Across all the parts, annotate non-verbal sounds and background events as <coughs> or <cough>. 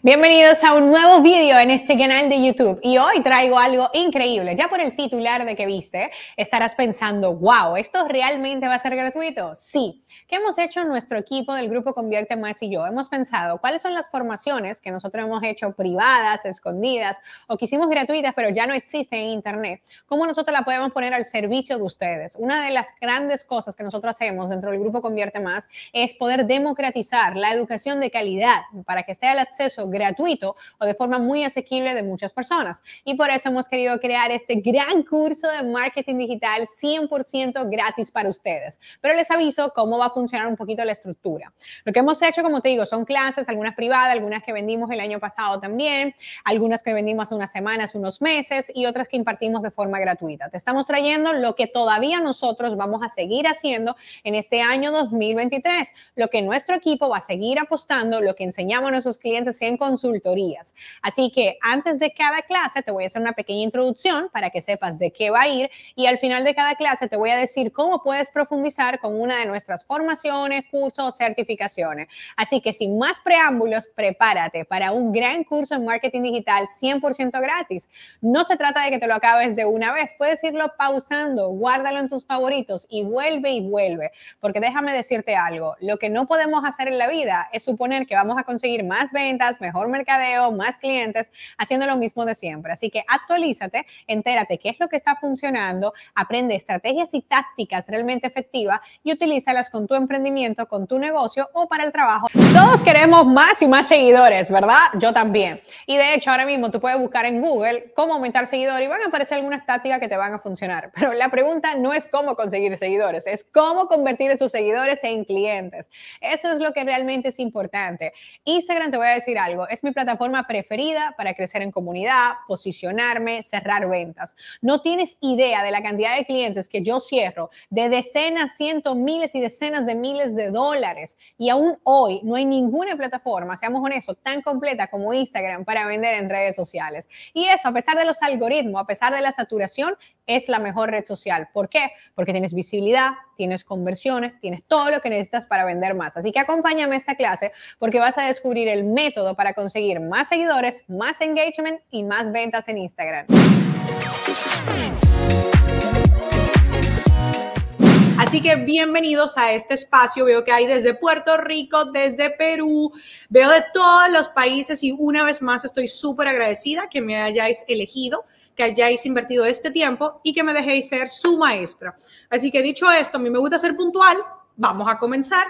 Bienvenidos a un nuevo vídeo en este canal de YouTube y hoy traigo algo increíble. Ya por el titular de que viste, estarás pensando, wow, ¿esto realmente va a ser gratuito? Sí. ¿Qué hemos hecho nuestro equipo del grupo Convierte Más y yo? Hemos pensado cuáles son las formaciones que nosotros hemos hecho privadas, escondidas o que hicimos gratuitas pero ya no existen en Internet. ¿Cómo nosotros la podemos poner al servicio de ustedes? Una de las grandes cosas que nosotros hacemos dentro del grupo Convierte Más es poder democratizar la educación de calidad para que esté al acceso gratuito o de forma muy asequible de muchas personas. Y por eso hemos querido crear este gran curso de marketing digital 100% gratis para ustedes. Pero les aviso cómo va a funcionar un poquito la estructura. Lo que hemos hecho, como te digo, son clases, algunas privadas, algunas que vendimos el año pasado también, algunas que vendimos hace unas semanas, unos meses y otras que impartimos de forma gratuita. Te estamos trayendo lo que todavía nosotros vamos a seguir haciendo en este año 2023, lo que nuestro equipo va a seguir apostando, lo que enseñamos a nuestros clientes en consultorías. Así que antes de cada clase te voy a hacer una pequeña introducción para que sepas de qué va a ir y al final de cada clase te voy a decir cómo puedes profundizar con una de nuestras formaciones, cursos o certificaciones. Así que sin más preámbulos, prepárate para un gran curso en marketing digital 100% gratis. No se trata de que te lo acabes de una vez, puedes irlo pausando, guárdalo en tus favoritos y vuelve y vuelve, porque déjame decirte algo, lo que no podemos hacer en la vida es suponer que vamos a conseguir más ventas, mejor mercadeo, más clientes, haciendo lo mismo de siempre. Así que actualízate, entérate qué es lo que está funcionando, aprende estrategias y tácticas realmente efectivas y utilízalas con tu emprendimiento, con tu negocio o para el trabajo. Todos queremos más y más seguidores, ¿verdad? Yo también. Y de hecho, ahora mismo tú puedes buscar en Google cómo aumentar seguidores y van a aparecer algunas tácticas que te van a funcionar. Pero la pregunta no es cómo conseguir seguidores, es cómo convertir esos seguidores en clientes. Eso es lo que realmente es importante. Instagram, te voy a decir algo es mi plataforma preferida para crecer en comunidad, posicionarme, cerrar ventas. No tienes idea de la cantidad de clientes que yo cierro, de decenas, cientos, miles y decenas de miles de dólares. Y aún hoy no hay ninguna plataforma, seamos honestos, tan completa como Instagram para vender en redes sociales. Y eso, a pesar de los algoritmos, a pesar de la saturación, es la mejor red social. ¿Por qué? Porque tienes visibilidad, tienes conversiones, tienes todo lo que necesitas para vender más. Así que acompáñame a esta clase porque vas a descubrir el método para conseguir más seguidores, más engagement y más ventas en Instagram. Así que bienvenidos a este espacio. Veo que hay desde Puerto Rico, desde Perú, veo de todos los países y una vez más estoy súper agradecida que me hayáis elegido que hayáis invertido este tiempo y que me dejéis ser su maestra. Así que dicho esto, a mí me gusta ser puntual, vamos a comenzar.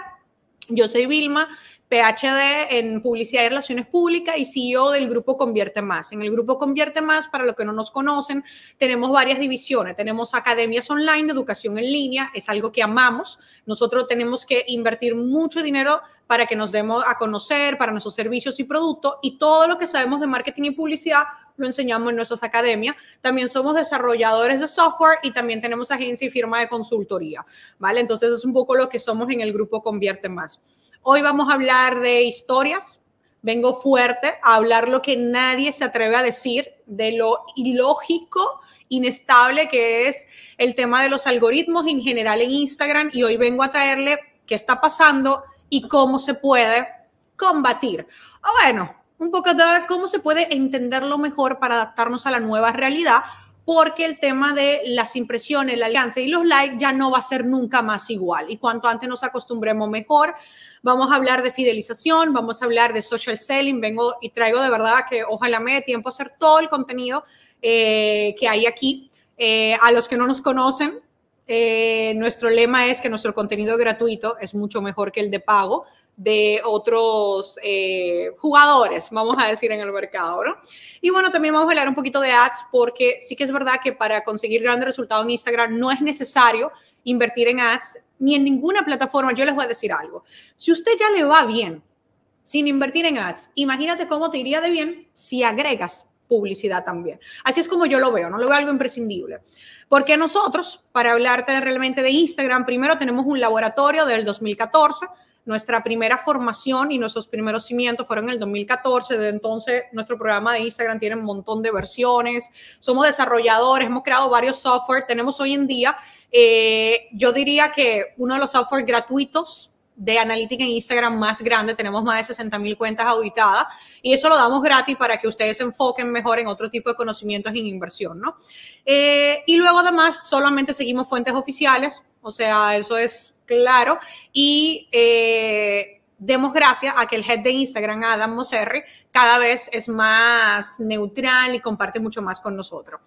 Yo soy Vilma, PhD en Publicidad y Relaciones Públicas y CEO del Grupo Convierte Más. En el Grupo Convierte Más, para los que no nos conocen, tenemos varias divisiones. Tenemos academias online educación en línea, es algo que amamos. Nosotros tenemos que invertir mucho dinero para que nos demos a conocer, para nuestros servicios y productos y todo lo que sabemos de marketing y publicidad lo enseñamos en nuestras academias. También somos desarrolladores de software y también tenemos agencia y firma de consultoría, ¿vale? Entonces es un poco lo que somos en el grupo Convierte Más. Hoy vamos a hablar de historias. Vengo fuerte a hablar lo que nadie se atreve a decir, de lo ilógico, inestable que es el tema de los algoritmos en general en Instagram. Y hoy vengo a traerle qué está pasando y cómo se puede combatir. Ah, bueno, un poco de cómo se puede entenderlo mejor para adaptarnos a la nueva realidad, porque el tema de las impresiones, el alcance y los likes ya no va a ser nunca más igual. Y cuanto antes nos acostumbremos mejor, vamos a hablar de fidelización, vamos a hablar de social selling, vengo y traigo de verdad que ojalá me dé tiempo a hacer todo el contenido eh, que hay aquí. Eh, a los que no nos conocen, eh, nuestro lema es que nuestro contenido gratuito es mucho mejor que el de pago de otros eh, jugadores, vamos a decir, en el mercado, ¿no? Y bueno, también vamos a hablar un poquito de ads porque sí que es verdad que para conseguir grandes resultados en Instagram no es necesario invertir en ads ni en ninguna plataforma. Yo les voy a decir algo. Si usted ya le va bien sin invertir en ads, imagínate cómo te iría de bien si agregas publicidad también. Así es como yo lo veo, no lo veo algo imprescindible. Porque nosotros, para hablarte realmente de Instagram, primero tenemos un laboratorio del 2014 nuestra primera formación y nuestros primeros cimientos fueron en el 2014. Desde entonces, nuestro programa de Instagram tiene un montón de versiones. Somos desarrolladores, hemos creado varios software. Tenemos hoy en día, eh, yo diría que uno de los software gratuitos de analítica en Instagram más grande. Tenemos más de 60 mil cuentas auditadas y eso lo damos gratis para que ustedes se enfoquen mejor en otro tipo de conocimientos en inversión, eh, y luego además solamente seguimos fuentes oficiales, o sea, eso es claro. Y eh, demos gracias a que el head de Instagram, Adam Moserri, cada vez es más neutral y comparte mucho más con nosotros.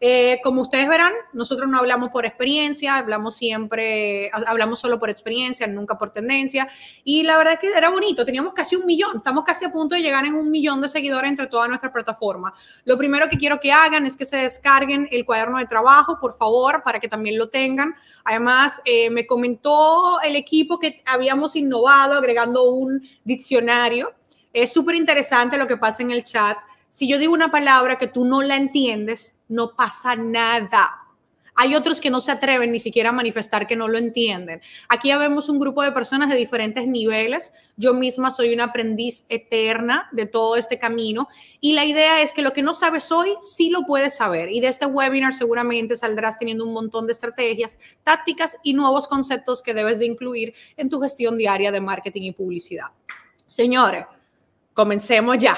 Eh, como ustedes verán, nosotros no hablamos por experiencia, hablamos siempre, hablamos solo por experiencia, nunca por tendencia. Y la verdad es que era bonito, teníamos casi un millón, estamos casi a punto de llegar en un millón de seguidores entre toda nuestra plataforma. Lo primero que quiero que hagan es que se descarguen el cuaderno de trabajo, por favor, para que también lo tengan. Además, eh, me comentó el equipo que habíamos innovado agregando un diccionario. Es súper interesante lo que pasa en el chat. Si yo digo una palabra que tú no la entiendes, no pasa nada. Hay otros que no se atreven ni siquiera a manifestar que no lo entienden. Aquí ya vemos un grupo de personas de diferentes niveles. Yo misma soy una aprendiz eterna de todo este camino y la idea es que lo que no sabes hoy sí lo puedes saber y de este webinar seguramente saldrás teniendo un montón de estrategias, tácticas y nuevos conceptos que debes de incluir en tu gestión diaria de marketing y publicidad. Señores, comencemos ya.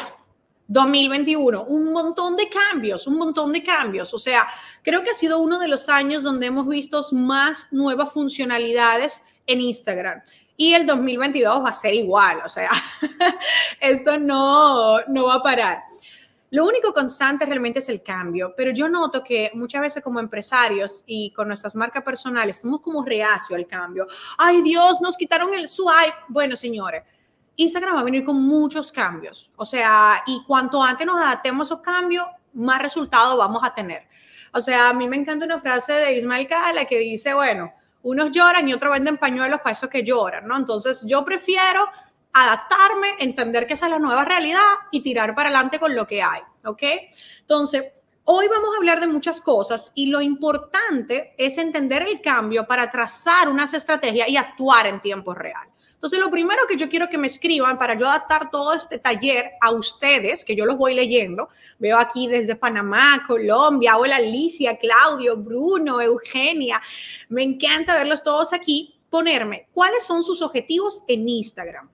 2021, un montón de cambios, un montón de cambios. O sea, creo que ha sido uno de los años donde hemos visto más nuevas funcionalidades en Instagram. Y el 2022 va a ser igual, o sea, <laughs> esto no, no va a parar. Lo único constante realmente es el cambio, pero yo noto que muchas veces como empresarios y con nuestras marcas personales estamos como reacio al cambio. Ay Dios, nos quitaron el swipe. Bueno, señores, Instagram va a venir con muchos cambios. O sea, y cuanto antes nos adaptemos a esos cambios, más resultados vamos a tener. O sea, a mí me encanta una frase de Ismael Cala que dice, bueno, unos lloran y otros venden pañuelos para esos que lloran, ¿no? Entonces, yo prefiero adaptarme, entender que esa es la nueva realidad y tirar para adelante con lo que hay, ¿ok? Entonces, hoy vamos a hablar de muchas cosas y lo importante es entender el cambio para trazar unas estrategias y actuar en tiempo real. Entonces, lo primero que yo quiero que me escriban para yo adaptar todo este taller a ustedes, que yo los voy leyendo, veo aquí desde Panamá, Colombia, hola Alicia, Claudio, Bruno, Eugenia, me encanta verlos todos aquí, ponerme cuáles son sus objetivos en Instagram.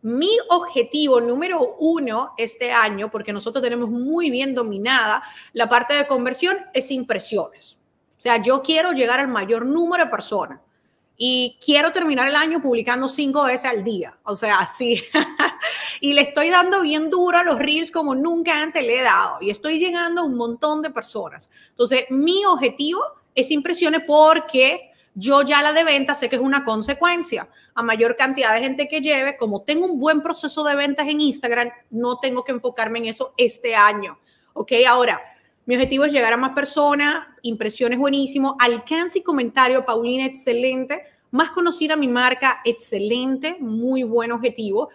Mi objetivo número uno este año, porque nosotros tenemos muy bien dominada la parte de conversión, es impresiones. O sea, yo quiero llegar al mayor número de personas y quiero terminar el año publicando cinco veces al día, o sea, sí. <laughs> y le estoy dando bien duro a los reels como nunca antes le he dado y estoy llegando a un montón de personas. Entonces, mi objetivo es impresiones porque yo ya la de venta sé que es una consecuencia. A mayor cantidad de gente que lleve, como tengo un buen proceso de ventas en Instagram, no tengo que enfocarme en eso este año. ¿Ok? Ahora, mi objetivo es llegar a más personas, impresiones buenísimo, alcance y comentario, Paulina, excelente más conocida mi marca, excelente, muy buen objetivo.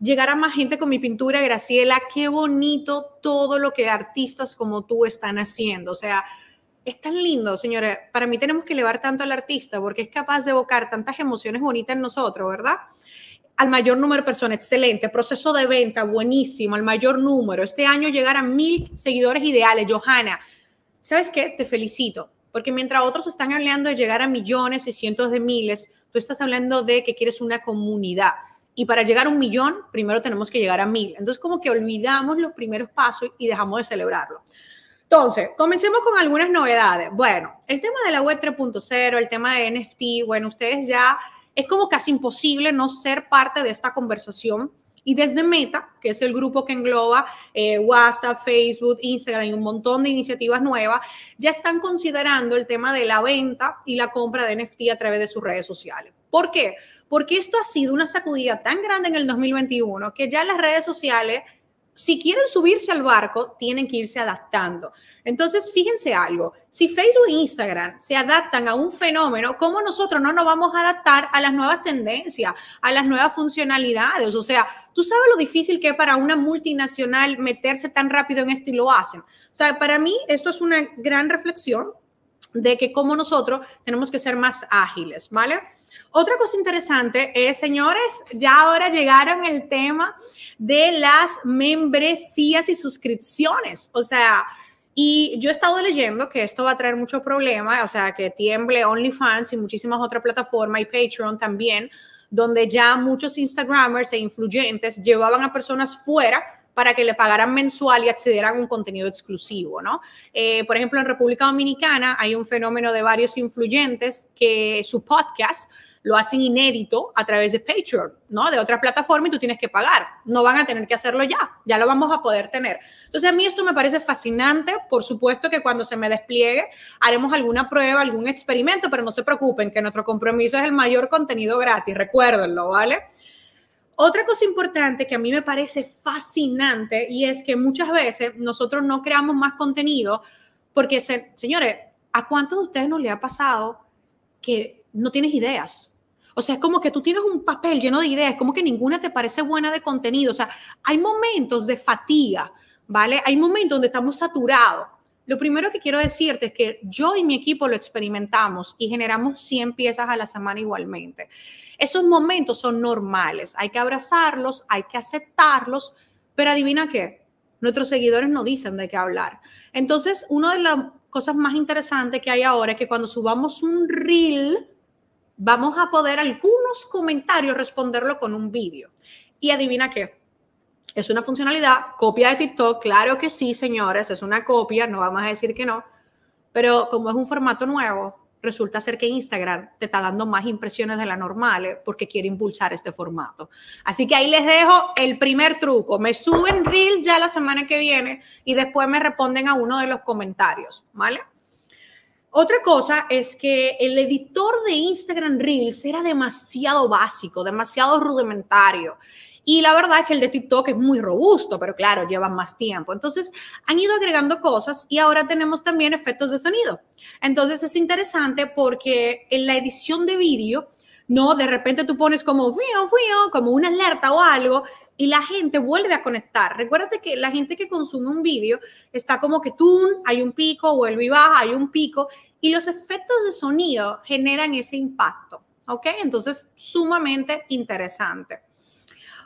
Llegar a más gente con mi pintura, Graciela, qué bonito todo lo que artistas como tú están haciendo. O sea, es tan lindo, señores. Para mí tenemos que elevar tanto al artista porque es capaz de evocar tantas emociones bonitas en nosotros, ¿verdad? Al mayor número de personas, excelente. Proceso de venta, buenísimo. Al mayor número. Este año llegar a mil seguidores ideales, Johanna. ¿Sabes qué? Te felicito porque mientras otros están hablando de llegar a millones y cientos de miles, tú estás hablando de que quieres una comunidad. Y para llegar a un millón, primero tenemos que llegar a mil. Entonces, como que olvidamos los primeros pasos y dejamos de celebrarlo. Entonces, comencemos con algunas novedades. Bueno, el tema de la web 3.0, el tema de NFT, bueno, ustedes ya es como casi imposible no ser parte de esta conversación y desde Meta, que es el grupo que engloba eh, WhatsApp, Facebook, Instagram y un montón de iniciativas nuevas, ya están considerando el tema de la venta y la compra de NFT a través de sus redes sociales. ¿Por qué? Porque esto ha sido una sacudida tan grande en el 2021 que ya las redes sociales si quieren subirse al barco, tienen que irse adaptando. Entonces, fíjense algo, si Facebook e Instagram se adaptan a un fenómeno, ¿cómo nosotros no nos vamos a adaptar a las nuevas tendencias, a las nuevas funcionalidades? O sea, tú sabes lo difícil que es para una multinacional meterse tan rápido en esto y lo hacen. O sea, para mí esto es una gran reflexión de que como nosotros tenemos que ser más ágiles, ¿vale? Otra cosa interesante es, señores, ya ahora llegaron el tema de las membresías y suscripciones. O sea, y yo he estado leyendo que esto va a traer muchos problemas, o sea, que tiemble OnlyFans y muchísimas otras plataformas y Patreon también, donde ya muchos Instagramers e influyentes llevaban a personas fuera para que le pagaran mensual y accedieran a un contenido exclusivo, ¿no? Eh, por ejemplo, en República Dominicana hay un fenómeno de varios influyentes que su podcast lo hacen inédito a través de Patreon, ¿no? De otra plataforma y tú tienes que pagar. No van a tener que hacerlo ya, ya lo vamos a poder tener. Entonces a mí esto me parece fascinante. Por supuesto que cuando se me despliegue haremos alguna prueba, algún experimento, pero no se preocupen que nuestro compromiso es el mayor contenido gratis, recuérdenlo, ¿vale? Otra cosa importante que a mí me parece fascinante y es que muchas veces nosotros no creamos más contenido porque, señores, ¿a cuántos de ustedes no le ha pasado que no tienes ideas? O sea, es como que tú tienes un papel lleno de ideas, como que ninguna te parece buena de contenido. O sea, hay momentos de fatiga, ¿vale? Hay momentos donde estamos saturados. Lo primero que quiero decirte es que yo y mi equipo lo experimentamos y generamos 100 piezas a la semana igualmente. Esos momentos son normales, hay que abrazarlos, hay que aceptarlos, pero adivina qué, nuestros seguidores no dicen de qué hablar. Entonces, una de las cosas más interesantes que hay ahora es que cuando subamos un reel, vamos a poder algunos comentarios responderlo con un vídeo. Y adivina qué. Es una funcionalidad, copia de TikTok, claro que sí, señores, es una copia, no vamos a decir que no, pero como es un formato nuevo, resulta ser que Instagram te está dando más impresiones de la normal porque quiere impulsar este formato. Así que ahí les dejo el primer truco. Me suben Reels ya la semana que viene y después me responden a uno de los comentarios, ¿vale? Otra cosa es que el editor de Instagram Reels era demasiado básico, demasiado rudimentario. Y la verdad es que el de TikTok es muy robusto, pero claro, lleva más tiempo. Entonces han ido agregando cosas y ahora tenemos también efectos de sonido. Entonces es interesante porque en la edición de vídeo, no, de repente tú pones como fío, como una alerta o algo y la gente vuelve a conectar. Recuérdate que la gente que consume un vídeo está como que tú, hay un pico, vuelve y baja, hay un pico, y los efectos de sonido generan ese impacto. ¿Ok? Entonces, sumamente interesante.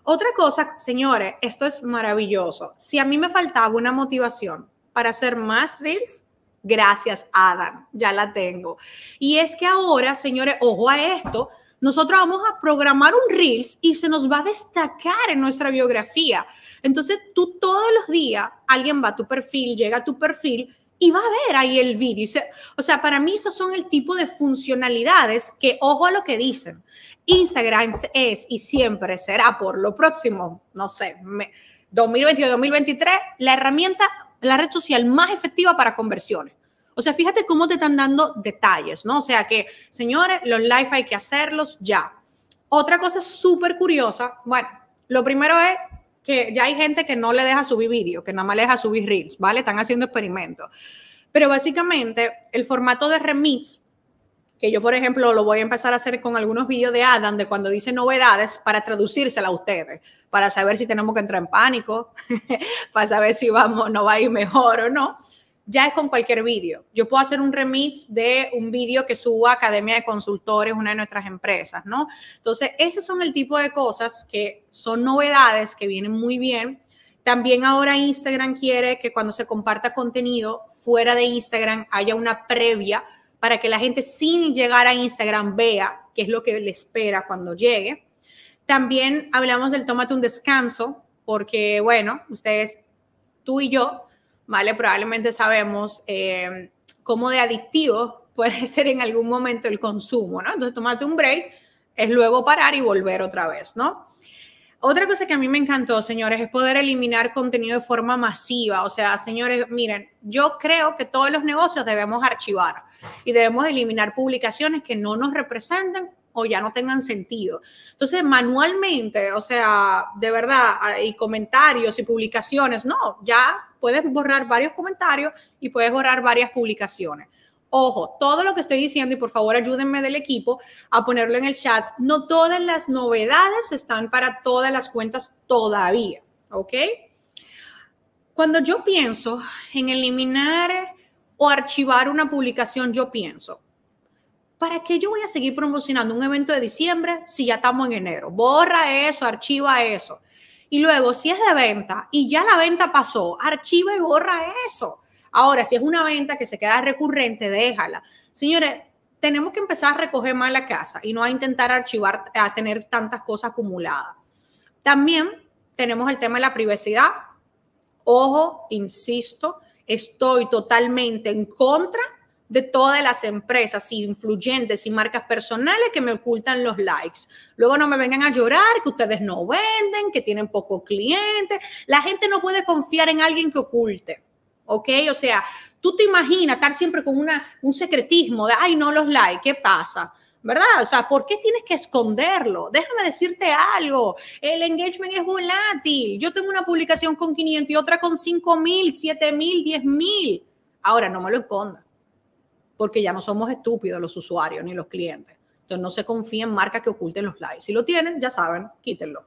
Otra cosa, señores, esto es maravilloso. Si a mí me faltaba una motivación para hacer más reels, gracias, Adam, ya la tengo. Y es que ahora, señores, ojo a esto, nosotros vamos a programar un Reels y se nos va a destacar en nuestra biografía. Entonces tú todos los días, alguien va a tu perfil, llega a tu perfil y va a ver ahí el vídeo. O sea, para mí esos son el tipo de funcionalidades que, ojo a lo que dicen, Instagram es y siempre será por lo próximo, no sé, 2022-2023, la herramienta, la red social más efectiva para conversiones. O sea, fíjate cómo te están dando detalles, ¿no? O sea que, señores, los live hay que hacerlos ya. Otra cosa súper curiosa, bueno, lo primero es que ya hay gente que no le deja subir vídeo, que nada más le deja subir reels, ¿vale? Están haciendo experimentos. Pero básicamente el formato de remix, que yo por ejemplo lo voy a empezar a hacer con algunos vídeos de Adam, de cuando dice novedades, para traducírsela a ustedes, para saber si tenemos que entrar en pánico, <laughs> para saber si vamos, no va a ir mejor o no ya es con cualquier vídeo. Yo puedo hacer un remix de un vídeo que suba Academia de Consultores, una de nuestras empresas, ¿no? Entonces, esos son el tipo de cosas que son novedades que vienen muy bien. También ahora Instagram quiere que cuando se comparta contenido fuera de Instagram haya una previa para que la gente sin llegar a Instagram vea qué es lo que le espera cuando llegue. También hablamos del tómate un descanso, porque bueno, ustedes, tú y yo, ¿vale? Probablemente sabemos em, cómo de adictivo <laughs> puede ser en algún momento el consumo, ¿no? Entonces, tomate un break, es luego parar y volver otra vez, ¿no? Otra cosa que a mí me encantó, señores, es poder eliminar contenido de forma masiva. O sea, señores, miren, yo creo que todos los negocios debemos archivar y debemos eliminar publicaciones que no nos representan o ya no tengan sentido. Entonces, manualmente, o sea, de verdad, ah, y comentarios y publicaciones, no, ya puedes borrar varios comentarios y puedes borrar varias publicaciones. Ojo, todo lo que estoy diciendo, y por favor ayúdenme del equipo a ponerlo en el chat, no todas las novedades están para todas las cuentas todavía, ¿ok? Cuando yo pienso en eliminar o archivar una publicación, yo pienso, ¿para qué yo voy a seguir promocionando un evento de diciembre si ya estamos en enero? Borra eso, archiva eso. Y luego, si es de venta y ya la venta pasó, archiva y borra eso. Ahora, si es una venta que se queda recurrente, déjala. Señores, tenemos que empezar a recoger más la casa y no a intentar archivar, a tener tantas cosas acumuladas. También tenemos el tema de la privacidad. Ojo, insisto, estoy totalmente en contra de todas las empresas influyentes y marcas personales que me ocultan los likes. Luego no me vengan a llorar que ustedes no venden, que tienen poco cliente. La gente no puede confiar en alguien que oculte. ¿Ok? O sea, tú te imaginas estar siempre con una, un secretismo de, ay, no los likes, ¿qué pasa? ¿verdad? O sea, ¿por qué tienes que esconderlo? Déjame decirte algo, el engagement es volátil. Yo tengo una publicación con 500 y otra con 5,000, mil, 10,000. Ahora, no me lo esconda porque ya no somos estúpidos los usuarios ni los clientes. Entonces no se confíen en marcas que oculten los likes. Si lo tienen, ya saben, quítenlo.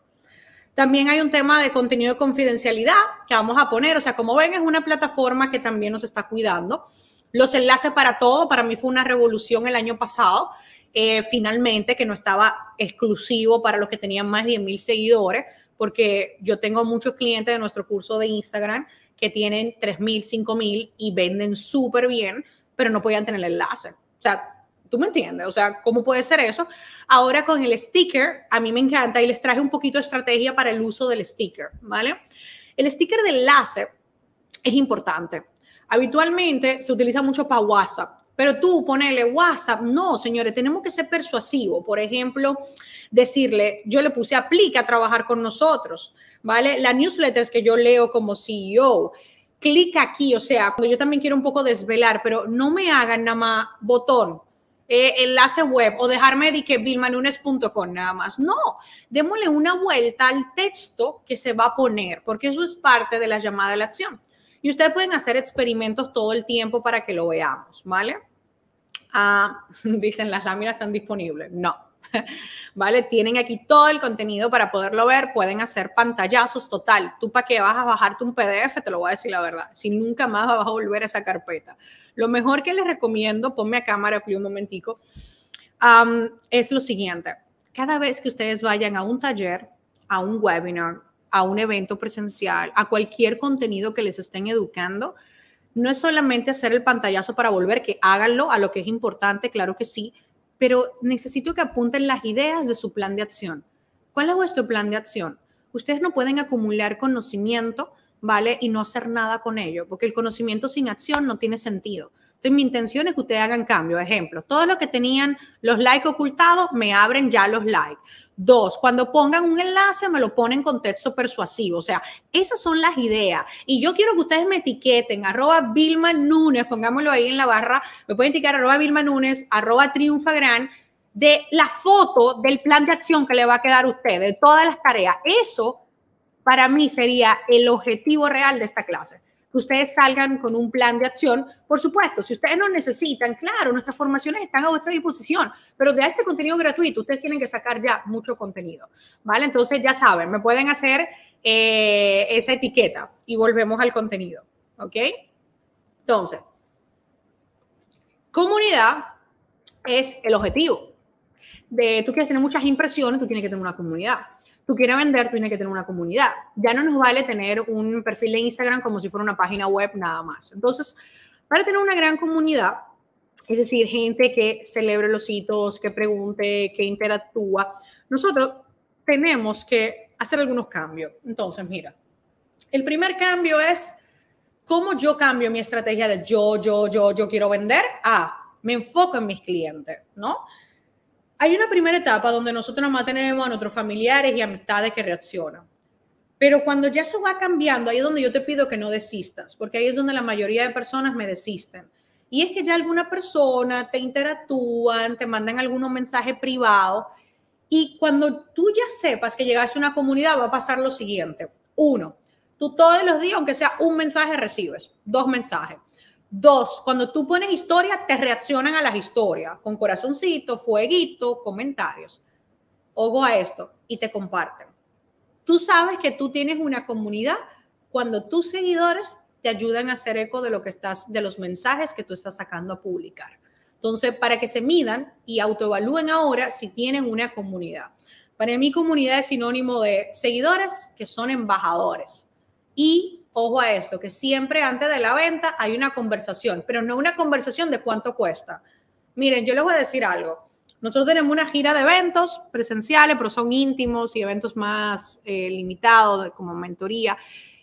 También hay un tema de contenido de confidencialidad que vamos a poner. O sea, como ven, es una plataforma que también nos está cuidando. Los enlaces para todo, para mí fue una revolución el año pasado. Eh, finalmente, que no estaba exclusivo para los que tenían más de 10,000 mil seguidores, porque yo tengo muchos clientes de nuestro curso de Instagram que tienen 3,000, mil, mil y venden súper bien pero no podían tener el enlace. O sea, tú me entiendes, o sea, ¿cómo puede ser eso? Ahora con el sticker, a mí me encanta y les traje un poquito de estrategia para el uso del sticker, ¿vale? El sticker de enlace es importante. Habitualmente se utiliza mucho para WhatsApp. Pero tú ponerle WhatsApp, no, señores, tenemos que ser persuasivos. Por ejemplo, decirle, yo le puse aplica a trabajar con nosotros, ¿vale? Las newsletters que yo leo como CEO, clic aquí, o sea, yo también quiero un poco desvelar, pero no me hagan nada más botón, eh, enlace web o dejarme de que bilmanunes.com nada más. No, démosle una vuelta al texto que se va a poner, porque eso es parte de la llamada a la acción. Y ustedes pueden hacer experimentos todo el tiempo para que lo veamos, ¿vale? Ah, <laughs> dicen, las láminas están disponibles. No <laughs> ¿vale? Tienen aquí todo el contenido para poderlo ver, pueden hacer pantallazos total. Tú para qué vas a bajarte un PDF, te lo voy a decir la verdad, si nunca más vas a volver a esa carpeta. Lo mejor que les recomiendo, ponme a cámara aquí un momentico, es lo siguiente. Cada vez que ustedes vayan a un taller, a un webinar, a un evento presencial, a cualquier contenido que les estén educando, no es solamente hacer el pantallazo para volver, que háganlo a lo que es importante, claro que sí, pero necesito que apunten las ideas de su plan de acción. ¿Cuál es vuestro plan de acción? Ustedes no pueden acumular conocimiento, ¿vale? Y no hacer nada con ello, porque el conocimiento sin acción no tiene sentido. Entonces, mi intención es que ustedes hagan cambio. Ejemplo, todo lo que tenían los likes ocultados, me abren ya los likes. Dos, cuando pongan un enlace, me lo ponen con texto persuasivo. O sea, esas son las ideas. Y yo quiero que ustedes me etiqueten, arroba Vilma Núñez, pongámoslo ahí en la barra, me pueden etiquetar arroba Vilma Núñez, arroba Triunfagran, de la foto del plan de acción que le va a quedar a ustedes, todas las tareas. Eso para mí sería el objetivo real de esta clase que ustedes salgan con un plan de acción. Por supuesto, si ustedes no necesitan, claro, nuestras formaciones están a vuestra disposición, pero de este contenido gratuito ustedes tienen que sacar ya mucho contenido, ¿vale? Entonces ya saben, me pueden hacer eh, esa etiqueta y volvemos al contenido, ¿ok? Entonces, comunidad es el objetivo. De, tú quieres tener muchas impresiones, tú tienes que tener una comunidad tú quieres vender, tú tienes que tener una comunidad. Ya no nos vale tener un perfil de Instagram como si fuera una página web nada más. Entonces, para tener una gran comunidad, es decir, gente que celebre los hitos, que pregunte, que interactúa, nosotros tenemos que hacer algunos cambios. Entonces, mira, el primer cambio es cómo yo cambio mi estrategia de yo, yo, yo, yo quiero vender a me enfoco en mis clientes, ¿no? hay una primera etapa donde nosotros más tenemos a nuestros familiares y amistades que reaccionan. Pero cuando ya eso va cambiando, ahí es donde yo te pido que no desistas, porque ahí es donde la mayoría de personas me desisten. Y es que ya alguna persona te interactúan, te mandan algunos mensajes privado. Y cuando tú ya sepas que llegaste a una comunidad, va a pasar lo siguiente. Uno, tú todos los días, aunque sea un mensaje, recibes dos mensajes. Dos, cuando tú pones historia, te reaccionan a las historias con corazoncito, fueguito, comentarios. Ogo a esto y te comparten. Tú sabes que tú tienes una comunidad cuando tus seguidores te ayudan a hacer eco de lo que estás, de los mensajes que tú estás sacando a publicar. Entonces, para que se midan y autoevalúen ahora si tienen una comunidad. Para mí, comunidad es sinónimo de seguidores que son embajadores y ojo a esto, que siempre antes de la venta hay una conversación, pero no una conversación de cuánto cuesta. Miren, yo les voy a decir algo. Nosotros tenemos una gira de eventos presenciales, pero son íntimos y eventos más eh, limitados, como mentoría,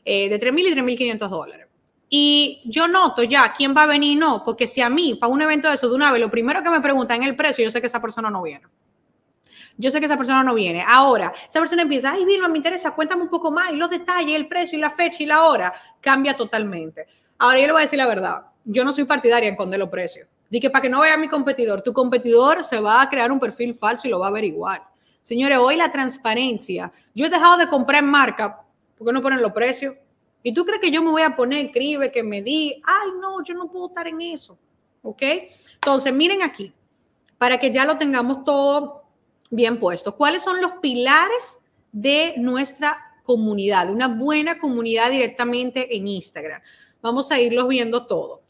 eh, de 3.000 y 3.500 dólares. Y yo noto ya quién va a venir y no, porque si a mí, para un evento de eso de una vez, lo primero que me preguntan es el precio, yo sé que esa persona no viene yo sé que esa persona no viene. Ahora, esa persona empieza, ay, Vilma, me interesa, cuéntame un poco más, y los detalles, el precio, y la fecha, y la hora, cambia totalmente. Ahora, yo le voy a decir la verdad, yo no soy partidaria en conde los precios. Dije, para que no vea a mi competidor, tu competidor se va a crear un perfil falso y lo va a averiguar. Señores, hoy la transparencia. Yo he dejado de comprar en marca porque no ponen los precios. ¿Y tú crees que yo me voy a poner, escribe, que me di? Ay, no, yo no puedo estar en eso. ¿Ok? Entonces, miren aquí, para que ya lo tengamos todo bien puesto. ¿Cuáles son los pilares de nuestra comunidad? Una buena comunidad directamente en Instagram. Vamos a irlos viendo todo.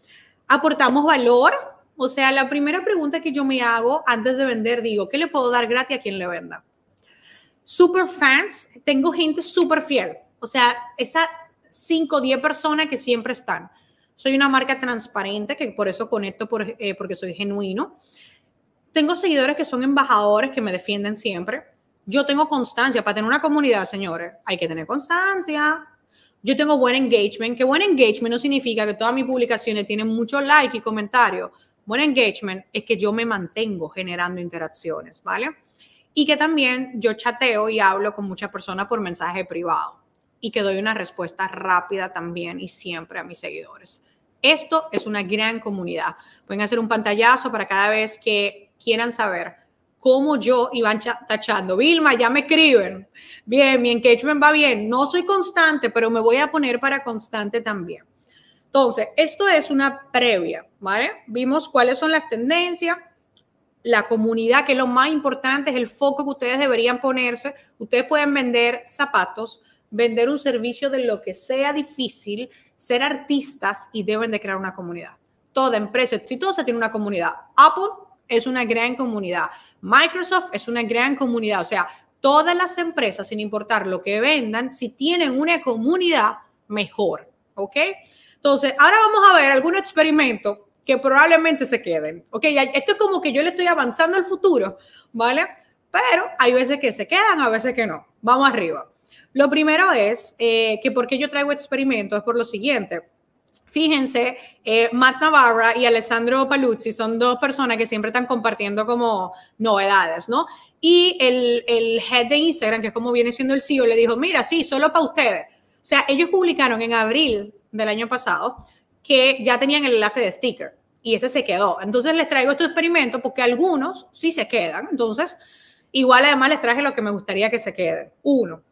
¿Aportamos valor? O sea, la primera pregunta que yo me hago antes de vender, digo, ¿qué le puedo dar gratis a quien le venda? Super fans, tengo gente súper fiel. O sea, esas 5 o 10 personas que siempre están. Soy una marca transparente, que por eso conecto, eh, porque soy genuino. Tengo seguidores que son embajadores que me defienden siempre. Yo tengo constancia. Para tener una comunidad, señores, hay que tener constancia. Yo tengo buen engagement, que buen engagement no significa que todas mis publicaciones tienen mucho like y comentario Buen engagement es que yo me mantengo generando interacciones, ¿vale? Y que también yo chateo y hablo con muchas personas por mensaje privado y que doy una respuesta rápida también y siempre a mis seguidores. Esto es una gran comunidad. Pueden hacer un pantallazo para cada vez que quieran saber cómo yo iban tachando. Vilma, ya me escriben. Bien, mi engagement va bien. No soy constante, pero me voy a poner para constante también. Entonces, esto es una previa, ¿vale? Vimos cuáles son las tendencias, la comunidad, que es lo más importante, es el foco que ustedes deberían ponerse. Ustedes pueden vender zapatos, vender un servicio de lo que sea difícil, ser artistas y deben de crear una comunidad. Toda empresa exitosa tiene una comunidad. Apple es una gran comunidad, Microsoft es una gran comunidad, o sea, todas las empresas, sin importar lo que vendan, si tienen una comunidad, mejor, ¿ok? Entonces, ahora vamos a ver algún experimento que probablemente se queden, ¿ok? Esto es como que yo le estoy avanzando al futuro, ¿vale? Pero hay veces que se quedan, a veces que no. Vamos arriba. Lo primero es eh, que que qué yo traigo experimentos es por lo siguiente. Fíjense, eh, Matt Navarra y Alessandro Paluzzi son dos personas que siempre están compartiendo como novedades, ¿no? Y el, el head de Instagram, que es como viene siendo el CEO, le dijo, mira, sí, solo para ustedes. O sea, ellos publicaron en abril del año pasado que ya tenían el enlace de sticker y ese se quedó. Entonces les traigo este experimento porque algunos sí se quedan. Entonces, igual además les traje lo que me gustaría que se queden. Uno,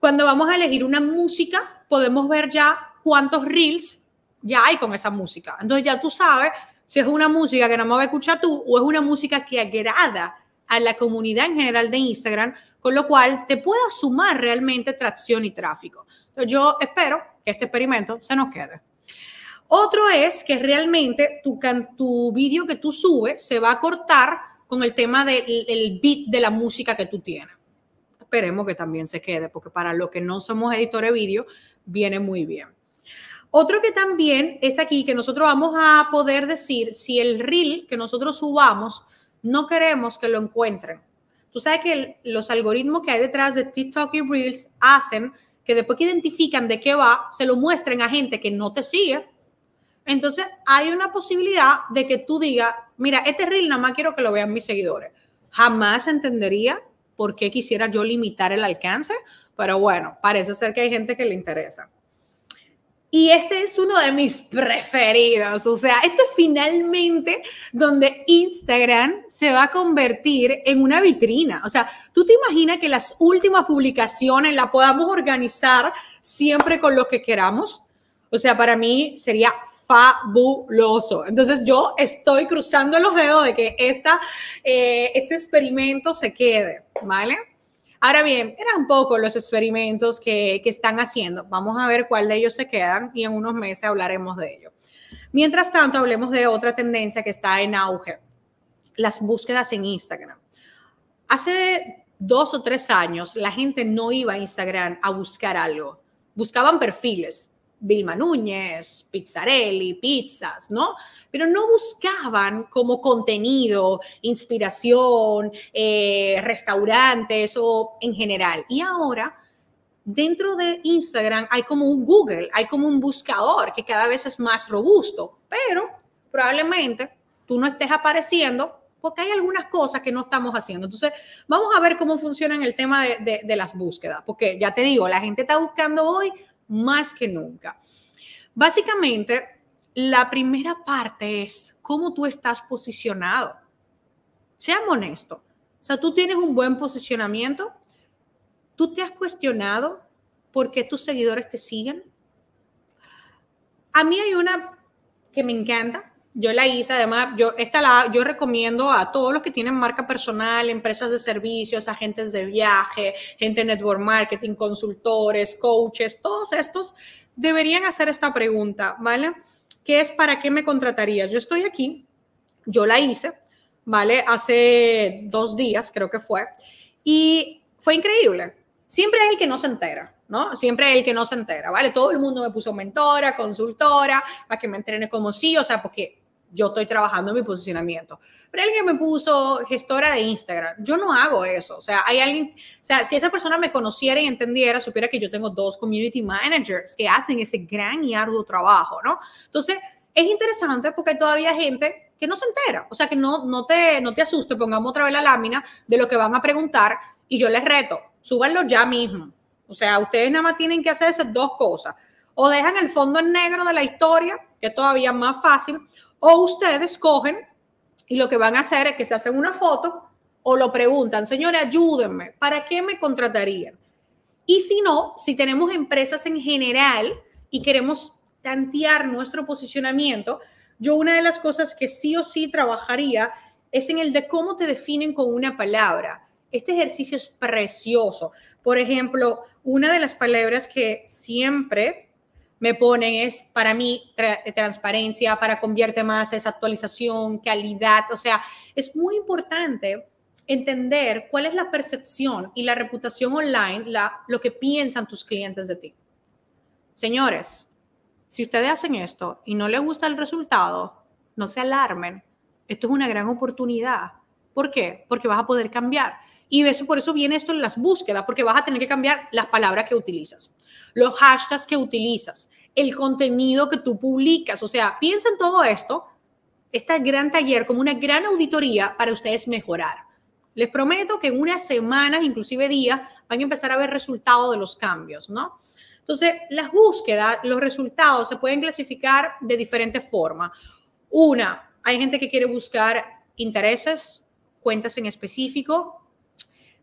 cuando vamos a elegir una música, podemos ver ya cuántos reels ya hay con esa música. Entonces ya tú sabes si es una música que no más va a escuchar tú o es una música que agrada a la comunidad en general de Instagram, con lo cual te pueda sumar realmente tracción y tráfico. Yo espero que este experimento se nos quede. Otro es que realmente tu, tu vídeo que tú subes se va a cortar con el tema del el beat de la música que tú tienes. Esperemos que también se quede, porque para los que no somos editores de vídeo, viene muy bien. Otro que también es aquí que nosotros vamos a poder decir si el reel que nosotros subamos no queremos que lo encuentren. Tú sabes que los algoritmos que hay detrás de TikTok y Reels hacen que después que identifican de qué va, se lo muestren a gente que no te sigue. Entonces hay una posibilidad de que tú digas, mira, este reel nada más quiero que lo vean mis seguidores. Jamás entendería por qué quisiera yo limitar el alcance, pero bueno, parece ser que hay gente que le interesa. Y este es uno de mis preferidos, o sea, esto es finalmente donde Instagram se va a convertir en una vitrina. O sea, tú te imaginas que las últimas publicaciones las podamos organizar siempre con lo que queramos. O sea, para mí sería fabuloso. Entonces yo estoy cruzando los dedos de que esta, eh, este experimento se quede, ¿vale? Ahora bien, eran poco los experimentos que, que están haciendo. Vamos a ver cuál de ellos se quedan y en unos meses hablaremos de ello. Mientras tanto, hablemos de otra tendencia que está en auge, las búsquedas en Instagram. Hace dos o tres años la gente no iba a Instagram a buscar algo, buscaban perfiles Vilma Núñez, Pizzarelli, pizzas, ¿no? Pero no buscaban como contenido, inspiración, eh, restaurantes o en general. Y ahora, dentro de Instagram hay como un Google, hay como un buscador que cada vez es más robusto, pero probablemente tú no estés apareciendo porque hay algunas cosas que no estamos haciendo. Entonces, vamos a ver cómo funciona el tema de las búsquedas, porque ya te digo, la gente está buscando hoy más que nunca. Básicamente, la primera parte es cómo tú estás posicionado. Seamos honesto, O sea, tú tienes un buen posicionamiento. Tú te has cuestionado por qué tus seguidores te siguen. A mí hay una que me encanta, yo la hice, además, yo, esta la, yo recomiendo a todos los que tienen marca personal, empresas de servicios, agentes de viaje, gente de network marketing, consultores, coaches, todos estos deberían hacer esta pregunta, ¿vale? ¿Qué es para qué me contratarías? Yo estoy aquí, yo la hice, ¿vale? Hace dos días creo que fue, y fue increíble. Siempre hay el que no se entera, ¿no? Siempre el que no se entera, ¿vale? Todo el mundo me puso mentora, consultora, para que me entrene como sí, o sea, porque yo estoy trabajando en mi posicionamiento. Pero alguien me puso gestora de Instagram. Yo no hago eso. O sea, hay alguien, o sea, si esa persona me conociera y entendiera, supiera que yo tengo dos community managers que hacen ese gran y arduo trabajo, ¿no? Entonces, es interesante porque hay todavía gente que no se entera. O sea, que no, no, te, no te asuste, pongamos otra vez la lámina de lo que van a preguntar y yo les reto, súbanlo ya mismo. O sea, ustedes nada más tienen que hacer esas dos cosas. O dejan el fondo en negro de la historia, que es todavía más fácil, o ustedes cogen y lo que van a hacer es que se hacen una foto o lo preguntan, señora, ayúdenme, ¿para qué me contratarían? Y si no, si tenemos empresas en general y queremos tantear nuestro posicionamiento, yo una de las cosas que sí o sí trabajaría es en el de cómo te definen con una palabra. Este ejercicio es precioso. Por ejemplo, una de las palabras que siempre me ponen es para mí transparencia, para convierte más, esa actualización, calidad. O sea, es muy importante entender cuál es la percepción y la reputación online, la, lo que piensan tus clientes de ti. Señores, si ustedes hacen esto y no les gusta el resultado, no se alarmen. Esto es una gran oportunidad. ¿Por qué? Porque vas a poder cambiar. Y eso, por eso viene esto en las búsquedas, porque vas a tener que cambiar las palabras que utilizas los hashtags que utilizas, el contenido que tú publicas. O sea, piensa en todo esto, este gran taller, como una gran auditoría para ustedes mejorar. Les prometo que en unas semanas, inclusive días, van a empezar a ver resultados de los cambios, ¿no? Entonces, las búsquedas, los resultados se pueden clasificar de diferentes formas. Una, hay gente que quiere buscar intereses, cuentas en específico,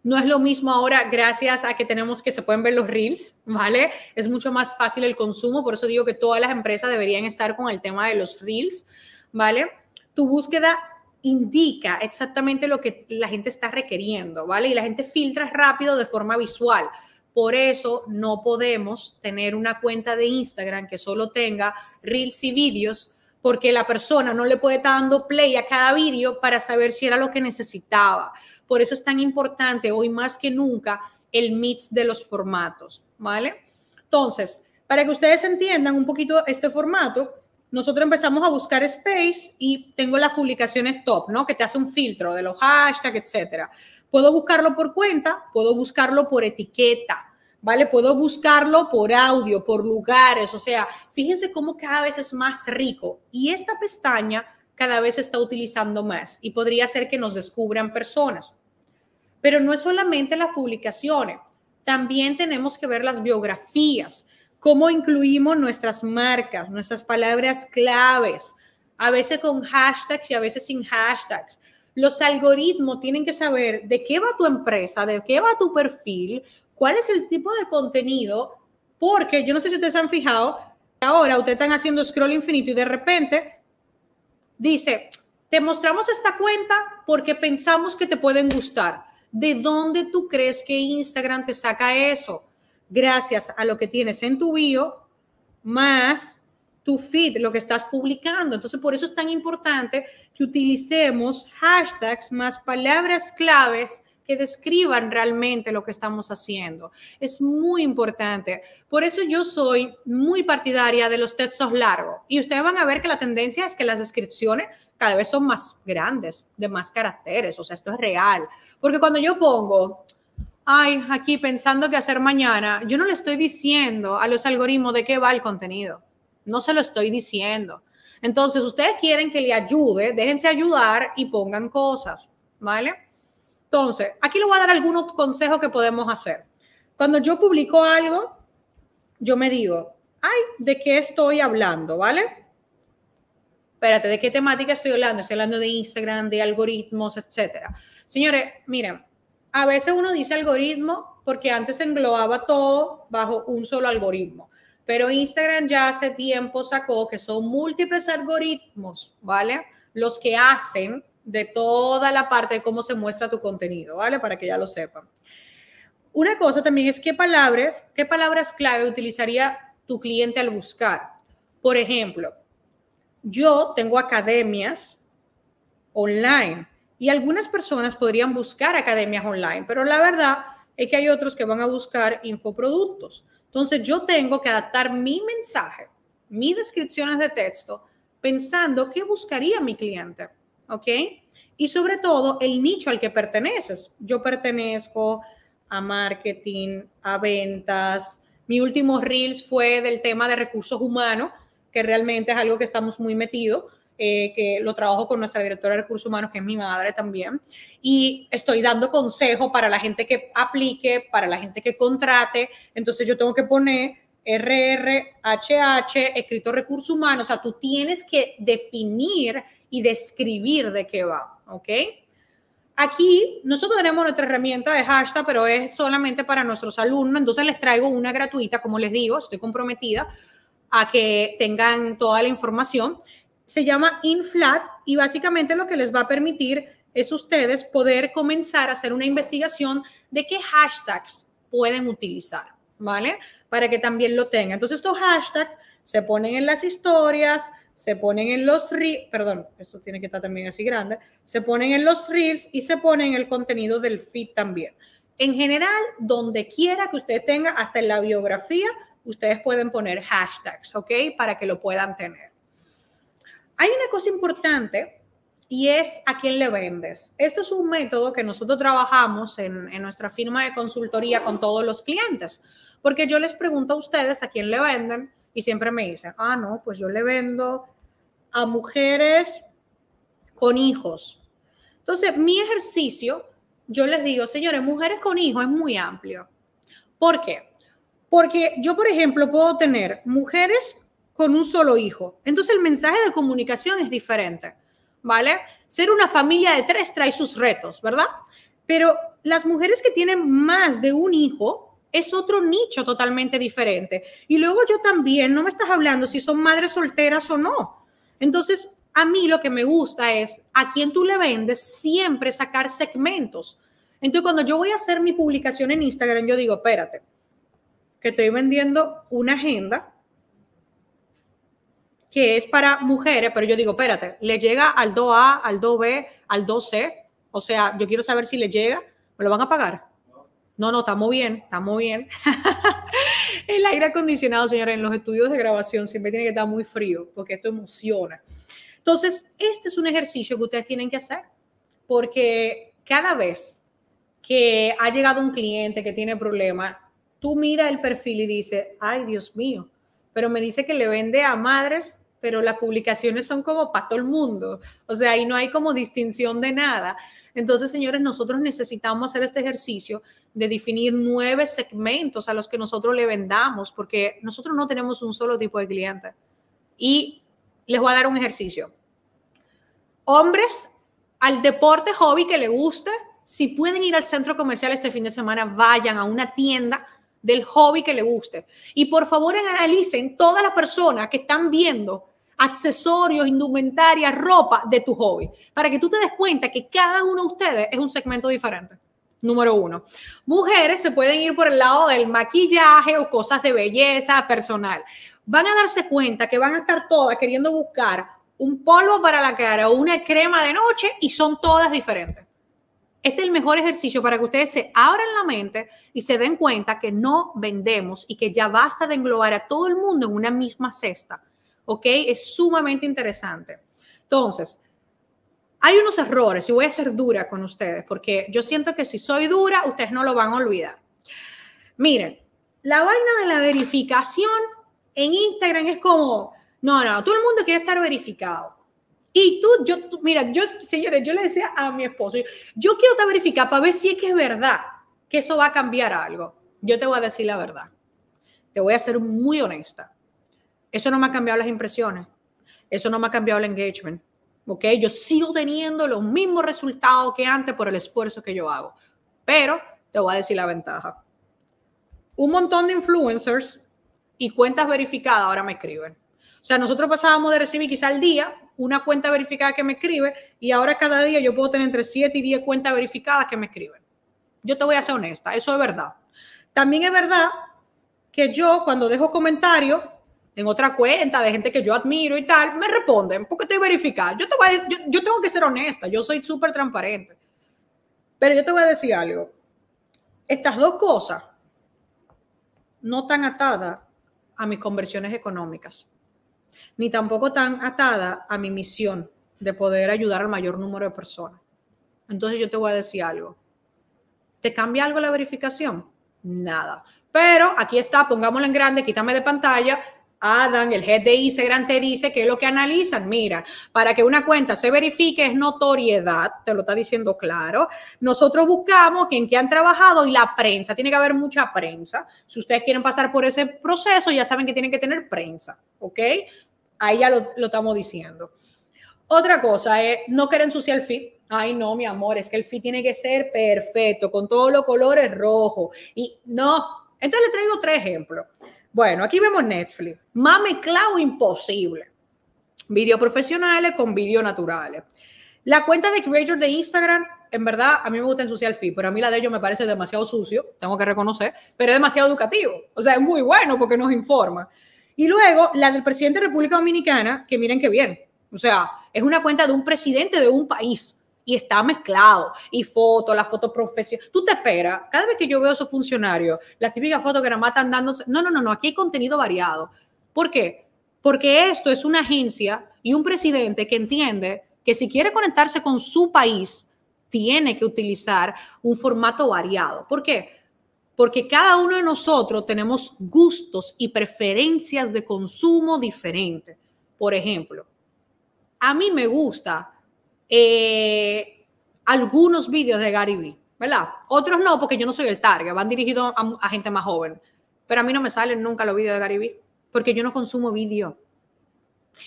no es lo mismo ahora gracias a que tenemos que se pueden ver los reels, ¿vale? Es mucho más fácil el consumo, por eso digo que todas las empresas deberían estar con el tema de los reels, ¿vale? Tu búsqueda indica exactamente lo que la gente está requiriendo, ¿vale? Y la gente filtra rápido de forma visual. Por eso no podemos tener una cuenta de Instagram que solo tenga reels y vídeos, porque la persona no le puede estar dando play a cada vídeo para saber si era lo que necesitaba. Por eso es tan importante hoy más que nunca el mix de los formatos, ¿vale? Entonces, para que ustedes entiendan un poquito este formato, nosotros empezamos a buscar space y tengo las publicaciones top, ¿no? Que te hace un filtro de los hashtags, etcétera. Puedo buscarlo por cuenta, puedo buscarlo por etiqueta, ¿vale? Puedo buscarlo por audio, por lugares, o sea, fíjense cómo cada vez es más rico. Y esta pestaña cada vez está utilizando más y podría ser que nos descubran personas. Pero no es solamente las publicaciones, también tenemos que ver las biografías, cómo incluimos nuestras marcas, nuestras palabras claves, a veces con hashtags y a veces sin hashtags. Los algoritmos tienen que saber de qué va tu empresa, de qué va tu perfil, cuál es el tipo de contenido, porque yo no sé si ustedes han fijado, ahora ustedes están haciendo scroll infinito y de repente Dice, te mostramos esta cuenta porque pensamos que te pueden gustar. ¿De dónde tú crees que Instagram te saca eso? Gracias a lo que tienes en tu bio, más tu feed, lo que estás publicando. Entonces, por eso es tan importante que utilicemos hashtags más palabras claves que describan realmente lo que estamos haciendo. Es muy importante. Por eso yo soy muy partidaria de los textos largos. Y ustedes van a ver que la tendencia es que las descripciones cada vez son más grandes, de más caracteres. O sea, esto es real. Porque cuando yo pongo, ay, aquí pensando qué hacer mañana, yo no le estoy diciendo a los algoritmos de qué va el contenido. No se lo estoy diciendo. Entonces, ustedes quieren que le ayude, déjense ayudar y pongan cosas, ¿vale? Entonces, aquí le voy a dar algunos consejos que podemos hacer. Cuando yo publico algo, yo me digo, ay, ¿de qué estoy hablando? ¿Vale? Espérate, ¿de qué temática estoy hablando? Estoy hablando de Instagram, de algoritmos, etcétera. Señores, miren, a veces uno dice algoritmo porque antes englobaba todo bajo un solo algoritmo. Pero Instagram ya hace tiempo sacó que son múltiples algoritmos, ¿vale? Los que hacen de toda la parte de cómo se muestra tu contenido, ¿vale? Para que ya lo sepan. Una cosa también es qué palabras, qué palabras clave utilizaría tu cliente al buscar. Por ejemplo, yo tengo academias online y algunas personas podrían buscar academias online, pero la verdad es que hay otros que van a buscar infoproductos. Entonces yo tengo que adaptar mi mensaje, mis descripciones de texto, pensando qué buscaría mi cliente. ¿ok? Y sobre todo el nicho al que perteneces. Yo pertenezco a marketing, a ventas. Mi último Reels fue del tema de recursos humanos, que realmente es algo que estamos muy metidos, eh, que lo trabajo con nuestra directora de recursos humanos, que es mi madre también. Y estoy dando consejo para la gente que aplique, para la gente que contrate. Entonces yo tengo que poner RRHH, escrito recursos humanos. O sea, tú tienes que definir y describir de qué va, ¿ok? Aquí nosotros tenemos nuestra herramienta de hashtag, pero es solamente para nuestros alumnos, entonces les traigo una gratuita, como les digo, estoy comprometida a que tengan toda la información. Se llama InFlat y básicamente lo que les va a permitir es ustedes poder comenzar a hacer una investigación de qué hashtags pueden utilizar, ¿vale? Para que también lo tengan. Entonces estos hashtags se ponen en las historias, se ponen en los reels, perdón, esto tiene que estar también así grande, se ponen en los reels y se ponen el contenido del feed también. En general, donde quiera que usted tenga, hasta en la biografía, ustedes pueden poner hashtags, ¿ok? Para que lo puedan tener. Hay una cosa importante y es a quién le vendes. Esto es un método que nosotros trabajamos en, en, nuestra firma de consultoría con todos los clientes, porque yo les pregunto a ustedes a quién le venden, y siempre me dicen, ah, no, pues yo le vendo a mujeres con hijos. Entonces, mi ejercicio, yo les digo, señores, mujeres con hijos es muy amplio. ¿Por qué? Porque yo, por ejemplo, puedo tener mujeres con un solo hijo. Entonces, el mensaje de comunicación es diferente, ¿vale? Ser una familia de tres trae sus retos, ¿verdad? Pero las mujeres que tienen más de un hijo, es otro nicho totalmente diferente. Y luego yo también, no me estás hablando si son madres solteras o no. Entonces, a mí lo que me gusta es a quien tú le vendes siempre sacar segmentos. Entonces, cuando yo voy a hacer mi publicación en Instagram, yo digo, espérate, que estoy vendiendo una agenda que es para mujeres, pero yo digo, espérate, le llega al 2A, al 2B, al 2C. O sea, yo quiero saber si le llega, me lo van a pagar. No, no, estamos bien, estamos bien. <laughs> el aire acondicionado, señores, en los estudios de grabación siempre tiene que estar muy frío porque esto emociona. Entonces, este es un ejercicio que ustedes tienen que hacer porque cada vez que ha llegado un cliente que tiene problema, tú mira el perfil y dices, ay Dios mío, pero me dice que le vende a madres pero las publicaciones son como para todo el mundo. O sea, ahí no hay como distinción de nada. Entonces, señores, nosotros necesitamos hacer este ejercicio de definir nueve segmentos a los que nosotros le vendamos, porque nosotros no tenemos un solo tipo de cliente. Y les voy a dar un ejercicio. Hombres al deporte hobby que le guste, si pueden ir al centro comercial este fin de semana, vayan a una tienda del hobby que le guste. Y por favor analicen todas las personas que están viendo accesorios, indumentaria, ropa de tu hobby, para que tú te des cuenta que cada uno de ustedes es un segmento diferente. Número uno, mujeres se pueden ir por el lado del maquillaje o cosas de belleza personal. Van a darse cuenta que van a estar todas queriendo buscar un polvo para la cara o una crema de noche y son todas diferentes. Este es el mejor ejercicio para que ustedes se abran la mente y se den cuenta que no vendemos y que ya basta de englobar a todo el mundo en una misma cesta. ¿ok? Es sumamente interesante. Entonces, hay unos errores y voy a ser dura con ustedes porque yo siento que si soy dura, ustedes no lo van a olvidar. Miren, la vaina de la verificación en Instagram es como, no, no, todo el mundo quiere estar verificado. Y tú, yo, mira, yo, señores, yo le decía a mi esposo, yo quiero estar verificada para ver si es que es verdad que eso va a cambiar algo. Yo te voy a decir la verdad. Te voy a ser muy honesta. Eso no me ha cambiado las impresiones. Eso no me ha cambiado el engagement. ¿Ok? Yo sigo teniendo los mismos resultados que antes por el esfuerzo que yo hago. Pero te voy a decir la ventaja. Un montón de influencers y cuentas verificadas ahora me escriben. O sea, nosotros pasábamos de recibir quizá al día una cuenta verificada que me escribe y ahora cada día yo puedo tener entre 7 y 10 cuentas verificadas que me escriben. Yo te voy a ser honesta, eso es verdad. También es verdad que yo cuando dejo comentarios en otra cuenta de gente que yo admiro y tal, me responden, porque estoy verificada. Yo, te voy yo, yo tengo que ser honesta, yo soy súper transparente. Pero yo te voy a decir algo. Estas dos cosas no están atadas a mis conversiones económicas, ni tampoco tan atadas a mi misión de poder ayudar al mayor número de personas. Entonces yo te voy a decir algo. ¿Te cambia algo la verificación? Nada. Pero aquí está, pongámoslo en grande, quítame de pantalla, Adam, el head de Instagram, te dice que es lo que analizan. Mira, para que una cuenta se verifique es notoriedad, te lo está diciendo claro. Nosotros buscamos en que han trabajado y la prensa, tiene que haber mucha prensa. Si ustedes quieren pasar por ese proceso, ya saben que tienen que tener prensa, ¿ok? Ahí ya lo, estamos diciendo. Otra cosa es, no quieren ensuciar el feed. Ay, no, mi amor, es que el feed tiene que ser perfecto, con todos los colores rojos. Y no, entonces le traigo tres ejemplos. Bueno, aquí vemos Netflix. Mame Cloud imposible. Video profesionales con vídeos naturales. La cuenta de creator de Instagram, en verdad, a mí me gusta en social feed, pero a mí la de ellos me parece demasiado sucio, tengo que reconocer, pero es demasiado educativo. O sea, es muy bueno porque nos informa. Y luego la del presidente de República Dominicana, que miren qué bien. O sea, es una cuenta de un presidente de un país y está mezclado. Y foto, la foto profesional. Tú te esperas. Cada vez que yo veo a esos funcionarios, la típica fotos que nada más están dándose. No, no, no, no. Aquí hay contenido variado. ¿Por qué? Porque esto es una agencia y un presidente que entiende que si quiere conectarse con su país, tiene que utilizar un formato variado. ¿Por qué? Porque cada uno de nosotros tenemos gustos y preferencias de consumo diferentes. Por ejemplo, a mí me gusta eh, algunos vídeos de Gary Vee, ¿verdad? Otros no, porque yo no soy el target, van dirigidos a, gente más joven. Pero a mí no me salen nunca los vídeos de Gary porque yo no consumo vídeo.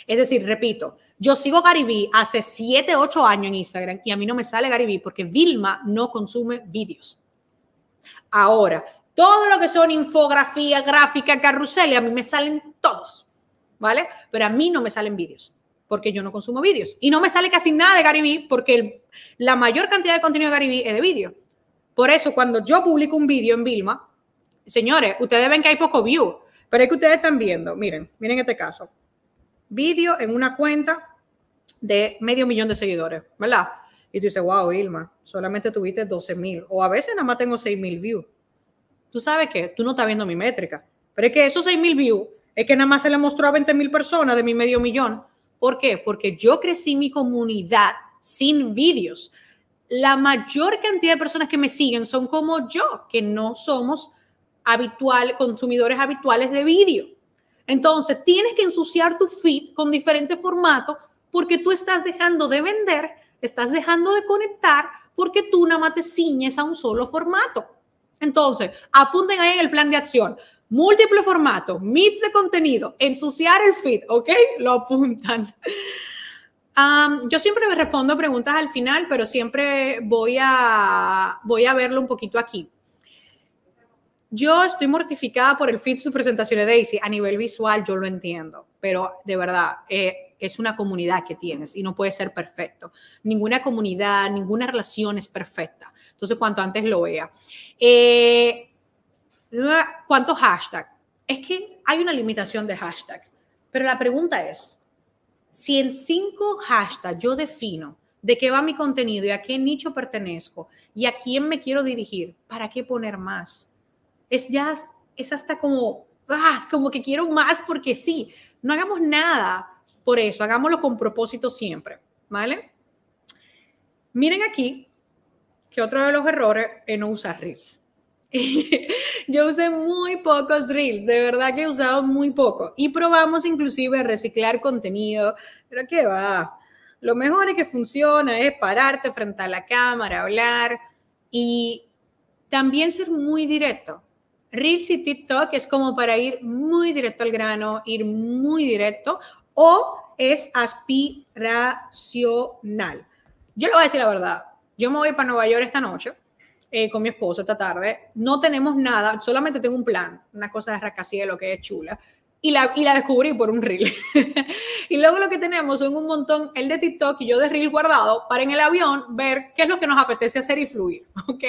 Es decir, repito, yo sigo garibí Gary hace 7, 8 años en Instagram y a mí no me sale Gary porque Vilma no consume vídeos. Ahora, todo lo que son infografía, gráfica, carrusel, a mí me salen todos, ¿vale? Pero a mí no me salen vídeos porque yo no consumo vídeos. Y no me sale casi nada de Gary Vee porque la mayor cantidad de contenido de Gary es de vídeo. Por eso, cuando yo publico un vídeo en Vilma, señores, ustedes ven que hay poco view, pero es que ustedes están viendo, miren, miren este caso. Vídeo en una cuenta de medio millón de seguidores, ¿verdad? Y tú dices, wow, Vilma, solamente tuviste 12 mil, o a veces nada más tengo 6 mil views. Tú sabes que tú no estás viendo mi métrica, pero es que esos 6 mil views es que nada más se le mostró a 20 mil personas de mi medio millón ¿Por qué? Porque yo crecí mi comunidad sin vídeos. La mayor cantidad de personas que me siguen son como yo, que no somos habitual, consumidores habituales de vídeo. Entonces, tienes que ensuciar tu feed con diferente formato porque tú estás dejando de vender, estás dejando de conectar porque tú nada más te ciñes a un solo formato. Entonces, apunten ahí en el plan de acción múltiple formato, mix de contenido, ensuciar el feed, ¿ok? Lo apuntan. yo siempre me respondo preguntas al final, pero siempre voy a, voy a verlo un poquito aquí. Yo estoy mortificada por el feed de sus presentaciones de Daisy. A nivel visual, yo lo entiendo, pero de verdad, eh, es una comunidad que tienes y no puede ser perfecto. Ninguna comunidad, ninguna relación es perfecta. Entonces, cuanto antes lo vea. Eh, ¿Cuántos hashtags? Es que hay una limitación de hashtag, pero la pregunta es, si en cinco hashtags yo defino de qué va mi contenido y a qué nicho pertenezco y a quién me quiero dirigir, ¿para qué poner más? Es ya, es hasta como, ah, como que quiero más porque sí, no hagamos nada por eso, hagámoslo con propósito siempre, ¿vale? Miren aquí que otro de los errores es no usar reels. <laughs> yo usé muy pocos reels, de verdad que he usado muy poco. Y probamos inclusive reciclar contenido, pero que va. Lo mejor es que funciona es pararte frente a la cámara, hablar y también ser muy directo. Reels y TikTok es como para ir muy directo al grano, ir muy directo o es aspiracional. Yo le voy a decir la verdad, yo me voy para Nueva York esta noche eh, con mi esposo esta tarde. No tenemos nada, solamente tengo un plan, una cosa de rascacielos que es chula. Y la, y la descubrí por un reel. <laughs> y luego lo que tenemos son un montón, el de TikTok y yo de reel guardado, para en el avión ver qué es lo que nos apetece hacer y fluir, <laughs> ¿ok?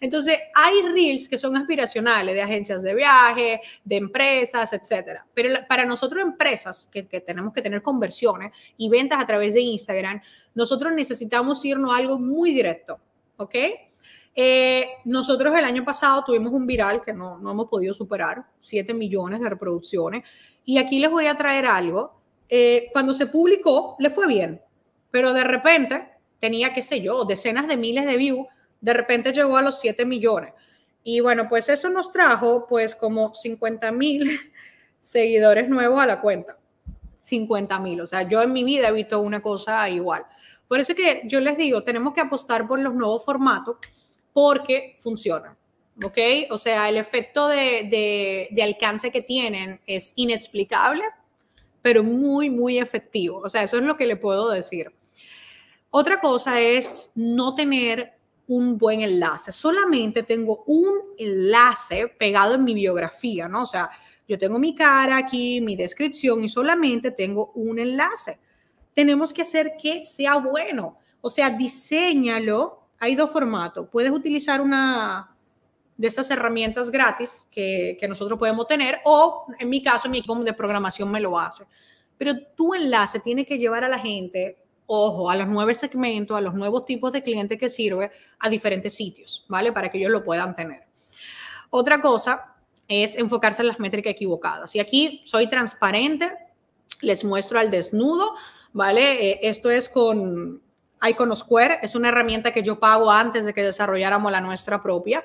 Entonces, hay reels que son aspiracionales de agencias de viaje, de empresas, etcétera. Pero para nosotros, empresas que, que tenemos que tener conversiones y ventas a través de Instagram, nosotros necesitamos irnos a algo muy directo, ¿ok? Eh, nosotros el año pasado tuvimos un viral que no, no hemos podido superar, 7 millones de reproducciones. Y aquí les voy a traer algo. Eh, cuando se publicó, le fue bien, pero de repente tenía, qué sé yo, decenas de miles de views, de repente llegó a los 7 millones. Y bueno, pues eso nos trajo pues como 50 mil <laughs> seguidores nuevos a la cuenta. 50 mil, o sea, yo en mi vida he visto una cosa igual. Por eso que yo les digo, tenemos que apostar por los nuevos formatos porque funciona. ¿Ok? O sea, el efecto de, alcance que tienen es inexplicable, pero muy, muy efectivo. O sea, eso es lo que le puedo decir. Otra cosa es no tener un buen enlace. Solamente tengo un enlace pegado en mi biografía, ¿no? O sea, yo tengo mi cara aquí, mi descripción y solamente tengo un enlace. Tenemos que hacer que sea bueno. O sea, diseñalo hay dos formatos. Puedes utilizar una de estas herramientas gratis que, nosotros podemos tener o en mi caso mi equipo de programación me lo hace. Pero tu enlace tiene que llevar a la gente, ojo, a los nuevos segmentos, a los nuevos tipos de clientes que sirve a diferentes sitios, ¿vale? Para que ellos lo puedan tener. Otra cosa es enfocarse en las métricas equivocadas. Y aquí soy transparente, les muestro al desnudo, ¿vale? Eh, esto es con, Iconosquare es una herramienta que yo pago antes de que desarrolláramos la nuestra propia.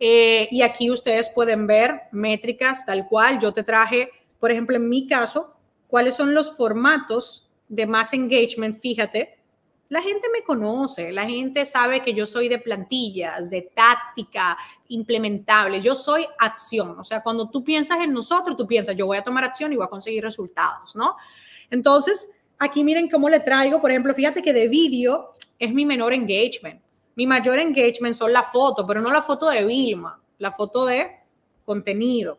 Eh, y aquí ustedes pueden ver métricas tal cual. Yo te traje, por ejemplo, en mi caso, cuáles son los formatos de más engagement. Fíjate, la gente me conoce, la gente sabe que yo soy de plantillas, de táctica implementable, yo soy acción. O sea, cuando tú piensas en nosotros, tú piensas, yo voy a tomar acción y voy a conseguir resultados, ¿no? Entonces, Aquí miren cómo le traigo, por ejemplo, fíjate que de vídeo es mi menor engagement. Mi mayor engagement son las fotos, pero no la foto de Vilma, la foto de contenido.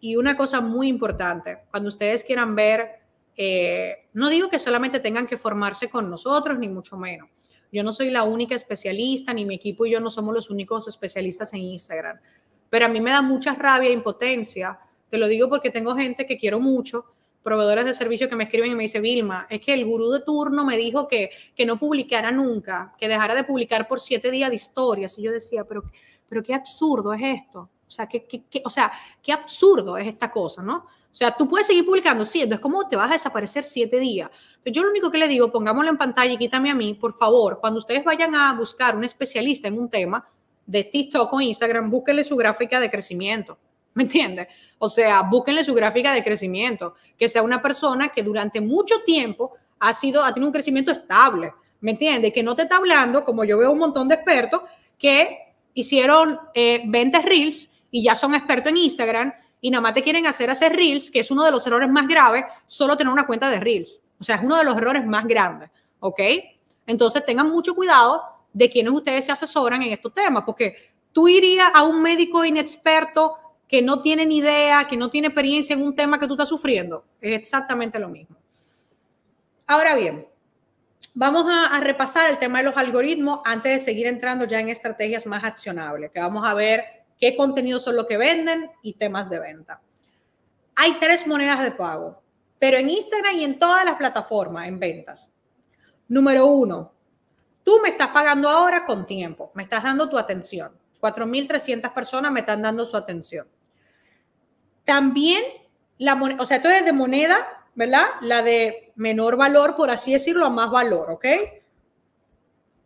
Y una cosa muy importante, cuando ustedes quieran ver, eh, no digo que solamente tengan que formarse con nosotros, ni mucho menos. Yo no soy la única especialista, ni mi equipo y yo no somos los únicos especialistas en Instagram. Pero a mí me da mucha rabia e impotencia, te lo digo porque tengo gente que quiero mucho, proveedores de servicios que me escriben y me dice Vilma, es que el gurú de turno me dijo que, que no publicara nunca, que dejara de publicar por siete días de historias. Y yo decía, pero, pero qué absurdo es esto. O sea, qué, o sea, qué absurdo es esta cosa, ¿no? O sea, tú puedes seguir publicando, sí, entonces ¿cómo te vas a desaparecer siete días? Entonces, yo lo único que le digo, pongámoslo en pantalla y quítame a mí, por favor, cuando ustedes vayan a buscar un especialista en un tema de TikTok o Instagram, búsquenle su gráfica de crecimiento. ¿me entiendes? O sea, búsquenle su gráfica de crecimiento, que sea una persona que durante mucho tiempo ha, sido, ha tenido un crecimiento estable, ¿me entiendes? Que no te está hablando, como yo veo un montón de expertos que hicieron 20 eh, reels y ya son expertos en Instagram y nada más te quieren hacer hacer reels, que es uno de los errores más graves, solo tener una cuenta de reels. O sea, es uno de los errores más grandes, ¿ok? Entonces tengan mucho cuidado de quienes ustedes se asesoran en estos temas, porque tú irías a un médico inexperto que no tienen idea, que no tiene experiencia en un tema que tú estás sufriendo. Es exactamente lo mismo. Ahora bien, vamos a, repasar el tema de los algoritmos antes de seguir entrando ya en estrategias más accionables, que vamos a ver qué contenidos son los que venden y temas de venta. Hay tres monedas de pago, pero en Instagram y en todas las plataformas en ventas. Número uno, tú me estás pagando ahora con tiempo, me estás dando tu atención. 4.300 personas me están dando su atención. También, la o sea, esto es de moneda, ¿verdad? La de menor valor, por así decirlo, a más valor, ¿ok?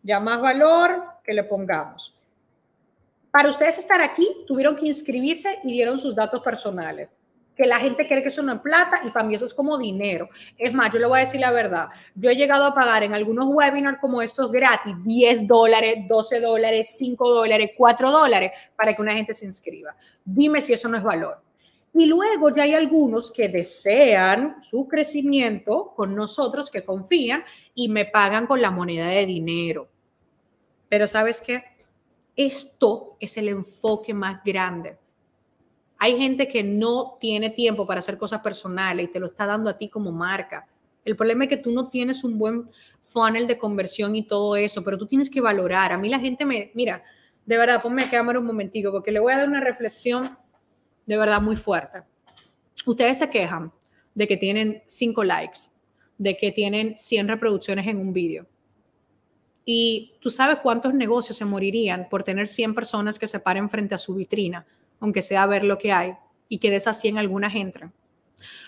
Ya más valor que le pongamos. Para ustedes estar aquí, tuvieron que inscribirse y dieron sus datos personales que la gente cree que eso no es plata y para mí eso es como dinero. Es más, yo le voy a decir la verdad. Yo he llegado a pagar en algunos webinars como estos gratis 10 dólares, 12 dólares, 5 dólares, 4 dólares para que una gente se inscriba. Dime si eso no es valor. Y luego ya hay algunos que desean su crecimiento con nosotros, que confían y me pagan con la moneda de dinero. Pero sabes qué? Esto es el enfoque más grande. Hay gente que no tiene tiempo para hacer cosas personales y te lo está dando a ti como marca. El problema es que tú no tienes un buen funnel de conversión y todo eso, pero tú tienes que valorar. A mí la gente me, mira, de verdad, ponme a cámara un momentico porque le voy a dar una reflexión de verdad muy fuerte. Ustedes se quejan de que tienen 5 likes, de que tienen 100 reproducciones en un vídeo. Y tú sabes cuántos negocios se morirían por tener 100 personas que se paren frente a su vitrina, aunque sea a ver lo que hay, y que de esas 100 algunas entran.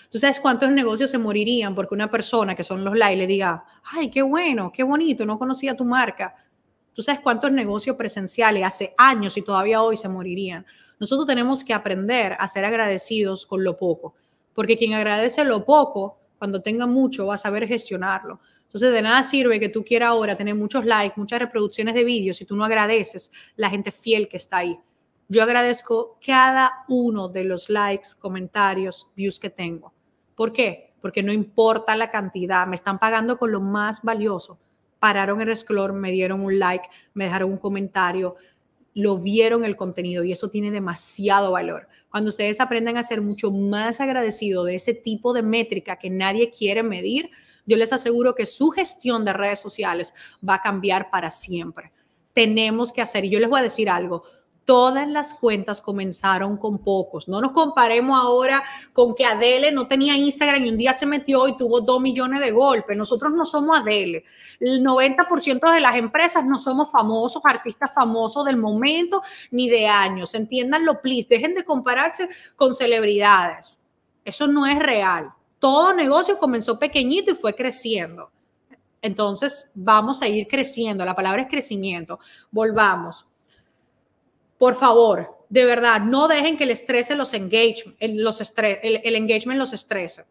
Tú sabes cuántos negocios se morirían porque una persona que son los likes le diga, ay, qué bueno, qué bonito, no conocía tu marca, Tú sabes cuántos negocios presenciales hace años y todavía hoy se morirían. Nosotros tenemos que aprender a ser agradecidos con lo poco, porque quien agradece lo poco, cuando tenga mucho, va a saber gestionarlo. Entonces, de nada sirve que tú quieras ahora tener muchos likes, muchas reproducciones de vídeos si tú no agradeces la gente fiel que está ahí. Yo agradezco cada uno de los likes, comentarios, views que tengo. ¿Por qué? Porque no importa la cantidad, me están pagando con lo más valioso, pararon el resclor me dieron un like, me dejaron un comentario, lo vieron el contenido y eso tiene demasiado valor. Cuando ustedes aprendan a ser mucho más agradecidos de ese tipo de métrica que nadie quiere medir, yo les aseguro que su gestión de redes sociales va a cambiar para siempre. Tenemos que hacer, y yo les voy a decir algo, todas las cuentas comenzaron con pocos. No nos comparemos ahora con que Adele no tenía Instagram y un día se metió y tuvo dos millones de golpes. Nosotros no somos Adele. El 90% de las empresas no somos famosos, artistas famosos del momento ni de años. Entiéndanlo, please. Dejen de compararse con celebridades. Eso no es real. Todo negocio comenzó pequeñito y fue creciendo. Entonces vamos a ir creciendo. La palabra es crecimiento. Volvamos por favor, de verdad, no dejen que el estrés los engage, el, los el, engagement los estrese.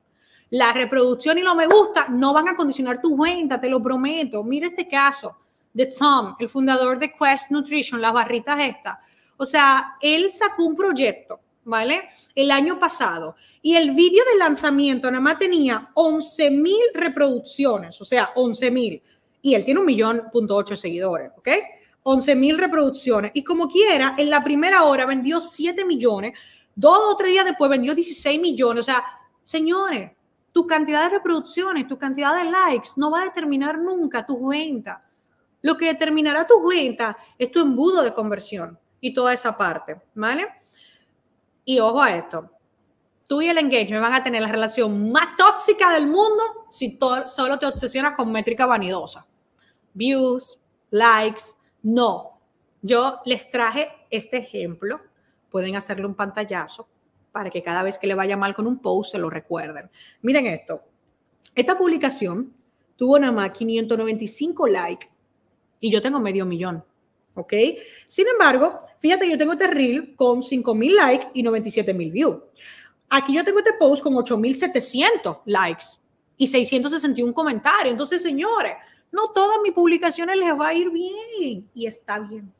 La reproducción y lo me gusta no van a condicionar tu cuenta, te lo prometo. Mira este caso de Tom, el fundador de Quest Nutrition, las barritas estas. O sea, él sacó un proyecto, ¿vale? El año pasado. Y el vídeo de lanzamiento nada más tenía 11,000 reproducciones, o sea, 11,000. Y él tiene un millón punto ocho seguidores, ¿ok? 11 mil reproducciones. Y como quiera, en la primera hora vendió 7 millones, dos o tres días después vendió 16 millones. O sea, señores, tu cantidad de reproducciones, tu cantidad de likes no va a determinar nunca tu cuenta. Lo que determinará tu cuenta es tu embudo de conversión y toda esa parte, ¿vale? Y ojo a esto, tú y el engagement van a tener la relación más tóxica del mundo si solo te obsesionas con métricas vanidosas. Views, likes, no, yo les traje este ejemplo, pueden hacerle un pantallazo para que cada vez que le vaya mal con un post se lo recuerden. Miren esto, esta publicación tuvo nada más 595 likes y yo tengo medio millón. ¿ok? Sin embargo, fíjate, yo tengo este reel con 5.000 likes y 97.000 views. Aquí yo tengo este post con 8.700 likes y 661 comentarios. Entonces, señores, no todas mis publicaciones les va a ir bien y está bien.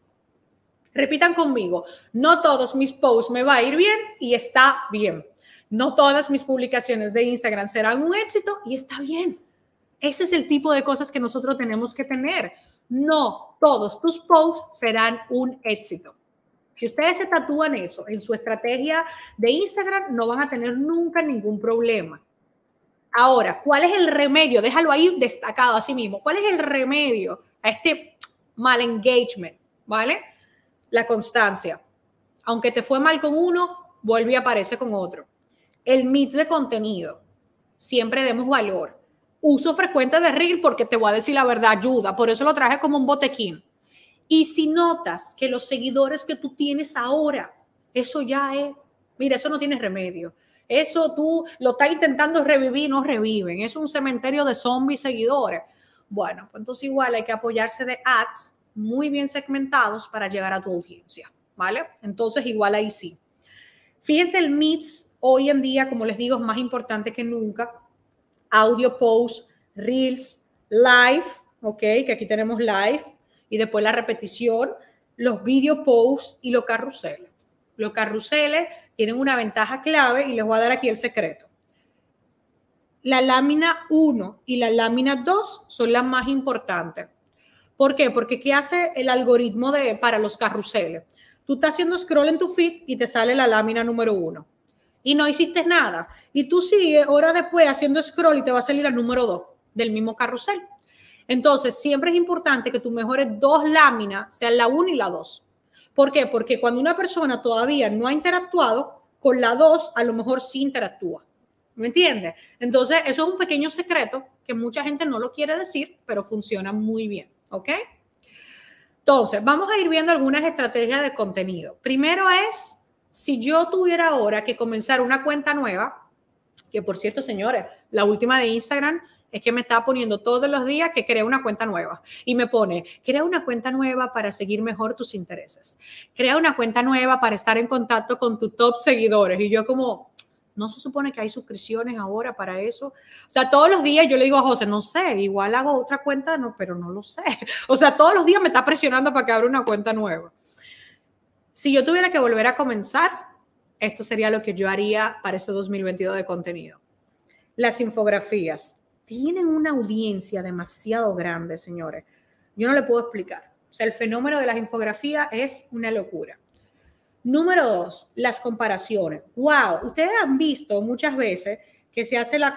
Repitan conmigo, no todos mis posts me va a ir bien y está bien. No todas mis publicaciones de Instagram serán un éxito y está bien. Ese es el tipo de cosas que nosotros tenemos que tener. No todos tus posts serán un éxito. Si ustedes se tatúan eso en su estrategia de Instagram, no van a tener nunca ningún problema. Ahora, ¿cuál es el remedio? Déjalo ahí destacado a sí mismo. ¿Cuál es el remedio a este mal engagement? ¿Vale? La constancia. Aunque te fue mal con uno, vuelve y aparece con otro. El mix de contenido. Siempre demos valor. Uso frecuente de reel porque te voy a decir la verdad, ayuda. Por eso lo traje como un botequín. Y si notas que los seguidores que tú tienes ahora, eso ya es, mira, eso no tiene remedio. Eso tú lo estás intentando revivir, no reviven. Es un cementerio de zombies seguidores. Bueno, pues entonces igual hay que apoyarse de ads muy bien segmentados para llegar a tu audiencia, ¿vale? Entonces igual ahí sí. Fíjense el mix hoy en día, como les digo, es más importante que nunca. Audio post, reels, live, ¿ok? Que aquí tenemos live y después la repetición, los video posts y los carruseles. Los carruseles tienen una ventaja clave y les voy a dar aquí el secreto. La lámina 1 y la lámina 2 son las más importantes. ¿Por qué? Porque ¿qué hace el algoritmo de, para los carruseles? Tú estás haciendo scroll en tu feed y te sale la lámina número 1 y no hiciste nada. Y tú sigues horas después haciendo scroll y te va a salir la número 2 del mismo carrusel. Entonces, siempre es importante que tus mejores dos láminas, sean la 1 y la 2. ¿Por qué? Porque cuando una persona todavía no ha interactuado, con la dos, a lo mejor sí interactúa. ¿Me entiendes? Entonces, eso es un pequeño secreto que mucha gente no lo quiere decir, pero funciona muy bien. ¿Ok? Entonces, vamos a ir viendo algunas estrategias de contenido. Primero es, si yo tuviera ahora que comenzar una cuenta nueva, que por cierto, señores, la última de Instagram es que me está poniendo todos los días que crea una cuenta nueva. Y me pone, crea una cuenta nueva para seguir mejor tus intereses. Crea una cuenta nueva para estar en contacto con tus top seguidores. Y yo como, ¿no se supone que hay suscripciones ahora para eso? O sea, todos los días yo le digo a José, no sé, igual hago otra cuenta, no, pero no lo sé. <laughs> O sea, todos los días me está presionando para que abra una cuenta nueva. Si yo tuviera que volver a comenzar, esto sería lo que yo haría para ese 2022 de contenido. Las infografías tienen una audiencia demasiado grande, señores. Yo no le puedo explicar. O sea, el fenómeno de las infografías es una locura. Número dos, las comparaciones. Wow, ustedes han visto muchas veces que se hace la,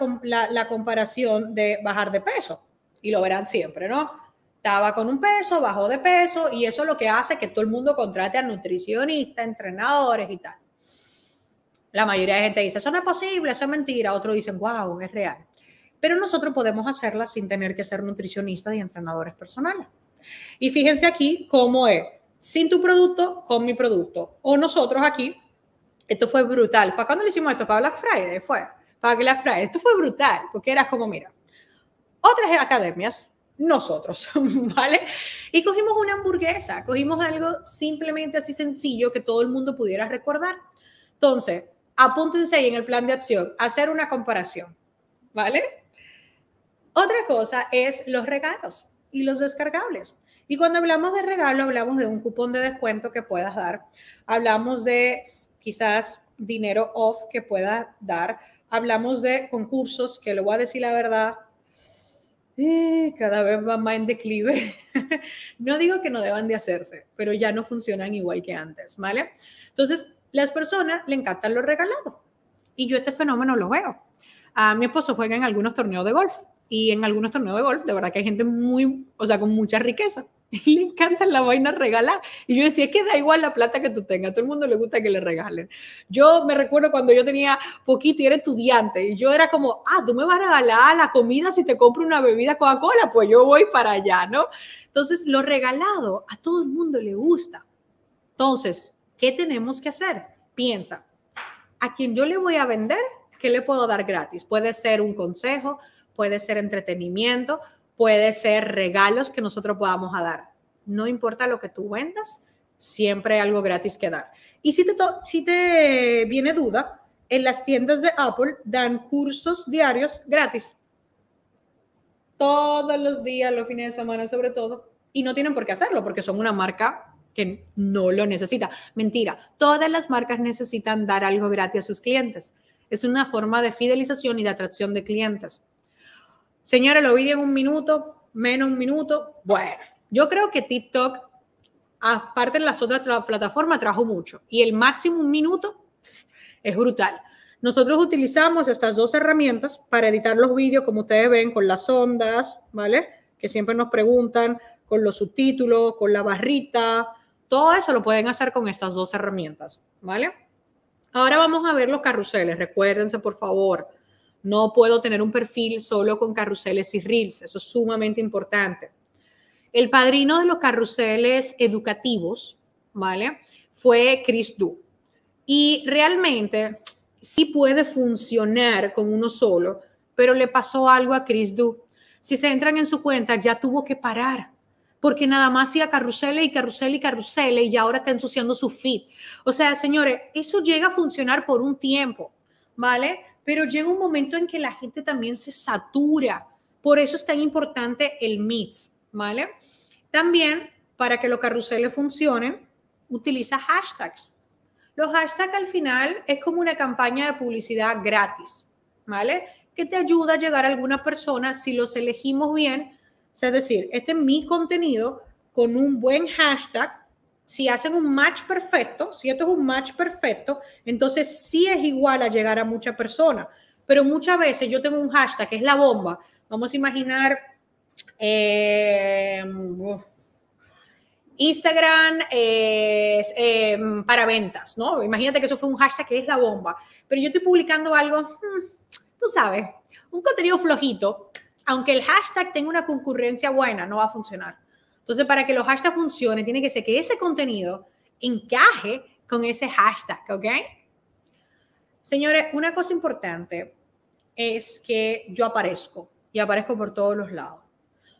comparación de bajar de peso y lo verán siempre, ¿no? Estaba con un peso, bajó de peso y eso es lo que hace que todo el mundo contrate a nutricionistas, entrenadores y tal. La mayoría de gente dice, eso no es posible, eso es mentira. Otros dicen, wow, es real pero nosotros podemos hacerla sin tener que ser nutricionistas y entrenadores personales. Y fíjense aquí cómo es, sin tu producto, con mi producto. O nosotros aquí, esto fue brutal. ¿Para cuándo le hicimos esto? Para Black Friday fue, para Black Friday. Esto fue brutal, porque era como, mira, otras academias, nosotros, <laughs> ¿vale? Y cogimos una hamburguesa, cogimos algo simplemente así sencillo que todo el mundo pudiera recordar. Entonces, apúntense ahí en el plan de acción, hacer una comparación, ¿vale? Otra cosa es los regalos y los descargables. Y cuando hablamos de regalo, hablamos de un cupón de descuento que puedas dar, hablamos de quizás dinero off que puedas dar, hablamos de concursos, que lo voy a decir la verdad, eh, cada vez va más en declive. <laughs> no digo que no deban de hacerse, pero ya no funcionan igual que antes, ¿vale? Entonces, las personas le encantan los regalados. y yo este fenómeno lo veo. A ah, mi esposo juega en algunos torneos de golf y en algunos torneos de golf, de verdad que hay gente muy, o sea, con mucha riqueza. <laughs> Y le encanta la vaina regalar. Y yo decía, es que da igual la plata que tú tengas, a todo el mundo le gusta que le regalen. Yo me recuerdo cuando yo tenía poquito y era estudiante, y yo era como, ah, tú me vas a regalar la comida si te compro una bebida Coca-Cola, pues yo voy para allá, ¿no? Entonces, lo regalado a todo el mundo le gusta. Entonces, ¿qué tenemos que hacer? Piensa, a quien yo le voy a vender, ¿qué le puedo dar gratis? Puede ser un consejo, puede ser entretenimiento, puede ser regalos que nosotros podamos dar. No importa lo que tú vendas, siempre hay algo gratis que dar. Y si te, si te viene duda, en las tiendas de Apple dan cursos diarios gratis. Todos los días, los fines de semana sobre todo. Y no tienen por qué hacerlo porque son una marca que no lo necesita. Mentira, todas las marcas necesitan dar algo gratis a sus clientes. Es una forma de fidelización y de atracción de clientes. Señores, lo vi en un minuto, menos un minuto. Bueno, yo creo que TikTok, aparte de las otras plataformas, trajo mucho. Y el máximo un minuto es brutal. Nosotros utilizamos estas dos herramientas para editar los vídeos, como ustedes ven, con las ondas, ¿vale? Que siempre nos preguntan, con los subtítulos, con la barrita. Todo eso lo pueden hacer con estas dos herramientas, ¿vale? Ahora vamos a ver los carruseles. Recuérdense, por favor no puedo tener un perfil solo con carruseles y reels, eso es sumamente importante. El padrino de los carruseles educativos, ¿vale? Fue Chris Du. Y realmente sí puede funcionar con uno solo, pero le pasó algo a Chris Du. Si se entran en su cuenta, ya tuvo que parar porque nada más hacía carruseles y carruseles y carruseles y ya ahora está ensuciando su feed. O sea, señores, eso llega a funcionar por un tiempo, ¿vale? pero llega un momento en que la gente también se satura. Por eso es tan importante el mix, ¿vale? También, para que los carruseles funcionen, utiliza hashtags. Los hashtags al final es como una campaña de publicidad gratis, ¿vale? Que te ayuda a llegar a alguna persona si los elegimos bien. O sea, es decir, este es mi contenido con un buen hashtag si hacen un match perfecto, si esto es un match perfecto, entonces sí es igual a llegar a mucha persona. Pero muchas veces yo tengo un hashtag que es la bomba. Vamos a imaginar eh, Instagram eh, para ventas, ¿no? Imagínate que eso fue un hashtag que es la bomba. Pero yo estoy publicando algo, hmm, tú sabes, un contenido flojito. Aunque el hashtag tenga una concurrencia buena, no va a funcionar entonces, para que los hashtags funcionen, tiene que ser que ese contenido encaje con ese hashtag, ¿ok? Señores, una cosa importante es que yo aparezco y aparezco por todos los lados.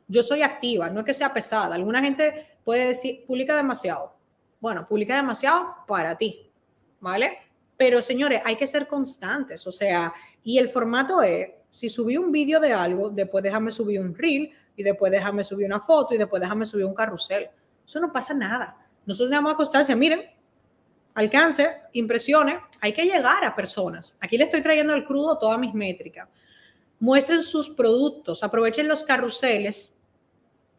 Yo soy activa, no es que sea pesada. Alguna gente puede decir, publica demasiado. Bueno, publica demasiado para ti, ¿vale? Pero señores, hay que ser constantes, o sea, y el formato es, si subí un vídeo de algo, después déjame subir un reel, y después déjame subir una foto y después déjame subir un carrusel. Eso no pasa nada. Nosotros damos a constancia. miren, alcance, impresione. hay que llegar a personas. Aquí le estoy trayendo al crudo todas mis métricas. Muestren sus productos, aprovechen los carruseles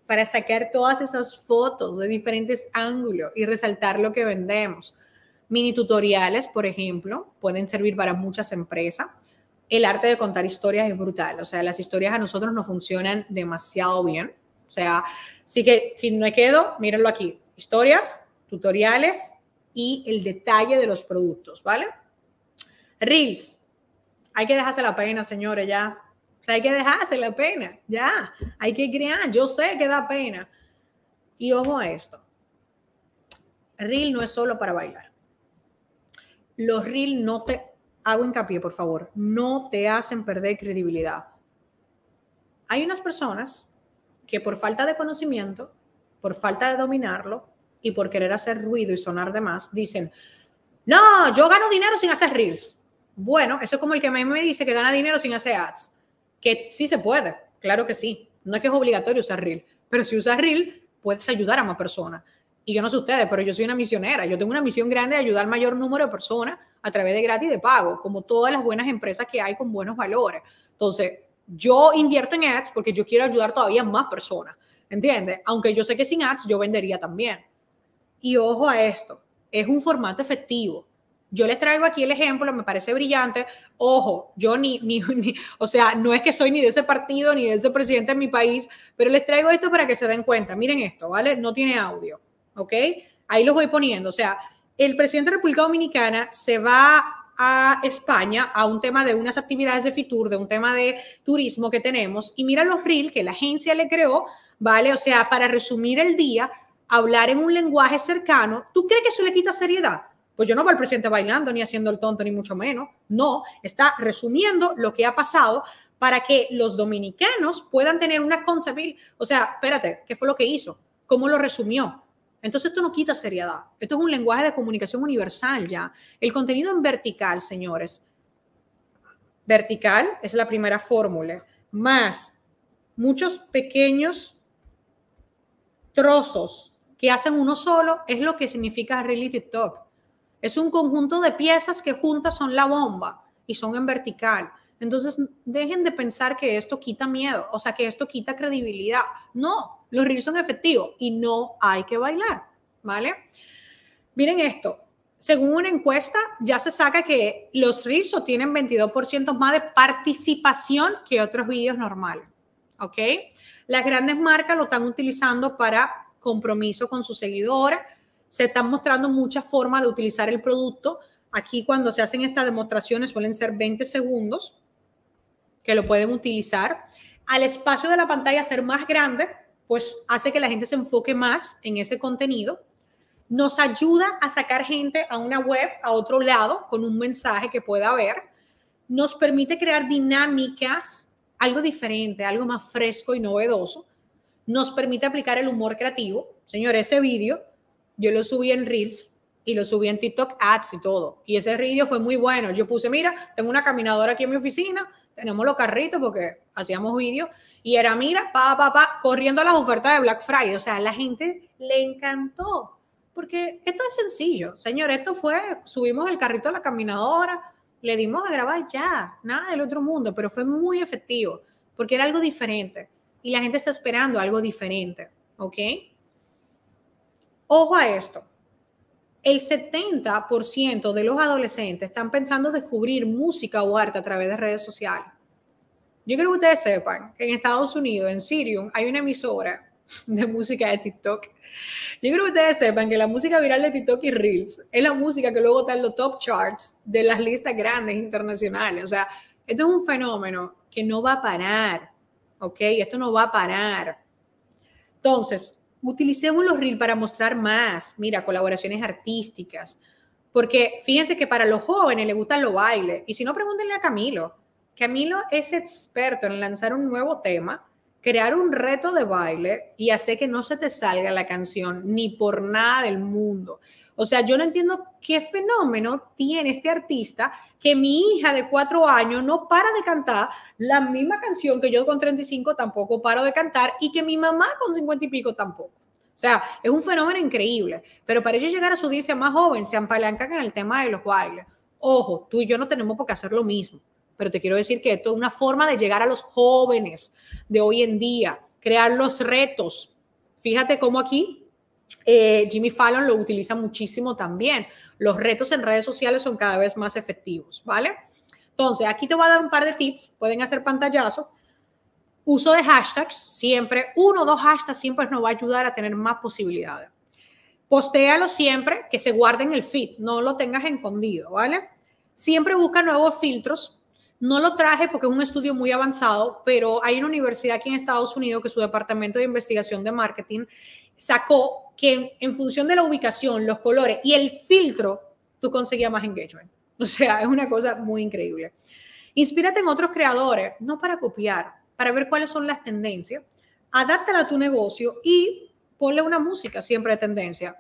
para sacar todas esas fotos de diferentes ángulos y resaltar lo que vendemos. Mini tutoriales, por ejemplo, pueden servir para muchas empresas el arte de contar historias es brutal. O sea, las historias a nosotros no funcionan demasiado bien. O sea, sí que si me quedo, mírenlo aquí. Historias, tutoriales y el detalle de los productos, ¿vale? Reels. Hay que dejarse la pena, señores, ya. O sea, hay que dejarse la pena, ya. Hay que crear. Yo sé que da pena. Y ojo a esto. Reel no es solo para bailar. Los Reels no te hago hincapié, por favor, no te hacen perder credibilidad. Hay unas personas que por falta de conocimiento, por falta de dominarlo y por querer hacer ruido y sonar de más, dicen, no, yo gano dinero sin hacer reels. Bueno, eso es como el que a mí me dice que gana dinero sin hacer ads, que sí se puede, claro que sí. No es que es obligatorio usar reel, pero si usas reel, puedes ayudar a más personas. Y yo no sé ustedes, pero yo soy una misionera. Yo tengo una misión grande de ayudar al mayor número de personas a través de gratis de pago, como todas las buenas empresas que hay con buenos valores. Entonces, yo invierto en ads porque yo quiero ayudar todavía más personas, ¿entiendes? Aunque yo sé que sin ads yo vendería también. Y ojo a esto, es un formato efectivo. Yo les traigo aquí el ejemplo, me parece brillante. Ojo, yo <laughs> ni, o sea, no es que soy ni de ese partido ni de ese presidente en mi país, pero les traigo esto para que se den cuenta. Miren esto, ¿vale? No tiene audio, ¿ok? Ahí los voy poniendo. O sea, el presidente de República Dominicana se va a España a un tema de unas actividades de Fitur, de un tema de turismo que tenemos, y mira los reels que la agencia le creó, ¿vale? O sea, para resumir el día, hablar en un lenguaje cercano, ¿tú crees que eso le quita seriedad? Pues yo no veo al presidente bailando, ni haciendo el tonto, ni mucho menos. No, está resumiendo lo que ha pasado para que los dominicanos puedan tener una mil O sea, espérate, ¿qué fue lo que hizo? ¿Cómo lo resumió? Entonces esto no quita seriedad. Esto es un lenguaje de comunicación universal ya. El contenido en vertical, señores. Vertical es la primera fórmula, más muchos pequeños trozos que hacen uno solo, es lo que significa reality Talk. Es un conjunto de piezas que juntas son la bomba y son en vertical. Entonces, dejen de pensar que esto quita miedo, o sea, que esto quita credibilidad. No, los reels son efectivos y no hay que bailar, ¿vale? Miren esto. Según una encuesta, ya se saca que los reels tienen 22% más de participación que otros vídeos normales, ¿ok? Las grandes marcas lo están utilizando para compromiso con sus seguidores, se están mostrando muchas formas de utilizar el producto. Aquí cuando se hacen estas demostraciones suelen ser 20 segundos, que lo pueden utilizar. Al espacio de la pantalla ser más grande, pues hace que la gente se enfoque más en ese contenido. Nos ayuda a sacar gente a una web, a otro lado, con un mensaje que pueda ver. Nos permite crear dinámicas, algo diferente, algo más fresco y novedoso. Nos permite aplicar el humor creativo. Señor, ese vídeo yo lo subí en Reels y lo subí en TikTok Ads y todo. Y ese vídeo fue muy bueno. Yo puse, mira, tengo una caminadora aquí en mi oficina, tenemos los carritos porque hacíamos vídeos y era, mira, pa, pa, pa, corriendo a las ofertas de Black Friday. O sea, la gente le encantó. Porque esto es sencillo, señor. Esto fue, subimos el carrito a la caminadora, le dimos a grabar ya, nada del otro mundo, pero fue muy efectivo porque era algo diferente y la gente está esperando algo diferente, ¿ok? Ojo a esto el 70% de los adolescentes están pensando descubrir música o arte a través de redes sociales. Yo creo que ustedes sepan que en Estados Unidos, en Sirium, hay una emisora <laughs> de música de TikTok. Yo creo que ustedes sepan que la música viral de TikTok y Reels es la música que luego está en los top charts de las listas grandes internacionales. O sea, esto es un fenómeno que no va a parar, ¿ok? Esto no va a parar. Entonces, utilicemos los reels para mostrar más, mira, colaboraciones artísticas, porque fíjense que para los jóvenes le gustan los baile. y si no, pregúntenle a Camilo. Camilo es experto en lanzar un nuevo tema, crear un reto de baile y hacer que no se te salga la canción ni por nada del mundo. O sea, yo no entiendo qué fenómeno tiene este artista que mi hija de cuatro años no para de cantar la misma canción que yo con 35 tampoco paro de cantar y que mi mamá con 50 y pico tampoco. O sea, es un fenómeno increíble, pero para ellos llegar a su audiencia más joven se empalancan en el tema de los bailes. Ojo, tú y yo no tenemos por qué hacer lo mismo, pero te quiero decir que esto es una forma de llegar a los jóvenes de hoy en día, crear los retos. Fíjate cómo aquí eh, Jimmy Fallon lo utiliza muchísimo también. Los retos en redes sociales son cada vez más efectivos, ¿vale? Entonces, aquí te voy a dar un par de tips, pueden hacer pantallazo. Uso de hashtags, siempre, uno o dos hashtags siempre nos va a ayudar a tener más posibilidades. Postéalo siempre, que se guarde en el feed, no lo tengas escondido, ¿vale? Siempre busca nuevos filtros no lo traje porque es un estudio muy avanzado, pero hay una universidad aquí en Estados Unidos que su departamento de investigación de marketing sacó que en función de la ubicación, los colores y el filtro, tú conseguías más engagement. <laughs> O sea, es una cosa muy increíble. Inspírate en otros creadores, no para copiar, para ver cuáles son las tendencias. Adáptala a tu negocio y ponle una música siempre de tendencia.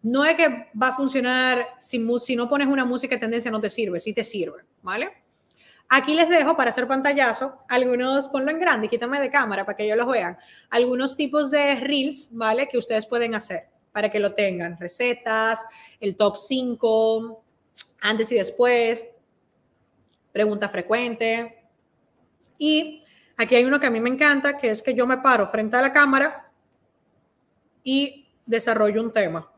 No es que va a funcionar si, si no pones una música de tendencia, no te sirve, sí te sirve, ¿vale? Aquí les dejo para hacer pantallazo algunos, ponlo en grande, y quítame de cámara para que ellos los vean, algunos tipos de reels, ¿vale? Que ustedes pueden hacer para que lo tengan. Recetas, el top 5, antes y después, pregunta frecuente. Y aquí hay uno que a mí me encanta, que es que yo me paro frente a la cámara y desarrollo un tema.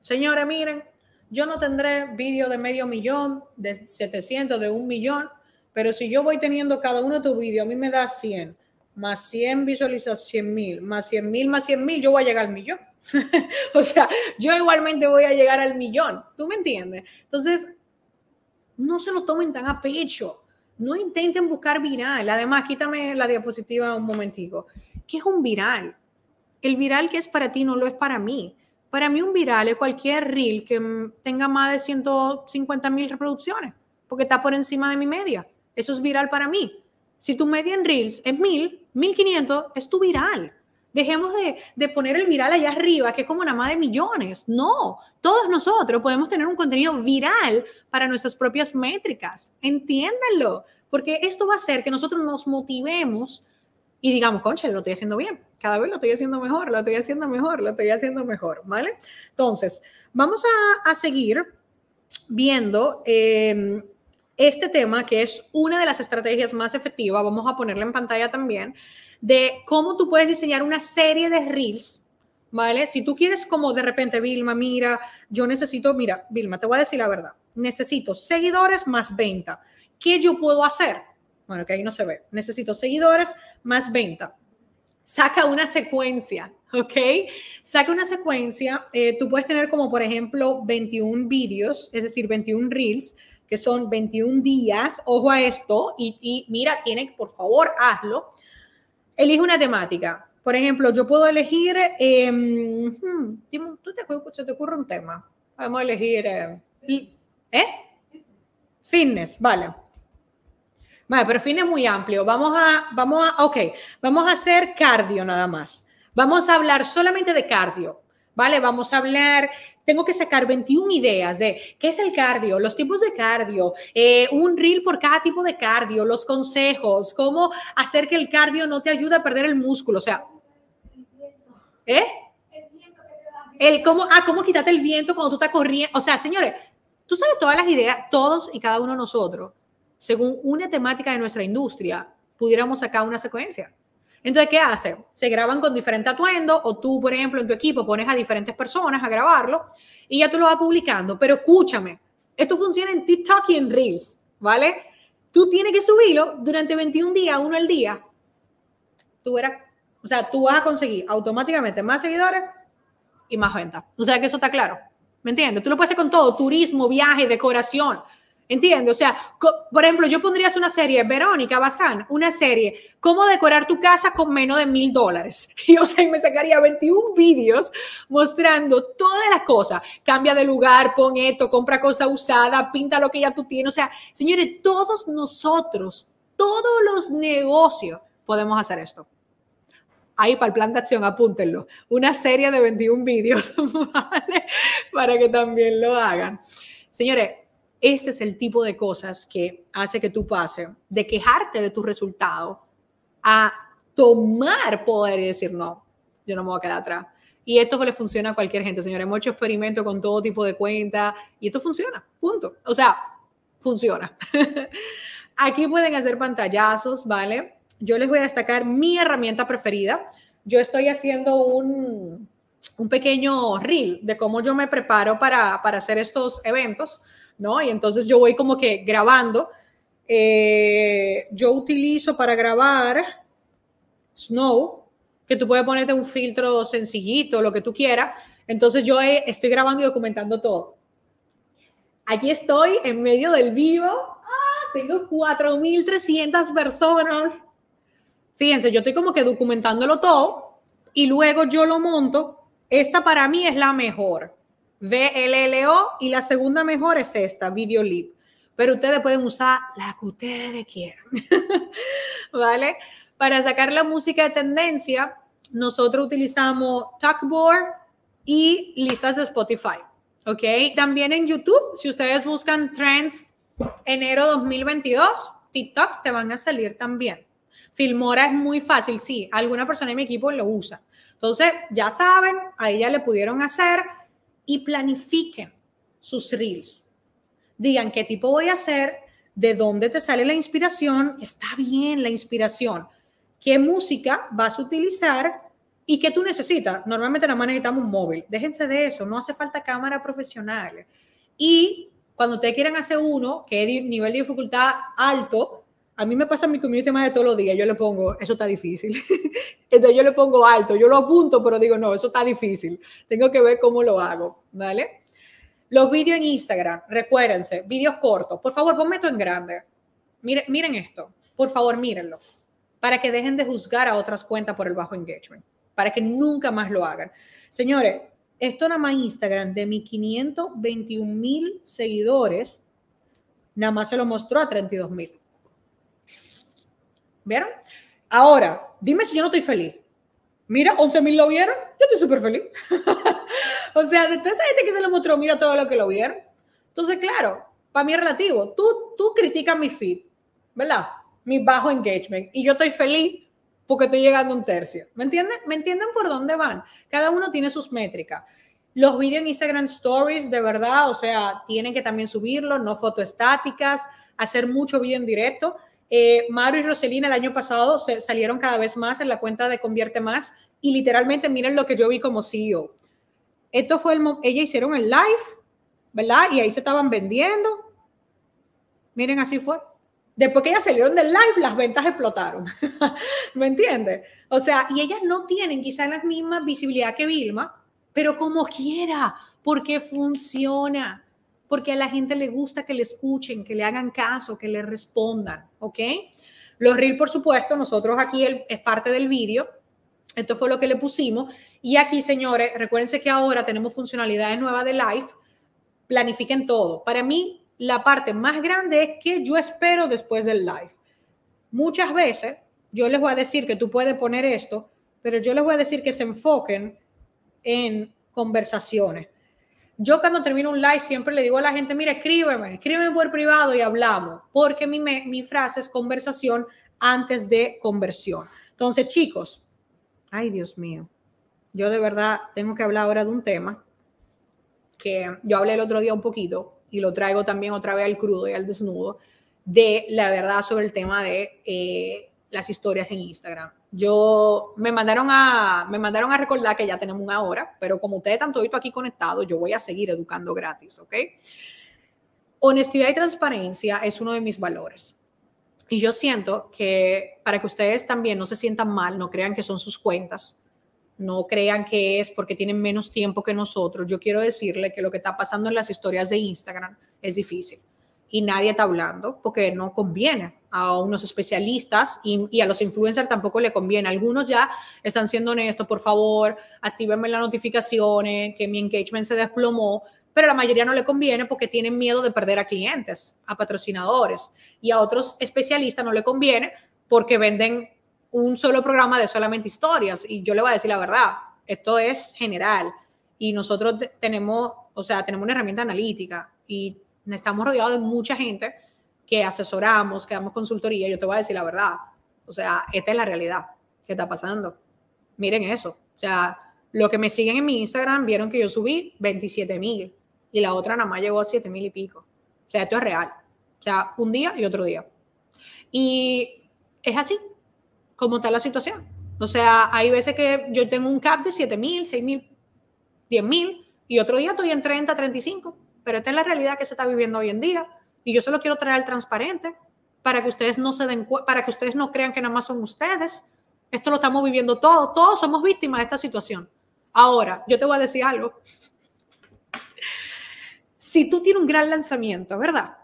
Señora, miren, yo no tendré vídeo de medio millón, de 700, de un millón, pero si yo voy teniendo cada uno de tus vídeos, a mí me da 100, más 100 visualizaciones, 100 mil, más 100 mil, más 100 mil, yo voy a llegar al millón. <laughs> o sea, yo igualmente voy a llegar al millón. ¿Tú me entiendes? Entonces, no se lo tomen tan a pecho. No intenten buscar viral. Además, quítame la diapositiva un momentico. ¿Qué es un viral? El viral que es para ti no lo es para mí. Para mí un viral es cualquier reel que tenga más de 150 mil reproducciones, porque está por encima de mi media. Eso es viral para mí. Si tu media en Reels es 1000, 1500, es tu viral. Dejemos de, poner el viral allá arriba, que es como nada más de millones. No, todos nosotros podemos tener un contenido viral para nuestras propias métricas. Entiéndanlo, porque esto va a hacer que nosotros nos motivemos y digamos, concha, lo estoy haciendo bien. Cada vez lo estoy haciendo mejor, lo estoy haciendo mejor, lo estoy haciendo mejor, ¿vale? Entonces, vamos a, a seguir viendo. Eh, este tema, que es una de las estrategias más efectivas, vamos a ponerla en pantalla también, de cómo tú puedes diseñar una serie de reels, ¿vale? Si tú quieres como de repente, Vilma, mira, yo necesito, mira, Vilma, te voy a decir la verdad, necesito seguidores más venta. ¿Qué yo puedo hacer? Bueno, que ahí no se ve. Necesito seguidores más venta. Saca una secuencia, ¿ok? Saca una secuencia. Eh, tú puedes tener como, por ejemplo, 21 vídeos, es decir, 21 reels que son 21 días, ojo a esto, y, mira, tiene, que, por favor, hazlo. Elige una temática. Por ejemplo, yo puedo elegir, em, hmm, ¿tú te, ocurre un tema? Vamos a elegir, em, eh, Fitness, vale. Vale, pero fitness muy amplio. Vamos a, vamos a, ok, vamos a hacer cardio nada más. Vamos a hablar solamente de cardio. ¿vale? Vamos a hablar, tengo que sacar 21 ideas de qué es el cardio, los tipos de cardio, eh, un reel por cada tipo de cardio, los consejos, cómo hacer que el cardio no te ayude a perder el músculo, o sea, ¿eh? El cómo, ah, cómo quitarte el viento cuando tú estás corriendo. O sea, señores, tú sabes todas las ideas, todos y cada uno de nosotros, según una temática de nuestra industria, pudiéramos sacar una secuencia. Entonces, ¿qué hace? Se graban con diferentes atuendo o tú, por ejemplo, en tu equipo pones a diferentes personas a grabarlo y ya tú lo vas publicando. Pero escúchame, esto funciona en TikTok y en Reels, ¿vale? Tú tienes que subirlo durante 21 días, uno al día. Tú verás. O sea, tú vas a conseguir automáticamente más seguidores y más ventas. O sea, que eso está claro. ¿Me entiendes? Tú lo puedes hacer con todo, turismo, viaje, decoración. Entiendo, o sea, por ejemplo, yo pondría una serie, Verónica Bazán, una serie, cómo decorar tu casa con menos de mil dólares. <laughs> Y o sea, me sacaría 21 vídeos mostrando todas las cosas. Cambia de lugar, pon esto, compra cosa usada, pinta lo que ya tú tienes. O sea, señores, todos nosotros, todos los negocios podemos hacer esto. Ahí para el plan de acción, apúntenlo. Una serie de 21 vídeos, <laughs> ¿vale? Para que también lo hagan. Señores, este es el tipo de cosas que hace que tú pases de quejarte de tu resultado a tomar poder y decir, no, yo no me voy a quedar atrás. Y esto le funciona a cualquier gente, señores. Hemos hecho experimentos con todo tipo de cuenta y esto funciona, punto. O sea, funciona. <laughs> Aquí pueden hacer pantallazos, ¿vale? Yo les voy a destacar mi herramienta preferida. Yo estoy haciendo un, un pequeño reel de cómo yo me preparo para, para hacer estos eventos. ¿no? Y entonces yo voy como que grabando. Eh, yo utilizo para grabar Snow, que tú puedes ponerte un filtro sencillito, lo que tú quieras. Entonces yo eh, estoy grabando y documentando todo. Aquí estoy en medio del vivo. ¡Ah! Tengo 4.300 personas. Fíjense, yo estoy como que documentándolo todo y luego yo lo monto. Esta para mí es la mejor. VLLO y la segunda mejor es esta, VideoLib. Pero ustedes pueden usar la que ustedes quieran, <laughs> ¿vale? Para sacar la música de tendencia, nosotros utilizamos Talkboard y listas de Spotify, ¿ok? También en YouTube, si ustedes buscan Trends enero 2022, TikTok te van a salir también. Filmora es muy fácil, sí, alguna persona en mi equipo lo usa. Entonces, ya saben, ahí ya le pudieron hacer y planifiquen sus reels. Digan qué tipo voy a hacer, de dónde te sale la inspiración, está bien la inspiración, qué música vas a utilizar y qué tú necesitas. Normalmente nada más necesitamos un móvil, déjense de eso, no hace falta cámara profesional. Y cuando te quieran hacer uno, que es nivel de dificultad alto, a mí me pasa en mi community más de todos los días, yo le pongo, eso está difícil. <laughs> Entonces yo le pongo alto, yo lo apunto, pero digo, no, eso está difícil. Tengo que ver cómo lo hago, ¿vale? Los vídeos en Instagram, recuérdense, vídeos cortos. Por favor, ponme esto en grande. Miren, miren esto, por favor, mírenlo. Para que dejen de juzgar a otras cuentas por el bajo engagement. Para que nunca más lo hagan. Señores, esto nada más Instagram de mis 521 mil seguidores, nada más se lo mostró a 32 mil. ¿Vieron? Ahora, dime si yo no estoy feliz. Mira, 11.000 mil lo vieron, yo estoy súper feliz. <laughs> o sea, de toda esa gente que se lo mostró, mira todo lo que lo vieron. Entonces, claro, para mí es relativo. Tú, tú criticas mi feed, ¿verdad? Mi bajo engagement. Y yo estoy feliz porque estoy llegando a un tercio. ¿Me entienden? ¿Me entienden por dónde van? Cada uno tiene sus métricas. Los vídeos en Instagram Stories, de verdad, o sea, tienen que también subirlo, no fotos estáticas, hacer mucho video en directo. Eh, y Roselina el año pasado se salieron cada vez más en la cuenta de Convierte Más y literalmente miren lo que yo vi como CEO. Esto fue el, ella hicieron el live, ¿verdad? Y ahí se estaban vendiendo. Miren, así fue. Después que ellas salieron del live, las ventas explotaron. <laughs> ¿Me entiendes? O sea, y ellas no tienen quizás la misma visibilidad que Vilma, pero como quiera, porque funciona porque a la gente le gusta que le escuchen, que le hagan caso, que le respondan, ¿ok? Los reels, por supuesto, nosotros aquí es parte del vídeo. Esto fue lo que le pusimos. Y aquí, señores, recuérdense que ahora tenemos funcionalidades nuevas de Live. Planifiquen todo. Para mí, la parte más grande es que yo espero después del live. Muchas veces yo les voy a decir que tú puedes poner esto, pero yo les voy a decir que se enfoquen en conversaciones yo cuando termino un live siempre le digo a la gente, mira, escríbeme, escríbeme por privado y hablamos, porque mi, frase es conversación antes de conversión. Entonces, chicos, ay Dios mío, yo de verdad tengo que hablar ahora de un tema que yo hablé el otro día un poquito y lo traigo también otra vez al crudo y al desnudo, de la verdad sobre el tema de eh, las historias en Instagram. Yo me mandaron a me mandaron a recordar que ya tenemos una hora, pero como ustedes están todito aquí conectados, yo voy a seguir educando gratis, ¿ok? Honestidad y transparencia es uno de mis valores. Y yo siento que para que ustedes también no se sientan mal, no crean que son sus cuentas, no crean que es porque tienen menos tiempo que nosotros. Yo quiero decirle que lo que está pasando en las historias de Instagram es difícil y nadie está hablando porque no conviene a unos especialistas y, a los influencers tampoco le conviene. Algunos ya están siendo honestos, por favor, actívenme las notificaciones, que mi engagement se desplomó, pero a la mayoría no le conviene porque tienen miedo de perder a clientes, a patrocinadores y a otros especialistas no le conviene porque venden un solo programa de solamente historias y yo le voy a decir la verdad, esto es general y nosotros tenemos, o sea, tenemos una herramienta analítica y estamos rodeados de mucha gente que asesoramos, que damos consultoría. Yo te voy a decir la verdad. O sea, esta es la realidad que está pasando. Miren eso. O sea, los que me siguen en mi Instagram vieron que yo subí 27 mil y la otra nada más llegó a 7 mil y pico. O sea, esto es real. O sea, un día y otro día. Y es así como está la situación. O sea, hay veces que yo tengo un cap de 7 mil, 6 mil, 10 mil y otro día estoy en 30, 35 pero esta es la realidad que se está viviendo hoy en día y yo solo quiero traer transparente para que ustedes no se den para que ustedes no crean que nada más son ustedes. Esto lo estamos viviendo todos, todos somos víctimas de esta situación. Ahora, yo te voy a decir algo. Si tú tienes un gran lanzamiento, ¿verdad?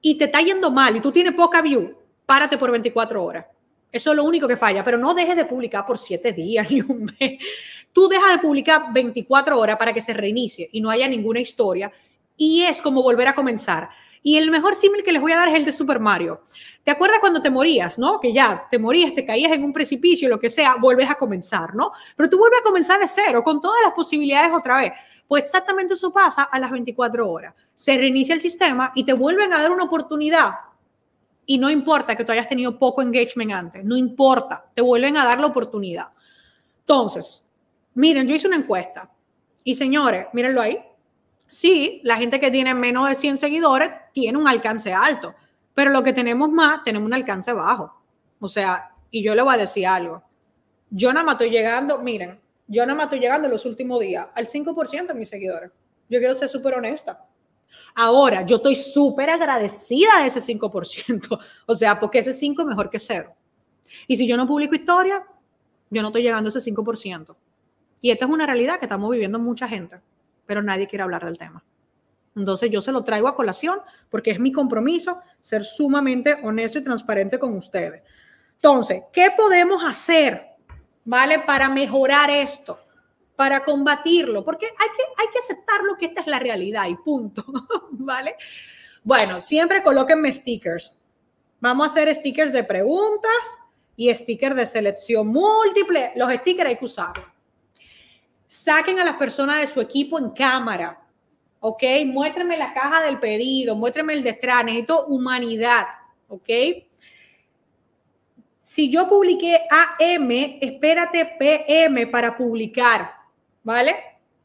Y te está yendo mal y tú tienes poca view, párate por 24 horas. Eso es lo único que falla, pero no dejes de publicar por 7 días <laughs> ni un mes. Tú dejas de publicar 24 horas para que se reinicie y no haya ninguna historia y es como volver a comenzar. Y el mejor símil que les voy a dar es el de Super Mario. ¿Te acuerdas cuando te morías, no? Que ya te morías, te caías en un precipicio, lo que sea, vuelves a comenzar, ¿no? Pero tú vuelves a comenzar de cero, con todas las posibilidades otra vez. Pues exactamente eso pasa a las 24 horas. Se reinicia el sistema y te vuelven a dar una oportunidad. Y no importa que tú hayas tenido poco engagement antes, no importa, te vuelven a dar la oportunidad. Entonces, miren, yo hice una encuesta y señores, mírenlo ahí, sí, la gente que tiene menos de 100 seguidores tiene un alcance alto, pero lo que tenemos más, tenemos un alcance bajo. O sea, y yo le voy a decir algo. Yo nada más estoy llegando, miren, yo nada más estoy llegando en los últimos días al 5% de mis seguidores. Yo quiero ser súper honesta. Ahora, yo estoy súper agradecida de ese 5%, <laughs> o sea, porque ese 5 es mejor que cero. Y si yo no publico historia, yo no estoy llegando a ese 5%. Y esta es una realidad que estamos viviendo mucha gente pero nadie quiere hablar del tema. Entonces yo se lo traigo a colación porque es mi compromiso ser sumamente honesto y transparente con ustedes. Entonces, ¿qué podemos hacer, vale, para mejorar esto? para combatirlo, porque hay que, hay que aceptarlo que esta es la realidad y punto, <laughs> ¿vale? Bueno, siempre colóquenme stickers. Vamos a hacer stickers de preguntas y stickers de selección múltiple. Los stickers hay que usarlos. Saquen a las personas de su equipo en cámara. ¿Ok? Muéstrame la caja del pedido, muéstrame el detrás. Necesito humanidad. ¿Ok? Si yo publiqué AM, espérate PM para publicar. ¿Vale?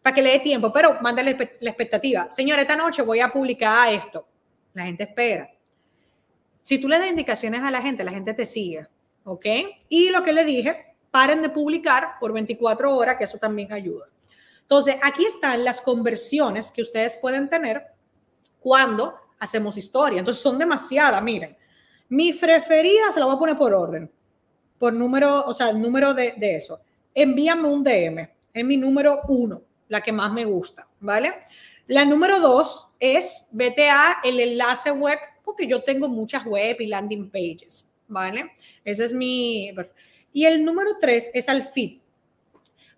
Para que le dé tiempo, pero mándale la expectativa. Señora, esta noche voy a publicar esto. La gente espera. Si tú le das indicaciones a la gente, la gente te sigue. ¿Ok? Y lo que le dije, paren de publicar por 24 horas, que eso también ayuda. Entonces, aquí están las conversiones que ustedes pueden tener cuando hacemos historia. Entonces, son demasiadas, miren. Mi preferida se la voy a poner por orden, por número, o sea, el número de, eso. Envíame un DM, es mi número uno, la que más me gusta, ¿vale? La número dos es vete el enlace web, porque yo tengo muchas web y landing pages, ¿vale? Ese es mi... Y el número tres es al feed,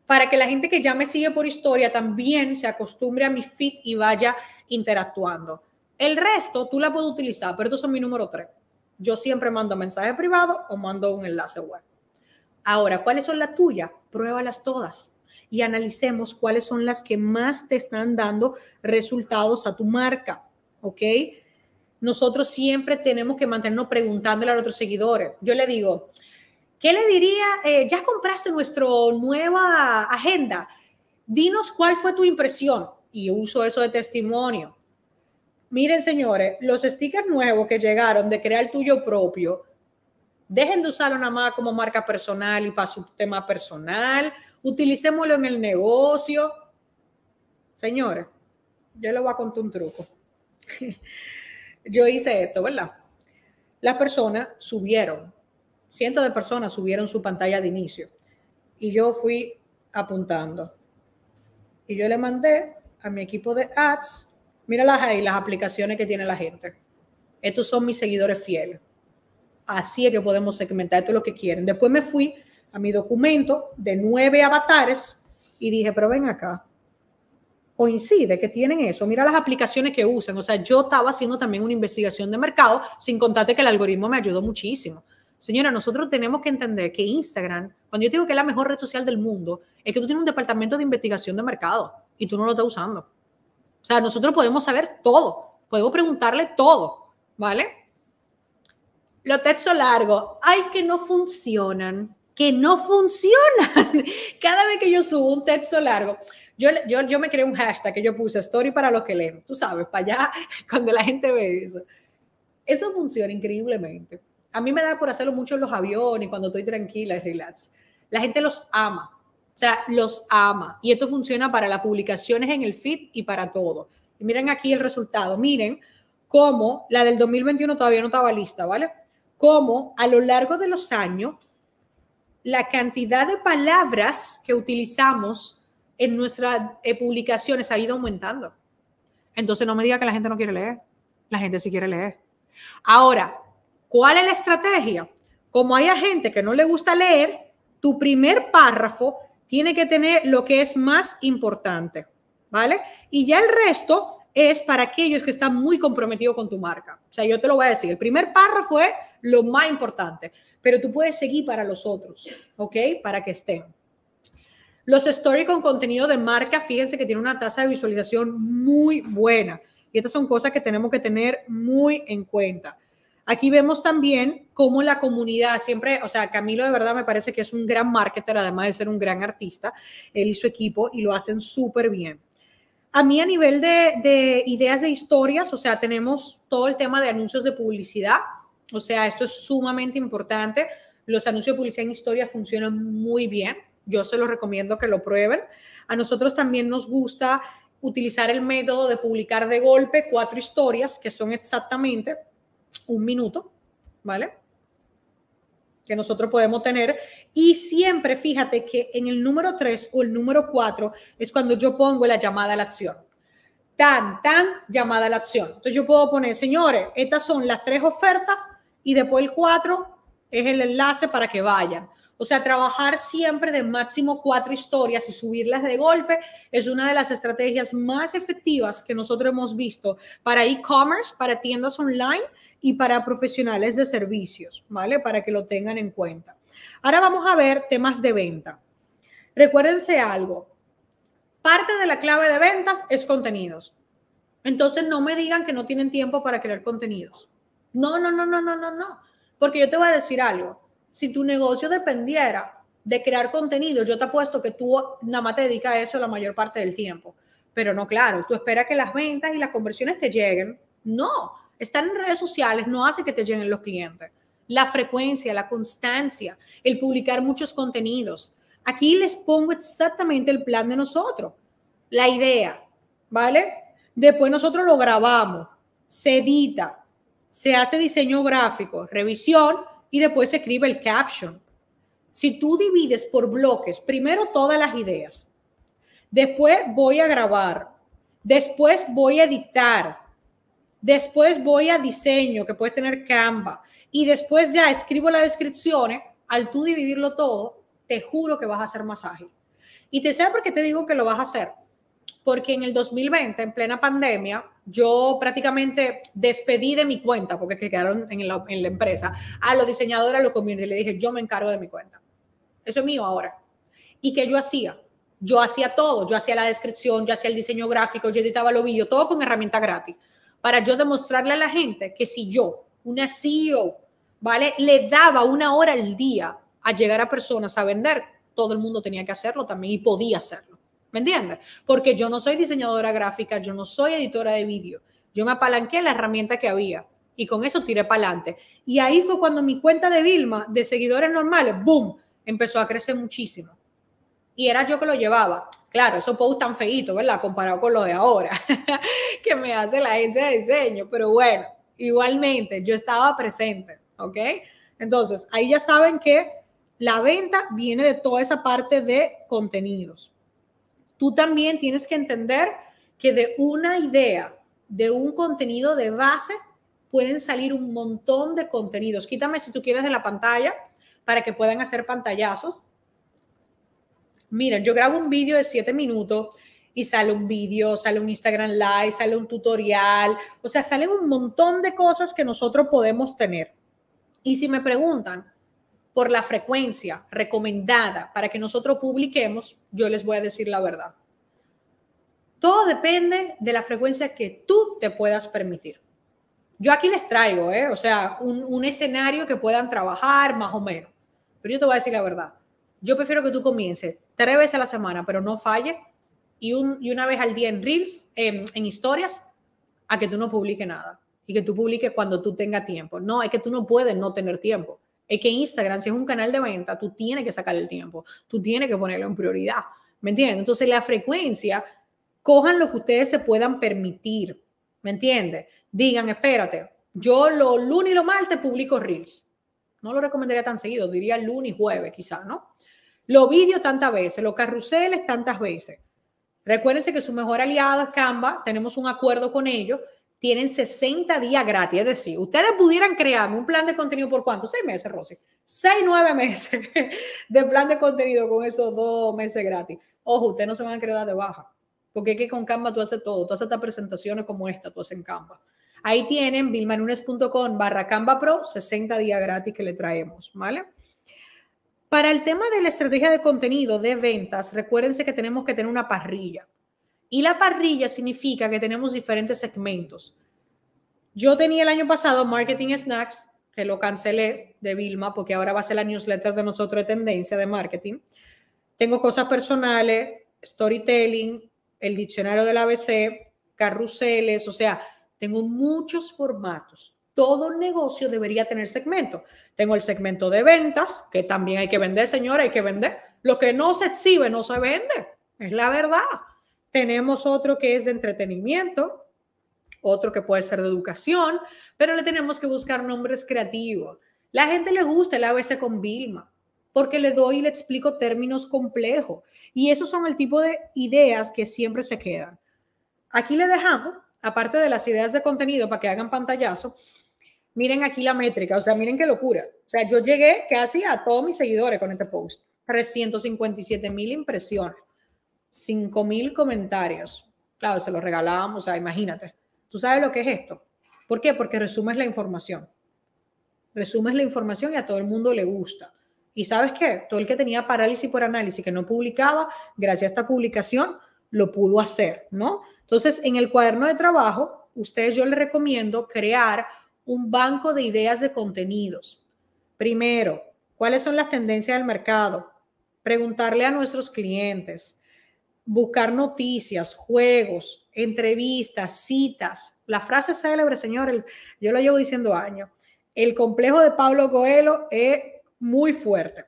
para que la gente que ya me sigue por historia también se acostumbre a mi feed y vaya interactuando. El resto tú la puedes utilizar, pero estos son mi número tres. Yo siempre mando mensaje privado o mando un enlace web. Ahora, ¿cuáles son las tuyas? Pruébalas todas y analicemos cuáles son las que más te están dando resultados a tu marca, ¿ok? Nosotros siempre tenemos que mantenernos preguntándole a nuestros seguidores. Yo le digo, ¿Qué le diría? Eh, ya compraste nuestra nueva agenda. Dinos cuál fue tu impresión. Y uso eso de testimonio. Miren, señores, los stickers nuevos que llegaron de crear tuyo propio, dejen de usarlo nada más como marca personal y para su tema personal. Utilicémoslo en el negocio. Señores, yo les voy a contar un truco. <laughs> yo hice esto, ¿verdad? Las personas subieron cientos de personas subieron su pantalla de inicio y yo fui apuntando. Y yo le mandé a mi equipo de ads, míralas ahí, las aplicaciones que tiene la gente. Estos son mis seguidores fieles. Así es que podemos segmentar esto lo que quieren. Después me fui a mi documento de nueve avatares y dije, pero ven acá, coincide que tienen eso. Mira las aplicaciones que usan. O sea, yo estaba haciendo también una investigación de mercado, sin contarte que el algoritmo me ayudó muchísimo. Señora, nosotros tenemos que entender que Instagram, cuando yo digo que es la mejor red social del mundo, es que tú tienes un departamento de investigación de mercado y tú no lo estás usando. O sea, nosotros podemos saber todo, podemos preguntarle todo, ¿vale? Los textos largos, ¡hay que no funcionan, que no funcionan. <laughs> Cada vez que yo subo un texto largo, yo, yo, yo me creé un hashtag que yo puse, story para los que leen, tú sabes, para allá, <laughs> cuando la gente ve eso. Eso funciona increíblemente. A mí me da por hacerlo mucho en los aviones, cuando estoy tranquila y relax. La gente los ama. O sea, los ama. Y esto funciona para las publicaciones en el feed y para todo. miren aquí el resultado. Miren cómo la del 2021 todavía no estaba lista, ¿vale? Cómo a lo largo de los años la cantidad de palabras que utilizamos en nuestras eh, publicaciones ha ido aumentando. Entonces no me diga que la gente no quiere leer. La gente sí quiere leer. Ahora, ¿Cuál es la estrategia? Como hay gente que no le gusta leer, tu primer párrafo tiene que tener lo que es más importante, ¿vale? Y ya el resto es para aquellos que están muy comprometidos con tu marca. O sea, yo te lo voy a decir, el primer párrafo es lo más importante, pero tú puedes seguir para los otros, ¿ok? Para que estén. Los stories con contenido de marca, fíjense que tiene una tasa de visualización muy buena. Y estas son cosas que tenemos que tener muy en cuenta. Aquí vemos también cómo la comunidad siempre, o sea, Camilo de verdad me parece que es un gran marketer, además de ser un gran artista, él y su equipo, y lo hacen súper bien. A mí a nivel de, ideas de historias, o sea, tenemos todo el tema de anuncios de publicidad, o sea, esto es sumamente importante. Los anuncios de publicidad en historia funcionan muy bien, yo se los recomiendo que lo prueben. A nosotros también nos gusta utilizar el método de publicar de golpe cuatro historias, que son exactamente un minuto, ¿vale? que nosotros podemos tener. Y siempre fíjate que en el número 3 o el número 4 es cuando yo pongo la llamada a la acción. Tan, tan, llamada a la acción. Entonces yo puedo poner, señores, estas son las tres ofertas y después el 4 es el enlace para que vayan. O sea, trabajar siempre de máximo cuatro historias y subirlas de golpe es una de las estrategias más efectivas que nosotros hemos visto para e-commerce, para tiendas online y para profesionales de servicios, ¿vale? Para que lo tengan en cuenta. Ahora vamos a ver temas de venta. Recuérdense algo. Parte de la clave de ventas es contenidos. Entonces no me digan que no tienen tiempo para crear contenidos. No, no, no, no, no, no, no. Porque yo te voy a decir algo. Si tu negocio dependiera de crear contenido, yo te apuesto que tú nada más te dedicas a eso la mayor parte del tiempo. Pero no, claro, tú esperas que las ventas y las conversiones te lleguen. No, Estar en redes sociales no hace que te lleguen los clientes. La frecuencia, la constancia, el publicar muchos contenidos. Aquí les pongo exactamente el plan de nosotros, la idea, ¿vale? Después nosotros lo grabamos, se edita, se hace diseño gráfico, revisión y después se escribe el caption. Si tú divides por bloques, primero todas las ideas, después voy a grabar, después voy a editar, Después voy a diseño, que puedes tener Canva. Y después ya escribo las descripciones. Al tú dividirlo todo, te juro que vas a ser más ágil. Y te sé por qué te digo que lo vas a hacer. Porque en el 2020, en plena pandemia, yo prácticamente despedí de mi cuenta, porque quedaron en la, empresa, a los diseñadores, a los community. Le dije, yo me encargo de mi cuenta. Eso es mío ahora. ¿Y qué yo hacía? Yo hacía todo. Yo hacía la descripción, yo hacía el diseño gráfico, yo editaba los vídeos, todo con herramienta gratis para yo demostrarle a la gente que si yo, una CEO, ¿vale? Le daba una hora al día a llegar a personas a vender, todo el mundo tenía que hacerlo también y podía hacerlo. ¿Me entiendes? Porque yo no soy diseñadora gráfica, yo no soy editora de vídeo. Yo me apalanqué la herramienta que había y con eso tiré para adelante. Y ahí fue cuando mi cuenta de Vilma, de seguidores normales, ¡boom!, empezó a crecer muchísimo. Y era yo que lo llevaba. Claro, esos posts tan feitos, ¿verdad? Comparado con lo de ahora, <laughs> que me hace la agencia de diseño, pero bueno, igualmente yo estaba presente, ¿ok? Entonces, ahí ya saben que la venta viene de toda esa parte de contenidos. Tú también tienes que entender que de una idea, de un contenido de base, pueden salir un montón de contenidos. Quítame si tú quieres de la pantalla para que puedan hacer pantallazos. Miren, yo grabo un vídeo de 7 minutos y sale un vídeo, sale un Instagram Live, sale un tutorial, o sea, salen un montón de cosas que nosotros podemos tener. Y si me preguntan por la frecuencia recomendada para que nosotros publiquemos, yo les voy a decir la verdad. Todo depende de la frecuencia que tú te puedas permitir. Yo aquí les traigo, ¿eh? o sea, un, un escenario que puedan trabajar más o menos. Pero yo te voy a decir la verdad. Yo prefiero que tú comiences tres veces a la semana, pero no falle, y, y una vez al día en Reels, en, historias, a que tú no publiques nada y que tú publiques cuando tú tengas tiempo. No, es que tú no puedes no tener tiempo. Es que Instagram, si es un canal de venta, tú tienes que sacar el tiempo, tú tienes que ponerlo en prioridad. ¿Me entiendes? Entonces, la frecuencia, cojan lo que ustedes se puedan permitir. ¿Me entiendes? Digan, espérate, yo lo lunes y lo martes publico Reels. No lo recomendaría tan seguido, diría lunes y jueves, quizás, ¿no? Los vídeos tantas veces, los carruseles tantas veces. Recuérdense que su mejor aliado es Canva, tenemos un acuerdo con ellos, tienen 60 días gratis. Es decir, ustedes pudieran crearme un plan de contenido por cuánto? Seis meses, Rosy. Seis, nueve meses <laughs> de plan de contenido con esos dos meses gratis. Ojo, ustedes no se van a quedar de baja, porque es que con Canva tú haces todo, tú haces estas presentaciones como esta, tú haces en Canva. Ahí tienen bilmanunes.com barra Canva Pro, 60 días gratis que le traemos, ¿vale? Para el tema de la estrategia de contenido de ventas, recuérdense que tenemos que tener una parrilla. Y la parrilla significa que tenemos diferentes segmentos. Yo tenía el año pasado Marketing Snacks, que lo cancelé de Vilma, porque ahora va a ser la newsletter de nosotros de tendencia de marketing. Tengo cosas personales, storytelling, el diccionario del ABC, carruseles, o sea, tengo muchos formatos todo negocio debería tener segmento. Tengo el segmento de ventas, que también hay que vender, señora, hay que vender. Lo que no se exhibe no se vende, es la verdad. Tenemos otro que es de entretenimiento, otro que puede ser de educación, pero le tenemos que buscar nombres creativos. La gente le gusta el ABC con Vilma, porque le doy y le explico términos complejos. Y esos son el tipo de ideas que siempre se quedan. Aquí le dejamos, aparte de las ideas de contenido para que hagan pantallazo, miren aquí la métrica, o sea, miren qué locura. O sea, yo llegué casi a todos mis seguidores con este post. 357 mil impresiones, 5 mil comentarios. Claro, se los regalábamos, o sea, imagínate. ¿Tú sabes lo que es esto? ¿Por qué? Porque resumes la información. Resumes la información y a todo el mundo le gusta. Y sabes qué? Todo el que tenía parálisis por análisis, que no publicaba, gracias a esta publicación, lo pudo hacer, ¿no? Entonces, en el cuaderno de trabajo, ustedes yo les recomiendo crear un banco de ideas de contenidos. Primero, ¿cuáles son las tendencias del mercado? Preguntarle a nuestros clientes, buscar noticias, juegos, entrevistas, citas. La frase célebre, señor, yo lo llevo diciendo años. El complejo de Pablo Coelho es muy fuerte.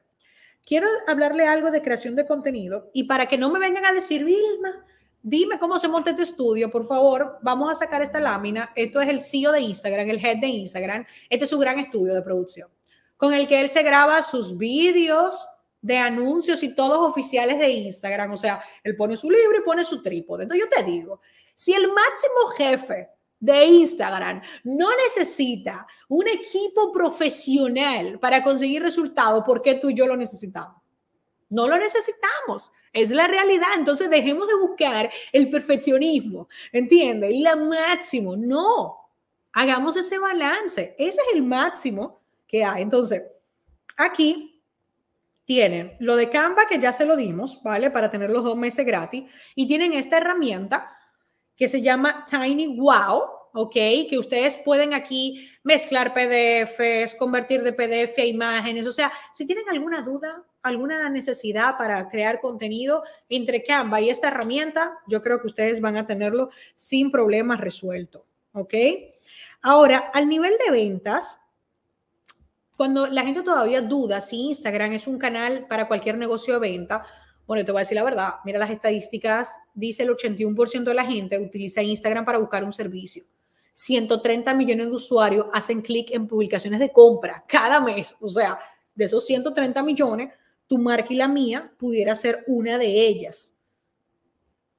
Quiero hablarle algo de creación de contenido y para que no me vengan a decir, Vilma, Dime cómo se monta este estudio, por favor. Vamos a sacar esta lámina. Esto es el CEO de Instagram, el head de Instagram. Este es su gran estudio de producción, con el que él se graba sus vídeos de anuncios y todos oficiales de Instagram. O sea, él pone su libro y pone su trípode. Entonces yo te digo, si el máximo jefe de Instagram no necesita un equipo profesional para conseguir resultados, ¿por qué tú y yo lo necesitamos? No lo necesitamos. Es la realidad. Entonces dejemos de buscar el perfeccionismo, ¿entiendes? La máximo. No. Hagamos ese balance. Ese es el máximo que hay. Entonces, aquí tienen lo de Canva, que ya se lo dimos, ¿vale? Para tener los dos meses gratis. Y tienen esta herramienta que se llama Tiny Wow, ¿ok? Que ustedes pueden aquí mezclar PDFs, convertir de PDF a imágenes. O sea, si tienen alguna duda, alguna necesidad para crear contenido entre Canva ah, y esta herramienta, yo creo que ustedes van a tenerlo sin problemas resuelto. ¿Ok? Ahora, al nivel de ventas, cuando la gente todavía duda si Instagram es un canal para cualquier negocio de venta, bueno, te voy a decir la verdad, mira las estadísticas, dice el 81% de la gente utiliza Instagram para buscar un servicio. 130 millones de usuarios hacen clic en publicaciones de compra cada mes. O sea, de esos 130 millones, tu marca y la mía pudiera ser una de ellas.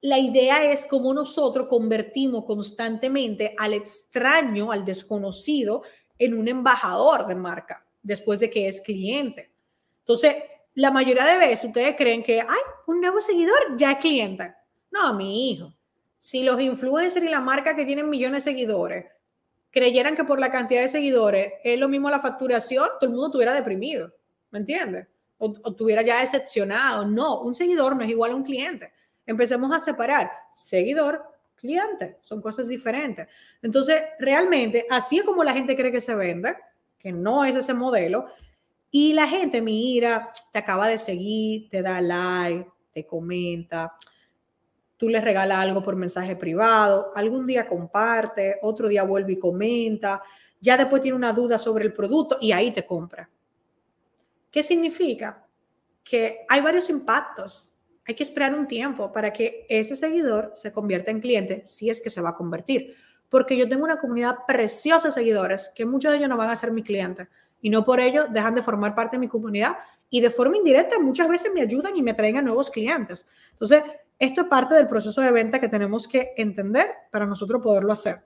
La idea es cómo nosotros convertimos constantemente al extraño, al desconocido, en un embajador de marca después de que es cliente. Entonces, la mayoría de veces ustedes creen que, ay, un nuevo seguidor ya es cliente. No, mi hijo. Si los influencers y la marca que tienen millones de seguidores creyeran que por la cantidad de seguidores es lo mismo la facturación, todo el mundo estuviera deprimido. ¿Me entiendes? o, tuviera ya excepcionado. No, un seguidor no es igual a un cliente. Empecemos a separar seguidor, cliente. Son cosas diferentes. Entonces, realmente, así es como la gente cree que se vende, que no es ese modelo. Y la gente mira, te acaba de seguir, te da like, te comenta, tú le regala algo por mensaje privado, algún día comparte, otro día vuelve y comenta, ya después tiene una duda sobre el producto y ahí te compra. ¿Qué significa? Que hay varios impactos. Hay que esperar un tiempo para que ese seguidor se convierta en cliente, si es que se va a convertir. Porque yo tengo una comunidad preciosa de seguidores, que muchos de ellos no van a ser mis clientes. Y no por ello dejan de formar parte de mi comunidad. Y de forma indirecta muchas veces me ayudan y me traen a nuevos clientes. Entonces, esto es parte del proceso de venta que tenemos que entender para nosotros poderlo hacer.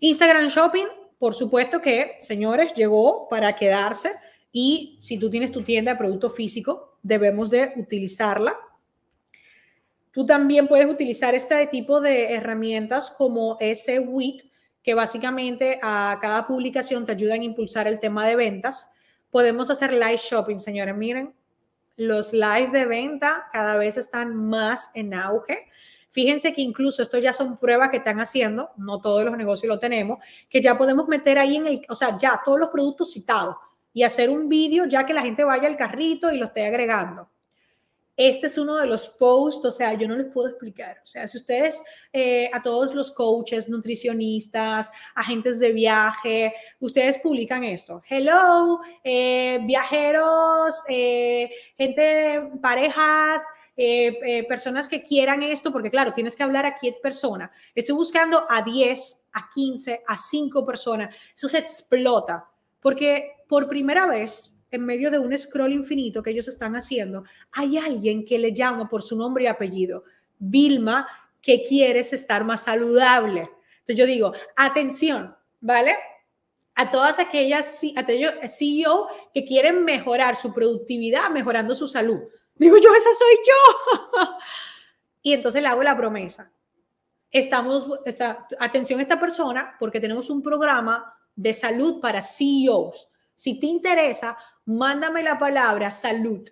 Instagram Shopping, por supuesto que, señores, llegó para quedarse y si tú tienes tu tienda de producto físico, debemos de utilizarla. Tú también puedes utilizar este tipo de herramientas como ese WIT, que básicamente a cada publicación te ayuda a impulsar el tema de ventas. Podemos hacer live shopping, señores. Miren, los live de venta cada vez están más en auge. Fíjense que incluso esto ya son pruebas que están haciendo, no todos los negocios lo tenemos, que ya podemos meter ahí en el, o sea, ya todos los productos citados y hacer un vídeo ya que la gente vaya al carrito y lo esté agregando. Este es uno de los posts, o sea, yo no les puedo explicar. O sea, si ustedes eh, a todos los coaches, nutricionistas, agentes de viaje, ustedes publican esto. Hello, eh, viajeros, eh, gente, parejas, personas que quieran esto, porque claro, tienes que hablar aquí en persona. Estoy buscando a 10, a 15, a 5 personas. Eso se explota, porque por primera vez en medio de un scroll infinito que ellos están haciendo, hay alguien que le llama por su nombre y apellido, Vilma, que quieres estar más saludable. Entonces yo digo, atención, ¿vale? A todas aquellas a CEO eh, e que quieren mejorar su productividad mejorando su salud. Digo yo, esa soy yo. <laughs> y entonces le hago la promesa. Estamos, atención a esta persona, porque tenemos un programa de salud para CEOs si te interesa, mándame la palabra salud.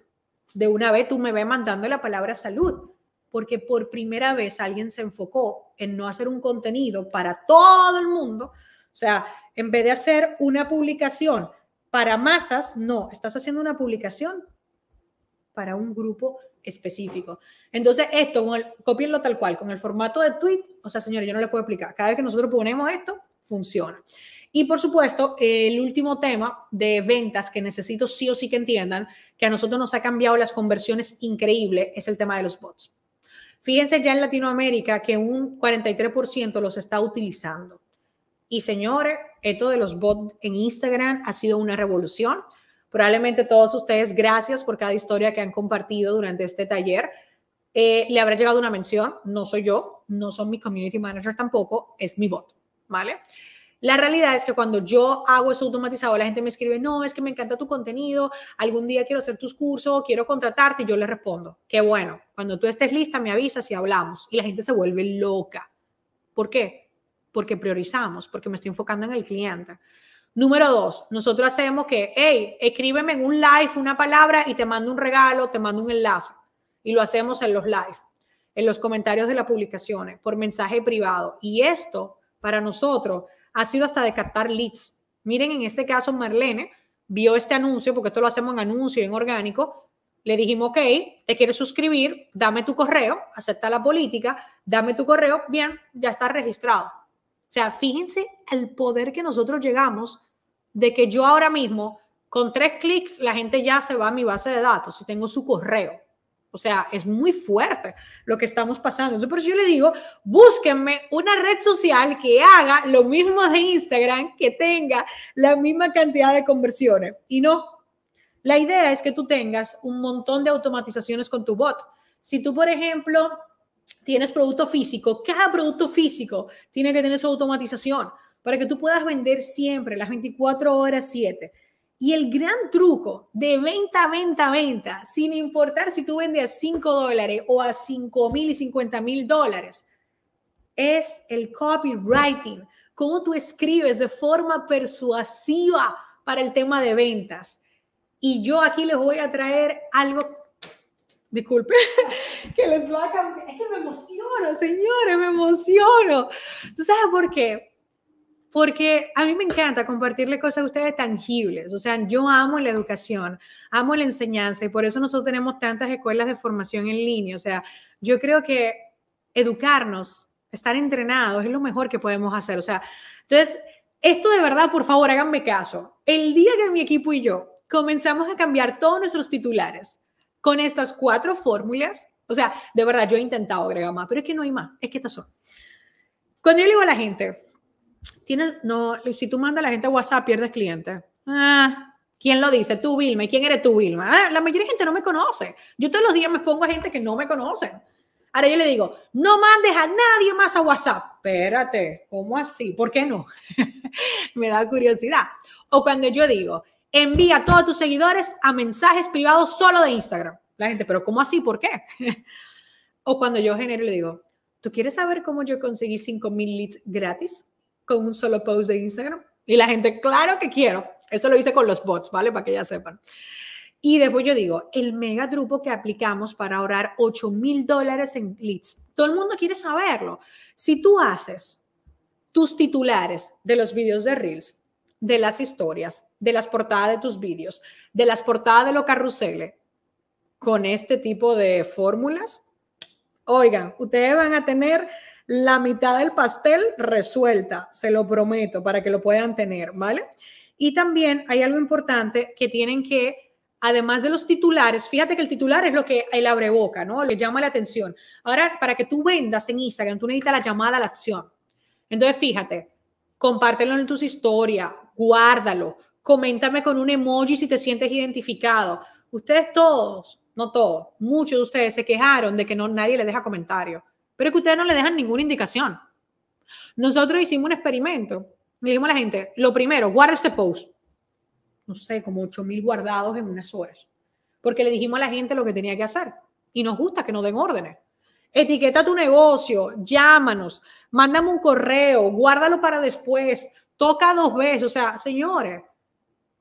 De una vez tú me ves mandando la palabra salud, porque por primera vez alguien se enfocó en no hacer un contenido para todo el mundo. O sea, en vez de hacer una publicación para masas, no, estás haciendo una publicación para un grupo específico. Entonces, esto, con tal cual, con el formato de tweet, o sea, señor yo no le puedo explicar. Cada vez que nosotros ponemos esto, funciona. Y por supuesto, el último tema de ventas que necesito sí o sí que entiendan, que a nosotros nos ha cambiado las conversiones increíble, es el tema de los bots. Fíjense ya en Latinoamérica que un 43% los está utilizando. Y señores, esto de los bots en Instagram ha sido una revolución. Probablemente todos ustedes, gracias por cada historia que han compartido durante este taller. Eh, le habrá llegado una mención, no soy yo, no son mi community manager tampoco, es mi bot, ¿vale? La realidad es que cuando yo hago eso automatizado, la gente me escribe, no, es que me encanta tu contenido, algún día quiero hacer tus cursos, quiero contratarte, y yo le respondo, qué bueno, cuando tú estés lista me avisas y hablamos. Y la gente se vuelve loca. ¿Por qué? Porque priorizamos, porque me estoy enfocando en el cliente. Número dos, nosotros hacemos que, hey, escríbeme en un live una palabra y te mando un regalo, te mando un enlace. Y lo hacemos en los live, en los comentarios de las publicaciones, por mensaje privado. Y esto para nosotros ha sido hasta de captar leads. Miren, en este caso, Marlene vio este anuncio, porque esto lo hacemos en anuncio en orgánico. Le dijimos, ok, te quieres suscribir, dame tu correo, acepta la política, dame tu correo, bien, ya está registrado. O sea, fíjense el poder que nosotros llegamos de que yo ahora mismo, con tres clics, la gente ya se va a mi base de datos y tengo su correo. O sea, es muy fuerte lo que estamos pasando. Entonces, por eso yo le digo, búsquenme una red social que haga lo mismo de Instagram, que tenga la misma cantidad de conversiones. Y no, la idea es que tú tengas un montón de automatizaciones con tu bot. Si tú, por ejemplo, tienes producto físico, cada producto físico tiene que tener su automatización para que tú puedas vender siempre las 24 horas 7 y el gran truco de venta, venta, venta, sin importar si tú vendes a 5 dólares o a 5 mil y 50 mil dólares, es el copywriting, cómo tú escribes de forma persuasiva para el tema de ventas. Y yo aquí les voy a traer algo, disculpe, <laughs> que les va a cambiar. Es que me emociono, señores, me emociono. ¿Tú sabes por qué? porque a mí me encanta compartirle cosas a ustedes tangibles. O sea, yo amo la educación, amo la enseñanza y por eso nosotros tenemos tantas escuelas de formación en línea. O sea, yo creo que educarnos, estar entrenados es lo mejor que podemos hacer. O sea, entonces, esto de verdad, por favor, háganme caso. El día que mi equipo y yo comenzamos a cambiar todos nuestros titulares con estas cuatro fórmulas, o sea, de verdad, yo he intentado agregar más, pero es que no hay más, es que estas son. Cuando yo le digo a la gente, Tienes, no, si tú mandas a la gente a WhatsApp, pierdes clientes. Ah, ¿Quién lo dice? Tú, Vilma. quién eres tú, Vilma? Ah, la mayoría de gente no me conoce. Yo todos los días me pongo a gente que no me conoce. Ahora yo le digo, no mandes a nadie más a WhatsApp. Espérate, ¿cómo así? ¿Por qué no? <laughs> me da curiosidad. O cuando yo digo, envía a todos tus seguidores a mensajes privados solo de Instagram. La gente, pero ¿cómo así? ¿Por qué? <laughs> o cuando yo genero le digo, ¿tú quieres saber cómo yo conseguí 5.000 leads gratis? con un solo post de Instagram. Y la gente, claro que quiero. Eso lo hice con los bots, ¿vale? Para que ya sepan. Y después yo digo, el mega truco que aplicamos para ahorrar 8 mil dólares en leads. Todo el mundo quiere saberlo. Si tú haces tus titulares de los videos de Reels, de las historias, de las portadas de tus videos, de las portadas de los carruseles, con este tipo de fórmulas, oigan, ustedes van a tener la mitad del pastel resuelta, se lo prometo, para que lo puedan tener, ¿vale? Y también hay algo importante que tienen que además de los titulares, fíjate que el titular es lo que el abre boca, ¿no? Le llama la atención. Ahora, para que tú vendas en Instagram, tú necesitas la llamada a la acción. Entonces, fíjate, compártelo en tus historias, guárdalo, coméntame con un emoji si te sientes identificado. Ustedes todos, no todos, muchos de ustedes se quejaron de que no, nadie les deja comentarios. Pero es que ustedes no le dejan ninguna indicación. Nosotros hicimos un experimento. Le dijimos a la gente, lo primero, guarda este post. No sé, como 8,000 mil guardados en unas horas. Porque le dijimos a la gente lo que tenía que hacer. Y nos gusta que nos den órdenes. Etiqueta tu negocio, llámanos, mándame un correo, guárdalo para después, toca dos veces. O sea, señores,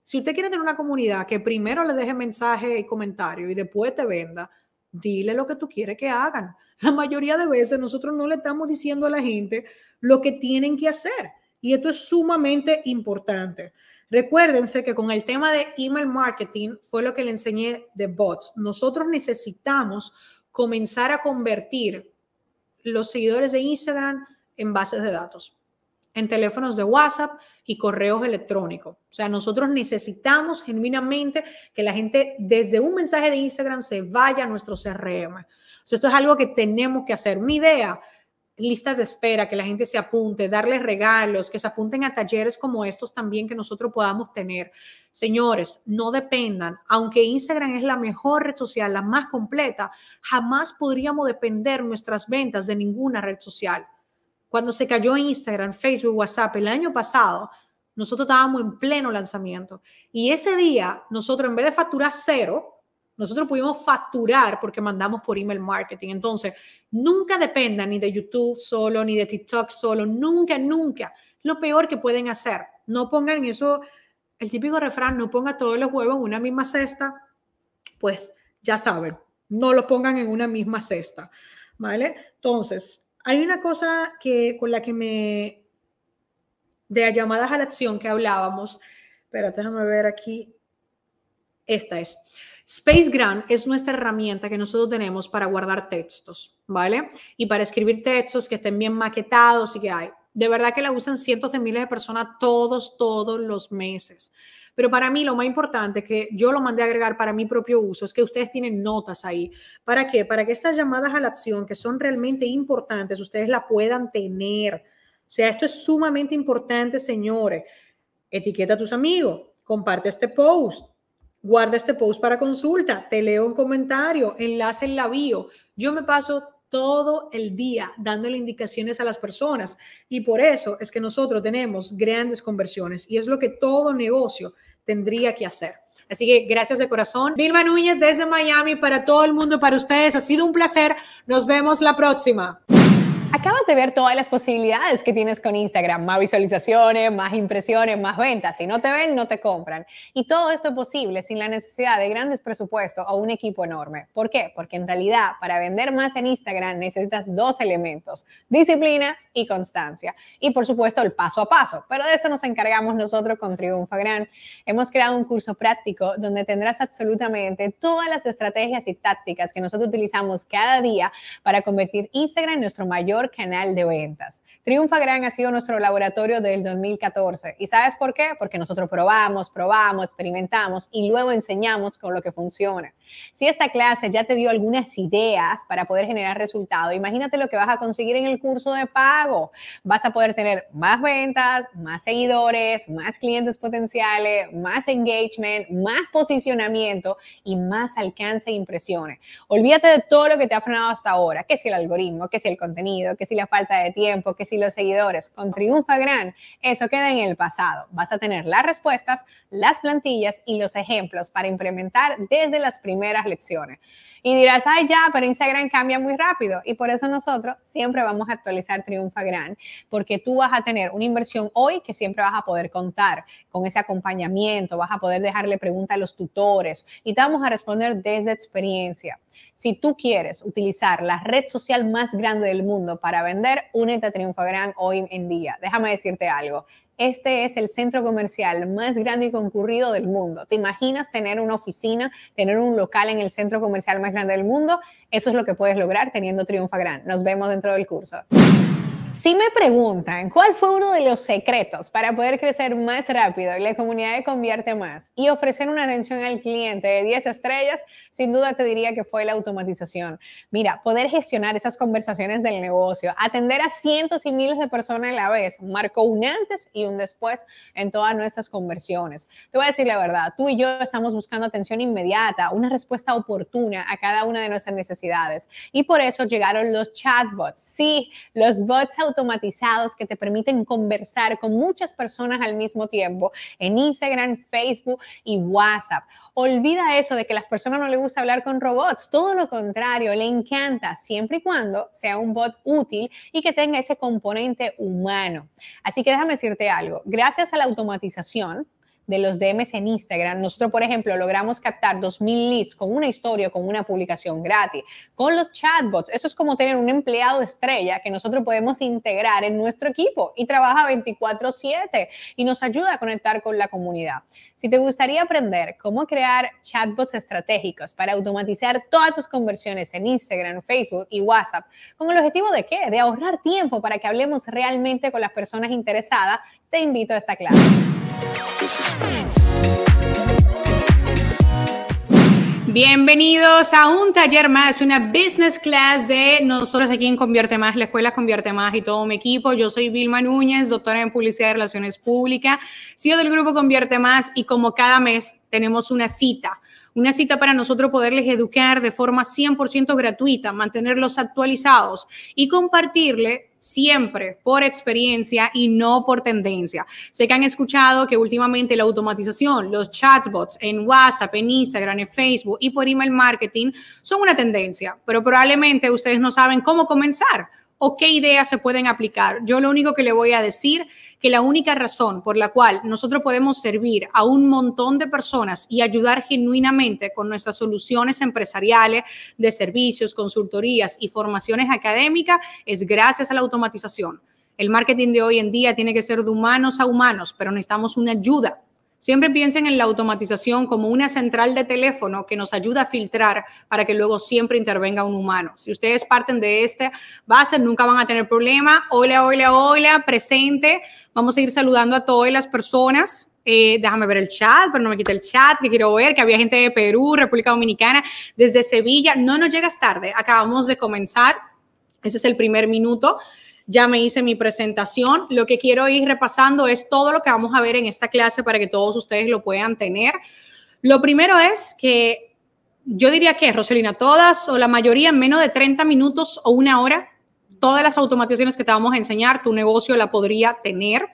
si usted quiere tener una comunidad que primero le deje mensaje y comentario y después te venda, dile lo que tú quieres que hagan. La mayoría de veces nosotros no le estamos diciendo a la gente lo que tienen que hacer. Y esto es sumamente importante. Recuérdense que con el tema de email marketing fue lo que le enseñé de bots. Nosotros necesitamos comenzar a convertir los seguidores de Instagram en bases de datos, en teléfonos de WhatsApp y correos electrónicos. O sea, nosotros necesitamos genuinamente que la gente desde un mensaje de Instagram se vaya a nuestro CRM esto es algo que tenemos que hacer. Mi idea, listas de espera, que la gente se apunte, darles regalos, que se apunten a talleres como estos también que nosotros podamos tener. Señores, no dependan, aunque Instagram es la mejor red social, la más completa, jamás podríamos depender nuestras ventas de ninguna red social. Cuando se cayó Instagram, Facebook, WhatsApp el año pasado, nosotros estábamos en pleno lanzamiento. Y ese día, nosotros en vez de facturar cero, nosotros pudimos facturar porque mandamos por email marketing. Entonces, nunca dependan ni de YouTube solo, ni de TikTok solo, nunca, nunca. Lo peor que pueden hacer, no pongan eso, el típico refrán, no ponga todos los huevos en una misma cesta, pues ya saben, no los pongan en una misma cesta, ¿vale? Entonces, hay una cosa que con la que me de llamadas a la acción que hablábamos, pero déjame ver aquí. Esta es. Space es nuestra herramienta que nosotros tenemos para guardar textos, ¿vale? Y para escribir textos que estén bien maquetados y que hay. De verdad que la usan cientos de miles de personas todos, todos los meses. Pero para mí lo más importante que yo lo mandé a agregar para mi propio uso es que ustedes tienen notas ahí. ¿Para qué? Para que estas llamadas a la acción que son realmente importantes, ustedes la puedan tener. O sea, esto es sumamente importante, señores. Etiqueta a tus amigos, comparte este post, guarda este post para consulta, te leo un comentario, enlace en la bio. Yo me paso todo el día dándole indicaciones a las personas y por eso es que nosotros tenemos grandes conversiones y es lo que todo negocio tendría que hacer. Así que gracias de corazón. Vilma Núñez desde Miami para todo el mundo, para ustedes. Ha sido un placer. Nos vemos la próxima. Acabas de ver todas las posibilidades que tienes con Instagram, más visualizaciones, más impresiones, más ventas. Si no te ven, no te compran. Y todo esto es posible sin la necesidad de grandes presupuestos o un equipo enorme. ¿Por qué? Porque en realidad para vender más en Instagram necesitas dos elementos, disciplina y constancia. Y por supuesto el paso a paso. Pero de eso nos encargamos nosotros con Triunfa Gran. Hemos creado un curso práctico donde tendrás absolutamente todas las estrategias y tácticas que nosotros utilizamos cada día para convertir Instagram en nuestro mayor canal de ventas. Triunfa Gran ha sido nuestro laboratorio del 2014. ¿Y sabes por qué? Porque nosotros probamos, probamos, experimentamos y luego enseñamos con lo que funciona. Si esta clase ya te dio algunas ideas para poder generar resultado, imagínate lo que vas a conseguir en el curso de pago. Vas a poder tener más ventas, más seguidores, más clientes potenciales, más engagement, más posicionamiento y más alcance e impresiones. Olvídate de todo lo que te ha frenado hasta ahora, que si el algoritmo, que si el contenido, que si la falta de tiempo, que si los seguidores. Con Triunfa Gran, eso queda en el pasado. Vas a tener las respuestas, las plantillas y los ejemplos para implementar desde las primeras lecciones. Y dirás, ay, ya, pero Instagram cambia muy rápido. Y por eso nosotros siempre vamos a actualizar Triunfa Gran, porque tú vas a tener una inversión hoy que siempre vas a poder contar con ese acompañamiento, vas a poder dejarle preguntas a los tutores y te vamos a responder desde experiencia. Si tú quieres utilizar la red social más grande del mundo, para vender, únete a Gran hoy en día. Déjame decirte algo. Este es el centro comercial más grande y concurrido del mundo. ¿Te imaginas tener una oficina, tener un local en el centro comercial más grande del mundo? Eso es lo que puedes lograr teniendo Gran. Nos vemos dentro del curso. Si me preguntan cuál fue uno de los secretos para poder crecer más rápido y la comunidad Convierte Más y ofrecer una atención al cliente de 10 estrellas, sin duda te diría que fue la automatización. Mira, poder gestionar esas conversaciones del negocio, atender a cientos y miles de personas a la vez, marcó un antes y un después en todas nuestras conversiones. Te voy a decir la verdad, tú y yo estamos buscando atención inmediata, una respuesta oportuna a cada una de nuestras necesidades. Y por eso llegaron los chatbots, sí, los bots automatizados automatizados que te permiten conversar con muchas personas al mismo tiempo en Instagram, Facebook y WhatsApp. Olvida eso de que las personas no les gusta hablar con robots, todo lo contrario, le encanta siempre y cuando sea un bot útil y que tenga ese componente humano. Así que déjame decirte algo, gracias a la automatización, de los DMs en Instagram, nosotros, por ejemplo, logramos captar 2.000 leads con una historia, con una publicación gratis. Con los chatbots, eso es como tener un empleado estrella que nosotros podemos integrar en nuestro equipo y trabaja 24/7 y nos ayuda a conectar con la comunidad. Si te gustaría aprender cómo crear chatbots estratégicos para automatizar todas tus conversiones en Instagram, Facebook y WhatsApp, con el objetivo de qué? De ahorrar tiempo para que hablemos realmente con las personas interesadas, te invito a esta clase. Bienvenidos a un taller más, una business class de nosotros aquí en Convierte Más, la escuela Convierte Más y todo mi equipo. Yo soy Vilma Núñez, doctora en Publicidad y Relaciones Públicas, CEO del grupo Convierte Más y como cada mes tenemos una cita una cita para nosotros poderles educar de forma 100% gratuita, mantenerlos actualizados y compartirle siempre por experiencia y no por tendencia. Sé que han escuchado que últimamente la automatización, los chatbots en WhatsApp, en Instagram, en Facebook y por email marketing son una tendencia, pero probablemente ustedes no saben cómo comenzar o qué ideas se pueden aplicar. Yo lo único que le voy a decir que la única razón por la cual nosotros podemos servir a un montón de personas y ayudar genuinamente con nuestras soluciones empresariales de servicios, consultorías y formaciones académicas es gracias a la automatización. El marketing de hoy en día tiene que ser de humanos a humanos, pero necesitamos una ayuda Siempre piensen en la automatización como una central de teléfono que nos ayuda a filtrar para que luego siempre intervenga un humano. Si ustedes parten de esta base, nunca van a tener problema. Hola, hola, hola, presente. Vamos a ir saludando a todas las personas. Eh, déjame ver el chat, pero no me quita el chat, que quiero ver que había gente de Perú, República Dominicana, desde Sevilla. No nos llegas tarde, acabamos de comenzar. Ese es el primer minuto ya me hice mi presentación. Lo que quiero ir repasando es todo lo que vamos a ver en esta clase para que todos ustedes lo puedan tener. Lo primero es que yo diría que, Roselina, todas o la mayoría en menos de 30 minutos o una hora, todas las automatizaciones que te vamos a enseñar, tu negocio la podría tener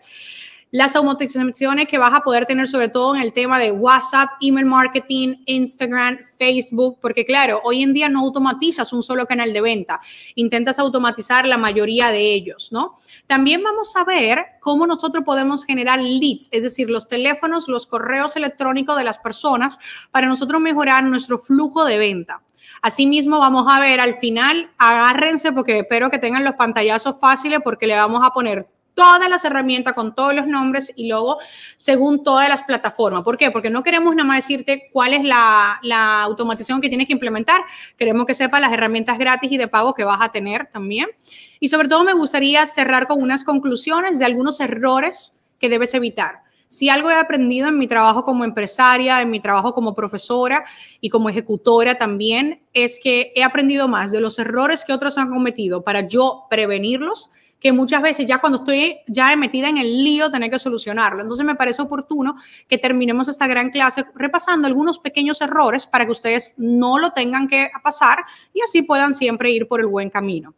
las automatizaciones que vas a poder tener sobre todo en el tema de WhatsApp, email marketing, Instagram, Facebook, porque claro, hoy en día no automatizas un solo canal de venta, intentas automatizar la mayoría de ellos, ¿no? También vamos a ver cómo nosotros podemos generar leads, es decir, los teléfonos, los correos electrónicos de las personas para nosotros mejorar nuestro flujo de venta. Asimismo, vamos a ver al final, agárrense porque espero que tengan los pantallazos fáciles porque le vamos a poner todas las herramientas con todos los nombres y luego según todas las plataformas. ¿Por qué? Porque no queremos nada más decirte cuál es la, la automatización que tienes que implementar. Queremos que sepas las herramientas gratis y de pago que vas a tener también. Y sobre todo me gustaría cerrar con unas conclusiones de algunos errores que debes evitar. Si algo he aprendido en mi trabajo como empresaria, en mi trabajo como profesora y como ejecutora también, es que he aprendido más de los errores que otros han cometido para yo prevenirlos que muchas veces ya cuando estoy ya metida en el lío, tener que solucionarlo. Entonces me parece oportuno que terminemos esta gran clase repasando algunos pequeños errores para que ustedes no lo tengan que pasar y así puedan siempre ir por el buen camino.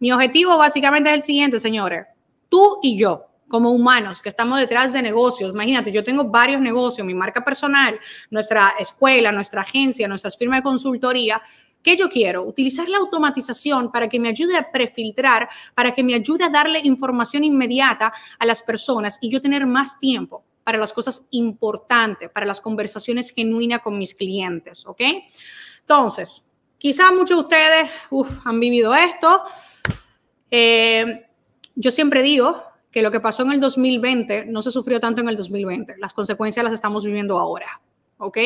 Mi objetivo básicamente es el siguiente, señores. Tú y yo, como humanos que estamos detrás de negocios. Imagínate, yo tengo varios negocios, mi marca personal, nuestra escuela, nuestra agencia, nuestras firmas de consultoría. ¿Qué yo quiero? Utilizar la automatización para que me ayude a prefiltrar, para que me ayude a darle información inmediata a las personas y yo tener más tiempo para las cosas importantes, para las conversaciones genuinas con mis clientes, ¿ok? Entonces, quizá muchos de ustedes han vivido esto. Eh, yo siempre digo que lo que pasó en el 2020 no se sufrió tanto en el 2020. Las consecuencias las estamos viviendo ahora, ¿ok?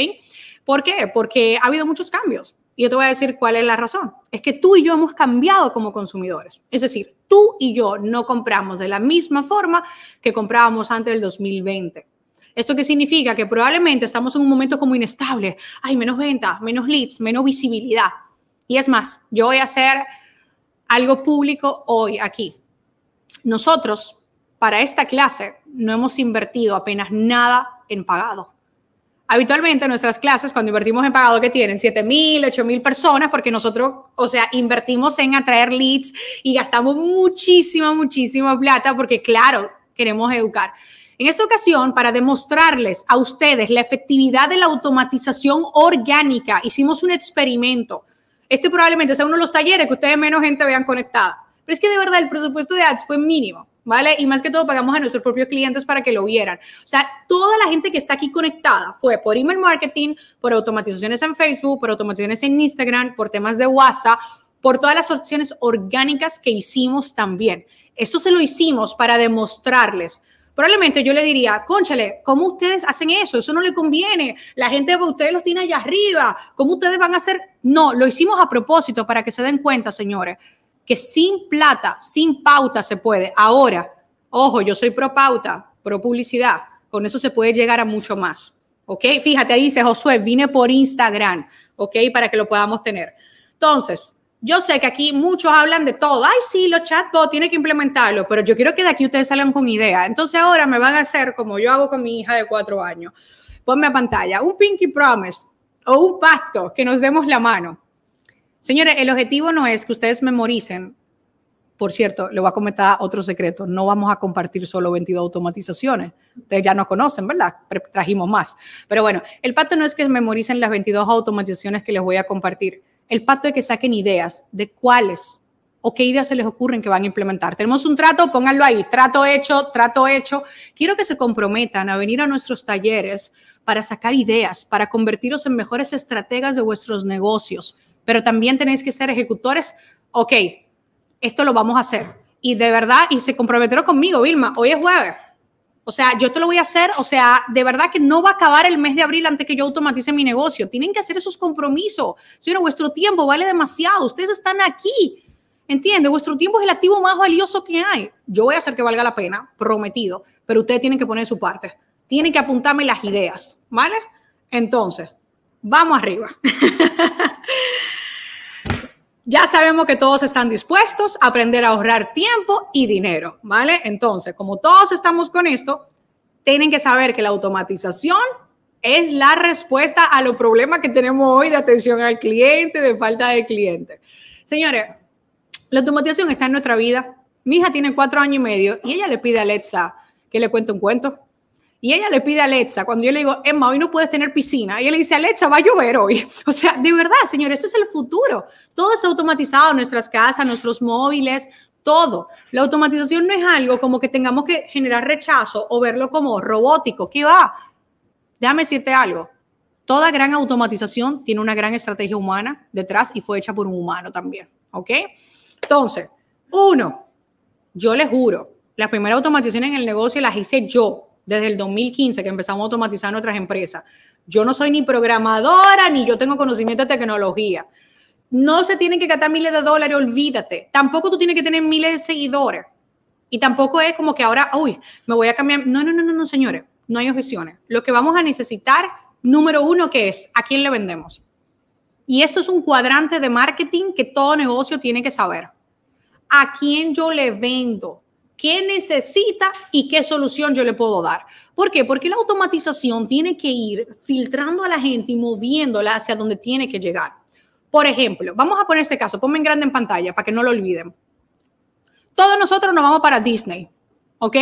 ¿Por qué? Porque ha habido muchos cambios. Y yo te voy a decir cuál es la razón. Es que tú y yo hemos cambiado como consumidores. Es decir, tú y yo no compramos de la misma forma que comprábamos antes del 2020. ¿Esto qué significa? Que probablemente estamos en un momento como inestable. Hay menos ventas, menos leads, menos visibilidad. Y es más, yo voy a hacer algo público hoy aquí. Nosotros, para esta clase, no hemos invertido apenas nada en pagado. Habitualmente nuestras clases, cuando invertimos en pagado, que tienen 7 mil, 8 mil personas, porque nosotros, o sea, invertimos en atraer leads y gastamos muchísima, muchísima plata, porque claro, queremos educar. En esta ocasión, para demostrarles a ustedes la efectividad de la automatización orgánica, hicimos un experimento. Este probablemente sea uno de los talleres que ustedes menos gente vean conectada. Pero es que de verdad el presupuesto de ads fue mínimo. ¿vale? Y más que todo pagamos a nuestros propios clientes para que lo vieran. O sea, toda la gente que está aquí conectada fue por email marketing, por automatizaciones en Facebook, por automatizaciones en Instagram, por temas de WhatsApp, por todas las opciones orgánicas que hicimos también. Esto se lo hicimos para demostrarles. Probablemente yo le diría, conchale, ¿cómo ustedes hacen eso? Eso no le conviene. La gente de ustedes los tiene allá arriba. ¿Cómo ustedes van a hacer? No, lo hicimos a propósito para que se den cuenta, señores que sin plata, sin pauta se puede. Ahora, ojo, yo soy pro pauta, pro publicidad, con eso se puede llegar a mucho más. ¿Ok? Fíjate, dice Josué, vine por Instagram, ¿ok? Para que lo podamos tener. Entonces, yo sé que aquí muchos hablan de todo. Ay, sí, los chatbots tiene que implementarlo, pero yo quiero que de aquí ustedes salgan con idea. Entonces ahora me van a hacer como yo hago con mi hija de cuatro años. Ponme a pantalla un pinky promise o un pacto que nos demos la mano. Señores, el objetivo no es que ustedes memoricen. Por cierto, le voy a comentar otro secreto. No vamos a compartir solo 22 automatizaciones. Ustedes ya nos conocen, ¿verdad? Trajimos más. Pero bueno, el pacto no es que memoricen las 22 automatizaciones que les voy a compartir. El pacto es que saquen ideas de cuáles o qué ideas se les ocurren que van a implementar. Tenemos un trato, pónganlo ahí, trato hecho, trato hecho. Quiero que se comprometan a venir a nuestros talleres para sacar ideas, para convertiros en mejores estrategas de vuestros negocios pero también tenéis que ser ejecutores. Ok, esto lo vamos a hacer. Y de verdad, y se comprometieron conmigo, Vilma, hoy es jueves. O sea, yo te lo voy a hacer, o sea, de verdad que no va a acabar el mes de abril antes que yo automatice mi negocio. Tienen que hacer esos compromisos. Señora, vuestro tiempo vale demasiado. Ustedes están aquí. Entiende, vuestro tiempo es el activo más valioso que hay. Yo voy a hacer que valga la pena, prometido, pero ustedes tienen que poner su parte. Tienen que apuntarme las ideas, ¿vale? Entonces, vamos arriba. <laughs> ya sabemos que todos están dispuestos a aprender a ahorrar tiempo y dinero, ¿vale? Entonces, como todos estamos con esto, tienen que saber que la automatización es la respuesta a los problemas que tenemos hoy de atención al cliente, de falta de cliente. Señores, la automatización está en nuestra vida. Mi hija tiene cuatro años y medio y ella le pide a Alexa que le cuente un cuento. Y ella le pide a Alexa, cuando yo le digo, Emma, hoy no puedes tener piscina, y ella le dice, Alexa, va a llover hoy. <laughs> O sea, de verdad, señor, este es el futuro. Todo está automatizado, nuestras casas, nuestros móviles, todo. La automatización no es algo como que tengamos que generar rechazo o verlo como robótico. ¿Qué va? Déjame decirte algo. Toda gran automatización tiene una gran estrategia humana detrás y fue hecha por un humano también. ¿Ok? Entonces, uno, yo le juro, las primeras automatizaciones en el negocio las hice yo desde el 2015 que empezamos a automatizar nuestras empresas. Yo no soy ni programadora, ni yo tengo conocimiento de tecnología. No se tienen que gastar miles de dólares, olvídate. Tampoco tú tienes que tener miles de seguidores. Y tampoco es como que ahora, uy, me voy a cambiar. No, no, no, no, señores, no hay objeciones. Lo que vamos a necesitar, número uno, que es a quién le vendemos. Y esto es un cuadrante de marketing que todo negocio tiene que saber. ¿A quién yo le vendo? qué necesita y qué solución yo le puedo dar. ¿Por qué? Porque la automatización tiene que ir filtrando a la gente y moviéndola hacia donde tiene que llegar. Por ejemplo, vamos a poner este caso, ponme en grande en pantalla para que no lo olviden. Todos nosotros nos vamos para Disney, ¿ok?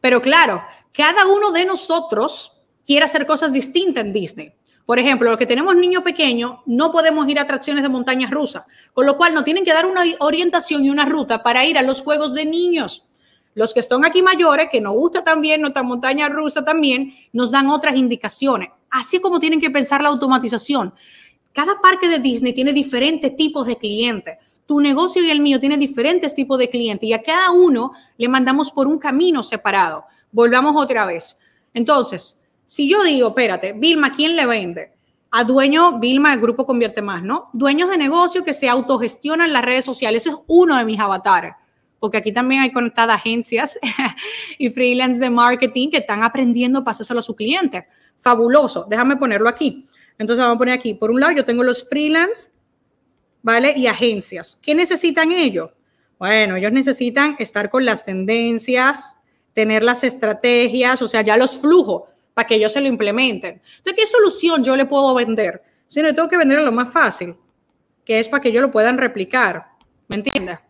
Pero claro, cada uno de nosotros quiere hacer cosas distintas en Disney. Por ejemplo, los que tenemos niños pequeños no podemos ir a atracciones de montañas rusas, con lo cual nos tienen que dar una orientación y una ruta para ir a los juegos de niños. Los que están aquí mayores, que nos gusta también nuestra montaña rusa también, nos dan otras indicaciones. Así como tienen que pensar la automatización. Cada parque de Disney tiene diferentes tipos de clientes. Tu negocio y el mío tienen diferentes tipos de clientes y a cada uno le mandamos por un camino separado. Volvamos otra vez. Entonces, si yo digo, espérate, Vilma, ¿quién le vende? a dueño, Vilma, el grupo Convierte Más, ¿no? Dueños de negocio que se autogestionan las redes sociales. Eso es uno de mis avatares porque aquí también hay conectadas agencias <laughs> y freelance de marketing que están aprendiendo para hacerlo a su cliente. Fabuloso, déjame ponerlo aquí. Entonces vamos a poner aquí, por un lado yo tengo los freelance, ¿vale? Y agencias. ¿Qué necesitan ellos? Bueno, ellos necesitan estar con las tendencias, tener las estrategias, o sea, ya los flujos para que ellos se lo implementen. Entonces, ¿qué solución yo le puedo vender? Si no, tengo que vender lo más fácil, que es para que ellos lo puedan replicar. ¿Me entiendes?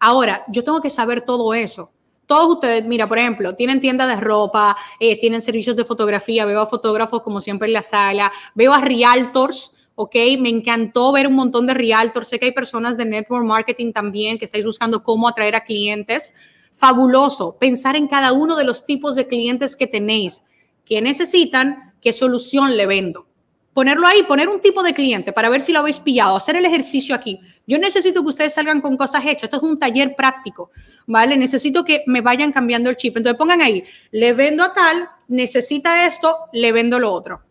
Ahora, yo tengo que saber todo eso. Todos ustedes, mira, por ejemplo, tienen tienda de ropa, eh, tienen servicios de fotografía, veo a fotógrafos como siempre en la sala, veo a realtors, ¿ok? Me encantó ver un montón de realtors, sé que hay personas de network marketing también que estáis buscando cómo atraer a clientes. Fabuloso, pensar en cada uno de los tipos de clientes que tenéis, que necesitan, qué solución le vendo ponerlo ahí, poner un tipo de cliente para ver si lo habéis pillado, hacer el ejercicio aquí. Yo necesito que ustedes salgan con cosas hechas. Esto es un taller práctico, ¿vale? Necesito que me vayan cambiando el chip. Entonces pongan ahí, le vendo a tal, necesita esto, le vendo lo otro.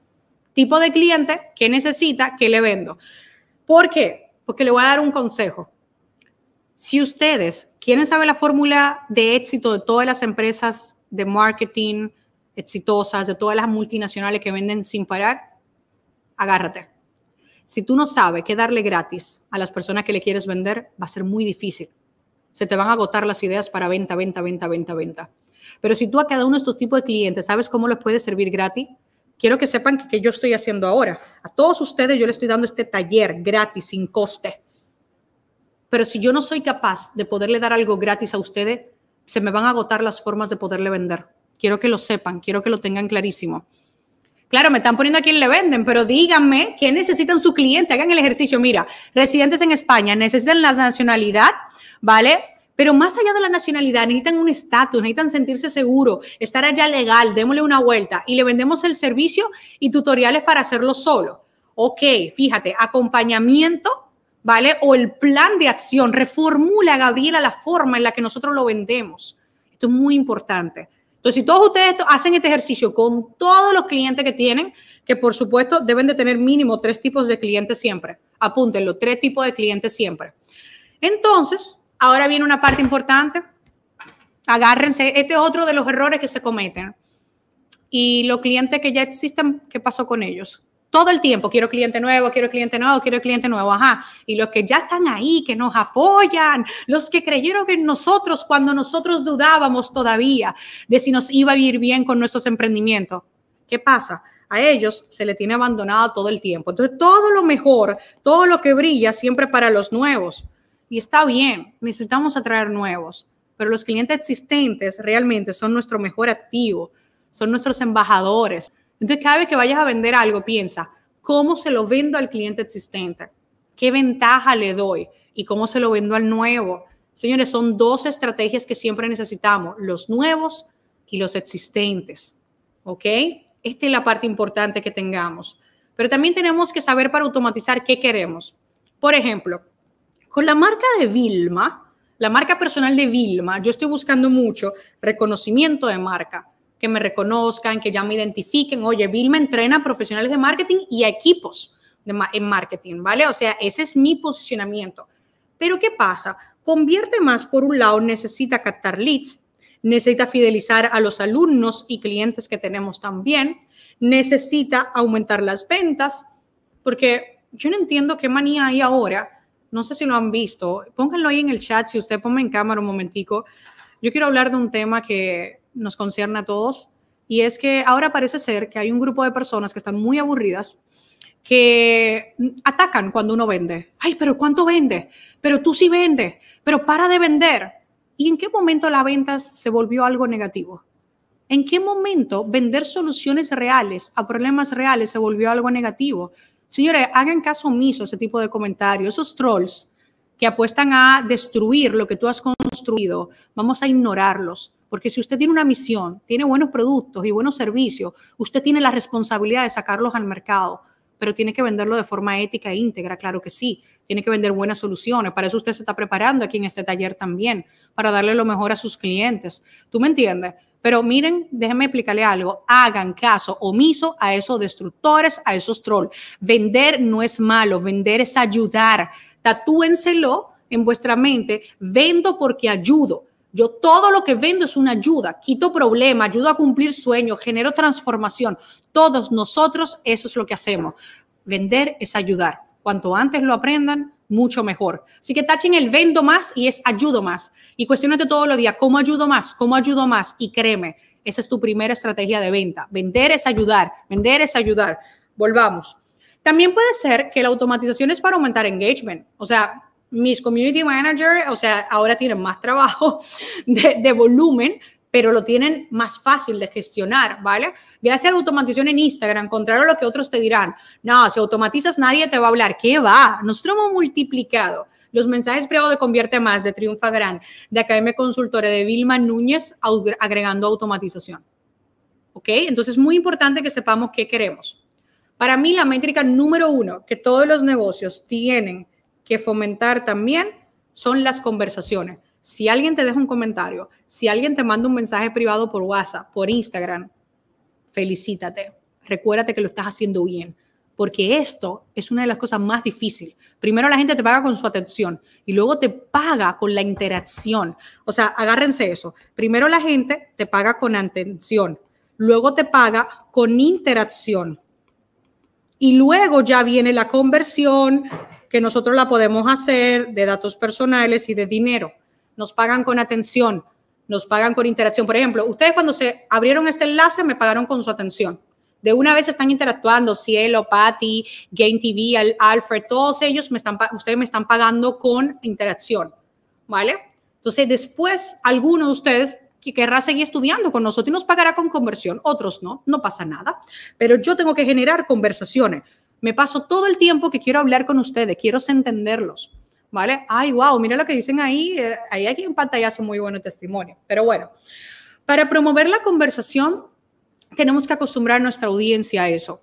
Tipo de cliente que necesita, que le vendo. ¿Por qué? Porque le voy a dar un consejo. Si ustedes quieren saber la fórmula de éxito de todas las empresas de marketing exitosas, de todas las multinacionales que venden sin parar, agárrate si tú no sabes qué darle gratis a las personas que le quieres vender, va a ser muy difícil. Se te van a agotar las ideas para venta, venta, venta, venta, venta. Pero si tú a cada uno de estos tipos de clientes sabes cómo les puede servir gratis, quiero que sepan que, yo estoy haciendo ahora. A todos ustedes yo les estoy dando este taller gratis, sin coste. Pero si yo no soy capaz de poderle dar algo gratis a ustedes, se me van a agotar las formas de poderle vender. Quiero que lo sepan, quiero que lo tengan clarísimo. Claro, me están poniendo a quién le venden, pero díganme qué necesitan su cliente. Hagan el ejercicio. Mira, residentes en España necesitan la nacionalidad, ¿vale? Pero más allá de la nacionalidad, necesitan un estatus, necesitan sentirse seguro, estar allá legal, démosle una vuelta y le vendemos el servicio y tutoriales para hacerlo solo. Ok, fíjate, acompañamiento, ¿vale? O el plan de acción. Reformula, Gabriela, la forma en la que nosotros lo vendemos. Esto es muy importante. Entonces, si todos ustedes hacen este ejercicio con todos los clientes que tienen, que por supuesto deben de tener mínimo tres tipos de clientes siempre, apúntenlo, tres tipos de clientes siempre. Entonces, ahora viene una parte importante, agárrense, este es otro de los errores que se cometen. Y los clientes que ya existen, ¿qué pasó con ellos? todo el tiempo quiero cliente nuevo, quiero cliente nuevo, quiero cliente nuevo, ajá. Y los que ya están ahí, que nos apoyan, los que creyeron en nosotros cuando nosotros dudábamos todavía de si nos iba a ir bien con nuestros emprendimientos. ¿Qué pasa? A ellos se le tiene abandonado todo el tiempo. Entonces, todo lo mejor, todo lo que brilla siempre para los nuevos. Y está bien, necesitamos atraer nuevos, pero los clientes existentes realmente son nuestro mejor activo, son nuestros embajadores entonces, cada vez que vayas a vender algo, piensa, ¿cómo se lo vendo al cliente existente? ¿Qué ventaja le doy? ¿Y cómo se lo vendo al nuevo? Señores, son dos estrategias que siempre necesitamos, los nuevos y los existentes. ¿Ok? Esta es la parte importante que tengamos. Pero también tenemos que saber para automatizar qué queremos. Por ejemplo, con la marca de Vilma, la marca personal de Vilma, yo estoy buscando mucho reconocimiento de marca que me reconozcan, que ya me identifiquen. Oye, Vilma entrena a profesionales de marketing y a equipos de en marketing, ¿vale? O sea, ese es mi posicionamiento. Pero ¿qué pasa? Convierte más, por un lado, necesita captar leads, necesita fidelizar a los alumnos y clientes que tenemos también, necesita aumentar las ventas, porque yo no entiendo qué manía hay ahora. No sé si lo han visto. Pónganlo ahí en el chat, si usted pone en cámara un momentico. Yo quiero hablar de un tema que nos concierne a todos, y es que ahora parece ser que hay un grupo de personas que están muy aburridas, que atacan cuando uno vende. Ay, pero ¿cuánto vende? Pero tú sí vende. pero para de vender. ¿Y en qué momento la venta se volvió algo negativo? ¿En qué momento vender soluciones reales a problemas reales se volvió algo negativo? Señores, hagan caso omiso a ese tipo de comentarios, esos trolls que apuestan a destruir lo que tú has construido, vamos a ignorarlos porque si usted tiene una misión, tiene buenos productos y buenos servicios, usted tiene la responsabilidad de sacarlos al mercado, pero tiene que venderlo de forma ética e íntegra, claro que sí. Tiene que vender buenas soluciones. Para eso usted se está preparando aquí en este taller también, para darle lo mejor a sus clientes. ¿Tú me entiendes? Pero miren, déjenme explicarle algo. Hagan caso omiso a esos destructores, a esos trolls. Vender no es malo, vender es ayudar. Tatúenselo en vuestra mente. Vendo porque ayudo. Yo todo lo que vendo es una ayuda, quito problema, ayudo a cumplir sueños, genero transformación. Todos nosotros eso es lo que hacemos. Vender es ayudar. Cuanto antes lo aprendan, mucho mejor. Así que tachen el vendo más y es ayudo más. Y cuestionate todos los días, ¿cómo ayudo más? ¿Cómo ayudo más? Y créeme, esa es tu primera estrategia de venta. Vender es ayudar, vender es ayudar. Volvamos. También puede ser que la automatización es para aumentar engagement. O sea, mis community managers, o sea, ahora tienen más trabajo <laughs> de, volumen, pero lo tienen más fácil de gestionar, ¿vale? Gracias a la automatización en Instagram, contrario a lo que otros te dirán, no, si automatizas nadie te va a hablar, ¿qué va? Nosotros hemos multiplicado los mensajes privados de Convierte Más, de Triunfa Gran, de Academia Consultora, de Vilma Núñez, agregando automatización. ¿Ok? Entonces es muy importante que sepamos qué queremos. Para mí, la métrica número uno que todos los negocios tienen que fomentar también son las conversaciones. Si alguien te deja un comentario, si alguien te manda un mensaje privado por WhatsApp, por Instagram, felicítate. Recuérdate que lo estás haciendo bien, porque esto es una de las cosas más difíciles. Primero la gente te paga con su atención y luego te paga con la interacción. O sea, agárrense eso. Primero la gente te paga con atención, luego te paga con interacción. Y luego ya viene la conversión, que nosotros la podemos hacer de datos personales y de dinero. Nos pagan con atención, nos pagan con interacción. Por ejemplo, ustedes cuando se abrieron este enlace me pagaron con su atención. De una vez están interactuando Cielo, Patty, Game TV, Alfred, todos ellos me están, ustedes me están pagando con interacción, ¿vale? Entonces después alguno de ustedes que querrá seguir estudiando con nosotros y nos pagará con conversión, otros no, no pasa nada, pero yo tengo que generar conversaciones. Me paso todo el tiempo que quiero hablar con ustedes, quiero entenderlos. ¿Vale? Ay, wow, mira lo que dicen ahí. Eh, ahí hay un pantallazo muy bueno testimonio. Pero bueno, para promover la conversación, tenemos que acostumbrar nuestra audiencia a eso.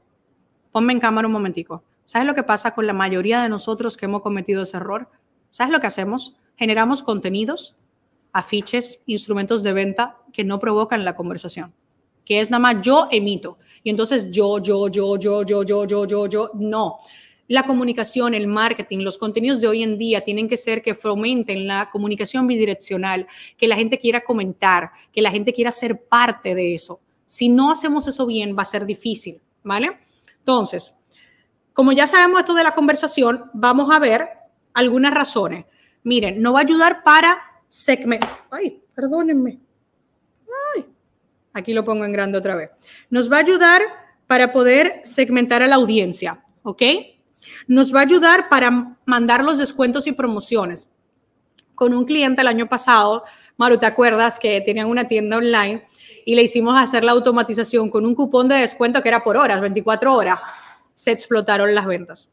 Ponme en cámara un momentico. ¿Sabes lo que pasa con la mayoría de nosotros que hemos cometido ese error? ¿Sabes lo que hacemos? Generamos contenidos, afiches, instrumentos de venta que no provocan la conversación que es nada más yo emito. Y entonces yo, yo, yo, yo, yo, yo, yo, yo, yo, no. La comunicación, el marketing, los contenidos de hoy en día tienen que ser que fomenten la comunicación bidireccional, que la gente quiera comentar, que la gente quiera ser parte de eso. Si no hacemos eso bien, va a ser difícil, ¿vale? Entonces, como ya sabemos esto de la conversación, vamos a ver algunas razones. Miren, no va a ayudar para segmentar. Ay, perdónenme. Ay. Aquí lo pongo en grande otra vez. Nos va a ayudar para poder segmentar a la audiencia, ¿ok? Nos va a ayudar para mandar los descuentos y promociones. Con un cliente el año pasado, Maru, ¿te acuerdas que tenían una tienda online y le hicimos hacer la automatización con un cupón de descuento que era por horas, 24 horas? Se explotaron las ventas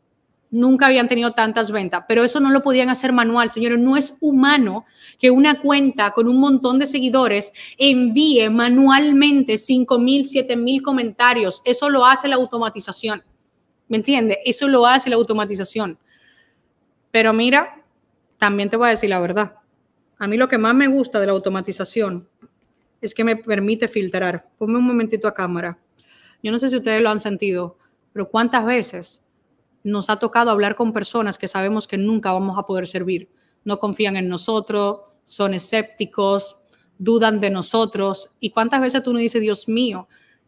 nunca habían tenido tantas ventas, pero eso no lo podían hacer manual, señores. No es humano que una cuenta con un montón de seguidores envíe manualmente 5.000, mil, mil comentarios. Eso lo hace la automatización. ¿Me entiende? Eso lo hace la automatización. Pero mira, también te voy a decir la verdad. A mí lo que más me gusta de la automatización es que me permite filtrar. Ponme un momentito a cámara. Yo no sé si ustedes lo han sentido, pero ¿cuántas veces nos ha tocado hablar con personas que sabemos que nunca vamos a poder servir. No confían en nosotros, son escépticos, dudan de nosotros. ¿Y cuántas veces tú me dices, Dios mío,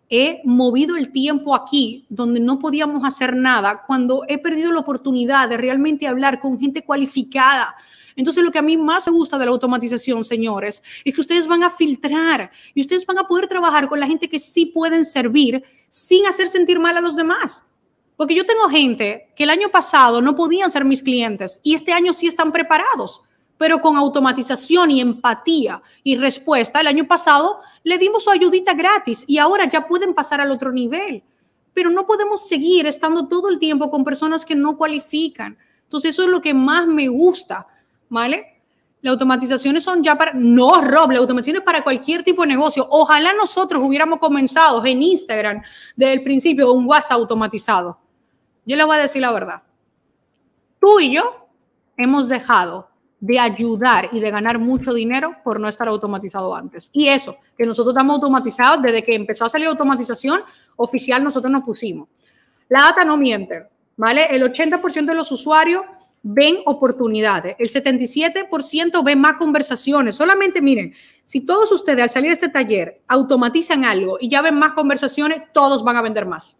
he movido el tiempo aquí donde no podíamos hacer nada, cuando he perdido la oportunidad de realmente hablar con gente cualificada? Entonces lo que a mí más me gusta de la automatización, señores, es que ustedes van a filtrar y ustedes van a poder trabajar con la gente que sí pueden servir sin hacer sentir mal a los demás porque yo tengo gente que el año pasado no podían ser mis clientes y este año sí están preparados, pero con automatización y empatía y respuesta. El año pasado le dimos su ayudita gratis y ahora ya pueden pasar al otro nivel. Pero no podemos seguir estando todo el tiempo con personas que no cualifican. Entonces eso es lo que más me gusta, ¿vale? Las automatizaciones son ya para... No, Rob, las automatizaciones para cualquier tipo de negocio. Ojalá nosotros hubiéramos comenzado en Instagram desde el principio un WhatsApp automatizado yo le voy a decir la verdad. Tú y yo hemos dejado de ayudar y de ganar mucho dinero por no estar automatizado antes. Y eso, que nosotros estamos automatizados desde que empezó a salir automatización oficial, nosotros nos pusimos. La data no miente, ¿vale? El 80% de los usuarios ven oportunidades, el 77% ve más conversaciones. Solamente miren, si todos ustedes al salir de este taller automatizan algo y ya ven más conversaciones, todos van a vender más.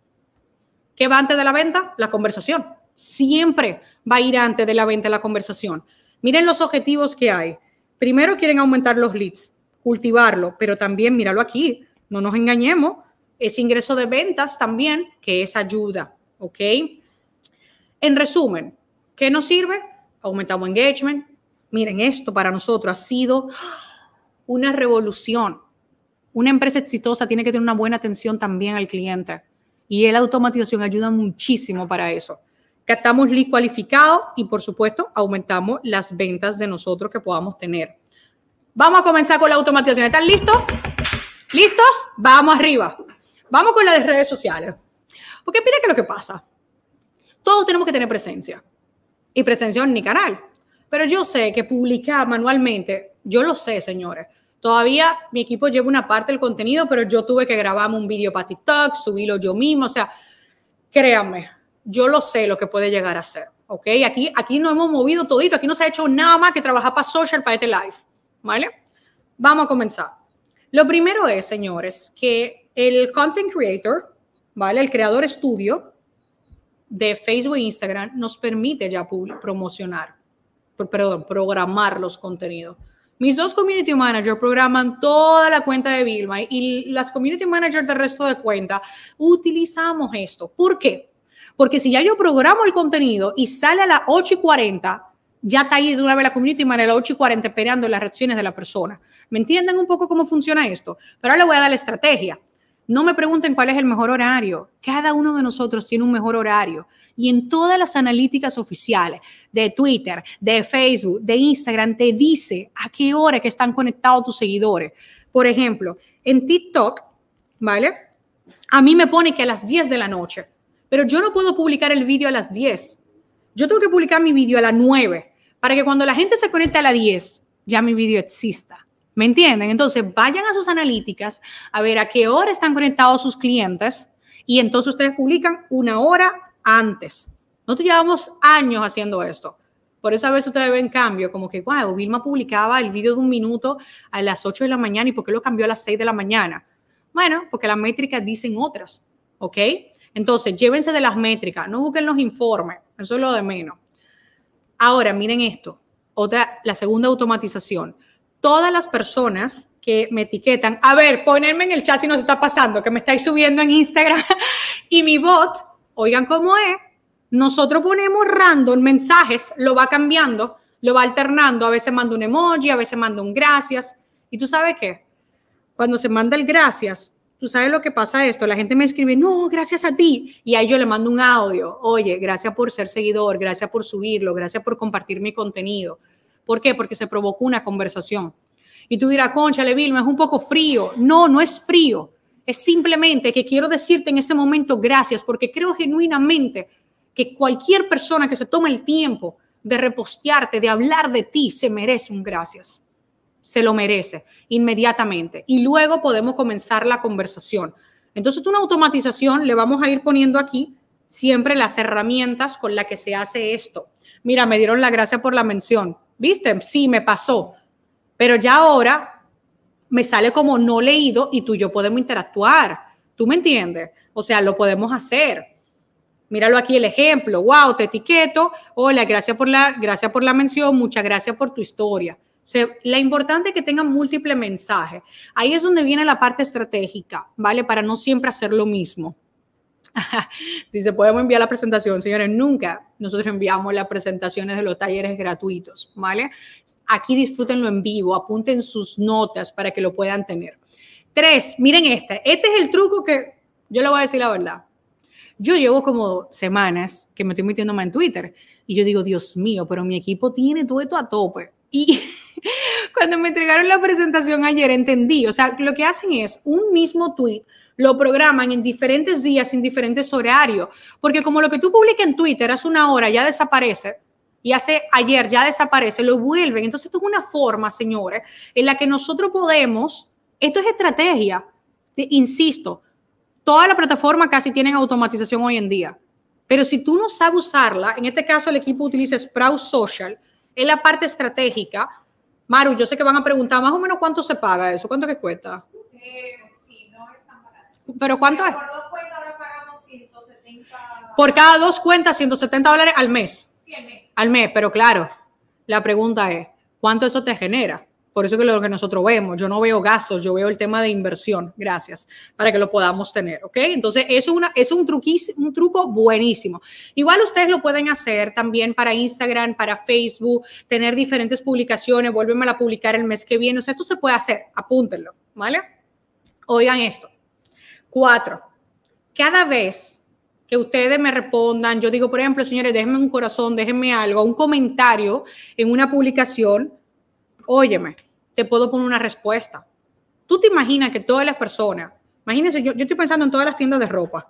¿Qué va antes de la venta? La conversación. Siempre va a ir antes de la venta la conversación. Miren los objetivos que hay. Primero quieren aumentar los leads, cultivarlo, pero también, míralo aquí, no nos engañemos, es ingreso de ventas también, que es ayuda, ¿ok? En resumen, ¿qué nos sirve? Aumentamos engagement. Miren, esto para nosotros ha sido una revolución. Una empresa exitosa tiene que tener una buena atención también al cliente. Y la automatización ayuda muchísimo para eso. Captamos estamos cualificado y, por supuesto, aumentamos las ventas de nosotros que podamos tener. Vamos a comenzar con la automatización. ¿Están listos? ¿Listos? Vamos arriba. Vamos con las redes sociales. Porque mira que lo que pasa. Todos tenemos que tener presencia. Y presencia en mi canal. Pero yo sé que publicar manualmente, yo lo sé, señores. Todavía mi equipo lleva una parte del contenido, pero yo tuve que grabarme un vídeo para TikTok, subirlo yo mismo. O sea, créanme, yo lo sé lo que puede llegar a ser. ¿Ok? Aquí, aquí no hemos movido todito, aquí no se ha hecho nada más que trabajar para social, para este live. ¿Vale? Vamos a comenzar. Lo primero es, señores, que el content creator, ¿vale? El creador estudio de Facebook e Instagram nos permite ya promocionar, perdón, programar los contenidos. Mis dos community managers programan toda la cuenta de Vilma y las community managers del resto de cuenta utilizamos esto. ¿Por qué? Porque si ya yo programo el contenido y sale a las 8 y 40, ya está ahí de una vez la community manager a las 8 y 40 esperando las reacciones de la persona. ¿Me entienden un poco cómo funciona esto? Pero ahora le voy a dar la estrategia. No me pregunten cuál es el mejor horario. Cada uno de nosotros tiene un mejor horario. Y en todas las analíticas oficiales de Twitter, de Facebook, de Instagram, te dice a qué hora que están conectados tus seguidores. Por ejemplo, en TikTok, ¿vale? A mí me pone que a las 10 de la noche, pero yo no puedo publicar el vídeo a las 10. Yo tengo que publicar mi vídeo a las 9 para que cuando la gente se conecte a las 10, ya mi vídeo exista. ¿Me entienden? Entonces, vayan a sus analíticas a ver a qué hora están conectados sus clientes y entonces ustedes publican una hora antes. Nosotros llevamos años haciendo esto. Por eso a veces ustedes ven cambio, como que, wow, Vilma publicaba el video de un minuto a las 8 de la mañana y ¿por qué lo cambió a las 6 de la mañana? Bueno, porque las métricas dicen otras, ¿ok? Entonces, llévense de las métricas, no busquen los informes, eso es lo de menos. Ahora, miren esto, otra, la segunda automatización todas las personas que me etiquetan, a ver, ponerme en el chat si nos está pasando, que me estáis subiendo en Instagram <laughs> y mi bot, oigan cómo es, nosotros ponemos random mensajes, lo va cambiando, lo va alternando, a veces mando un emoji, a veces mando un gracias. Y tú sabes qué, cuando se manda el gracias, tú sabes lo que pasa esto, la gente me escribe, no, gracias a ti. Y ahí yo le mando un audio, oye, gracias por ser seguidor, gracias por subirlo, gracias por compartir mi contenido. ¿Por qué? Porque se provocó una conversación. Y tú dirás, concha, Vilma, es un poco frío. No, no es frío. Es simplemente que quiero decirte en ese momento gracias, porque creo genuinamente que cualquier persona que se tome el tiempo de repostearte, de hablar de ti, se merece un gracias. Se lo merece inmediatamente. Y luego podemos comenzar la conversación. Entonces, una automatización le vamos a ir poniendo aquí siempre las herramientas con las que se hace esto. Mira, me dieron la gracia por la mención. ¿Viste? Sí, me pasó. Pero ya ahora me sale como no leído y tú y yo podemos interactuar. ¿Tú me entiendes? O sea, lo podemos hacer. Míralo aquí el ejemplo. Wow, te etiqueto. Hola, gracias por la, gracias por la mención. Muchas gracias por tu historia. la importante es que tengan múltiples mensajes. Ahí es donde viene la parte estratégica, ¿vale? Para no siempre hacer lo mismo. <laughs> Dice, podemos enviar la presentación. Señores, nunca nosotros enviamos las presentaciones de los talleres gratuitos, ¿vale? Aquí disfrútenlo en vivo, apunten sus notas para que lo puedan tener. Tres, miren este. Este es el truco que yo le voy a decir la verdad. Yo llevo como semanas que me estoy metiendo más en Twitter y yo digo, Dios mío, pero mi equipo tiene todo esto a tope. Y <laughs> cuando me entregaron la presentación ayer entendí, o sea, lo que hacen es un mismo tweet lo programan en diferentes días, en diferentes horarios, porque como lo que tú publicas en Twitter hace una hora ya desaparece, y hace ayer ya desaparece, lo vuelven. Entonces, esto es una forma, señores, en la que nosotros podemos, esto es estrategia, insisto, toda la plataforma casi tienen automatización hoy en día, pero si tú no sabes usarla, en este caso el equipo utiliza Sprout Social, es la parte estratégica. Maru, yo sé que van a preguntar más o menos cuánto se paga eso, cuánto que cuesta. ¿Pero cuánto es? Por dos cuentas pagamos 170. Por cada dos cuentas, 170 dólares al mes. al mes. Al mes, pero claro, la pregunta es, ¿cuánto eso te genera? Por eso que lo que nosotros vemos, yo no veo gastos, yo veo el tema de inversión, gracias, para que lo podamos tener, ¿ok? Entonces, eso es, una, es un, truco buenísimo. Igual ustedes lo pueden hacer también para Instagram, para Facebook, tener diferentes publicaciones, vuélveme a publicar el mes que viene, o sea, esto se puede hacer, apúntenlo, ¿vale? Oigan esto, Cuatro, cada vez que ustedes me respondan, yo digo, por ejemplo, señores, déjenme un corazón, déjenme algo, un comentario en una publicación, óyeme, te puedo poner una respuesta. Tú te imaginas que todas las personas, imagínense, yo, estoy pensando en todas las tiendas de ropa,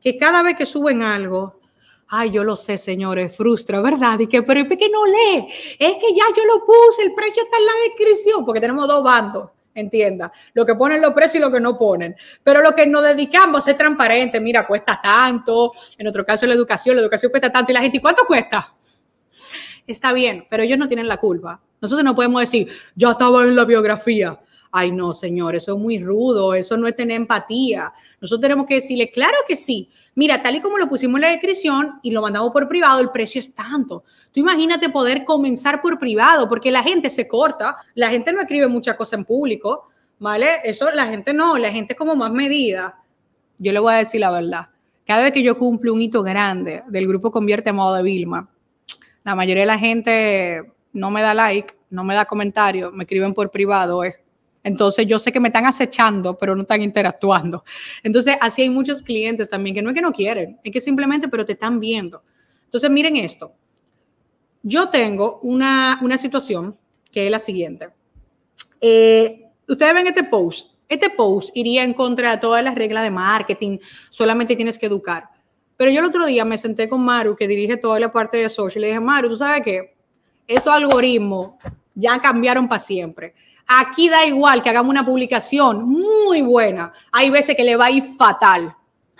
que cada vez que suben algo, Ay, yo lo sé, señores, frustra, ¿verdad? Y que, pero es que no lee, es que ya yo lo puse, el precio está en la descripción, porque tenemos dos bandos entienda, lo que ponen los precios y lo que no ponen. Pero lo que nos dedicamos es transparente, mira, cuesta tanto, en otro caso la educación, la educación cuesta tanto y la gente, cuánto cuesta? Está bien, pero ellos no tienen la culpa. Nosotros no podemos decir, ya estaba en la biografía. Ay, no, señor, eso es muy rudo, eso no es tener empatía. Nosotros tenemos que decirle, claro que sí, mira, tal y como lo pusimos en la descripción y lo mandamos por privado, el precio es tanto. Tú imagínate poder comenzar por privado, porque la gente se corta, la gente no escribe mucha cosa en público, ¿vale? Eso la gente no, la gente como más medida. Yo le voy a decir la verdad. Cada vez que yo cumplo un hito grande del grupo Convierte a Modo de Vilma, la mayoría de la gente no me da like, no me da comentario, me escriben por privado, es entonces yo sé que me están acechando, pero no están interactuando. Entonces así hay muchos clientes también que no es que no quieren, es que simplemente, pero te están viendo. Entonces miren esto. Yo tengo una, situación que es la siguiente. Eh, ustedes ven este post. Este post iría en contra de todas las reglas de marketing, solamente tienes que educar. Pero yo el otro día me senté con Maru, que dirige toda la parte de social, y le dije, Maru, ¿tú sabes qué? Estos algoritmos ya cambiaron para siempre Aquí da igual que hagamos una publicación muy buena. Hay veces que le va a ir fatal.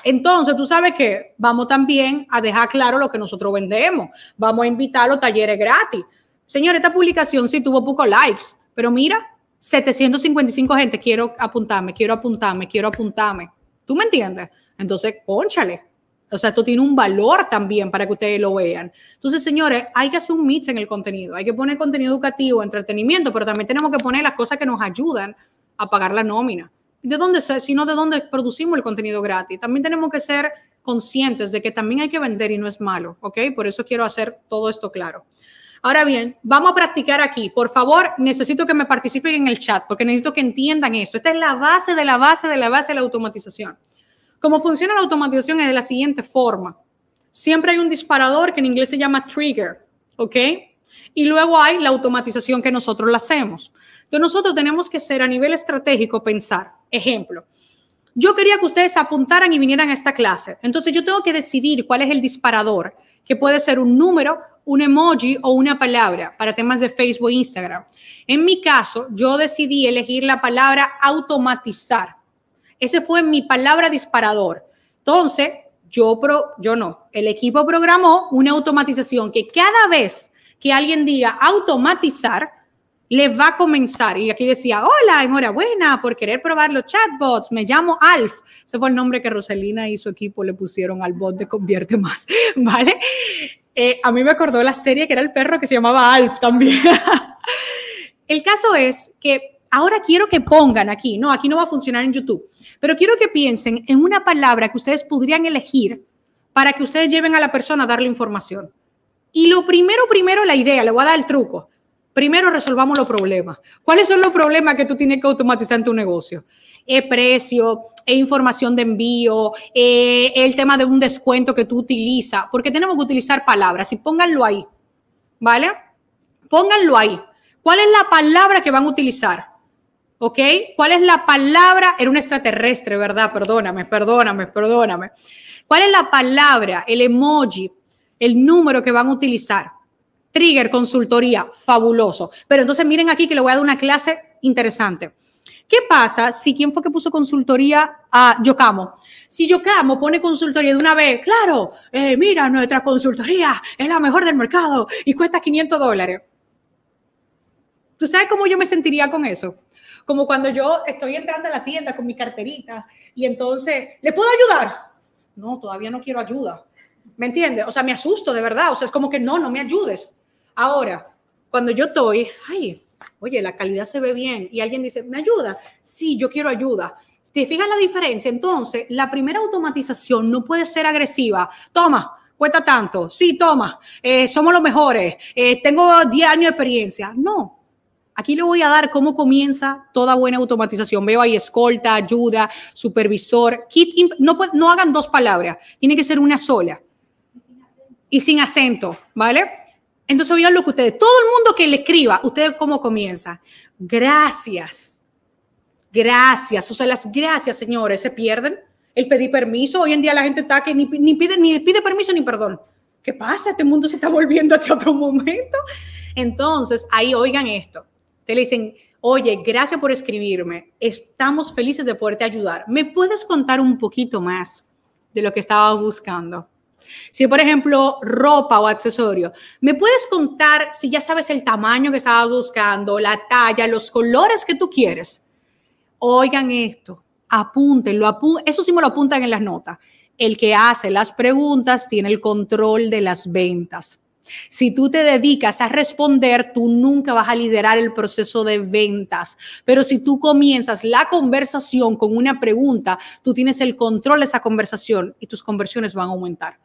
Entonces, tú sabes que vamos también a dejar claro lo que nosotros vendemos. Vamos a invitar a los talleres gratis. Señor, esta publicación sí tuvo pocos likes, pero mira, 755 gente, quiero apuntarme, quiero apuntarme, quiero apuntarme. ¿Tú me entiendes? Entonces, conchale, o sea, esto tiene un valor también para que ustedes lo vean. Entonces, señores, hay que hacer un mix en el contenido, hay que poner contenido educativo, entretenimiento, pero también tenemos que poner las cosas que nos ayudan a pagar la nómina. ¿De dónde, no de dónde producimos el contenido gratis? También tenemos que ser conscientes de que también hay que vender y no es malo, ¿ok? Por eso quiero hacer todo esto claro. Ahora bien, vamos a practicar aquí. Por favor, necesito que me participen en el chat porque necesito que entiendan esto. Esta es la base de la base de la base de la automatización. Cómo funciona la automatización es de la siguiente forma. Siempre hay un disparador que en inglés se llama trigger, ¿ok? Y luego hay la automatización que nosotros la hacemos. Entonces nosotros tenemos que ser a nivel estratégico pensar, ejemplo, yo quería que ustedes apuntaran y vinieran a esta clase. Entonces yo tengo que decidir cuál es el disparador, que puede ser un número, un emoji o una palabra para temas de Facebook e Instagram. En mi caso, yo decidí elegir la palabra automatizar. Ese fue mi palabra disparador. Entonces, yo, pro, yo no, el equipo programó una automatización que cada vez que alguien diga automatizar, le va a comenzar. Y aquí decía, hola, enhorabuena por querer probar los chatbots, me llamo Alf. Ese fue el nombre que Rosalina y su equipo le pusieron al bot de Convierte Más, <laughs> ¿vale? Eh, a mí me acordó la serie que era el perro que se llamaba Alf también. <laughs> el caso es que ahora quiero que pongan aquí, no, aquí no va a funcionar en YouTube, pero quiero que piensen en una palabra que ustedes podrían elegir para que ustedes lleven a la persona a darle información. Y lo primero, primero la idea, le voy a dar el truco. Primero resolvamos los problemas. ¿Cuáles son los problemas que tú tienes que automatizar en tu negocio? El eh, precio, e información de envío, eh, el tema de un descuento que tú utilizas, porque tenemos que utilizar palabras y pónganlo ahí, ¿vale? Pónganlo ahí. ¿Cuál es la palabra que van a utilizar? ¿ok? ¿Cuál es la palabra? Era un extraterrestre, ¿verdad? Perdóname, perdóname, perdóname. ¿Cuál es la palabra, el emoji, el número que van a utilizar? Trigger, consultoría, fabuloso. Pero entonces miren aquí que le voy a dar una clase interesante. ¿Qué pasa si quién fue que puso consultoría a Yocamo? Si Yocamo pone consultoría de una vez, claro, eh, mira, nuestra consultoría es la mejor del mercado y cuesta 500 dólares. ¿Tú sabes cómo yo me sentiría con eso? Como cuando yo estoy entrando a la tienda con mi carterita y entonces, ¿le puedo ayudar? No, todavía no quiero ayuda. ¿Me entiendes? O sea, me asusto de verdad. O sea, es como que no, no me ayudes. Ahora, cuando yo estoy, ay, oye, la calidad se ve bien y alguien dice, ¿me ayuda? Sí, yo quiero ayuda. ¿Te fijas la diferencia? Entonces, la primera automatización no puede ser agresiva. Toma, cuesta tanto. Sí, toma, eh, somos los mejores. Eh, tengo 10 años de experiencia. No, Aquí le voy a dar cómo comienza toda buena automatización. Veo ahí escolta, ayuda, supervisor, kit. No, hagan dos palabras, tiene que ser una sola. Y sin acento, ¿vale? Entonces a lo que ustedes, todo el mundo que le escriba, ustedes cómo comienza. Gracias. Gracias. O sea, las gracias, señores, se pierden. El pedir permiso, hoy en día la gente está que ni, pide, ni pide permiso ni perdón. ¿Qué pasa? Este mundo se está volviendo hacia otro momento. Entonces, ahí oigan esto te le dicen, oye, gracias por escribirme, estamos felices de poderte ayudar. ¿Me puedes contar un poquito más de lo que estabas buscando? Si, por ejemplo, ropa o accesorio, ¿me puedes contar si ya sabes el tamaño que estabas buscando, la talla, los colores que tú quieres? Oigan esto, apúntenlo, eso sí me lo apuntan en las notas. El que hace las preguntas tiene el control de las ventas. Si tú te dedicas a responder, tú nunca vas a liderar el proceso de ventas. Pero si tú comienzas la conversación con una pregunta, tú tienes el control de esa conversación y tus conversiones van a aumentar.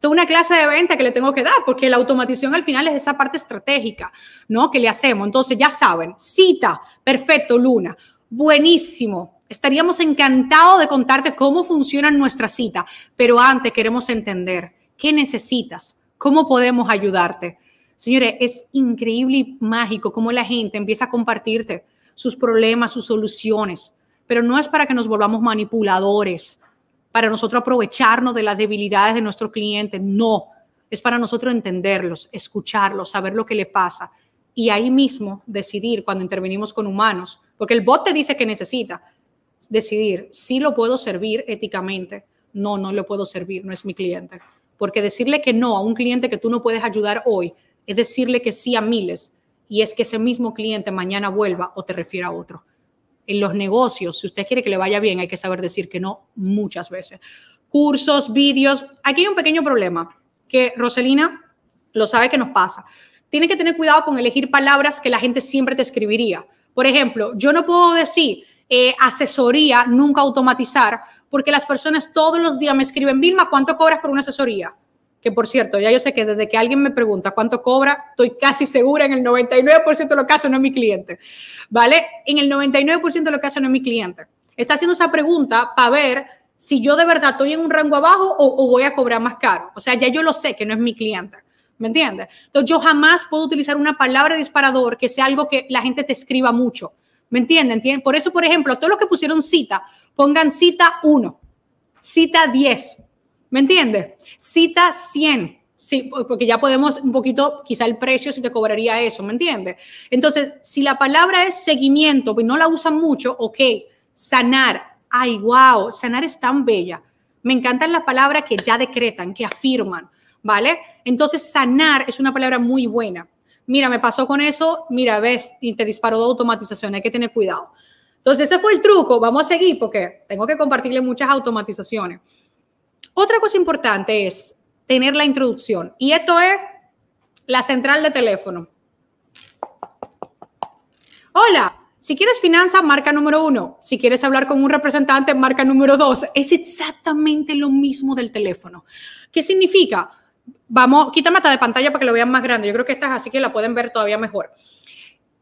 Tengo una clase de venta que le tengo que dar, porque la automatización al final es esa parte estratégica, ¿no? Que le hacemos. Entonces, ya saben, cita, perfecto, Luna, buenísimo. Estaríamos encantados de contarte cómo funciona nuestra cita, pero antes queremos entender qué necesitas ¿Cómo podemos ayudarte? Señores, es increíble y mágico cómo la gente empieza a compartirte sus problemas, sus soluciones, pero no es para que nos volvamos manipuladores, para nosotros aprovecharnos de las debilidades de nuestro cliente, no, es para nosotros entenderlos, escucharlos, saber lo que le pasa y ahí mismo decidir cuando intervenimos con humanos, porque el bot te dice que necesita decidir si lo puedo servir éticamente, no, no lo puedo servir, no es mi cliente porque decirle que no a un cliente que tú no puedes ayudar hoy es decirle que sí a miles y es que ese mismo cliente mañana vuelva o te refiera a otro. En los negocios, si usted quiere que le vaya bien, hay que saber decir que no muchas veces. Cursos, vídeos. Aquí hay un pequeño problema que Roselina lo sabe que nos pasa. Tiene que tener cuidado con elegir palabras que la gente siempre te escribiría. Por ejemplo, yo no puedo decir eh, asesoría, nunca automatizar, porque las personas todos los días me escriben, Vilma, ¿cuánto cobras por una asesoría? Que por cierto, ya yo sé que desde que alguien me pregunta cuánto cobra, estoy casi segura en el 99% de los casos no es mi cliente, ¿vale? En el 99% de los casos no es mi cliente. Está haciendo esa pregunta para ver si yo de verdad estoy en un rango abajo o, o voy a cobrar más caro. O sea, ya yo lo sé que no es mi cliente. ¿me entiendes? Entonces yo jamás puedo utilizar una palabra disparador que sea algo que la gente te escriba mucho, ¿Me entienden? Por eso, por ejemplo, todos los que pusieron cita, pongan cita 1, cita 10, ¿me entiendes? Cita 100. Sí, porque ya podemos un poquito, quizá el precio si te cobraría eso, ¿me entiendes? Entonces, si la palabra es seguimiento, pues no la usan mucho, ok, sanar, ay, wow, sanar es tan bella. Me encantan las palabras que ya decretan, que afirman, ¿vale? Entonces, sanar es una palabra muy buena mira, me pasó con eso, mira, ves, y te disparó de automatización, hay que tener cuidado. Entonces, este fue el truco, vamos a seguir porque tengo que compartirle muchas automatizaciones. Otra cosa importante es tener la introducción y esto es la central de teléfono. Hola, si quieres finanzas, marca número uno. Si quieres hablar con un representante, marca número dos. Es exactamente lo mismo del teléfono. ¿Qué significa? Vamos, quítame esta de pantalla para que lo vean más grande. Yo creo que esta es así que la pueden ver todavía mejor.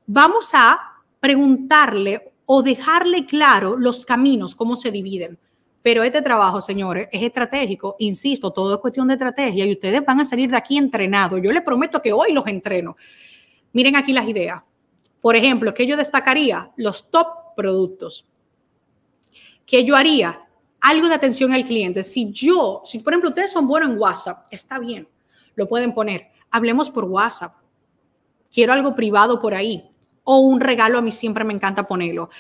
Vamos a preguntarle o dejarle claro los caminos, cómo se dividen. Pero este trabajo, señores, es estratégico. Insisto, todo es cuestión de estrategia y ustedes van a salir de aquí entrenados. Yo les prometo que hoy los entreno. Miren aquí las ideas. Por ejemplo, que yo destacaría los top productos. Que yo haría algo de atención al cliente. Si yo, si por ejemplo ustedes son buenos en WhatsApp, está bien lo pueden poner. Hablemos por WhatsApp. Quiero algo privado por ahí. O un regalo, a mí siempre me encanta ponerlo.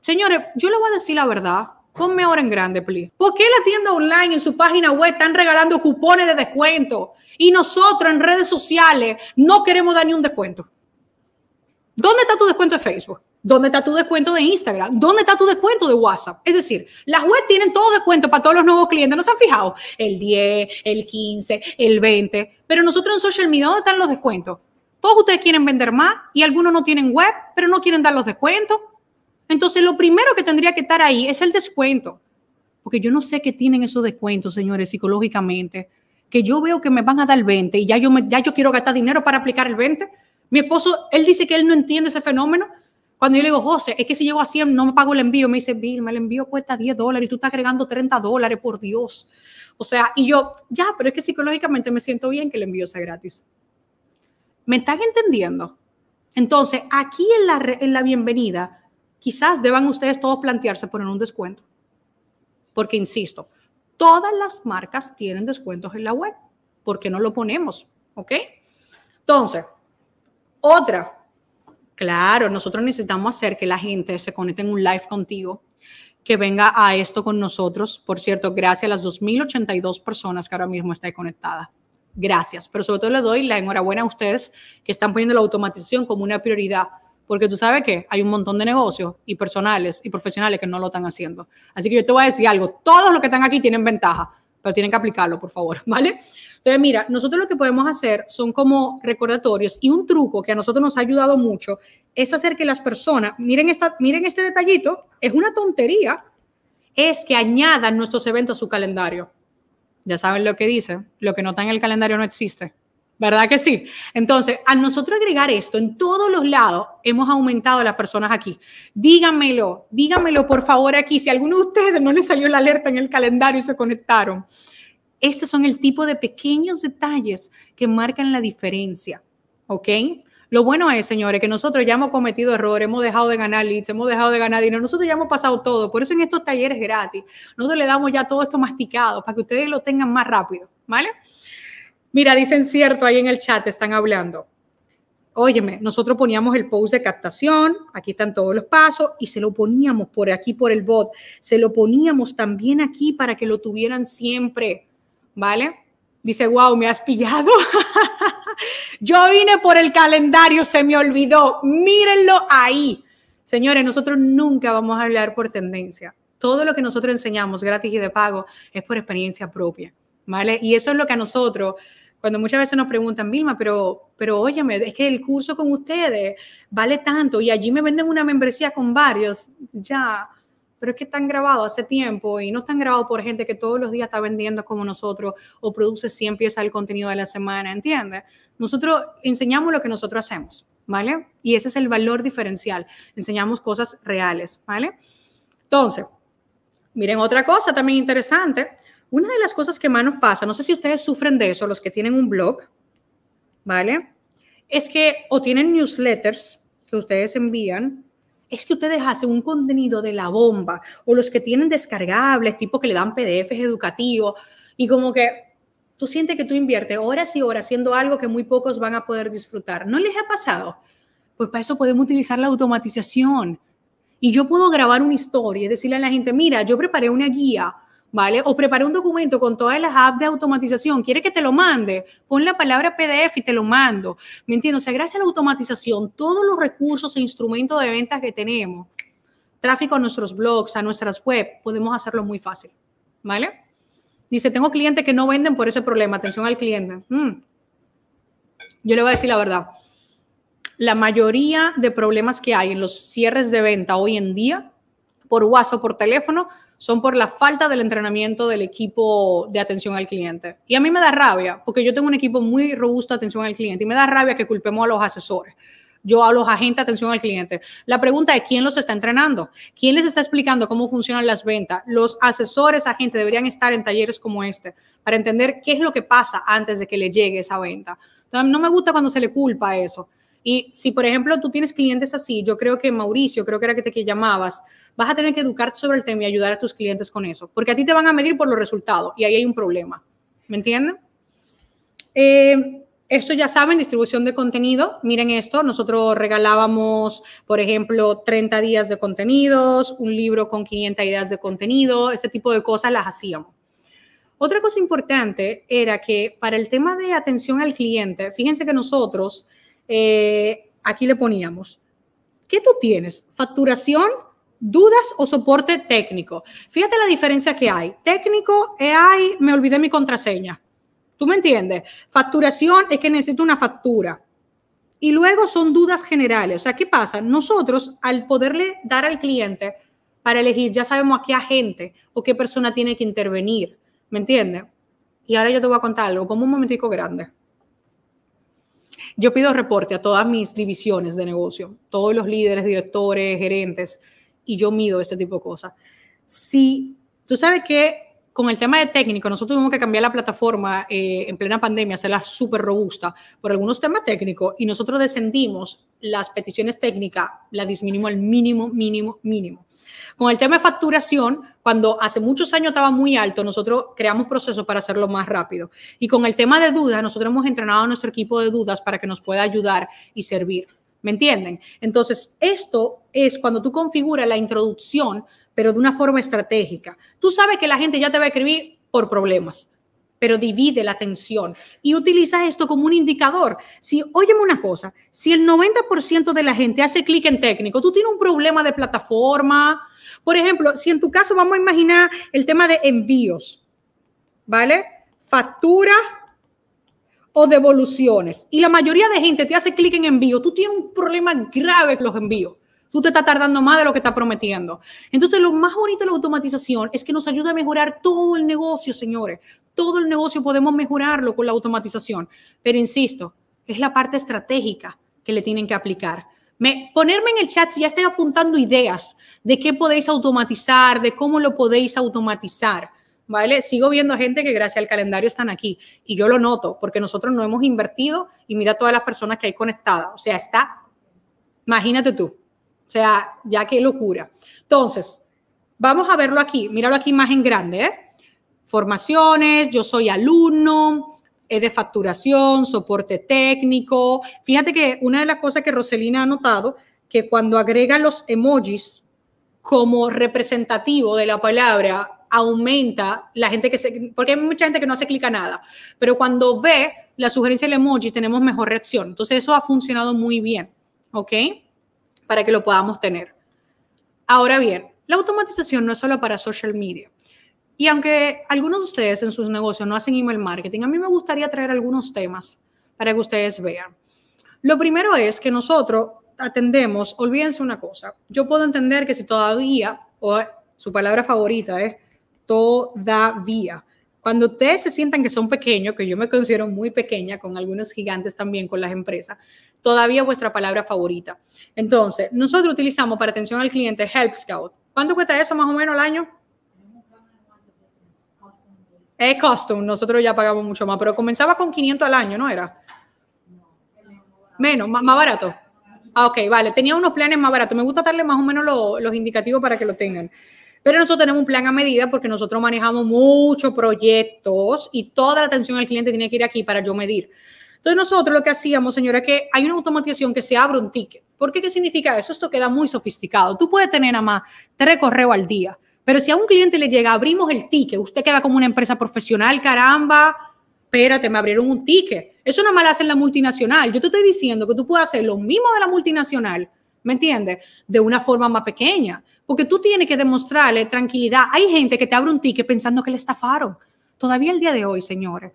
Señores, yo le voy a decir la verdad. Ponme ahora en grande, please. ¿Por qué la tienda online en su página web están regalando cupones de descuento? Y nosotros en redes sociales no queremos dar ni un descuento. ¿Dónde está tu descuento de Facebook? ¿Dónde está tu descuento de Instagram? ¿Dónde está tu descuento de WhatsApp? Es decir, las web tienen todo descuentos para todos los nuevos clientes. ¿No se han fijado? El 10, el 15, el 20. Pero nosotros en social media, ¿dónde están los descuentos? Todos ustedes quieren vender más y algunos no tienen web, pero no quieren dar los descuentos. Entonces, lo primero que tendría que estar ahí es el descuento. Porque yo no sé qué tienen esos descuentos, señores, psicológicamente. Que yo veo que me van a dar 20 y ya yo, ya yo quiero gastar dinero para aplicar el 20. Mi esposo, él dice que él no entiende ese fenómeno cuando yo le digo, José, es que si llego a 100 no me pago el envío, me dice, Bill, me el envío cuesta 10 dólares y tú estás agregando 30 dólares, por Dios. O sea, y yo, ya, pero es que psicológicamente me siento bien que el envío sea gratis. ¿Me están entendiendo? Entonces, aquí en la, en la bienvenida, quizás deban ustedes todos plantearse poner un descuento. Porque, insisto, todas las marcas tienen descuentos en la web. ¿Por qué no lo ponemos? ¿Ok? Entonces, otra Claro, nosotros necesitamos hacer que la gente se conecte en un live contigo, que venga a esto con nosotros. Por cierto, gracias a las 2.082 personas que ahora mismo están conectadas. Gracias, pero sobre todo le doy la enhorabuena a ustedes que están poniendo la automatización como una prioridad, porque tú sabes que hay un montón de negocios y personales y profesionales que no lo están haciendo. Así que yo te voy a decir algo, todos los que están aquí tienen ventaja, pero tienen que aplicarlo, por favor, <laughs> ¿vale? Entonces, mira, nosotros lo que podemos hacer son como recordatorios y un truco que a nosotros nos ha ayudado mucho es hacer que las personas, miren, esta, miren este detallito, es una tontería, es que añadan nuestros eventos a su calendario. Ya saben lo que dice, lo que no está en el calendario no existe. ¿Verdad que sí? Entonces, a nosotros agregar esto en todos los lados, hemos aumentado a las personas aquí. Díganmelo, díganmelo por favor aquí, si alguno de ustedes no les salió la alerta en el calendario y se conectaron. Estos son el tipo de pequeños detalles que marcan la diferencia, ¿ok? Lo bueno es, señores, que nosotros ya hemos cometido errores, hemos dejado de ganar leads, hemos dejado de ganar dinero, nosotros ya hemos pasado todo. Por eso en estos talleres gratis, nosotros le damos ya todo esto masticado para que ustedes lo tengan más rápido, ¿vale? Mira, dicen cierto, ahí en el chat están hablando. Óyeme, nosotros poníamos el post de captación, aquí están todos los pasos, y se lo poníamos por aquí, por el bot, se lo poníamos también aquí para que lo tuvieran siempre. ¿vale? Dice, wow, me has pillado. <laughs> Yo vine por el calendario, se me olvidó. Mírenlo ahí. Señores, nosotros nunca vamos a hablar por tendencia. Todo lo que nosotros enseñamos gratis y de pago es por experiencia propia, ¿vale? Y eso es lo que a nosotros, cuando muchas veces nos preguntan, Vilma, pero, pero óyeme, es que el curso con ustedes vale tanto y allí me venden una membresía con varios, ya pero es que están grabados hace tiempo y no están grabados por gente que todos los días está vendiendo como nosotros o produce 100 piezas del contenido de la semana, ¿entiendes? Nosotros enseñamos lo que nosotros hacemos, ¿vale? Y ese es el valor diferencial, enseñamos cosas reales, ¿vale? Entonces, miren otra cosa también interesante, una de las cosas que más nos pasa, no sé si ustedes sufren de eso, los que tienen un blog, ¿vale? Es que o tienen newsletters que ustedes envían, es que ustedes hacen un contenido de la bomba o los que tienen descargables, tipo que le dan PDFs educativos y como que tú sientes que tú inviertes horas y horas haciendo algo que muy pocos van a poder disfrutar. ¿No les ha pasado? Pues para eso podemos utilizar la automatización. Y yo puedo grabar una historia y decirle a la gente, mira, yo preparé una guía ¿vale? O preparé un documento con todas las apps de automatización, quiere que te lo mande, pon la palabra PDF y te lo mando, ¿me entiendes? O sea, gracias a la automatización, todos los recursos e instrumentos de ventas que tenemos, tráfico a nuestros blogs, a nuestras webs, podemos hacerlo muy fácil, ¿vale? Dice, tengo clientes que no venden por ese problema, atención al cliente. Mm. Yo le voy a decir la verdad. La mayoría de problemas que hay en los cierres de venta hoy en día, por WhatsApp o por teléfono, son por la falta del entrenamiento del equipo de atención al cliente. Y a mí me da rabia, porque yo tengo un equipo muy robusto de atención al cliente y me da rabia que culpemos a los asesores yo a los agentes de atención al cliente. La pregunta es quién los está entrenando, quién les está explicando cómo funcionan las ventas. Los asesores, agentes deberían estar en talleres como este para entender qué es lo que pasa antes de que le llegue esa venta. No me gusta cuando se le culpa eso. Y si, por ejemplo, tú tienes clientes así, yo creo que Mauricio, creo que era que te llamabas, vas a tener que educarte sobre el tema y ayudar a tus clientes con eso, porque a ti te van a medir por los resultados y ahí hay un problema. ¿Me entienden? Eh, esto ya saben, distribución de contenido. Miren esto, nosotros regalábamos, por ejemplo, 30 días de contenidos, un libro con 500 ideas de contenido, este tipo de cosas las hacíamos. Otra cosa importante era que para el tema de atención al cliente, fíjense que nosotros eh, aquí le poníamos, ¿qué tú tienes? ¿Facturación? dudas o soporte técnico. Fíjate la diferencia que hay. Técnico, ahí, me olvidé mi contraseña. ¿Tú me entiendes? Facturación es que necesito una factura. Y luego son dudas generales. O sea, ¿qué pasa? Nosotros, al poderle dar al cliente para elegir, ya sabemos a qué agente o qué persona tiene que intervenir. ¿Me entiendes? Y ahora yo te voy a contar algo. Como un momentico grande. Yo pido reporte a todas mis divisiones de negocio, todos los líderes, directores, gerentes, y yo mido este tipo de cosas. Si tú sabes que con el tema de técnico, nosotros tuvimos que cambiar la plataforma eh, en plena pandemia, hacerla súper robusta por algunos temas técnicos y nosotros descendimos las peticiones técnicas, la disminuimos al mínimo, mínimo, mínimo. Con el tema de facturación, cuando hace muchos años estaba muy alto, nosotros creamos procesos para hacerlo más rápido. Y con el tema de dudas, nosotros hemos entrenado a nuestro equipo de dudas para que nos pueda ayudar y servir. ¿Me entienden? Entonces, esto es cuando tú configuras la introducción pero de una forma estratégica. Tú sabes que la gente ya te va a escribir por problemas, pero divide la atención y utiliza esto como un indicador. Si, óyeme una cosa, si el 90% de la gente hace clic en técnico, tú tienes un problema de plataforma. Por ejemplo, si en tu caso vamos a imaginar el tema de envíos, ¿vale? Factura o devoluciones. Y la mayoría de gente te hace clic en envío, tú tienes un problema grave con los envíos Tú te estás tardando más de lo que estás prometiendo. Entonces, lo más bonito de la automatización es que nos ayuda a mejorar todo el negocio, señores. Todo el negocio podemos mejorarlo con la automatización. Pero insisto, es la parte estratégica que le tienen que aplicar. Me, ponerme en el chat si ya están apuntando ideas de qué podéis automatizar, de cómo lo podéis automatizar. ¿Vale? Sigo viendo gente que gracias al calendario están aquí y yo lo noto porque nosotros no hemos invertido y mira todas las personas que hay conectadas. O sea, está, imagínate tú. O sea, ya qué locura. Entonces, vamos a verlo aquí. Míralo aquí más en grande. ¿eh? Formaciones, yo soy alumno, es de facturación, soporte técnico. Fíjate que una de las cosas que Roselina ha notado, que cuando agrega los emojis como representativo de la palabra, aumenta la gente que se, porque hay mucha gente que no hace clic a nada, pero cuando ve la sugerencia del emoji tenemos mejor reacción. Entonces eso ha funcionado muy bien, ¿ok? para que lo podamos tener. Ahora bien, la automatización no es solo para social media. Y aunque algunos de ustedes en sus negocios no hacen email marketing, a mí me gustaría traer algunos temas para que ustedes vean. Lo primero es que nosotros atendemos, olvídense una cosa, yo puedo entender que si todavía, o su palabra favorita es todavía, cuando ustedes se sientan que son pequeños, que yo me considero muy pequeña, con algunos gigantes también, con las empresas, todavía vuestra palabra favorita. Entonces, nosotros utilizamos para atención al cliente Help Scout. ¿Cuánto cuesta eso más o menos al año? Es custom, nosotros ya pagamos mucho más, pero comenzaba con 500 al año, ¿no era? Menos, más, barato. Ah, ok, vale, tenía unos planes más baratos. Me gusta darle más o menos los indicativos para que lo tengan. Pero nosotros tenemos un plan a medida porque nosotros manejamos muchos proyectos y toda la atención al cliente tiene que ir aquí para yo medir. Entonces nosotros lo que hacíamos, señora, es que hay una automatización que se abre un ticket. ¿Por qué? ¿Qué significa eso? Esto queda muy sofisticado. Tú puedes tener nada más tres correos al día, pero si a un cliente le llega, abrimos el ticket, usted queda como una empresa profesional, caramba, espérate, me abrieron un ticket. Eso nada más lo la multinacional. Yo te estoy diciendo que tú puedes hacer lo mismo de la multinacional, ¿me entiendes? De una forma más pequeña porque tú tienes que demostrarle tranquilidad. Hay gente que te abre un ticket pensando que le estafaron. Todavía el día de hoy, señores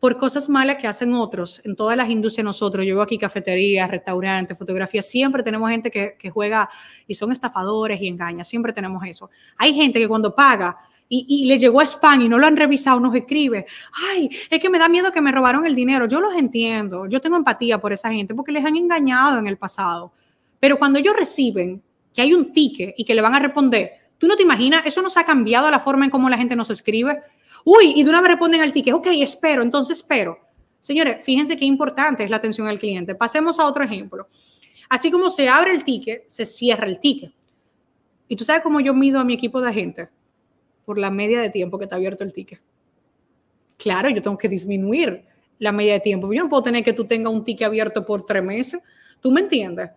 por cosas malas que hacen otros. En todas las industrias nosotros, yo veo aquí cafeterías, restaurantes, fotografías, siempre tenemos gente que, juega y son estafadores y engaña, siempre tenemos eso. Hay gente que cuando paga y, y le llegó a spam y no lo han revisado, nos escribe, ay, es que me da miedo que me robaron el dinero. Yo los entiendo, yo tengo empatía por esa gente porque les han engañado en el pasado. Pero cuando ellos reciben que hay un ticket y que le van a responder, tú no te imaginas, eso nos ha cambiado la forma en cómo la gente nos escribe. Uy, y de una vez responden al ticket, ok, espero, entonces espero. Señores, fíjense qué importante es la atención al cliente. Pasemos a otro ejemplo. Así como se abre el ticket, se cierra el ticket. Y tú sabes cómo yo mido a mi equipo de gente por la media de tiempo que está abierto el ticket. Claro, yo tengo que disminuir la media de tiempo. Yo no puedo tener que tú tengas un ticket abierto por tres meses. ¿Tú me entiendes?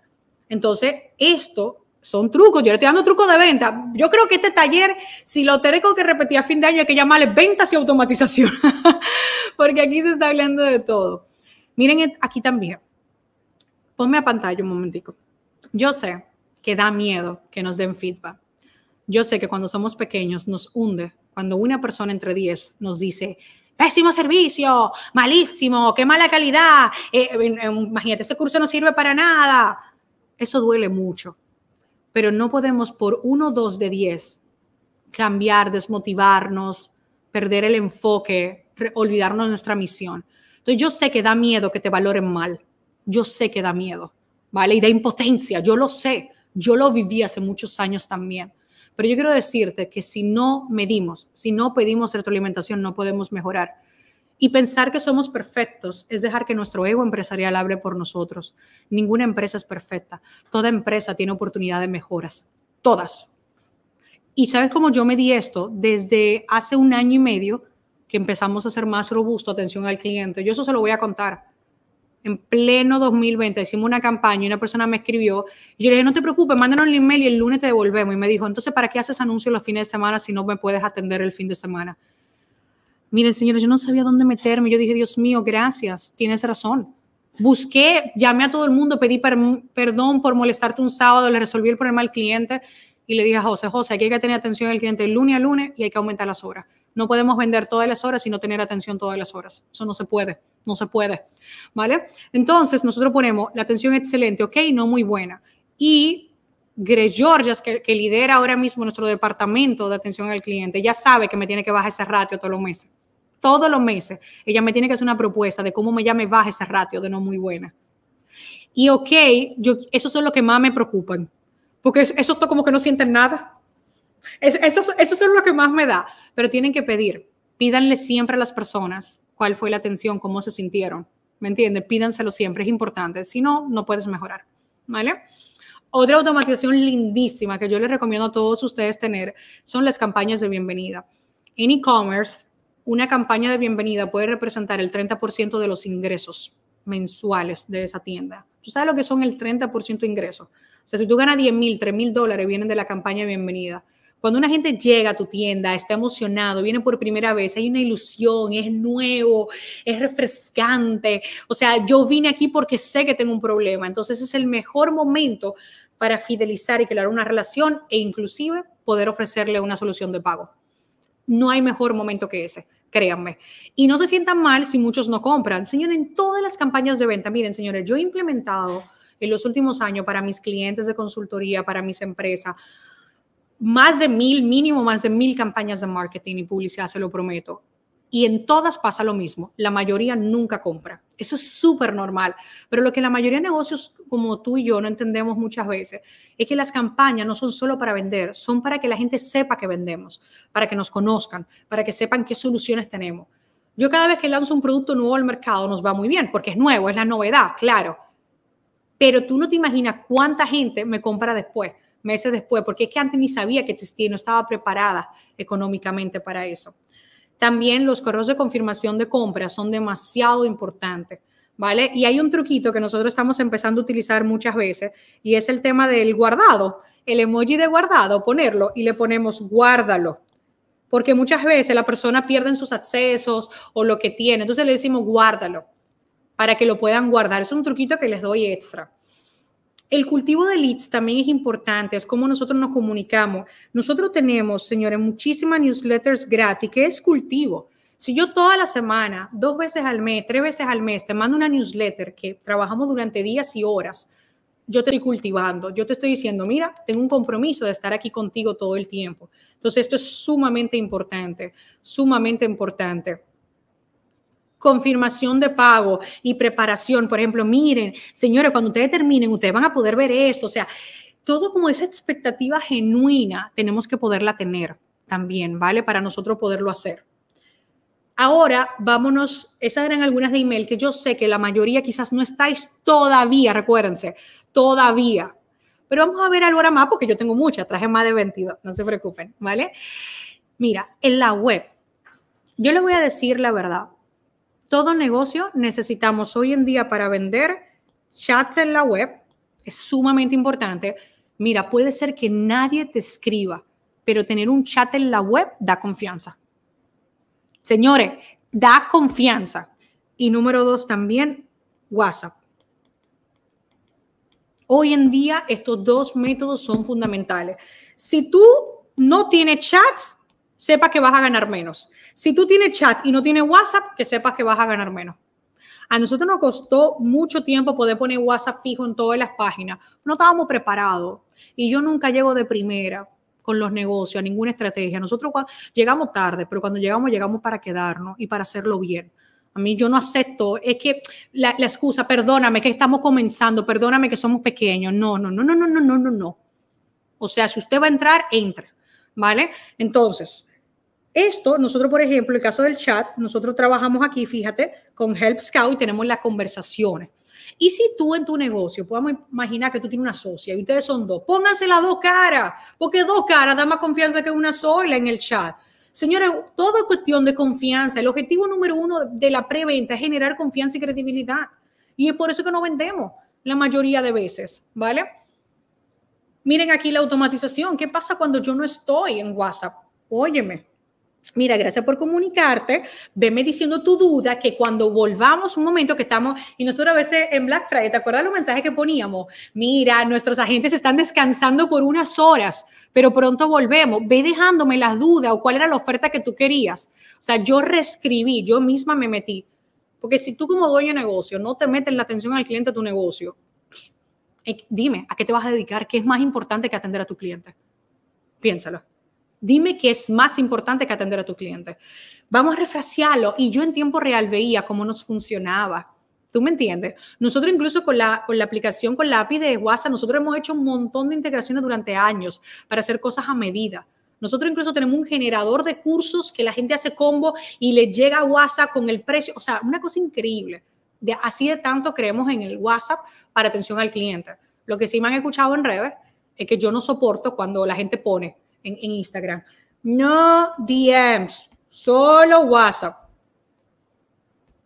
Entonces, esto son trucos. Yo le estoy dando trucos de venta. Yo creo que este taller, si lo tengo que repetir a fin de año, hay que llamarle ventas y automatización, <laughs> porque aquí se está hablando de todo. Miren aquí también. Ponme a pantalla un momentico. Yo sé que da miedo que nos den feedback. Yo sé que cuando somos pequeños nos hunde. Cuando una persona entre 10 nos dice, pésimo servicio, malísimo, qué mala calidad, eh, imagínate, este curso no sirve para nada. Eso duele mucho pero no podemos por uno o dos de diez cambiar, desmotivarnos, perder el enfoque, olvidarnos de nuestra misión. Entonces yo sé que da miedo que te valoren mal, yo sé que da miedo, ¿vale? Y da impotencia, yo lo sé, yo lo viví hace muchos años también. Pero yo quiero decirte que si no medimos, si no pedimos retroalimentación, no podemos mejorar. Y pensar que somos perfectos es dejar que nuestro ego empresarial hable por nosotros. Ninguna empresa es perfecta. Toda empresa tiene oportunidad de mejoras. Todas. Y sabes cómo yo me di esto desde hace un año y medio que empezamos a ser más robusto atención al cliente. Yo eso se lo voy a contar. En pleno 2020 hicimos una campaña y una persona me escribió y yo le dije, no te preocupes, mándanos el email y el lunes te devolvemos. Y me dijo, entonces, ¿para qué haces anuncios los fines de semana si no me puedes atender el fin de semana? Miren, señor, yo no sabía dónde meterme. Yo dije, Dios mío, gracias, tienes razón. Busqué, llamé a todo el mundo, pedí perdón por molestarte un sábado, le resolví el problema al cliente y le dije a José, José, aquí hay que tener atención al cliente lunes a lunes y hay que aumentar las horas. No podemos vender todas las horas y no tener atención todas las horas. Eso no se puede, no se puede. ¿Vale? Entonces, nosotros ponemos la atención excelente, ok, no muy buena. Y Greg Georgias, que, que lidera ahora mismo nuestro departamento de atención al cliente, ya sabe que me tiene que bajar ese ratio todos los meses todos los meses, ella me tiene que hacer una propuesta de cómo me llame baja esa ratio de no muy buena. Y ok, yo, esos son los que más me preocupan, porque esos como que no sienten nada. Es, esos, son los que más me da, pero tienen que pedir. Pídanle siempre a las personas cuál fue la atención, cómo se sintieron. ¿Me entiendes? Pídanselo siempre, es importante. Si no, no puedes mejorar. ¿Vale? Otra automatización lindísima que yo les recomiendo a todos ustedes tener son las campañas de bienvenida. En e-commerce, una campaña de bienvenida puede representar el 30% de los ingresos mensuales de esa tienda. ¿Tú sabes lo que son el 30% de ingresos? O sea, si tú ganas 10 mil, 3 mil dólares vienen de la campaña de bienvenida. Cuando una gente llega a tu tienda, está emocionado, viene por primera vez, hay una ilusión, es nuevo, es refrescante. O sea, yo vine aquí porque sé que tengo un problema. Entonces es el mejor momento para fidelizar y crear una relación e inclusive poder ofrecerle una solución de pago no hay mejor momento que ese créanme. Y no se sientan mal si muchos no compran. Señor, en todas las campañas de venta, miren, señores, yo he implementado en los últimos años para mis clientes de consultoría, para mis empresas, más de mil, mínimo más de mil campañas de marketing y publicidad, se lo prometo y en todas pasa lo mismo. La mayoría nunca compra. Eso es súper normal. Pero lo que la mayoría de negocios como tú y yo no entendemos muchas veces es que las campañas no son solo para vender, son para que la gente sepa que vendemos, para que nos conozcan, para que sepan qué soluciones tenemos. Yo cada vez que lanzo un producto nuevo al mercado nos va muy bien porque es nuevo, es la novedad, claro. Pero tú no te imaginas cuánta gente me compra después, meses después, porque es que antes ni sabía que existía, no estaba preparada económicamente para eso. También los correos de confirmación de compra son demasiado importantes. ¿Vale? Y hay un truquito que nosotros estamos empezando a utilizar muchas veces y es el tema del guardado, el emoji de guardado, ponerlo y le ponemos guárdalo, porque muchas veces la persona pierde sus accesos o lo que tiene, entonces le decimos guárdalo para que lo puedan guardar. Es un truquito que les doy extra. El cultivo de leads también es importante, es como nosotros nos comunicamos. Nosotros tenemos, señores, muchísimas newsletters gratis, que es cultivo. Si yo toda la semana, dos veces al mes, tres veces al mes, te mando una newsletter que trabajamos durante días y horas, yo te estoy cultivando, yo te estoy diciendo, mira, tengo un compromiso de estar aquí contigo todo el tiempo. Entonces, esto es sumamente importante, sumamente importante confirmación de pago y preparación. Por ejemplo, miren, señores, cuando ustedes terminen, ustedes van a poder ver esto. O sea, todo como esa expectativa genuina tenemos que poderla tener también, ¿vale? Para nosotros poderlo hacer. Ahora, vámonos, esas eran algunas de email que yo sé que la mayoría quizás no estáis todavía, recuérdense, todavía. Pero vamos a ver ahora más porque yo tengo muchas, traje más de 22, no se preocupen, ¿vale? Mira, en la web, yo les voy a decir la verdad, todo negocio necesitamos hoy en día para vender chats en la web. Es sumamente importante. Mira, puede ser que nadie te escriba, pero tener un chat en la web da confianza. Señores, da confianza. Y número dos también, WhatsApp. Hoy en día estos dos métodos son fundamentales. Si tú no tienes chats, sepas que vas a ganar menos. Si tú tienes chat y no tienes WhatsApp, que sepas que vas a ganar menos. A nosotros nos costó mucho tiempo poder poner WhatsApp fijo en todas las páginas. No estábamos preparados. Y yo nunca llego de primera con los negocios, a ninguna estrategia. Nosotros llegamos tarde, pero cuando llegamos, llegamos para quedarnos y para hacerlo bien. A mí yo no acepto, es que la, excusa, perdóname que estamos comenzando, perdóname que somos pequeños. No, no, no, no, no, no, no, no, no. O sea, si usted va a entrar, entra, ¿vale? Entonces, esto, nosotros, por ejemplo, el caso del chat, nosotros trabajamos aquí, fíjate, con Help Scout y tenemos las conversaciones. Y si tú en tu negocio, podemos imaginar que tú tienes una socia y ustedes son dos, pónganse las dos caras, porque dos caras da más confianza que una sola en el chat. Señores, todo es cuestión de confianza. El objetivo número uno de la preventa es generar confianza y credibilidad. Y es por eso que no vendemos la mayoría de veces, ¿vale? Miren aquí la automatización. ¿Qué pasa cuando yo no estoy en WhatsApp? Óyeme, Mira, gracias por comunicarte. veme diciendo tu duda, que cuando volvamos un momento que estamos, y nosotros a veces en Black Friday, ¿te acuerdas los mensajes que poníamos? Mira, nuestros agentes están descansando por unas horas, pero pronto volvemos. Ve dejándome las dudas o cuál era la oferta que tú querías. O sea, yo reescribí, yo misma me metí. Porque si tú como dueño de negocio no te metes la atención al cliente de tu negocio, pues, eh, dime, ¿a qué te vas a dedicar? ¿Qué es más importante que atender a tu cliente? Piénsalo. Dime qué es más importante que atender a tu cliente. Vamos a refrasearlo. Y yo en tiempo real veía cómo nos funcionaba. ¿Tú me entiendes? Nosotros incluso con la, con la aplicación, con la API de WhatsApp, nosotros hemos hecho un montón de integraciones durante años para hacer cosas a medida. Nosotros incluso tenemos un generador de cursos que la gente hace combo y le llega a WhatsApp con el precio. O sea, una cosa increíble. De, así de tanto creemos en el WhatsApp para atención al cliente. Lo que sí me han escuchado en redes es que yo no soporto cuando la gente pone en, Instagram. No DMs, solo WhatsApp.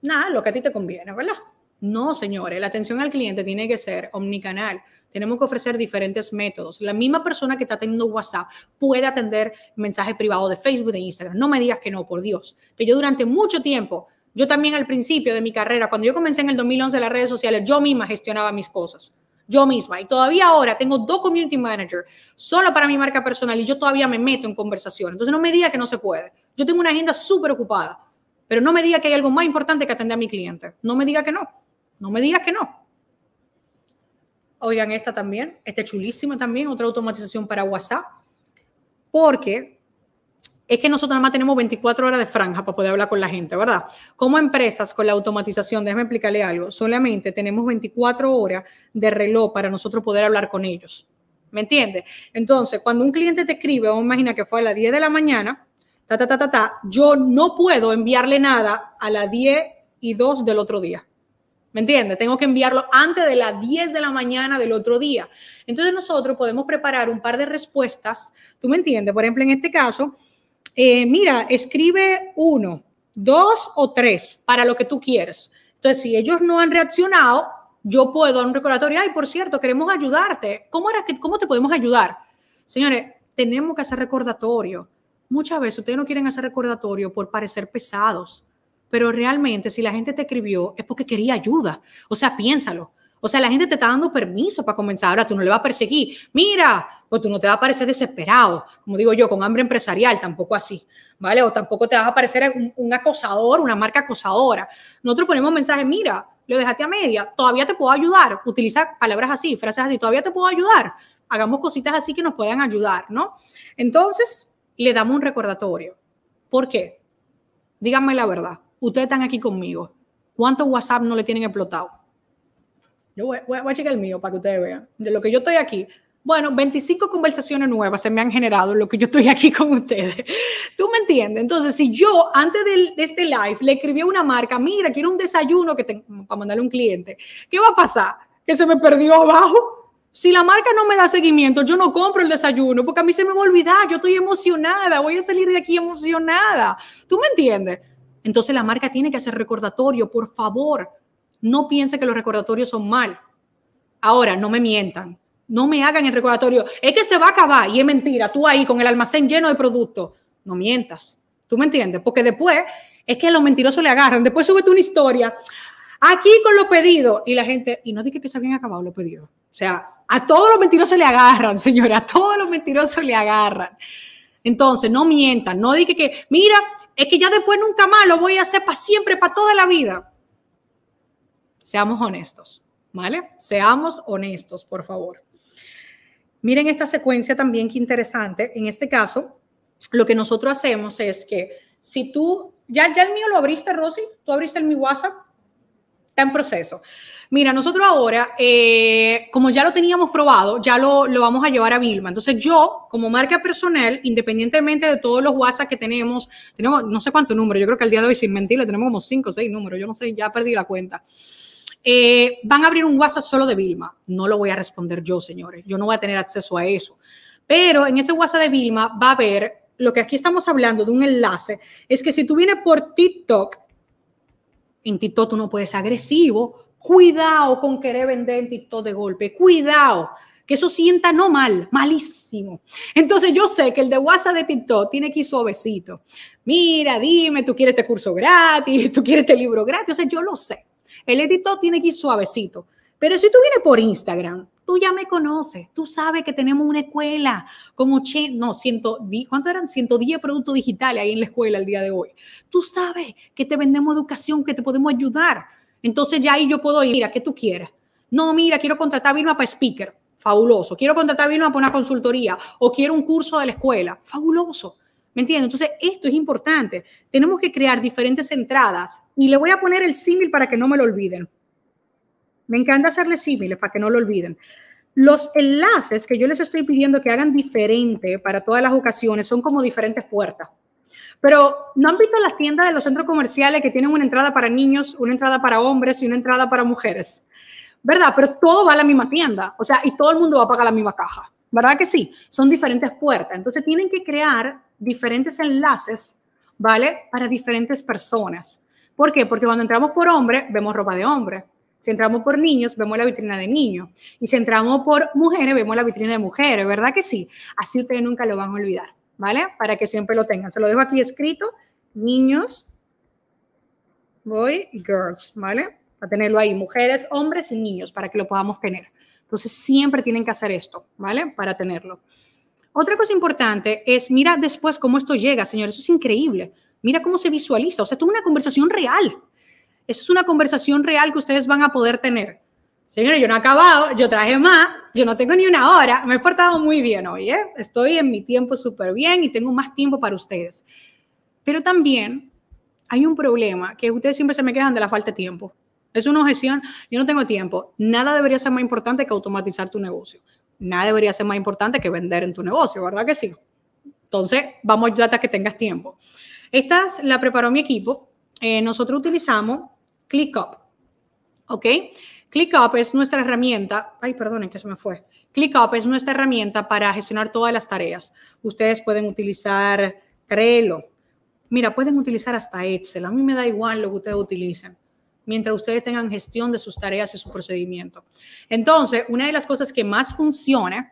Nada, lo que a ti te conviene, ¿verdad? No, señores, la atención al cliente tiene que ser omnicanal. Tenemos que ofrecer diferentes métodos. La misma persona que está teniendo WhatsApp puede atender mensajes privados de Facebook, de Instagram. No me digas que no, por Dios. Que yo durante mucho tiempo, yo también al principio de mi carrera, cuando yo comencé en el 2011 las redes sociales, yo misma gestionaba mis cosas yo misma. Y todavía ahora tengo dos community managers solo para mi marca personal y yo todavía me meto en conversación. Entonces no me diga que no se puede. Yo tengo una agenda súper ocupada, pero no me diga que hay algo más importante que atender a mi cliente. No me diga que no. No me digas que no. Oigan, esta también, esta chulísima también, otra automatización para WhatsApp, porque es que nosotros nada más tenemos 24 horas de franja para poder hablar con la gente, ¿verdad? Como empresas con la automatización, déjame explicarle algo, solamente tenemos 24 horas de reloj para nosotros poder hablar con ellos. ¿Me entiendes? Entonces, cuando un cliente te escribe, vamos a imaginar que fue a las 10 de la mañana, ta, ta, ta, ta, yo no puedo enviarle nada a las 10 y 2 del otro día. ¿Me entiendes? Tengo que enviarlo antes de las 10 de la mañana del otro día. Entonces nosotros podemos preparar un par de respuestas, ¿tú me entiendes? Por ejemplo, en este caso, eh, mira, escribe uno, dos o tres para lo que tú quieres. Entonces, si ellos no han reaccionado, yo puedo dar un recordatorio, ay, por cierto, queremos ayudarte. ¿Cómo, era ¿Cómo te podemos ayudar? Señores, tenemos que hacer recordatorio. Muchas veces ustedes no quieren hacer recordatorio por parecer pesados, pero realmente si la gente te escribió es porque quería ayuda. O sea, piénsalo. O sea, la gente te está dando permiso para comenzar. Ahora tú no le vas a perseguir. Mira, pues tú no te vas a parecer desesperado, como digo yo, con hambre empresarial, tampoco así, ¿vale? O tampoco te vas a parecer un, acosador, una marca acosadora. Nosotros ponemos mensajes, mira, lo dejaste a media, todavía te puedo ayudar. Utiliza palabras así, frases así, todavía te puedo ayudar. Hagamos cositas así que nos puedan ayudar, ¿no? Entonces, le damos un recordatorio. ¿Por qué? Díganme la verdad. Ustedes están aquí conmigo. ¿Cuántos WhatsApp no le tienen explotado? Yo voy, a checar el mío para que ustedes vean. De lo que yo estoy aquí. Bueno, 25 conversaciones nuevas se me han generado en lo que yo estoy aquí con ustedes. ¿Tú me entiendes? Entonces, si yo antes de este live le escribí a una marca, mira, quiero un desayuno que mm, para mandarle a un cliente, ¿qué va a pasar? ¿Que se me perdió abajo? si la marca no me da seguimiento, yo no compro el desayuno porque a mí se me va a olvidar, yo estoy emocionada, voy a salir de aquí emocionada. ¿Tú me entiendes? Entonces la marca tiene que hacer recordatorio, por favor, no piense que los recordatorios son mal. Ahora, no me mientan. No me hagan el recordatorio. Es que se va a acabar y es mentira. Tú ahí con el almacén lleno de productos. No mientas. ¿Tú me entiendes? Porque después es que a los mentirosos le agarran. Después tú una historia. Aquí con los pedidos. Y la gente, y no dije que se habían acabado los pedidos. O sea, a todos los mentirosos le agarran, <laughs> señora. A todos los mentirosos le agarran. Entonces, no mientan. No dije que, mira, es que ya después nunca más lo voy a hacer para siempre, para toda la vida. Seamos honestos, ¿vale? Seamos honestos, por favor. Miren esta secuencia también qué interesante. En este caso, lo que nosotros hacemos es que si tú, ya, ya el mío lo abriste, Rosy, tú abriste el mi WhatsApp, está en proceso. Mira, nosotros ahora, eh, como ya lo teníamos probado, ya lo, vamos a llevar a Vilma. Entonces yo, como marca personal, independientemente de todos los WhatsApp que tenemos, tenemos no sé cuánto número, yo creo que al día de hoy, sin mentir, tenemos como cinco o seis números, yo no sé, ya perdí la cuenta. Eh, van a abrir un WhatsApp solo de Vilma. No lo voy a responder yo, señores. Yo no voy a tener acceso a eso. Pero en ese WhatsApp de Vilma va a haber lo que aquí estamos hablando de un enlace. Es que si tú vienes por TikTok, en TikTok tú no puedes ser agresivo. Cuidado con querer vender en TikTok de golpe. Cuidado que eso sienta no mal, malísimo. Entonces yo sé que el de WhatsApp de TikTok tiene que ir suavecito. Mira, dime, tú quieres este curso gratis, tú quieres este libro gratis, o yo lo sé. El editor tiene que ir suavecito. Pero si tú vienes por Instagram, tú ya me conoces, tú sabes que tenemos una escuela como 80, no, 110, ¿cuánto eran? 110 productos digitales ahí en la escuela el día de hoy. Tú sabes que te vendemos educación, que te podemos ayudar. Entonces ya ahí yo puedo ir, mira, ¿qué tú quieres? No, mira, quiero contratar a Vilma para speaker. Fabuloso. Quiero contratar a Vilma para una consultoría o quiero un curso de la escuela. Fabuloso. ¿Me entienden? Entonces, esto es importante. Tenemos que crear diferentes entradas y le voy a poner el símil para que no me lo olviden. Me encanta hacerle símiles para que no lo olviden. Los enlaces que yo les estoy pidiendo que hagan diferente para todas las ocasiones son como diferentes puertas. Pero ¿no han visto las tiendas de los centros comerciales que tienen una entrada para niños, una entrada para hombres y una entrada para mujeres? ¿Verdad? Pero todo va a la misma tienda. O sea, y todo el mundo va a pagar la misma caja. ¿verdad que sí? Son diferentes puertas. Entonces tienen que crear diferentes enlaces, ¿vale? Para diferentes personas. ¿Por qué? Porque cuando entramos por hombre, vemos ropa de hombre. Si entramos por niños, vemos la vitrina de niños. Y si entramos por mujeres, vemos la vitrina de mujeres, ¿verdad que sí? Así ustedes nunca lo van a olvidar, ¿vale? Para que siempre lo tengan. Se lo dejo aquí escrito, niños, boy y girls, ¿vale? Para tenerlo ahí, mujeres, hombres y niños, para que lo podamos tener. Entonces, siempre tienen que hacer esto, ¿vale? Para tenerlo. Otra cosa importante es, mira después cómo esto llega, señor, eso es increíble. Mira cómo se visualiza, o sea, esto es una conversación real. Eso es una conversación real que ustedes van a poder tener. Señores, yo no he acabado, yo traje más, yo no tengo ni una hora, me he portado muy bien hoy, ¿eh? estoy en mi tiempo súper bien y tengo más tiempo para ustedes. Pero también hay un problema que ustedes siempre se me quedan de la falta de tiempo. Es una objeción, yo no tengo tiempo. Nada debería ser más importante que automatizar tu negocio. Nada debería ser más importante que vender en tu negocio, ¿verdad que sí? Entonces, vamos a ayudarte que tengas tiempo. Esta la preparó mi equipo. Eh, nosotros utilizamos ClickUp, ¿ok? ClickUp es nuestra herramienta, ay, perdonen que se me fue. ClickUp es nuestra herramienta para gestionar todas las tareas. Ustedes pueden utilizar Trello, mira, pueden utilizar hasta Excel, a mí me da igual lo que ustedes utilicen mientras ustedes tengan gestión de sus tareas y su procedimiento. Entonces, una de las cosas que más funciona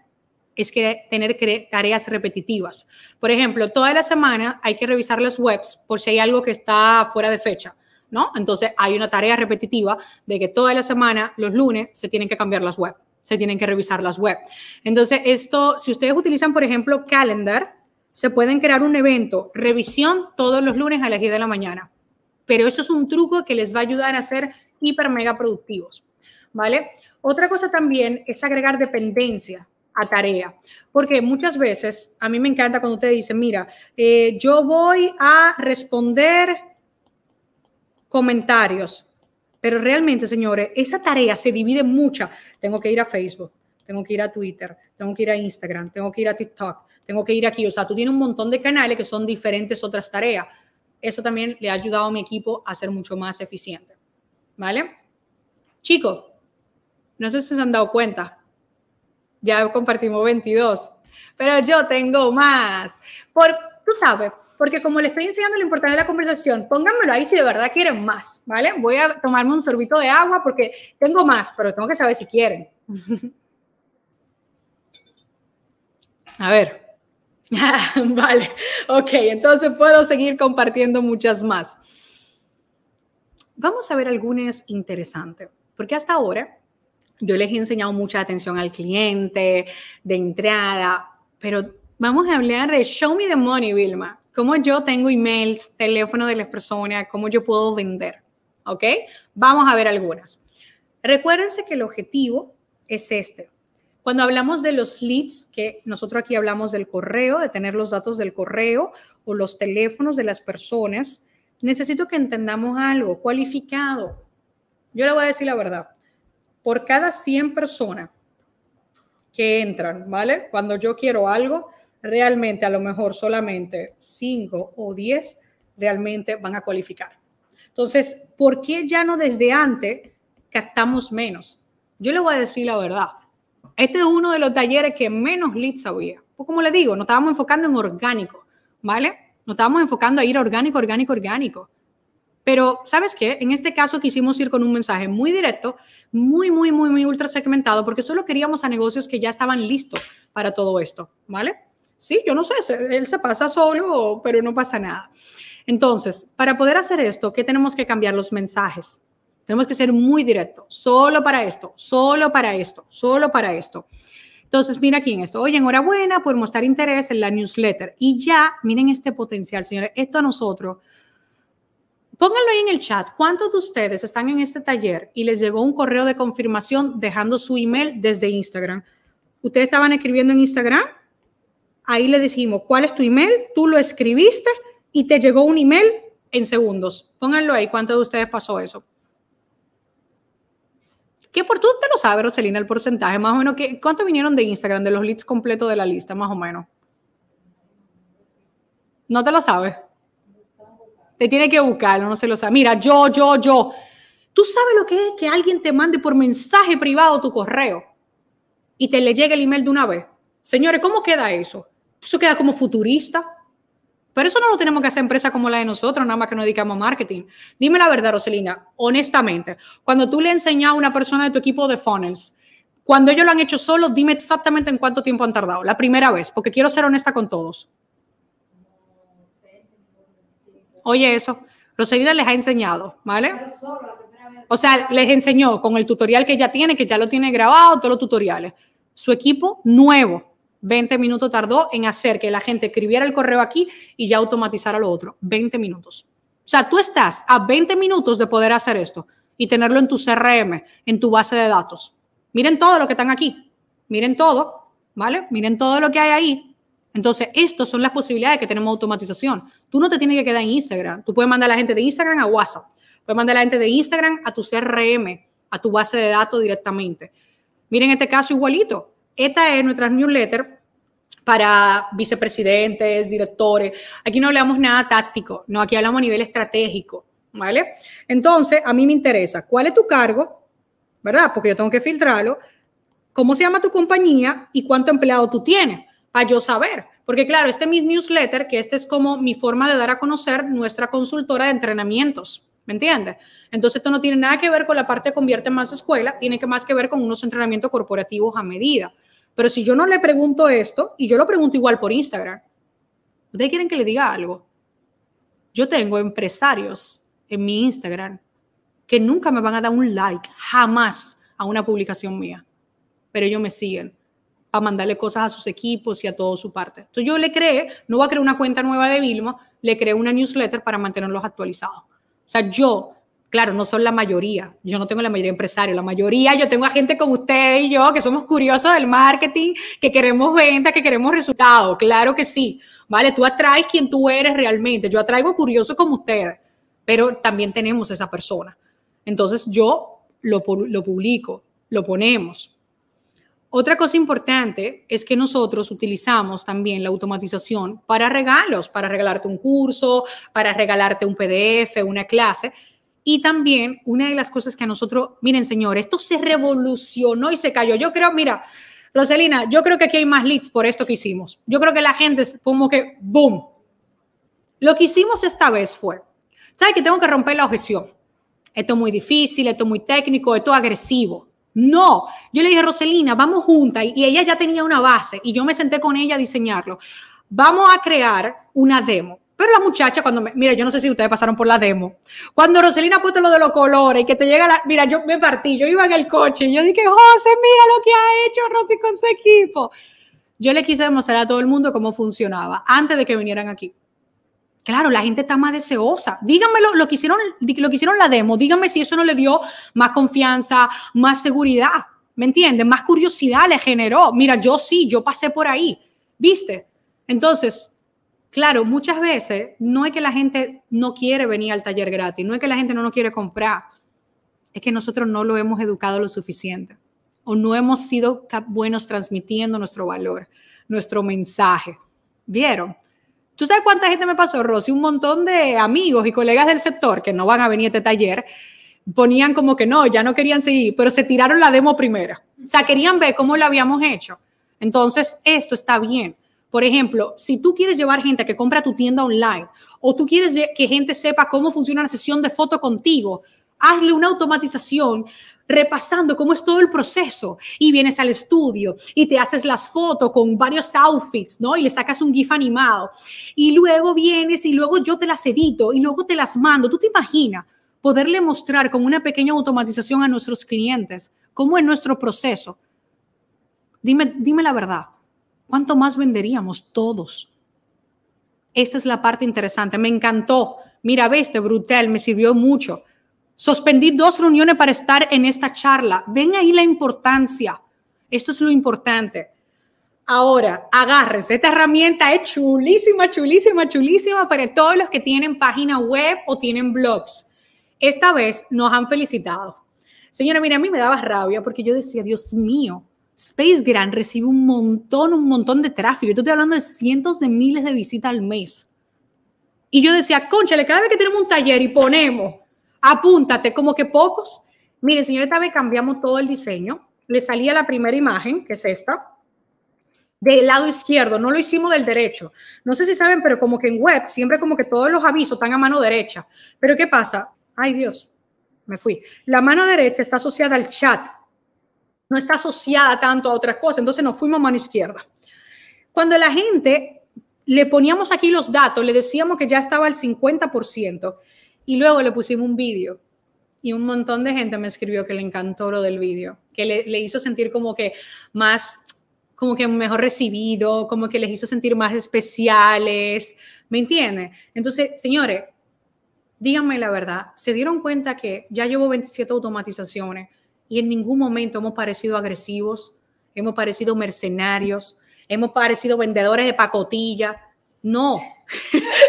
es que tener tareas repetitivas. Por ejemplo, toda la semana hay que revisar las webs por si hay algo que está fuera de fecha, ¿no? Entonces hay una tarea repetitiva de que toda la semana, los lunes, se tienen que cambiar las webs, se tienen que revisar las webs. Entonces, esto, si ustedes utilizan, por ejemplo, Calendar, se pueden crear un evento, revisión todos los lunes a las 10 de la mañana pero eso es un truco que les va a ayudar a ser hiper mega productivos, ¿vale? Otra cosa también es agregar dependencia a tarea, porque muchas veces a mí me encanta cuando te dicen, mira, eh, yo voy a responder comentarios, pero realmente, señores, esa tarea se divide en mucha. Tengo que ir a Facebook, tengo que ir a Twitter, tengo que ir a Instagram, tengo que ir a TikTok, tengo que ir aquí. O sea, tú tienes un montón de canales que son diferentes otras tareas eso también le ha ayudado a mi equipo a ser mucho más eficiente. ¿Vale? chico no sé si se han dado cuenta, ya compartimos 22, pero yo tengo más. Por, tú sabes, porque como le estoy enseñando lo importante de la conversación, pónganmelo ahí si de verdad quieren más, ¿vale? Voy a tomarme un sorbito de agua porque tengo más, pero tengo que saber si quieren. <laughs> a ver. <laughs> vale, ok, entonces puedo seguir compartiendo muchas más. Vamos a ver algunas interesantes, porque hasta ahora yo les he enseñado mucha atención al cliente, de entrada, pero vamos a hablar de Show Me the Money, Vilma. Cómo yo tengo emails, teléfono de las personas, cómo yo puedo vender. ¿Ok? Vamos a ver algunas. Recuérdense que el objetivo es este, cuando hablamos de los leads, que nosotros aquí hablamos del correo, de tener los datos del correo o los teléfonos de las personas, necesito que entendamos algo cualificado. Yo le voy a decir la verdad. Por cada 100 personas que entran, ¿vale? Cuando yo quiero algo, realmente a lo mejor solamente 5 o 10 realmente van a cualificar. Entonces, ¿por qué ya no desde antes captamos menos? Yo le voy a decir la verdad. Este es uno de los talleres que menos leads había. Pues como le digo, nos estábamos enfocando en orgánico, ¿vale? Nos estábamos enfocando a ir orgánico, orgánico, orgánico. Pero, ¿sabes qué? En este caso quisimos ir con un mensaje muy directo, muy, muy, muy, muy ultra segmentado, porque solo queríamos a negocios que ya estaban listos para todo esto, ¿vale? Sí, yo no sé, él se pasa solo, pero no pasa nada. Entonces, para poder hacer esto, ¿qué tenemos que cambiar los mensajes? Tenemos que ser muy directos, solo para esto, solo para esto, solo para esto. Entonces, mira aquí en esto. Oye, enhorabuena por mostrar interés en la newsletter. Y ya, miren este potencial, señores. Esto a nosotros. Pónganlo ahí en el chat. ¿Cuántos de ustedes están en este taller y les llegó un correo de confirmación dejando su email desde Instagram? Ustedes estaban escribiendo en Instagram. Ahí le dijimos, ¿cuál es tu email? Tú lo escribiste y te llegó un email en segundos. Pónganlo ahí. ¿Cuántos de ustedes pasó eso? Que por tú te lo sabes, Roselina, el porcentaje más o menos. Que, ¿Cuánto vinieron de Instagram, de los leads completos de la lista, más o menos? No te lo sabes. Te tiene que buscarlo, no se lo sabe. Mira, yo, yo, yo. Tú sabes lo que es que alguien te mande por mensaje privado tu correo y te le llega el email de una vez. Señores, ¿cómo queda eso? Eso queda como futurista. Pero eso no lo tenemos que hacer empresa como la de nosotros, nada más que nos dedicamos a marketing. Dime la verdad, Roselina, honestamente, cuando tú le enseñas a una persona de tu equipo de funnels, cuando ellos lo han hecho solo, dime exactamente en cuánto tiempo han tardado, la primera vez, porque quiero ser honesta con todos. Oye, eso, Roselina les ha enseñado, ¿vale? O sea, les enseñó con el tutorial que ya tiene, que ya lo tiene grabado, todos los tutoriales. Su equipo nuevo, 20 minutos tardó en hacer que la gente escribiera el correo aquí y ya automatizara lo otro. 20 minutos. O sea, tú estás a 20 minutos de poder hacer esto y tenerlo en tu CRM, en tu base de datos. Miren todo lo que están aquí. Miren todo, ¿vale? Miren todo lo que hay ahí. Entonces, estas son las posibilidades que tenemos de automatización. Tú no te tienes que quedar en Instagram. Tú puedes mandar a la gente de Instagram a WhatsApp. Puedes mandar a la gente de Instagram a tu CRM, a tu base de datos directamente. Miren este caso igualito. Esta es nuestra newsletter para vicepresidentes, directores. Aquí no hablamos nada táctico, no, aquí hablamos a nivel estratégico, ¿vale? Entonces, a mí me interesa, ¿cuál es tu cargo? ¿Verdad? Porque yo tengo que filtrarlo. ¿Cómo se llama tu compañía y cuánto empleado tú tienes? Para yo saber. Porque claro, este es mi newsletter, que este es como mi forma de dar a conocer nuestra consultora de entrenamientos. ¿Me entiendes? Entonces esto no tiene nada que ver con la parte de convierte más escuela, tiene que más que ver con unos entrenamientos corporativos a medida. Pero si yo no le pregunto esto, y yo lo pregunto igual por Instagram, ¿ustedes quieren que le diga algo? Yo tengo empresarios en mi Instagram que nunca me van a dar un like, jamás, a una publicación mía. Pero ellos me siguen a mandarle cosas a sus equipos y a todo su parte. Entonces yo le creé, no va a crear una cuenta nueva de Vilma, le creé una newsletter para mantenerlos actualizados. O sea, yo, claro, no son la mayoría, yo no tengo la mayoría de empresarios, la mayoría yo tengo a gente como usted y yo que somos curiosos del marketing, que queremos venta, que queremos resultados, claro que sí, ¿vale? Tú atraes quien tú eres realmente, yo atraigo curiosos como ustedes, pero también tenemos esa persona. Entonces yo lo, lo publico, lo ponemos, otra cosa importante es que nosotros utilizamos también la automatización para regalos, para regalarte un curso, para regalarte un PDF, una clase. Y también una de las cosas que a nosotros, miren señor, esto se revolucionó y se cayó. Yo creo, mira, Roselina, yo creo que aquí hay más leads por esto que hicimos. Yo creo que la gente es como que, boom. Lo que hicimos esta vez fue, ¿sabes que tengo que romper la objeción? Esto es muy difícil, esto es muy técnico, esto es agresivo no, yo le dije, Roselina, vamos juntas y ella ya tenía una base y yo me senté con ella a diseñarlo. Vamos a crear una demo. Pero la muchacha, cuando me, mira, yo no sé si ustedes pasaron por la demo. Cuando Roselina puso lo de los colores y que te llega la. Mira, yo me partí, yo iba en el coche y yo dije, José, mira lo que ha hecho Rosy con su equipo. Yo le quise demostrar a todo el mundo cómo funcionaba antes de que vinieran aquí. Claro, la gente está más deseosa. Díganme lo, que hicieron, lo que hicieron la demo. Díganme si eso no le dio más confianza, más seguridad. ¿Me entienden? Más curiosidad le generó. Mira, yo sí, yo pasé por ahí. ¿Viste? Entonces, claro, muchas veces no es que la gente no quiere venir al taller gratis, no es que la gente no nos quiere comprar. Es que nosotros no lo hemos educado lo suficiente o no hemos sido buenos transmitiendo nuestro valor, nuestro mensaje. ¿Vieron? ¿Tú sabes cuánta gente me pasó, Rosy? Un montón de amigos y colegas del sector que no van a venir a este taller ponían como que no, ya no querían seguir, pero se tiraron la demo primera. O sea, querían ver cómo lo habíamos hecho. Entonces, esto está bien. Por ejemplo, si tú quieres llevar gente a que compra tu tienda online o tú quieres que gente sepa cómo funciona la sesión de foto contigo, hazle una automatización repasando cómo es todo el proceso y vienes al estudio y te haces las fotos con varios outfits, ¿no? Y le sacas un GIF animado y luego vienes y luego yo te las edito y luego te las mando. ¿Tú te imaginas poderle mostrar con una pequeña automatización a nuestros clientes cómo es nuestro proceso? Dime, la verdad, ¿cuánto más venderíamos todos? Esta es la parte interesante, me encantó. Mira, este brutal, me sirvió mucho Suspendí dos reuniones para estar en esta charla. Ven ahí la importancia. Esto es lo importante. Ahora, agárrense. Esta herramienta es chulísima, chulísima, chulísima para todos los que tienen página web o tienen blogs. Esta vez nos han felicitado. Señora, mira, a mí me daba rabia porque yo decía, Dios mío, Space Grand recibe un montón, un montón de tráfico. Yo estoy hablando de cientos de miles de visitas al mes. Y yo decía, conchale, cada vez que tenemos un taller y ponemos apúntate, como que pocos. Miren, señores, esta cambiamos todo el diseño. Le salía la primera imagen, que es esta, del lado izquierdo, no lo hicimos del derecho. No sé si saben, pero como que en web siempre como que todos los avisos están a mano derecha. Pero ¿qué pasa? Ay Dios, me fui. La mano derecha está asociada al chat, no está asociada tanto a otras cosas, entonces nos fuimos a mano izquierda. Cuando la gente le poníamos aquí los datos, le decíamos que ya estaba al 50%, y luego le pusimos un vídeo y un montón de gente me escribió que le encantó lo del vídeo, que le, hizo sentir como que más, como que mejor recibido, como que les hizo sentir más especiales, ¿me entiende? Entonces, señores, díganme la verdad, ¿se dieron cuenta que ya llevo 27 automatizaciones y en ningún momento hemos parecido agresivos, hemos parecido mercenarios, hemos parecido vendedores de pacotilla? No. <laughs>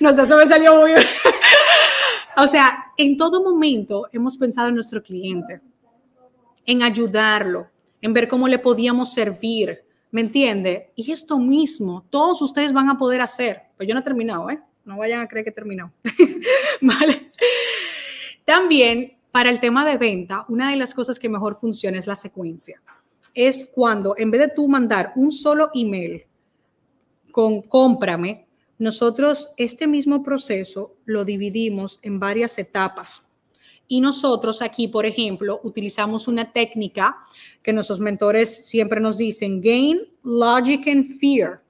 <laughs> no sé, eso me salió muy bien. <laughs> o sea, en todo momento hemos pensado en nuestro cliente, en ayudarlo, en ver cómo le podíamos servir, ¿me entiende? Y esto mismo, todos ustedes van a poder hacer, pues yo no he terminado, ¿eh? No vayan a creer que he terminado. <laughs> vale. También para el tema de venta, una de las cosas que mejor funciona es la secuencia. Es cuando en vez de tú mandar un solo email con cómprame, nosotros este mismo proceso lo dividimos en varias etapas. Y nosotros aquí, por ejemplo, utilizamos una técnica que nuestros mentores siempre nos dicen, gain, logic and fear.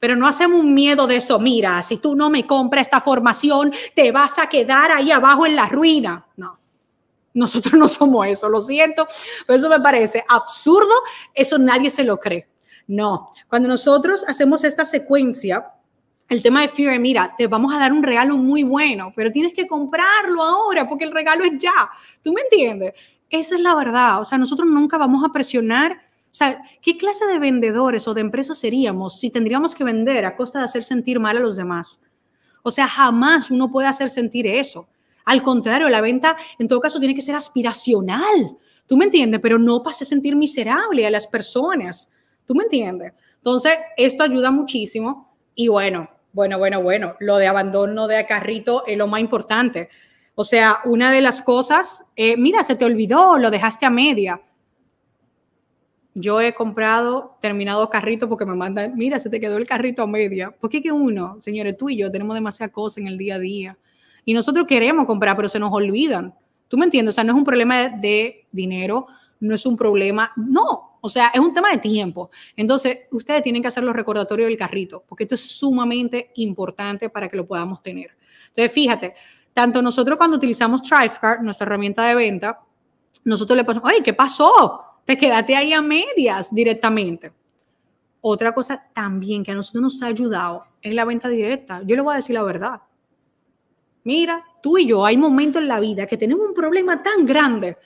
Pero no hacemos un miedo de eso, mira, si tú no me compras esta formación, te vas a quedar ahí abajo en la ruina. No, nosotros no somos eso, lo siento, pero eso me parece absurdo, eso nadie se lo cree. No, cuando nosotros hacemos esta secuencia, el tema de Fear, mira, te vamos a dar un regalo muy bueno, pero tienes que comprarlo ahora porque el regalo es ya. ¿Tú me entiendes? Esa es la verdad. O sea, nosotros nunca vamos a presionar. O sea, ¿qué clase de vendedores o de empresas seríamos si tendríamos que vender a costa de hacer sentir mal a los demás? O sea, jamás uno puede hacer sentir eso. Al contrario, la venta en todo caso tiene que ser aspiracional. ¿Tú me entiendes? Pero no pase a sentir miserable a las personas. ¿Tú me entiendes? Entonces, esto ayuda muchísimo. Y bueno, bueno, bueno, bueno, lo de abandono de carrito es lo más importante. O sea, una de las cosas, eh, mira, se te olvidó, lo dejaste a media. Yo he comprado, terminado carrito porque me mandan, mira, se te quedó el carrito a media. qué que uno, señores, tú y yo tenemos demasiadas cosas en el día a día. Y nosotros queremos comprar, pero se nos olvidan. ¿Tú me entiendes? O sea, no es un problema de dinero, no es un problema, no, o sea, es un tema de tiempo. Entonces, ustedes tienen que hacer los recordatorios del carrito, porque esto es sumamente importante para que lo podamos tener. Entonces, fíjate, tanto nosotros cuando utilizamos TriveCard, nuestra herramienta de venta, nosotros le pasamos, ¡ay, qué pasó! Te quedaste ahí a medias directamente. Otra cosa también que a nosotros nos ha ayudado es la venta directa. Yo le voy a decir la verdad. Mira, tú y yo hay momentos en la vida que tenemos un problema tan grande,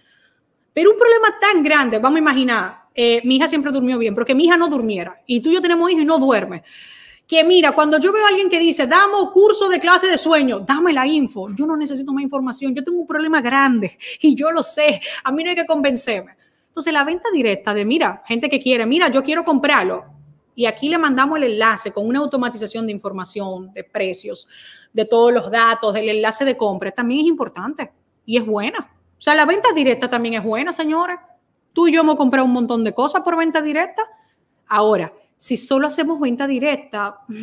pero un problema tan grande, vamos a imaginar, eh, mi hija siempre durmió bien, pero que mi hija no durmiera. Y tú y yo tenemos hijos y no duerme. Que mira, cuando yo veo a alguien que dice, damos curso de clase de sueño, dame la info. Yo no necesito más información. Yo tengo un problema grande <laughs> y yo lo sé. A mí no hay que convencerme. Entonces, la venta directa de, mira, gente que quiere, mira, yo quiero comprarlo. Y aquí le mandamos el enlace con una automatización de información, de precios, de todos los datos, del enlace de compra. También es importante y es buena. O sea, la venta directa también es buena, señora. Tú y yo hemos comprado un montón de cosas por venta directa. Ahora, si solo hacemos venta directa, mm,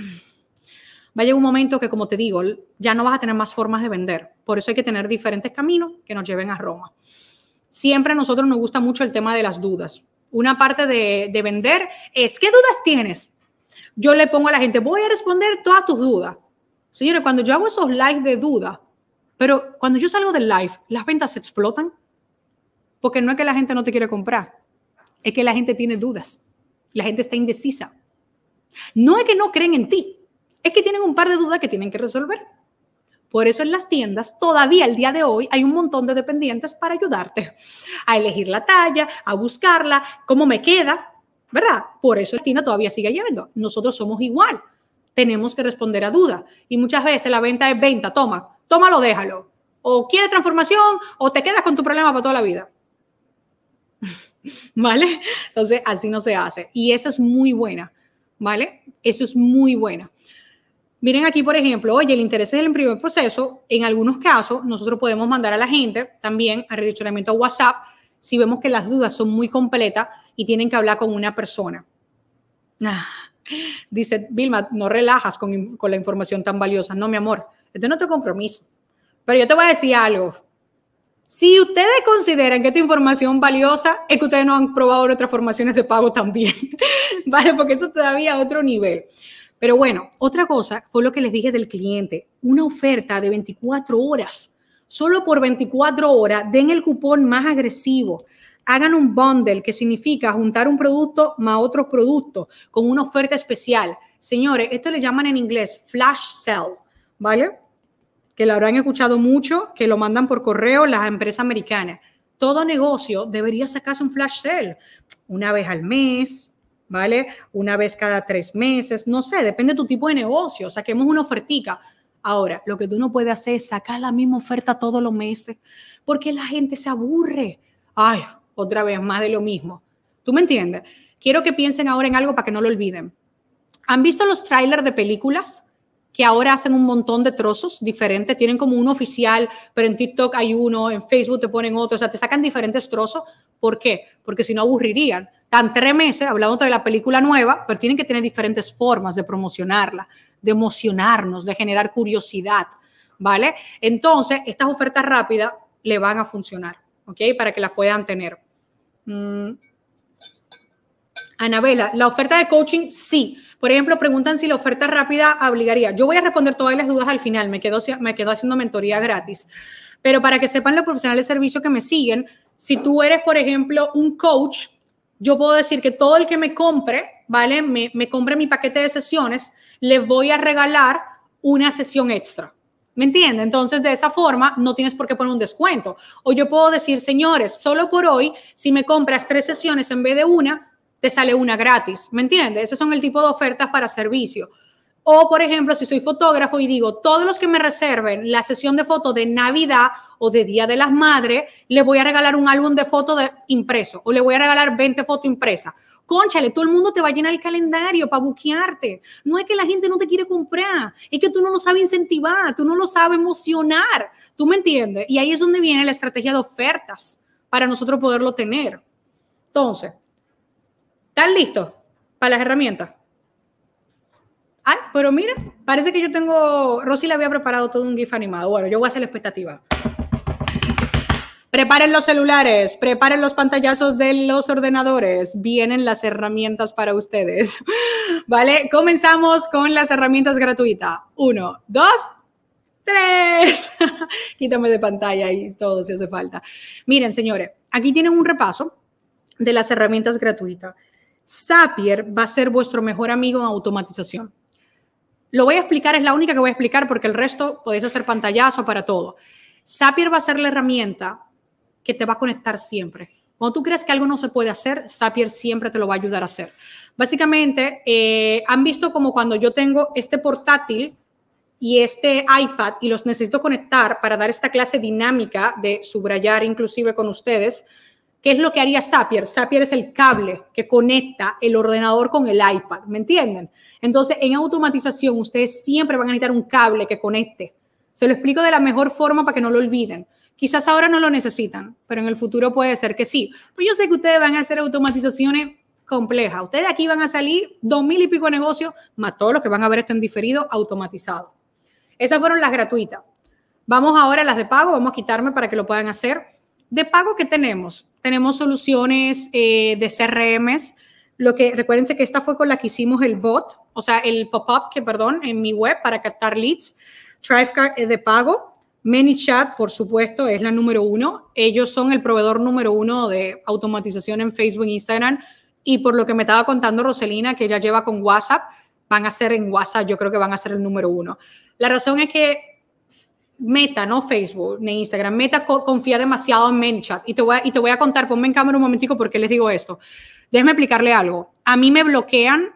va a llegar un momento que, como te digo, ya no vas a tener más formas de vender. Por eso hay que tener diferentes caminos que nos lleven a Roma. Siempre a nosotros nos gusta mucho el tema de las dudas. Una parte de, vender es, ¿qué dudas tienes? Yo le pongo a la gente, voy a responder todas tus dudas. Señores, cuando yo hago esos lives de dudas, pero cuando yo salgo del live, las ventas explotan. Porque no es que la gente no te quiere comprar, es que la gente tiene dudas, la gente está indecisa. No es que no creen en ti, es que tienen un par de dudas que tienen que resolver. Por eso en las tiendas todavía el día de hoy hay un montón de dependientes para ayudarte a elegir la talla, a buscarla, cómo me queda, ¿verdad? Por eso la tienda todavía sigue yendo. Nosotros somos igual, tenemos que responder a dudas. Y muchas veces la venta es venta, toma, tómalo, déjalo. O quiere transformación o te quedas con tu problema para toda la vida. <laughs> ¿vale? Entonces, así no se hace. Y eso es muy buena, ¿vale? Eso es muy buena. Miren aquí, por ejemplo, oye, el interés es el primer proceso. En algunos casos, nosotros podemos mandar a la gente también a redireccionamiento a WhatsApp si vemos que las dudas son muy completas y tienen que hablar con una persona. Ah, dice Vilma, no relajas con, la información tan valiosa. No, mi amor, este no es tu compromiso. Pero yo te voy a decir algo. Si ustedes consideran que esta información valiosa, es que ustedes no han probado otras formaciones de pago también, <laughs> ¿vale? Porque eso todavía a otro nivel. Pero bueno, otra cosa fue lo que les dije del cliente, una oferta de 24 horas. Solo por 24 horas den el cupón más agresivo. Hagan un bundle que significa juntar un producto más otros productos con una oferta especial. Señores, esto le llaman en inglés flash sell, ¿vale? que la habrán escuchado mucho, que lo mandan por correo las empresas americanas. Todo negocio debería sacarse un flash sale una vez al mes, ¿vale? Una vez cada tres meses, no sé, depende de tu tipo de negocio. Saquemos una ofertica. Ahora, lo que tú no puedes hacer es sacar la misma oferta todos los meses, porque la gente se aburre. Ay, otra vez más de lo mismo. ¿Tú me entiendes? Quiero que piensen ahora en algo para que no lo olviden. ¿Han visto los trailers de películas? que ahora hacen un montón de trozos diferentes, tienen como un oficial, pero en TikTok hay uno, en Facebook te ponen otro, o sea, te sacan diferentes trozos. ¿Por qué? Porque si no aburrirían. Tan tres meses hablando de la película nueva, pero tienen que tener diferentes formas de promocionarla, de emocionarnos, de generar curiosidad, ¿vale? Entonces, estas ofertas rápidas le van a funcionar, ¿ok? Para que las puedan tener. Mm. Anabela, la oferta de coaching, sí por ejemplo, preguntan si la oferta rápida obligaría. Yo voy a responder todas las dudas al final, me quedo, me quedo haciendo mentoría gratis. Pero para que sepan los profesionales de servicio que me siguen, si tú eres, por ejemplo, un coach, yo puedo decir que todo el que me compre, ¿vale? Me, compre mi paquete de sesiones, le voy a regalar una sesión extra. ¿Me entiende? Entonces, de esa forma, no tienes por qué poner un descuento. O yo puedo decir, señores, solo por hoy, si me compras tres sesiones en vez de una, te sale una gratis, ¿me entiendes? Esos son el tipo de ofertas para servicio. O, por ejemplo, si soy fotógrafo y digo, todos los que me reserven la sesión de fotos de Navidad o de Día de las Madres, le voy a regalar un álbum de fotos impreso o le voy a regalar 20 fotos impresas. Conchale, todo el mundo te va a llenar el calendario para buquearte. No es que la gente no te quiere comprar, es que tú no lo sabes incentivar, tú no lo sabes emocionar. ¿Tú me entiendes? Y ahí es donde viene la estrategia de ofertas para nosotros poderlo tener. Entonces, ¿Están listos para las herramientas? Ah, pero mira, parece que yo tengo, Rosy le había preparado todo un GIF animado. Bueno, yo voy a hacer la expectativa. Preparen los celulares, preparen los pantallazos de los ordenadores, vienen las herramientas para ustedes. <laughs> ¿Vale? Comenzamos con las herramientas gratuitas. Uno, dos, tres. <laughs> Quítame de pantalla y todo si hace falta. Miren, señores, aquí tienen un repaso de las herramientas gratuitas. Zapier va a ser vuestro mejor amigo en automatización. Lo voy a explicar, es la única que voy a explicar porque el resto podéis hacer pantallazo para todo. Zapier va a ser la herramienta que te va a conectar siempre. Cuando tú crees que algo no se puede hacer, Zapier siempre te lo va a ayudar a hacer. Básicamente, eh, han visto como cuando yo tengo este portátil y este iPad y los necesito conectar para dar esta clase dinámica de subrayar inclusive con ustedes. ¿Qué es lo que haría Zapier? Zapier es el cable que conecta el ordenador con el iPad, ¿me entienden? Entonces, en automatización, ustedes siempre van a necesitar un cable que conecte. Se lo explico de la mejor forma para que no lo olviden. Quizás ahora no lo necesitan, pero en el futuro puede ser que sí. Pues yo sé que ustedes van a hacer automatizaciones complejas. Ustedes aquí van a salir dos mil y pico de negocios, más todos los que van a ver esto en diferido, automatizado. Esas fueron las gratuitas. Vamos ahora a las de pago, vamos a quitarme para que lo puedan hacer. De pago, ¿qué tenemos? Tenemos soluciones eh, de CRMs. Lo que, recuérdense que esta fue con la que hicimos el bot, o sea, el pop-up, que perdón, en mi web para captar leads. Trifecard es de pago. ManyChat, por supuesto, es la número uno. Ellos son el proveedor número uno de automatización en Facebook e Instagram. Y por lo que me estaba contando Roselina, que ella lleva con WhatsApp, van a ser en WhatsApp, yo creo que van a ser el número uno. La razón es que Meta, no Facebook, ni Instagram. Meta confía demasiado en ManyChat. Y te, voy a, y te voy a contar, ponme en cámara un momentico porque les digo esto. Déjenme explicarle algo. A mí me bloquean,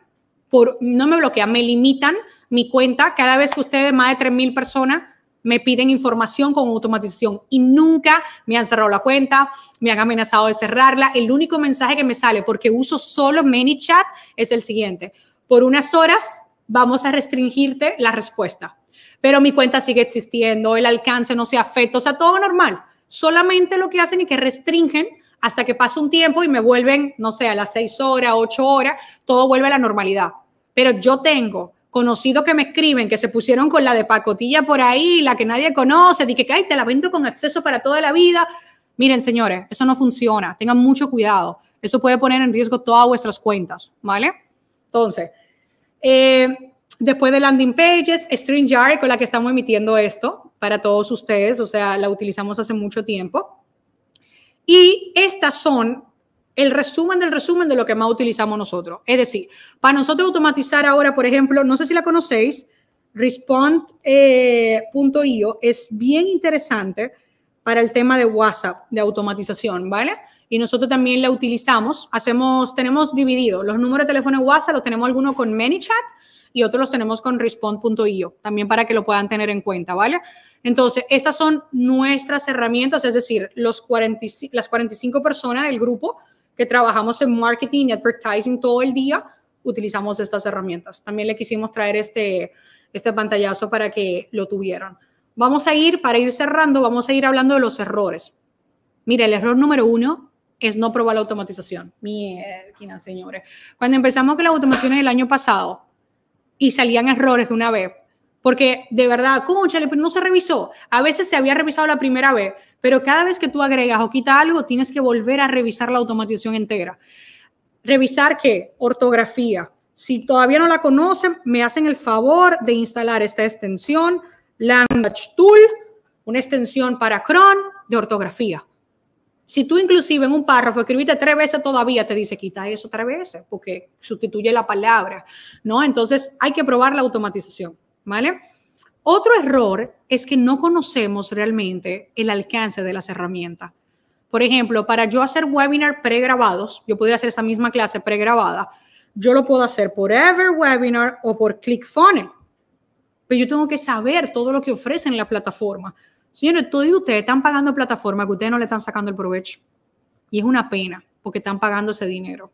por, no me bloquean, me limitan mi cuenta cada vez que ustedes, más de 3.000 personas, me piden información con automatización y nunca me han cerrado la cuenta, me han amenazado de cerrarla. El único mensaje que me sale porque uso solo ManyChat es el siguiente. Por unas horas vamos a restringirte la respuesta pero mi cuenta sigue existiendo, el alcance no se afecta, o sea, todo normal. Solamente lo que hacen es que restringen hasta que pasa un tiempo y me vuelven, no sé, a las seis horas, ocho horas, todo vuelve a la normalidad. Pero yo tengo conocidos que me escriben que se pusieron con la de pacotilla por ahí, la que nadie conoce, y que, ay, te la vendo con acceso para toda la vida. Miren, señores, eso no funciona. Tengan mucho cuidado. Eso puede poner en riesgo todas vuestras cuentas, ¿vale? Entonces, eh, Después de landing pages, StreamYard, con la que estamos emitiendo esto para todos ustedes, o sea, la utilizamos hace mucho tiempo. Y estas son el resumen del resumen de lo que más utilizamos nosotros. Es decir, para nosotros automatizar ahora, por ejemplo, no sé si la conocéis, respond.io es bien interesante para el tema de WhatsApp, de automatización, ¿vale? Y nosotros también la utilizamos, hacemos, tenemos dividido los números de teléfono de WhatsApp, los tenemos algunos con ManyChat y otros los tenemos con respond.io, también para que lo puedan tener en cuenta, ¿vale? Entonces, estas son nuestras herramientas, es decir, los las 45 personas del grupo que trabajamos en marketing y advertising todo el día, utilizamos estas herramientas. También le quisimos traer este, este pantallazo para que lo tuvieran. Vamos a ir, para ir cerrando, vamos a ir hablando de los errores. Mira, el error número uno es no probar la automatización. Mierda, señores. Cuando empezamos con las automaciones el año pasado, y salían errores de una vez. Porque de verdad, chale pero pues, no se revisó. A veces se había revisado la primera vez, pero cada vez que tú agregas o quitas algo, tienes que volver a revisar la automatización entera. Revisar qué? Ortografía. Si todavía no la conocen, me hacen el favor de instalar esta extensión, Language Tool, una extensión para Chrome de ortografía. Si tú inclusive en un párrafo escribiste tres veces todavía, te dice quita eso tres veces porque sustituye la palabra, ¿no? Entonces hay que probar la automatización, ¿vale? Otro error es que no conocemos realmente el alcance de las herramientas. Por ejemplo, para yo hacer webinar pregrabados, yo podría hacer esta misma clase pregrabada, yo lo puedo hacer por Everwebinar o por ClickFunnels. pero yo tengo que saber todo lo que ofrecen la plataforma Señores, todos ustedes están pagando plataformas que ustedes no le están sacando el provecho. Y es una pena porque están pagando ese dinero.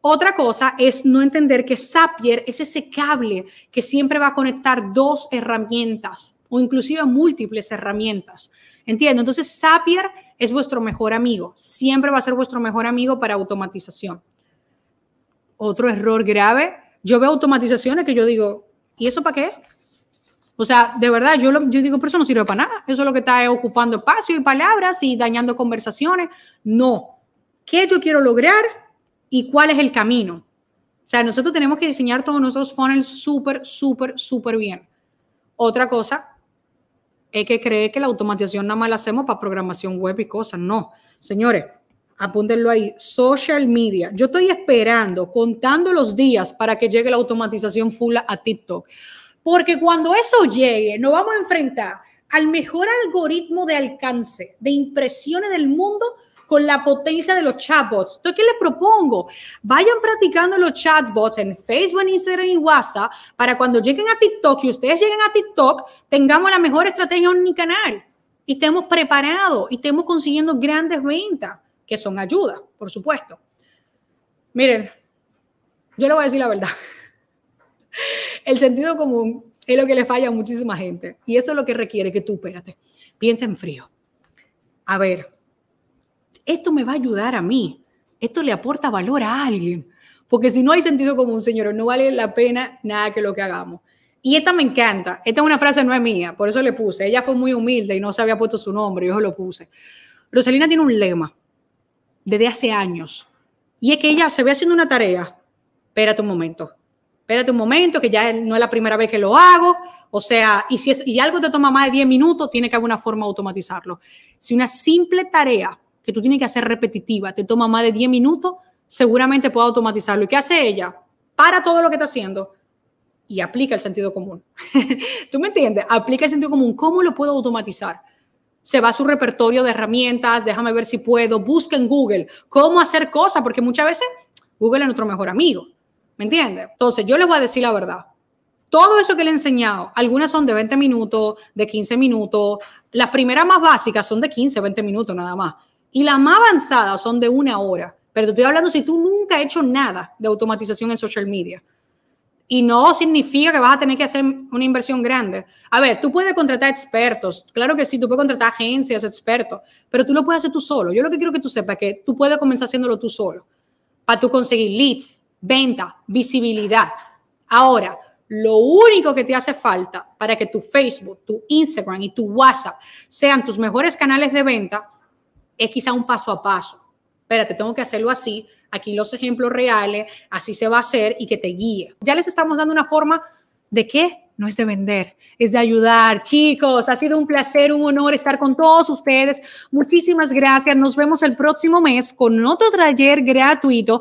Otra cosa es no entender que Zapier es ese cable que siempre va a conectar dos herramientas o inclusive múltiples herramientas. Entiendo. Entonces Zapier es vuestro mejor amigo. Siempre va a ser vuestro mejor amigo para automatización. Otro error grave. Yo veo automatizaciones que yo digo, ¿y eso para qué? O sea, de verdad, yo, digo, pero eso no sirve para nada. Eso es lo que está ocupando espacio y palabras y dañando conversaciones. No. ¿Qué yo quiero lograr y cuál es el camino? O sea, nosotros tenemos que diseñar todos nuestros funnels súper, súper, súper bien. Otra cosa es que cree que la automatización nada más la hacemos para programación web y cosas. No, señores, apúntenlo ahí. Social media. Yo estoy esperando, contando los días para que llegue la automatización full a TikTok. Porque cuando eso llegue, nos vamos a enfrentar al mejor algoritmo de alcance, de impresiones del mundo con la potencia de los chatbots. Entonces, ¿qué les propongo? Vayan practicando los chatbots en Facebook, Instagram y WhatsApp para cuando lleguen a TikTok y ustedes lleguen a TikTok, tengamos la mejor estrategia en mi canal. y estemos preparados y estemos consiguiendo grandes ventas, que son ayudas, por supuesto. Miren, yo les voy a decir la verdad el sentido común es lo que le falla a muchísima gente. Y eso es lo que requiere que tú, espérate, piensa en frío. A ver, esto me va a ayudar a mí. Esto le aporta valor a alguien. Porque si no hay sentido común, señores, no vale la pena nada que lo que hagamos. Y esta me encanta. Esta es una frase no es mía, por eso le puse. Ella fue muy humilde y no se había puesto su nombre, yo lo puse. Rosalina tiene un lema desde hace años. Y es que ella se ve haciendo una tarea. Espérate un momento espérate un momento, que ya no es la primera vez que lo hago. O sea, y si y algo te toma más de 10 minutos, tiene que haber una forma de automatizarlo. Si una simple tarea que tú tienes que hacer repetitiva te toma más de 10 minutos, seguramente puedo automatizarlo. ¿Y qué hace ella? Para todo lo que está haciendo y aplica el sentido común. <laughs> ¿Tú me entiendes? Aplica el sentido común. ¿Cómo lo puedo automatizar? se va a su repertorio de herramientas, déjame ver si puedo, busca en Google cómo hacer cosas, porque muchas veces Google es nuestro mejor amigo. ¿Me entiendes? Entonces, yo les voy a decir la verdad. Todo eso que le he enseñado, algunas son de 20 minutos, de 15 minutos. Las primeras más básicas son de 15, 20 minutos nada más. Y las más avanzadas son de una hora. Pero te estoy hablando si tú nunca has hecho nada de automatización en social media. Y no significa que vas a tener que hacer una inversión grande. A ver, tú puedes contratar expertos. Claro que sí, tú puedes contratar agencias, expertos. Pero tú lo puedes hacer tú solo. Yo lo que quiero que tú sepas es que tú puedes comenzar haciéndolo tú solo. Para tú conseguir leads, venta, visibilidad. Ahora, lo único que te hace falta para que tu Facebook, tu Instagram y tu WhatsApp sean tus mejores canales de venta es quizá un paso a paso. Espérate, tengo que hacerlo así. Aquí los ejemplos reales, así se va a hacer y que te guíe. Ya les estamos dando una forma de qué no es de vender, es de ayudar. Chicos, ha sido un placer, un honor estar con todos ustedes. Muchísimas gracias. Nos vemos el próximo mes con otro taller gratuito.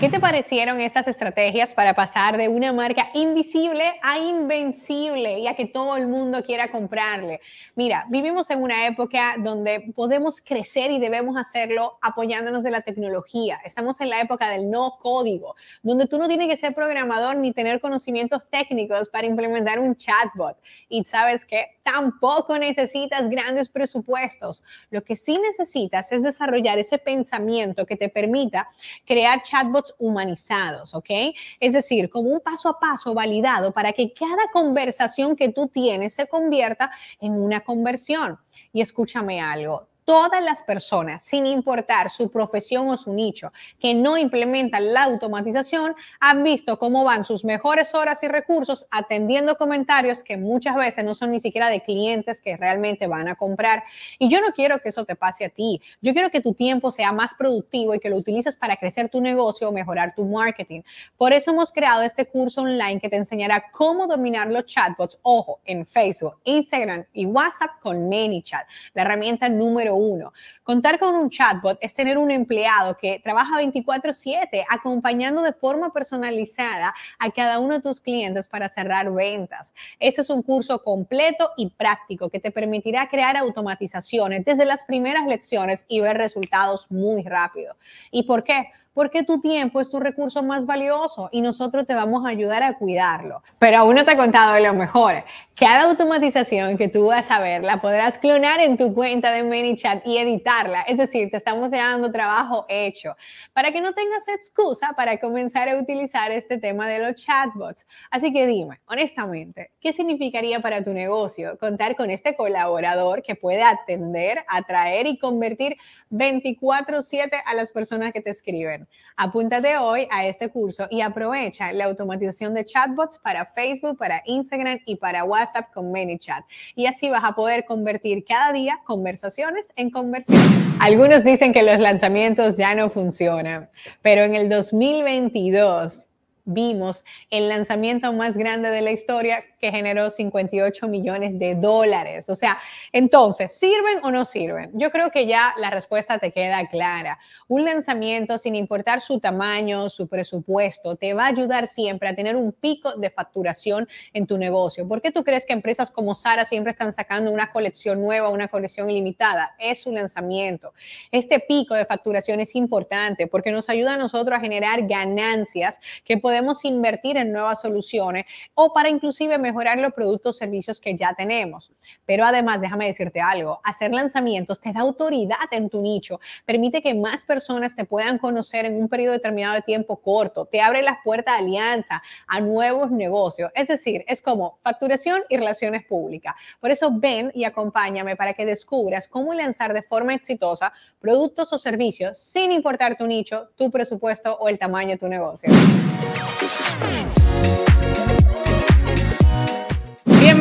¿qué te parecieron estas estrategias para pasar de una marca invisible a invencible y a que todo el mundo quiera comprarle? Mira, vivimos en una época donde podemos crecer y debemos hacerlo apoyándonos de la tecnología. Estamos en la época del no código, donde tú no tienes que ser programador ni tener conocimientos técnicos para implementar un chatbot. Y sabes que Tampoco necesitas grandes presupuestos. Lo que sí necesitas es desarrollar ese pensamiento que te permita crear chatbots humanizados, ¿ok? Es decir, como un paso a paso validado para que cada conversación que tú tienes se convierta en una conversión. Y escúchame algo, todas las personas, sin importar su profesión o su nicho, que no implementan la automatización, han visto cómo van sus mejores horas y recursos atendiendo comentarios que muchas veces no son ni siquiera de clientes que realmente van a comprar. Y yo no quiero que eso te pase a ti. Yo quiero que tu tiempo sea más productivo y que lo utilices para crecer tu negocio o mejorar tu marketing. Por eso hemos creado este curso online que te enseñará cómo dominar los chatbots, ojo, en Facebook, Instagram y WhatsApp con ManyChat, la herramienta número 1 uno. Contar con un chatbot es tener un empleado que trabaja 24/7 acompañando de forma personalizada a cada uno de tus clientes para cerrar ventas. Este es un curso completo y práctico que te permitirá crear automatizaciones desde las primeras lecciones y ver resultados muy rápido. ¿Y por qué? porque tu tiempo es tu recurso más valioso y nosotros te vamos a ayudar a cuidarlo. Pero aún no te he contado de lo mejor. Cada automatización que tú vas a ver la podrás clonar en tu cuenta de ManyChat y editarla. Es decir, te estamos dando trabajo hecho para que no tengas excusa para comenzar a utilizar este tema de los chatbots. Así que dime, honestamente, ¿qué significaría para tu negocio contar con este colaborador que puede atender, atraer y convertir 24/7 a las personas que te escriben? Apúntate hoy a este curso y aprovecha la automatización de chatbots para Facebook, para Instagram y para WhatsApp con ManyChat. Y así vas a poder convertir cada día conversaciones en conversiones. Algunos dicen que los lanzamientos ya no funcionan, pero en el 2022 vimos el lanzamiento más grande de la historia que generó 58 millones de dólares. O sea, entonces, ¿sirven o no sirven? Yo creo que ya la respuesta te queda clara. Un lanzamiento, sin importar su tamaño, su presupuesto, te va a ayudar siempre a tener un pico de facturación en tu negocio. ¿Por qué tú crees que empresas como Sara siempre están sacando una colección nueva, una colección ilimitada? Es un lanzamiento. Este pico de facturación es importante porque nos ayuda a nosotros a generar ganancias que podemos invertir en nuevas soluciones o para inclusive mejorar mejorar los productos o servicios que ya tenemos. Pero además, déjame decirte algo, hacer lanzamientos te da autoridad en tu nicho, permite que más personas te puedan conocer en un periodo determinado de tiempo corto, te abre las puertas de alianza, a nuevos negocios. Es decir, es como facturación y relaciones públicas. Por eso ven y acompáñame para que descubras cómo lanzar de forma exitosa productos o servicios sin importar tu nicho, tu presupuesto o el tamaño de tu negocio.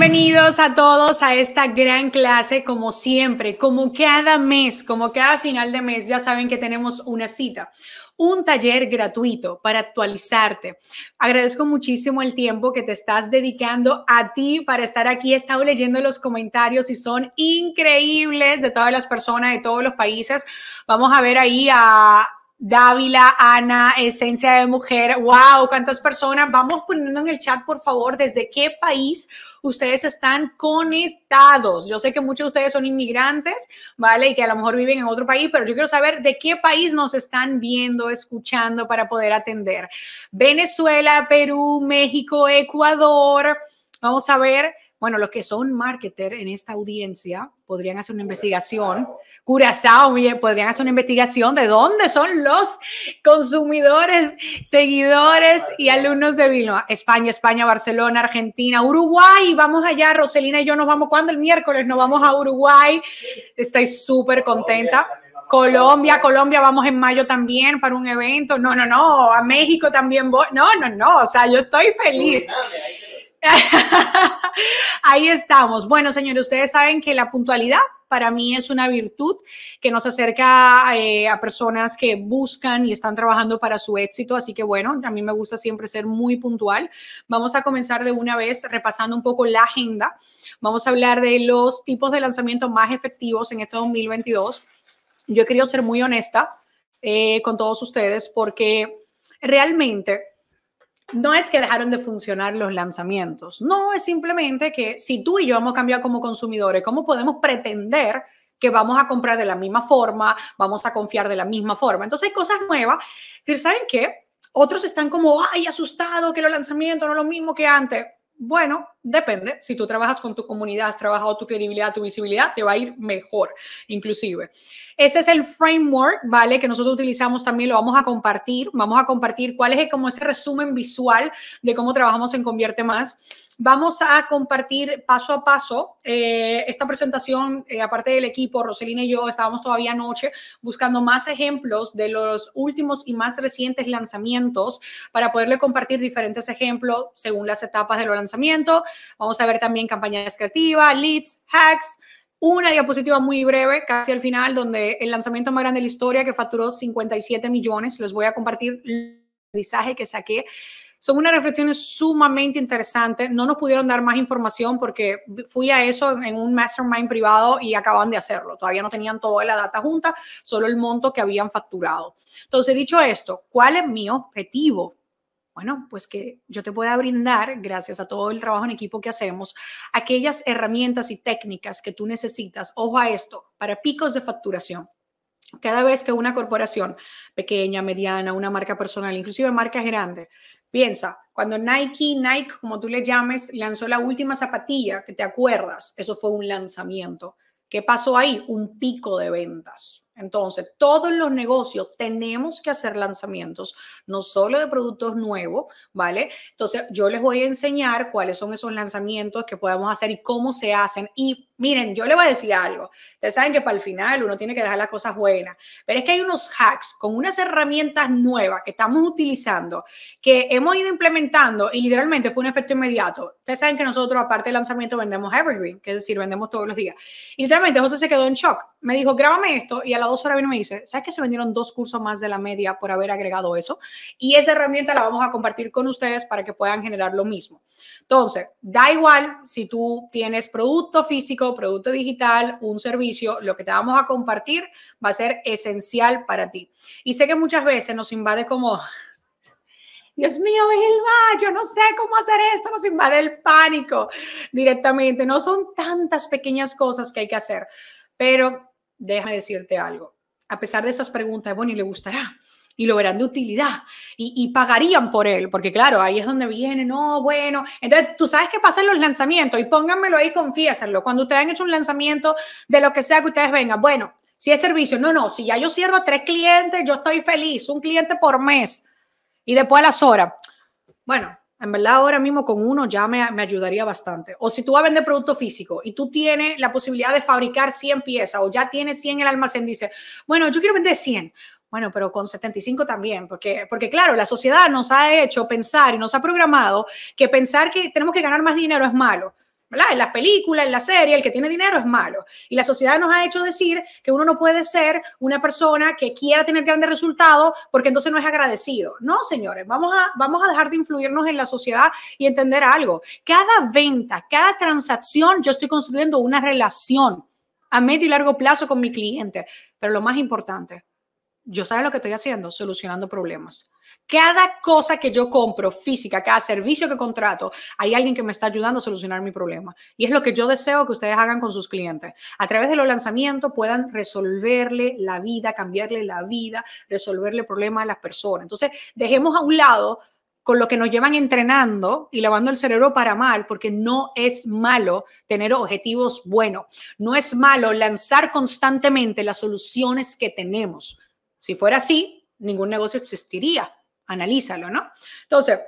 Bienvenidos a todos a esta gran clase, como siempre, como cada mes, como cada final de mes, ya saben que tenemos una cita, un taller gratuito para actualizarte. Agradezco muchísimo el tiempo que te estás dedicando a ti para estar aquí. He estado leyendo los comentarios y son increíbles de todas las personas de todos los países. Vamos a ver ahí a Dávila, Ana, Esencia de Mujer, wow, cuántas personas. Vamos poniendo en el chat, por favor, desde qué país ustedes están conectados. Yo sé que muchos de ustedes son inmigrantes, ¿vale? Y que a lo mejor viven en otro país, pero yo quiero saber de qué país nos están viendo, escuchando para poder atender. Venezuela, Perú, México, Ecuador. Vamos a ver, bueno, los que son marketer en esta audiencia, podrían hacer una investigación, Curazao, podrían hacer una investigación de dónde son los consumidores, seguidores y alumnos de Vilma. España, España, Barcelona, Argentina, Uruguay, vamos allá, Roselina y yo nos vamos cuando el miércoles, nos vamos a Uruguay. Estoy súper contenta. Colombia, Colombia, vamos en mayo también para un evento. No, no, no, a México también voy. No, no, no, o sea, yo estoy feliz. <laughs> Ahí estamos. Bueno, señores, ustedes saben que la puntualidad para mí es una virtud que nos acerca eh, a personas que buscan y están trabajando para su éxito. Así que bueno, a mí me gusta siempre ser muy puntual. Vamos a comenzar de una vez repasando un poco la agenda. Vamos a hablar de los tipos de lanzamiento más efectivos en este 2022. Yo he querido ser muy honesta eh, con todos ustedes porque realmente no es que dejaron de funcionar los lanzamientos, no, es simplemente que si tú y yo hemos cambiado como consumidores, ¿cómo podemos pretender que vamos a comprar de la misma forma, vamos a confiar de la misma forma? Entonces hay cosas nuevas que, ¿saben qué? Otros están como, ay, asustado que los lanzamientos no son lo mismo que antes. Bueno, depende. Si tú trabajas con tu comunidad, has trabajado tu credibilidad, tu visibilidad, te va a ir mejor, inclusive. Ese es el framework, ¿vale? Que nosotros utilizamos también, lo vamos a compartir. Vamos a compartir cuál es como ese resumen visual de cómo trabajamos en Convierte Más. Vamos a compartir paso a paso eh, esta presentación, eh, aparte del equipo, Roselina y yo estábamos todavía anoche buscando más ejemplos de los últimos y más recientes lanzamientos para poderle compartir diferentes ejemplos según las etapas de los lanzamientos. Vamos a ver también campañas creativas, leads, hacks una diapositiva muy breve, casi al final, donde el lanzamiento más grande de la historia, que facturó 57 millones, les voy a compartir el aprendizaje que saqué son unas reflexiones sumamente interesantes. No nos pudieron dar más información porque fui a eso en un mastermind privado y acaban de hacerlo. Todavía no tenían toda la data junta, solo el monto que habían facturado. Entonces, dicho esto, ¿cuál es mi objetivo? bueno, pues que yo te pueda brindar, gracias a todo el trabajo en equipo que hacemos, aquellas herramientas y técnicas que tú necesitas, ojo a esto, para picos de facturación. Cada vez que una corporación pequeña, mediana, una marca personal, inclusive marcas grandes, Piensa, cuando Nike, Nike, como tú le llames, lanzó la última zapatilla, que te acuerdas, eso fue un lanzamiento. ¿Qué pasó ahí? Un pico de ventas. Entonces, todos los negocios tenemos que hacer lanzamientos, no solo de productos nuevos, ¿vale? Entonces, yo les voy a enseñar cuáles son esos lanzamientos que podemos hacer y cómo se hacen y Miren, yo le voy a decir algo. Ustedes saben que para el final uno tiene que dejar las cosas buenas, pero es que hay unos hacks con unas herramientas nuevas que estamos utilizando, que hemos ido implementando y literalmente fue un efecto inmediato. Ustedes saben que nosotros, aparte del lanzamiento, vendemos Evergreen, que es decir, vendemos todos los días. Y literalmente José se quedó en shock. Me dijo, grábame esto y a las dos horas vino y me dice, ¿sabes que se vendieron dos cursos más de la media por haber agregado eso? Y esa herramienta la vamos a compartir con ustedes para que puedan generar lo mismo. Entonces, da igual si tú tienes producto físico, producto, digital, un servicio, lo que te vamos a compartir va a ser esencial para ti. Y sé que muchas veces nos invade como, Dios mío, Vilma, yo no sé cómo hacer esto, nos invade el pánico directamente. No son tantas pequeñas cosas que hay que hacer, pero déjame decirte algo. A pesar de esas preguntas, bueno, ¿y le gustará? y lo verán de utilidad y, pagarían por él, porque claro, ahí es donde viene, no, bueno, entonces tú sabes que pasan los lanzamientos y pónganmelo ahí, confiésenlo, cuando ustedes han hecho un lanzamiento de lo que sea que ustedes vengan, bueno, si es servicio, no, no, si ya yo cierro tres clientes, yo estoy feliz, un cliente por mes y después a las horas, bueno. En verdad, ahora mismo con uno ya me, ayudaría bastante. O si tú vas a vender producto físico y tú tienes la posibilidad de fabricar 100 piezas o ya tienes 100 en el almacén, dice, bueno, yo quiero vender 100 bueno, pero con 75 también, porque, porque claro, la sociedad nos ha hecho pensar y nos ha programado que pensar que tenemos que ganar más dinero es malo. ¿verdad? En las películas, en la serie, el que tiene dinero es malo. Y la sociedad nos ha hecho decir que uno no puede ser una persona que quiera tener grandes resultados porque entonces no es agradecido. No, señores, vamos a, vamos a dejar de influirnos en la sociedad y entender algo. Cada venta, cada transacción, yo estoy construyendo una relación a medio y largo plazo con mi cliente. Pero lo más importante, yo sabes lo que estoy haciendo, solucionando problemas. Cada cosa que yo compro física, cada servicio que contrato, hay alguien que me está ayudando a solucionar mi problema. Y es lo que yo deseo que ustedes hagan con sus clientes. A través de los lanzamientos puedan resolverle la vida, cambiarle la vida, resolverle problemas a las personas. Entonces, dejemos a un lado con lo que nos llevan entrenando y lavando el cerebro para mal, porque no es malo tener objetivos buenos, no es malo lanzar constantemente las soluciones que tenemos. Si fuera así, ningún negocio existiría. Analízalo, ¿no? Entonces,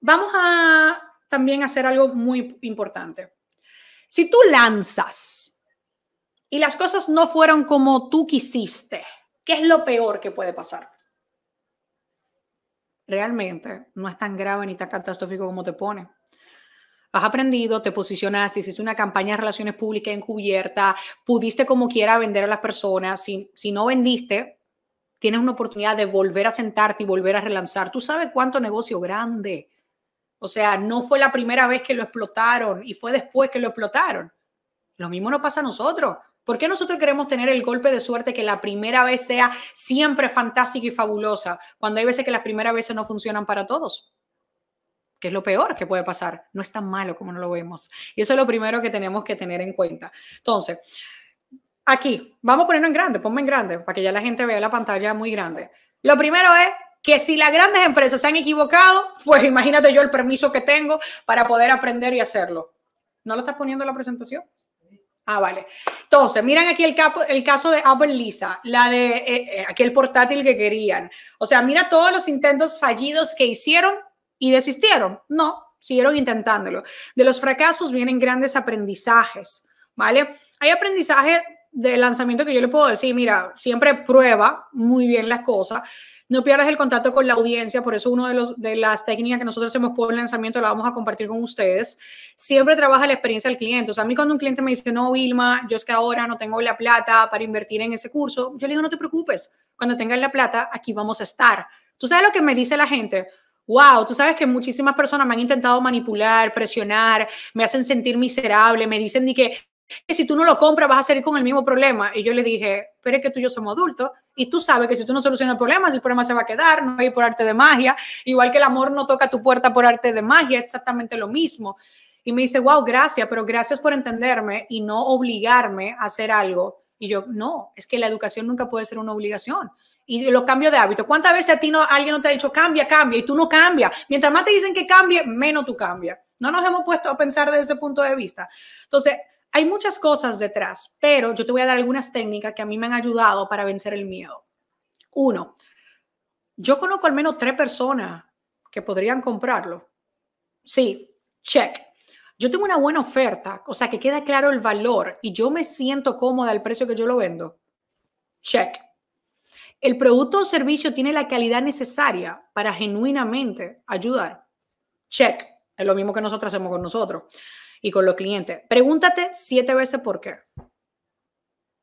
vamos a también hacer algo muy importante. Si tú lanzas y las cosas no fueron como tú quisiste, ¿qué es lo peor que puede pasar? Realmente no es tan grave ni tan catastrófico como te pone has aprendido, te posicionaste, hiciste una campaña de relaciones públicas encubierta, pudiste como quiera vender a las personas, si, si no vendiste, tienes una oportunidad de volver a sentarte y volver a relanzar. Tú sabes cuánto negocio grande. O sea, no fue la primera vez que lo explotaron y fue después que lo explotaron. Lo mismo nos pasa a nosotros. ¿Por qué nosotros queremos tener el golpe de suerte que la primera vez sea siempre fantástica y fabulosa, cuando hay veces que las primeras veces no funcionan para todos? que es lo peor que puede pasar. No es tan malo como no lo vemos. Y eso es lo primero que tenemos que tener en cuenta. Entonces, Aquí, vamos a ponerlo en grande, ponme en grande, para que ya la gente vea la pantalla muy grande. Lo primero es que si las grandes empresas se han equivocado, pues imagínate yo el permiso que tengo para poder aprender y hacerlo. ¿No lo estás poniendo la presentación? Ah, vale. Entonces, miran aquí el, caso de Apple Lisa, la de eh, eh, aquel portátil que querían. O sea, mira todos los intentos fallidos que hicieron y desistieron. No, siguieron intentándolo. De los fracasos vienen grandes aprendizajes, ¿vale? Hay aprendizajes de lanzamiento que yo le puedo decir, mira, siempre prueba muy bien las cosas, no pierdas el contacto con la audiencia, por eso una de, los, de las técnicas que nosotros hemos puesto en lanzamiento la vamos a compartir con ustedes. Siempre trabaja la experiencia del cliente. O sea, a mí cuando un cliente me dice, no, Vilma, yo es que ahora no tengo la plata para invertir en ese curso, yo le digo, no te preocupes, cuando tengas la plata, aquí vamos a estar. ¿Tú sabes lo que me dice la gente? Wow, tú sabes que muchísimas personas me han intentado manipular, presionar, me hacen sentir miserable, me dicen ni que que si tú no lo compras vas a salir con el mismo problema. Y yo le dije, pero es que tú y yo somos adultos y tú sabes que si tú no solucionas el problema, el problema se va a quedar, no hay por arte de magia, igual que el amor no toca tu puerta por arte de magia, exactamente lo mismo. Y me dice, wow, gracias, pero gracias por entenderme y no obligarme a hacer algo. Y yo, no, es que la educación nunca puede ser una obligación. Y los cambios de hábito. ¿Cuántas veces a ti no, alguien no te ha dicho cambia, cambia y tú no cambias? Mientras más te dicen que cambie, menos tú cambias. No nos hemos puesto a pensar desde ese punto de vista. Entonces, hay muchas cosas detrás, pero yo te voy a dar algunas técnicas que a mí me han ayudado para vencer el miedo. Uno, yo conozco al menos tres personas que podrían comprarlo. Sí, check. Yo tengo una buena oferta, o sea, que queda claro el valor y yo me siento cómoda al precio que yo lo vendo. Check. El producto o servicio tiene la calidad necesaria para genuinamente ayudar. Check. Es lo mismo que nosotros hacemos con nosotros y con los clientes. Pregúntate siete veces por qué.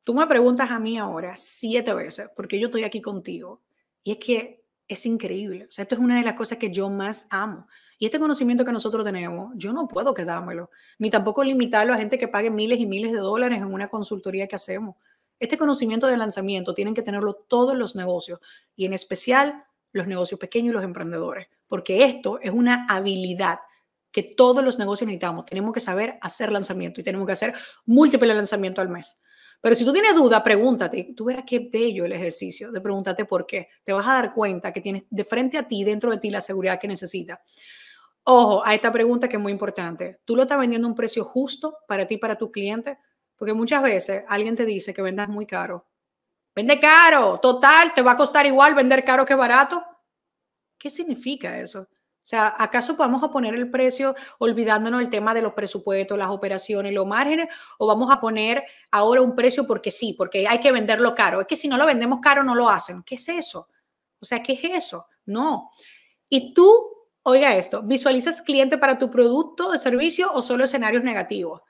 Tú me preguntas a mí ahora siete veces porque yo estoy aquí contigo. Y es que es increíble. O sea, esto es una de las cosas que yo más amo. Y este conocimiento que nosotros tenemos, yo no puedo quedármelo, ni tampoco limitarlo a gente que pague miles y miles de dólares en una consultoría que hacemos. Este conocimiento de lanzamiento tienen que tenerlo todos los negocios y en especial los negocios pequeños y los emprendedores, porque esto es una habilidad que todos los negocios necesitamos. Tenemos que saber hacer lanzamiento y tenemos que hacer múltiples lanzamientos al mes. Pero si tú tienes duda, pregúntate. Tú verás qué bello el ejercicio de pregúntate por qué. Te vas a dar cuenta que tienes de frente a ti, dentro de ti, la seguridad que necesitas. Ojo a esta pregunta que es muy importante. ¿Tú lo estás vendiendo a un precio justo para ti, para tu cliente? Porque muchas veces alguien te dice que vendas muy caro. Vende caro, total, te va a costar igual vender caro que barato. ¿Qué significa eso? O sea, ¿acaso vamos a poner el precio olvidándonos del tema de los presupuestos, las operaciones, los márgenes? ¿O vamos a poner ahora un precio porque sí, porque hay que venderlo caro? Es que si no lo vendemos caro no lo hacen. ¿Qué es eso? O sea, ¿qué es eso? No. Y tú, oiga esto, ¿visualizas cliente para tu producto o servicio o solo escenarios negativos?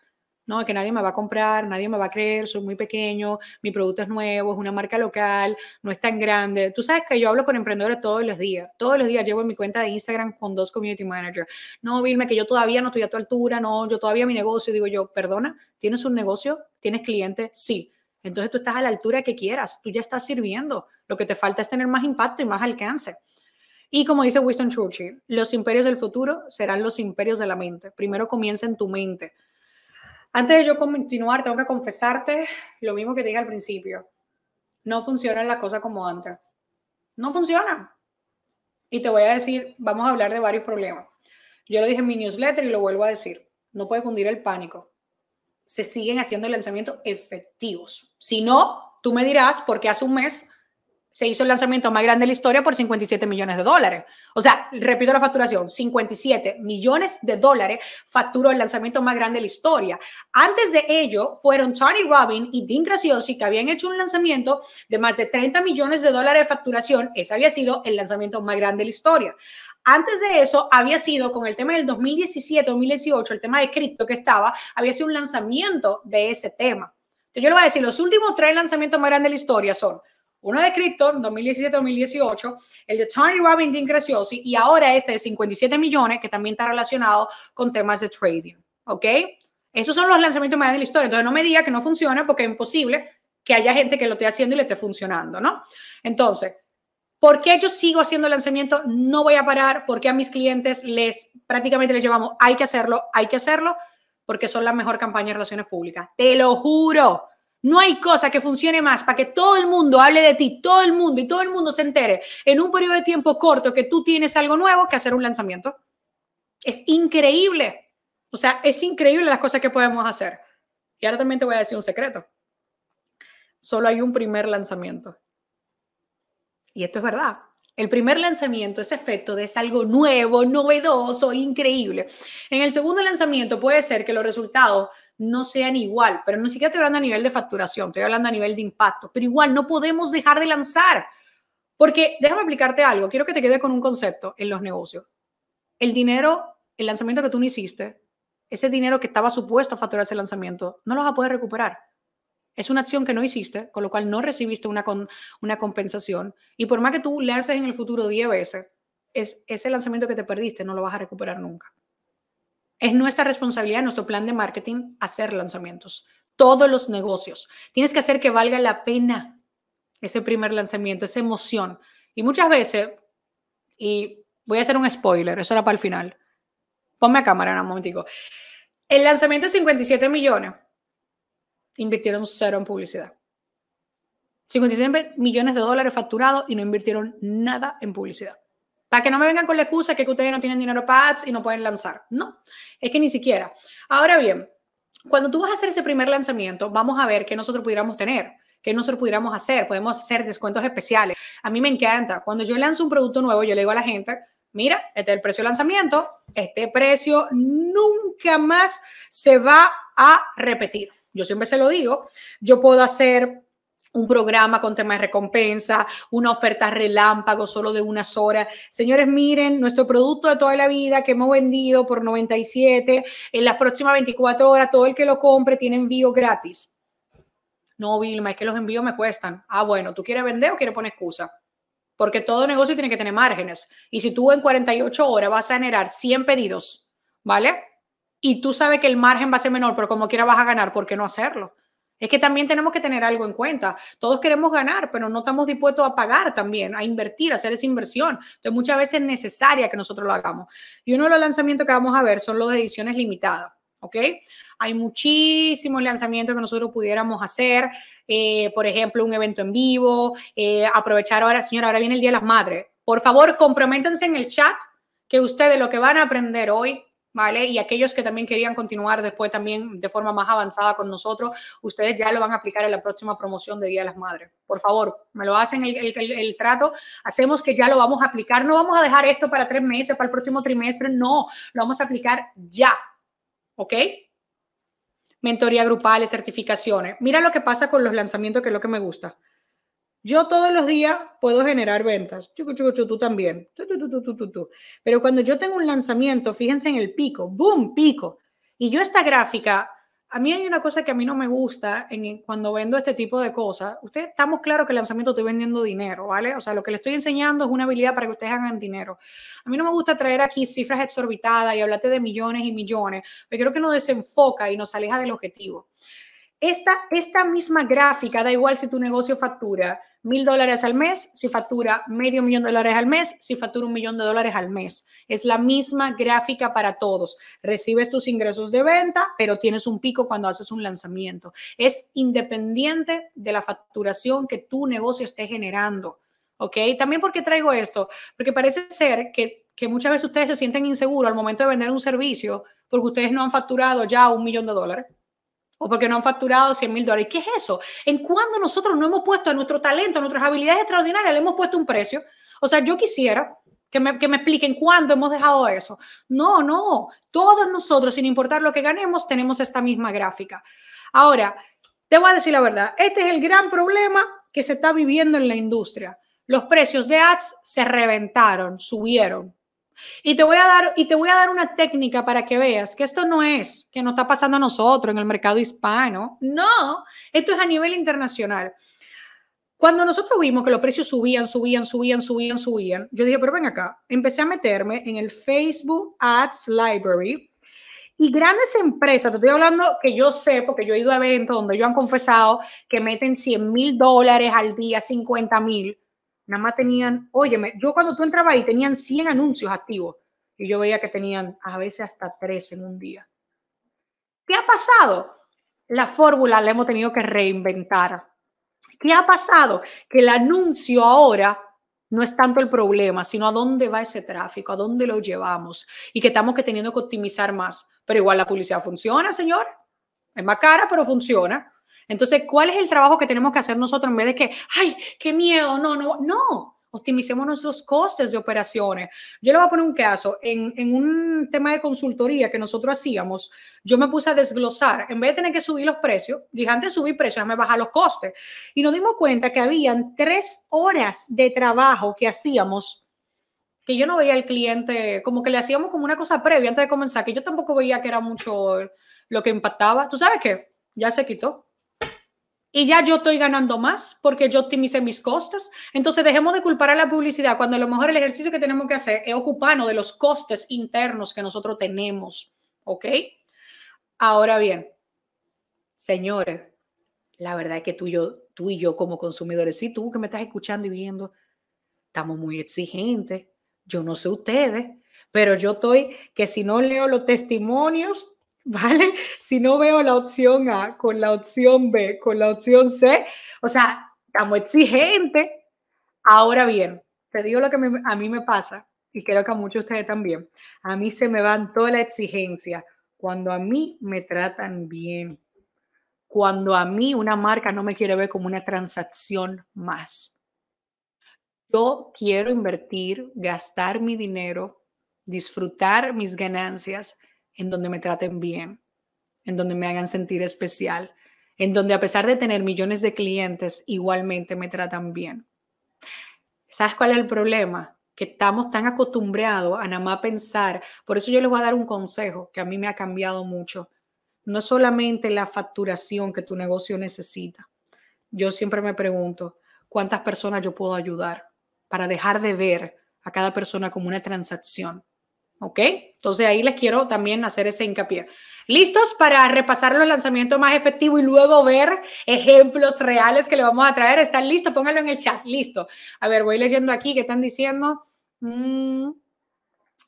¿no? Que nadie me va a comprar, nadie me va a creer, soy muy pequeño, mi producto es nuevo, es una marca local, no es tan grande. Tú sabes que yo hablo con emprendedores todos los días, todos los días llevo en mi cuenta de Instagram con dos community managers. No, Vilma, que yo todavía no estoy a tu altura, no, yo todavía mi negocio, digo yo, perdona, ¿tienes un negocio? ¿Tienes clientes? Sí. Entonces tú estás a la altura que quieras, tú ya estás sirviendo. Lo que te falta es tener más impacto y más alcance. Y como dice Winston Churchill, los imperios del futuro serán los imperios de la mente. Primero comienza en tu mente. Antes de yo continuar, tengo que confesarte lo mismo que te dije al principio. No funcionan las cosas como antes. No funciona Y te voy a decir, vamos a hablar de varios problemas. Yo lo dije en mi newsletter y lo vuelvo a decir. No puede cundir el pánico. Se siguen haciendo lanzamientos efectivos. Si no, tú me dirás porque hace un mes se hizo el lanzamiento más grande de la historia por 57 millones de dólares. O sea, repito la facturación, 57 millones de dólares facturó el lanzamiento más grande de la historia. Antes de ello fueron Tony Robbins y Dean Graciosi que habían hecho un lanzamiento de más de 30 millones de dólares de facturación. Ese había sido el lanzamiento más grande de la historia. Antes de eso, había sido con el tema del 2017-2018, el tema de cripto que estaba, había sido un lanzamiento de ese tema. yo le voy a decir, los últimos tres lanzamientos más grandes de la historia son uno de cripto, 2017-2018, el de Tony Robbins Dean Graciosi. y ahora este de 57 millones que también está relacionado con temas de trading. ¿Ok? Esos son los lanzamientos más de la historia. Entonces no me diga que no funciona porque es imposible que haya gente que lo esté haciendo y le esté funcionando, ¿no? Entonces, ¿por qué yo sigo haciendo el lanzamiento? No voy a parar porque a mis clientes les prácticamente les llevamos, hay que hacerlo, hay que hacerlo, porque son la mejor campaña de relaciones públicas. Te lo juro. No hay cosa que funcione más para que todo el mundo hable de ti, todo el mundo y todo el mundo se entere en un periodo de tiempo corto que tú tienes algo nuevo que hacer un lanzamiento. Es increíble. O sea, es increíble las cosas que podemos hacer. Y ahora también te voy a decir un secreto. Solo hay un primer lanzamiento. Y esto es verdad. El primer lanzamiento, ese efecto de es algo nuevo, novedoso, increíble. En el segundo lanzamiento puede ser que los resultados no sean igual, pero ni siquiera estoy hablando a nivel de facturación, estoy hablando a nivel de impacto, pero igual no podemos dejar de lanzar, porque déjame explicarte algo, quiero que te quede con un concepto en los negocios. El dinero, el lanzamiento que tú no hiciste, ese dinero que estaba supuesto a facturar ese lanzamiento, no lo vas a poder recuperar. Es una acción que no hiciste, con lo cual no recibiste una, una compensación. Y por más que tú lances en el futuro 10 veces, es, ese lanzamiento que te perdiste no lo vas a recuperar nunca. Es nuestra responsabilidad, nuestro plan de marketing, hacer lanzamientos. Todos los negocios. Tienes que hacer que valga la pena ese primer lanzamiento, esa emoción. Y muchas veces, y voy a hacer un spoiler, eso era para el final. Ponme a cámara en un momentico. El lanzamiento de 57 millones, invirtieron cero en publicidad. 57 millones de dólares facturados y no invirtieron nada en publicidad. Para que no me vengan con la excusa que ustedes no tienen dinero para ads y no pueden lanzar. No, es que ni siquiera. Ahora bien, cuando tú vas a hacer ese primer lanzamiento, vamos a ver qué nosotros pudiéramos tener, qué nosotros pudiéramos hacer. Podemos hacer descuentos especiales. A mí me encanta. Cuando yo lanzo un producto nuevo, yo le digo a la gente, mira, este es el precio de lanzamiento, este precio nunca más se va a repetir. Yo siempre se lo digo. Yo puedo hacer un programa con temas de recompensa, una oferta relámpago solo de unas horas. Señores, miren, nuestro producto de toda la vida que hemos vendido por 97, en las próximas 24 horas, todo el que lo compre tiene envío gratis. No, Vilma, es que los envíos me cuestan. Ah, bueno, ¿tú quieres vender o quieres poner excusa? Porque todo negocio tiene que tener márgenes. Y si tú en 48 horas vas a generar 100 pedidos, ¿vale? Y tú sabes que el margen va a ser menor, pero como quiera vas a ganar, ¿por qué no hacerlo? Es que también tenemos que tener algo en cuenta. Todos queremos ganar, pero no estamos dispuestos a pagar también, a invertir, a hacer esa inversión. Entonces, muchas veces es necesaria que nosotros lo hagamos. Y uno de los lanzamientos que vamos a ver son los de ediciones limitadas. ¿Ok? Hay muchísimos lanzamientos que nosotros pudiéramos hacer. Eh, por ejemplo, un evento en vivo. Eh, aprovechar ahora, señora, ahora viene el Día de las Madres. Por favor, comprométanse en el chat que ustedes lo que van a aprender hoy ¿vale? Y aquellos que también querían continuar después también de forma más avanzada con nosotros, ustedes ya lo van a aplicar en la próxima promoción de Día de las Madres. Por favor, me lo hacen el, trato, hacemos que ya lo vamos a aplicar, no vamos a dejar esto para tres meses, para el próximo trimestre, no, lo vamos a aplicar ya, ¿ok? Mentoría grupales, certificaciones. Mira lo que pasa con los lanzamientos, que es lo que me gusta. Yo todos los días puedo generar ventas. Chico, chico, chico, tú también. Pero cuando yo tengo un lanzamiento, fíjense en el pico, boom, pico. Y yo esta gráfica, a mí hay una cosa que a mí no me gusta en, cuando vendo este tipo de cosas. Ustedes estamos claros que el lanzamiento estoy vendiendo dinero, ¿vale? O sea, lo que le estoy enseñando es una habilidad para que ustedes hagan dinero. A mí no me gusta traer aquí cifras exorbitadas y hablarte de millones y millones, porque creo que nos desenfoca y nos aleja del objetivo. Esta, esta misma gráfica, da igual si tu negocio factura mil dólares al mes, si factura medio millón de dólares al mes, si factura un millón de dólares al mes. Es la misma gráfica para todos. Recibes tus ingresos de venta, pero tienes un pico cuando haces un lanzamiento. Es independiente de la facturación que tu negocio esté generando. ¿Ok? También porque traigo esto, porque parece ser que, que muchas veces ustedes se sienten inseguros al momento de vender un servicio porque ustedes no han facturado ya un millón de dólares o porque no han facturado 100 mil dólares. ¿Qué es eso? ¿En cuándo nosotros no hemos puesto a nuestro talento, a nuestras habilidades extraordinarias, le hemos puesto un precio? O sea, yo quisiera que me, que me, expliquen cuándo hemos dejado eso. No, no, todos nosotros, sin importar lo que ganemos, tenemos esta misma gráfica. Ahora, te voy a decir la verdad, este es el gran problema que se está viviendo en la industria. Los precios de ads se reventaron, subieron. Y te voy a dar, y te voy a dar una técnica para que veas que esto no es que no está pasando a nosotros en el mercado hispano. No, esto es a nivel internacional. Cuando nosotros vimos que los precios subían, subían, subían, subían, subían, yo dije, pero ven acá, empecé a meterme en el Facebook Ads Library y grandes empresas, te estoy hablando que yo sé, porque yo he ido a eventos donde yo han confesado que meten 100 mil dólares al día, 50 mil nada más tenían, óyeme, yo cuando tú entrabas ahí tenían 100 anuncios activos y yo veía que tenían a veces hasta 3 en un día. ¿Qué ha pasado? La fórmula la hemos tenido que reinventar. ¿Qué ha pasado? Que el anuncio ahora no es tanto el problema, sino a dónde va ese tráfico, a dónde lo llevamos y que estamos que teniendo que optimizar más. Pero igual la publicidad funciona, señor. Es más cara, pero funciona. Entonces, ¿cuál es el trabajo que tenemos que hacer nosotros en vez de que, ay, qué miedo, no, no, no? Optimicemos nuestros costes de operaciones. Yo le voy a poner un caso. En, en un tema de consultoría que nosotros hacíamos, yo me puse a desglosar. En vez de tener que subir los precios, dije antes de subir precios, me baja los costes. Y nos dimos cuenta que habían tres horas de trabajo que hacíamos que yo no veía al cliente, como que le hacíamos como una cosa previa antes de comenzar, que yo tampoco veía que era mucho lo que impactaba. ¿Tú sabes qué? Ya se quitó y ya yo estoy ganando más porque yo optimicé mis costes. Entonces dejemos de culpar a la publicidad cuando a lo mejor el ejercicio que tenemos que hacer es ocuparnos de los costes internos que nosotros tenemos. ¿Ok? Ahora bien, señores, la verdad es que tú y yo, tú y yo como consumidores, sí, tú que me estás escuchando y viendo, estamos muy exigentes. Yo no sé ustedes, pero yo estoy que si no leo los testimonios ¿vale? Si no veo la opción A con la opción B, con la opción C, o sea, estamos exigentes. Ahora bien, te digo lo que a mí me pasa y creo que a muchos de ustedes también. A mí se me van toda la exigencia cuando a mí me tratan bien, cuando a mí una marca no me quiere ver como una transacción más. Yo quiero invertir, gastar mi dinero, disfrutar mis ganancias en donde me traten bien, en donde me hagan sentir especial, en donde a pesar de tener millones de clientes, igualmente me tratan bien. ¿Sabes cuál es el problema? Que estamos tan acostumbrados a nada más pensar. Por eso yo les voy a dar un consejo que a mí me ha cambiado mucho. No solamente la facturación que tu negocio necesita. Yo siempre me pregunto, ¿cuántas personas yo puedo ayudar? Para dejar de ver a cada persona como una transacción ¿ok? Entonces ahí les quiero también hacer ese hincapié. ¿Listos para repasar los lanzamientos más efectivos y luego ver ejemplos reales que le vamos a traer? ¿Están listos? Pónganlo en el chat. Listo. A ver, voy leyendo aquí qué están diciendo. Mm.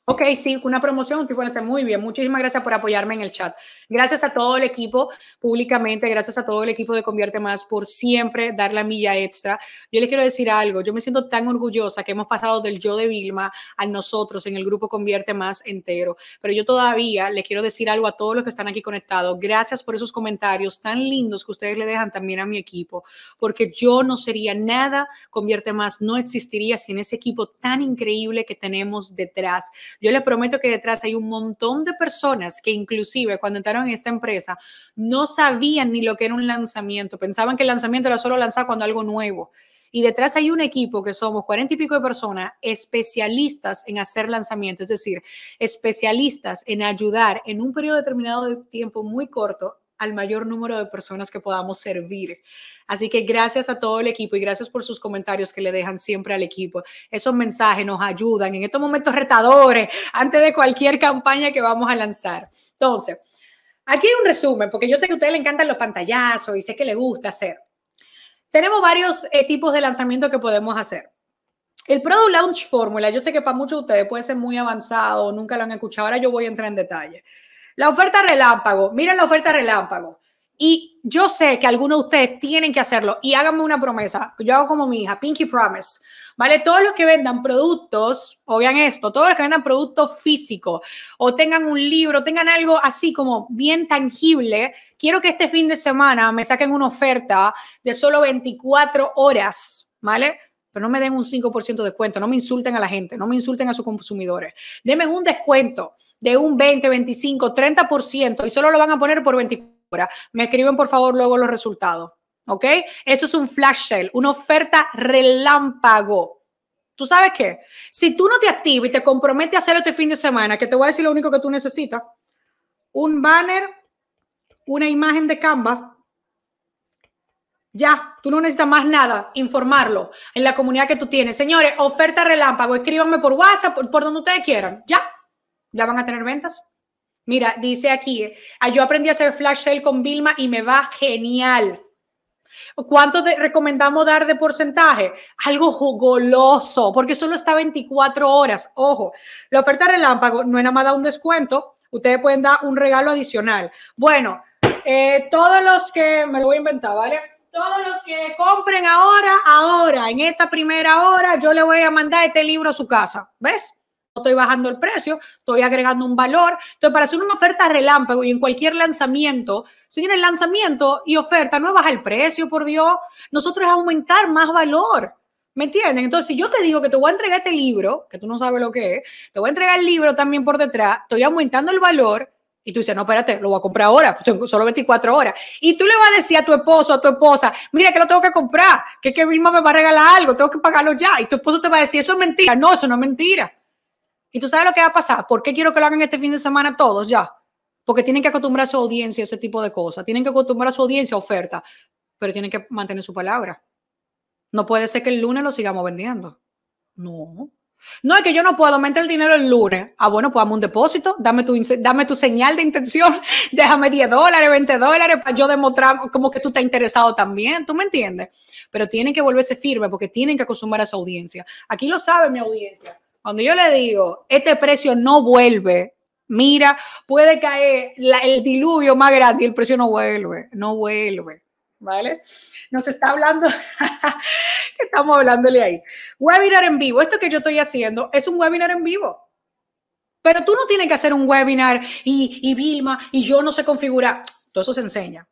Ok, sí, una promoción, muy bien. Muchísimas gracias por apoyarme en el chat. Gracias a todo el equipo públicamente, gracias a todo el equipo de Convierte Más por siempre dar la milla extra. Yo les quiero decir algo, yo me siento tan orgullosa que hemos pasado del yo de Vilma a nosotros en el grupo Convierte Más entero. Pero yo todavía les quiero decir algo a todos los que están aquí conectados. Gracias por esos comentarios tan lindos que ustedes le dejan también a mi equipo, porque yo no sería nada, Convierte Más no existiría sin ese equipo tan increíble que tenemos detrás yo les prometo que detrás hay un montón de personas que inclusive cuando entraron en esta empresa no sabían ni lo que era un lanzamiento. Pensaban que el lanzamiento era solo lanzar cuando algo nuevo. Y detrás hay un equipo que somos cuarenta y pico de personas especialistas en hacer lanzamientos, es decir, especialistas en ayudar en un periodo determinado de tiempo muy corto al mayor número de personas que podamos servir. Así que gracias a todo el equipo y gracias por sus comentarios que le dejan siempre al equipo. Esos mensajes nos ayudan en estos momentos retadores, antes de cualquier campaña que vamos a lanzar. Entonces, aquí hay un resumen, porque yo sé que a ustedes les encantan los pantallazos y sé que les gusta hacer. Tenemos varios eh, tipos de lanzamiento que podemos hacer. El Product Launch Formula, yo sé que para muchos de ustedes puede ser muy avanzado, nunca lo han escuchado, ahora yo voy a entrar en detalle. La oferta relámpago, miren la oferta relámpago. Y yo sé que algunos de ustedes tienen que hacerlo. Y háganme una promesa. Yo hago como mi hija, Pinky Promise. ¿Vale? Todos los que vendan productos, oigan esto, todos los que vendan productos físicos o tengan un libro, tengan algo así como bien tangible, quiero que este fin de semana me saquen una oferta de solo 24 horas. ¿Vale? Pero no me den un 5% de descuento, no me insulten a la gente, no me insulten a sus consumidores. Denme un descuento de un 20, 25, 30% y solo lo van a poner por 24 horas. Me escriben por favor luego los resultados. ¿Ok? Eso es un flash sale, una oferta relámpago. ¿Tú sabes qué? Si tú no te activas y te comprometes a hacerlo este fin de semana, que te voy a decir lo único que tú necesitas, un banner, una imagen de Canva, ya, tú no necesitas más nada, informarlo en la comunidad que tú tienes. Señores, oferta relámpago, escríbanme por WhatsApp, por, por donde ustedes quieran, ya. ¿Ya van a tener ventas? Mira, dice aquí, ah, yo aprendí a hacer flash sale con Vilma y me va genial. ¿Cuánto te recomendamos dar de porcentaje? Algo jugoloso, porque solo está 24 horas. Ojo, la oferta relámpago no es nada más dar un descuento, ustedes pueden dar un regalo adicional. Bueno, eh, todos los que, me lo voy a inventar, ¿vale? Todos los que compren ahora, ahora, en esta primera hora, yo le voy a mandar este libro a su casa. ¿Ves? estoy bajando el precio, estoy agregando un valor. Entonces, para hacer una oferta relámpago y en cualquier lanzamiento, señores, lanzamiento y oferta no baja el precio, por Dios. Nosotros es aumentar más valor. ¿Me entienden? Entonces, si yo te digo que te voy a entregar este libro, que tú no sabes lo que es, te voy a entregar el libro también por detrás, estoy aumentando el valor y tú dices, no, espérate, lo voy a comprar ahora, pues tengo solo 24 horas. Y tú le vas a decir a tu esposo, a tu esposa, mira que lo tengo que comprar, que que misma me va a regalar algo, tengo que pagarlo ya. Y tu esposo te va a decir, eso es mentira. No, eso no es mentira. Y tú sabes lo que va a pasar. ¿Por qué quiero que lo hagan este fin de semana todos ya? Porque tienen que acostumbrar a su audiencia a ese tipo de cosas. Tienen que acostumbrar a su audiencia a oferta, pero tienen que mantener su palabra. No puede ser que el lunes lo sigamos vendiendo. No. No, es que yo no puedo, meter el dinero el lunes. Ah, bueno, pues dame un depósito, dame tu, dame tu señal de intención, <laughs> déjame 10 dólares, 20 dólares para yo demostrar como que tú estás interesado también, ¿tú me entiendes? Pero tienen que volverse firmes porque tienen que acostumbrar a su audiencia. Aquí lo sabe mi audiencia. Cuando yo le digo, este precio no vuelve, mira, puede caer el diluvio más grande y el precio no vuelve, no vuelve. ¿Vale? Nos está hablando, <laughs> que estamos hablándole ahí. Webinar en vivo, esto que yo estoy haciendo es un webinar en vivo. Pero tú no tienes que hacer un webinar y, Vilma y yo no sé configurar. Todo eso se enseña.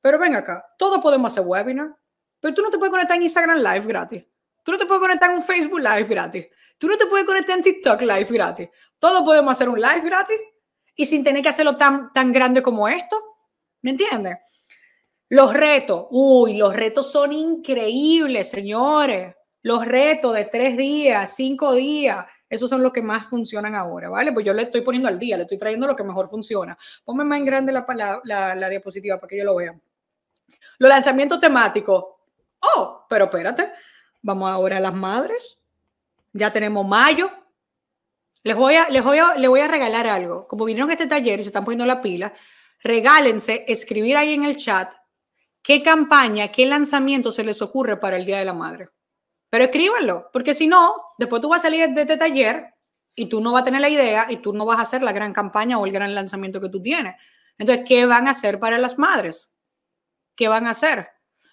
Pero ven acá, todos podemos hacer webinar, pero tú no te puedes conectar en Instagram Live gratis. Tú no te puedes conectar en Facebook Live gratis. Tú no te puedes conectar en TikTok live gratis. Todos podemos hacer un live gratis y sin tener que hacerlo tan, tan grande como esto. ¿Me entiendes? Los retos. Uy, los retos son increíbles, señores. Los retos de tres días, cinco días. Esos son los que más funcionan ahora, ¿vale? Pues yo le estoy poniendo al día, le estoy trayendo lo que mejor funciona. Ponme más en grande la, la diapositiva para que yo lo vea. Los lanzamientos temáticos. Oh, pero espérate. Vamos ahora a las madres ya tenemos mayo. Les voy, a, les, voy a regalar algo. Como vinieron a este taller y se están poniendo la pila, regálense, escribir ahí en el chat qué campaña, qué lanzamiento se les ocurre para el Día de la Madre. Pero escríbanlo, porque si no, después tú vas a salir de este taller y tú no vas a tener la idea y tú no vas a hacer la gran campaña o el gran lanzamiento que tú tienes. Entonces, ¿qué van a hacer para las madres? ¿Qué van a hacer?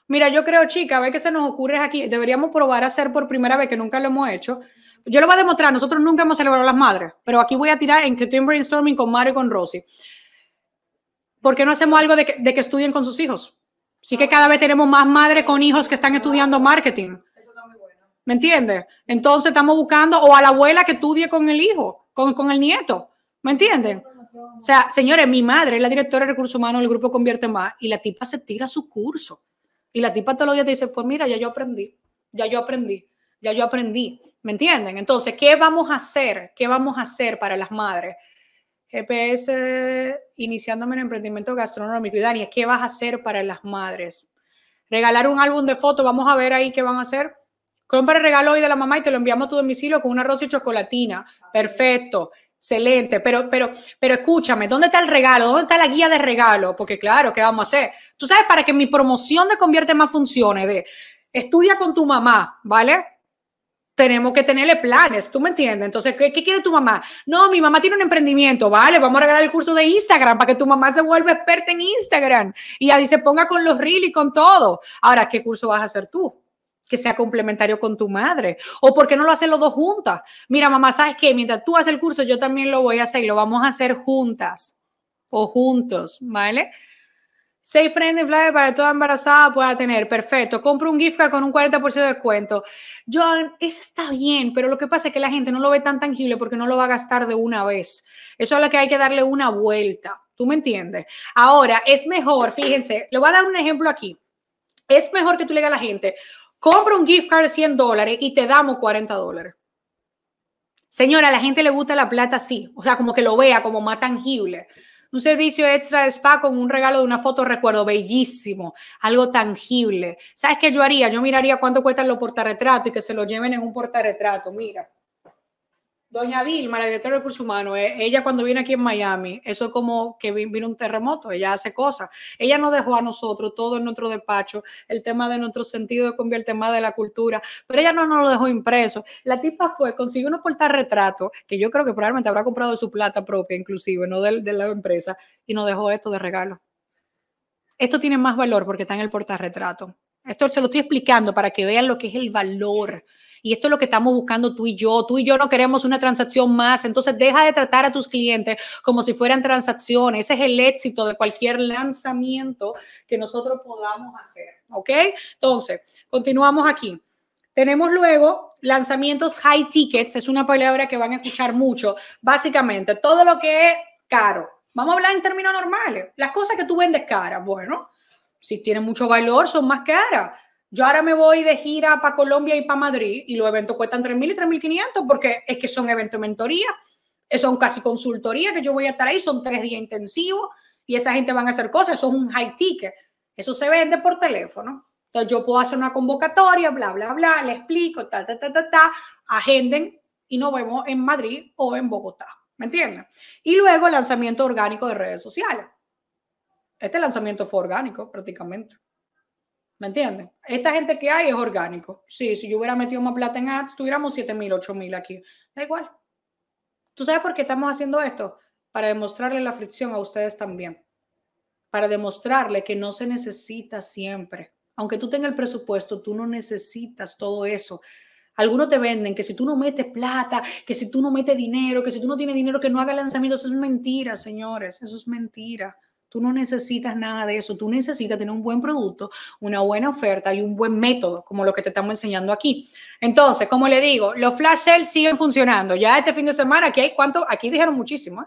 Mira, yo creo, chica, a ver qué se nos ocurre aquí. Deberíamos probar a hacer por primera vez, que nunca lo hemos hecho, yo lo voy a demostrar, nosotros nunca hemos celebrado las madres, pero aquí voy a tirar en que estoy brainstorming con Mario y con Rosy. ¿Por qué no hacemos algo de que, estudien con sus hijos? Sí que cada vez tenemos más madres con hijos que están estudiando marketing. ¿Me entiendes? Entonces estamos buscando o a la abuela que estudie con el hijo, con, el nieto. ¿Me entienden? O sea, señores, mi madre es la directora de recursos humanos del grupo Convierte Más y la tipa se tira su curso. Y la tipa todos los días te dice, pues mira, ya yo aprendí, ya yo aprendí, ya yo aprendí. ¿Me entienden? Entonces, ¿qué vamos a hacer? ¿Qué vamos a hacer para las madres? GPS, iniciándome en emprendimiento gastronómico. Y Dani, ¿qué vas a hacer para las madres? Regalar un álbum de fotos, vamos a ver ahí qué van a hacer. Compra el regalo hoy de la mamá y te lo enviamos a tu domicilio con un arroz y chocolatina. Perfecto, excelente. Pero, pero, pero escúchame, ¿dónde está el regalo? ¿Dónde está la guía de regalo? Porque claro, ¿qué vamos a hacer? Tú sabes, para que mi promoción de Convierte Más funciones? de estudia con tu mamá, ¿vale? tenemos que tenerle planes, ¿tú me entiendes? Entonces, ¿qué, quiere tu mamá? No, mi mamá tiene un emprendimiento, vale, vamos a regalar el curso de Instagram para que tu mamá se vuelva experta en Instagram y ahí se ponga con los reels y con todo. Ahora, ¿qué curso vas a hacer tú? Que sea complementario con tu madre. ¿O por qué no lo hacen los dos juntas? Mira, mamá, ¿sabes qué? Mientras tú haces el curso, yo también lo voy a hacer y lo vamos a hacer juntas o juntos, ¿vale? Seis prendas para que toda embarazada pueda tener. Perfecto. Compro un gift card con un 40% de descuento. John, eso está bien, pero lo que pasa es que la gente no lo ve tan tangible porque no lo va a gastar de una vez. Eso es lo que hay que darle una vuelta. ¿Tú me entiendes? Ahora, es mejor, fíjense, le voy a dar un ejemplo aquí. Es mejor que tú le digas a la gente, compra un gift card de 100 dólares y te damos 40 dólares. Señora, a la gente le gusta la plata así, o sea, como que lo vea como más tangible un servicio extra de spa con un regalo de una foto recuerdo bellísimo, algo tangible. ¿Sabes qué yo haría? Yo miraría cuánto cuestan los portarretratos y que se lo lleven en un portarretrato, mira. Doña Vilma, la directora de recursos humanos, eh, ella cuando viene aquí en Miami, eso es como que vino un terremoto, ella hace cosas. Ella nos dejó a nosotros todo en nuestro despacho, el tema de nuestro sentido de convivir, el tema de la cultura, pero ella no nos lo dejó impreso. La tipa fue, consiguió unos portarretratos, que yo creo que probablemente habrá comprado de su plata propia, inclusive, no de, de la empresa, y nos dejó esto de regalo. Esto tiene más valor porque está en el portarretrato. Esto se lo estoy explicando para que vean lo que es el valor y esto es lo que estamos buscando tú y yo, tú y yo no queremos una transacción más, entonces deja de tratar a tus clientes como si fueran transacciones, ese es el éxito de cualquier lanzamiento que nosotros podamos hacer, ¿ok? Entonces, continuamos aquí. Tenemos luego lanzamientos high tickets, es una palabra que van a escuchar mucho, básicamente todo lo que es caro. Vamos a hablar en términos normales, las cosas que tú vendes caras, bueno, si tienen mucho valor son más caras, yo ahora me voy de gira para Colombia y para Madrid y los eventos cuestan 3.000 y 3.500 porque es que son eventos de mentoría, eh, son casi consultoría que yo voy a estar ahí, son tres días intensivos y esa gente van a hacer cosas, eso es un high ticket, eso se vende por teléfono. Entonces yo puedo hacer una convocatoria, bla, bla, bla, le explico, ta, ta, ta, ta, ta, agenden y nos vemos en Madrid o en Bogotá, ¿me entiendes? Y luego lanzamiento orgánico de redes sociales. Este lanzamiento fue orgánico prácticamente. ¿Me entienden? Esta gente que hay es orgánico. Sí, si yo hubiera metido más plata en ads, tuviéramos 7 mil, 8 mil aquí. Da igual. ¿Tú sabes por qué estamos haciendo esto? Para demostrarle la fricción a ustedes también. Para demostrarle que no se necesita siempre. Aunque tú tengas el presupuesto, tú no necesitas todo eso. Algunos te venden que si tú no metes plata, que si tú no metes dinero, que si tú no tienes dinero, que no haga lanzamientos. Eso es mentira, señores. Eso es mentira. Tú no necesitas nada de eso, tú necesitas tener un buen producto, una buena oferta y un buen método, como lo que te estamos enseñando aquí. Entonces, como le digo, los flash sales siguen funcionando. Ya este fin de semana, aquí hay cuánto, aquí dijeron muchísimo, ¿eh?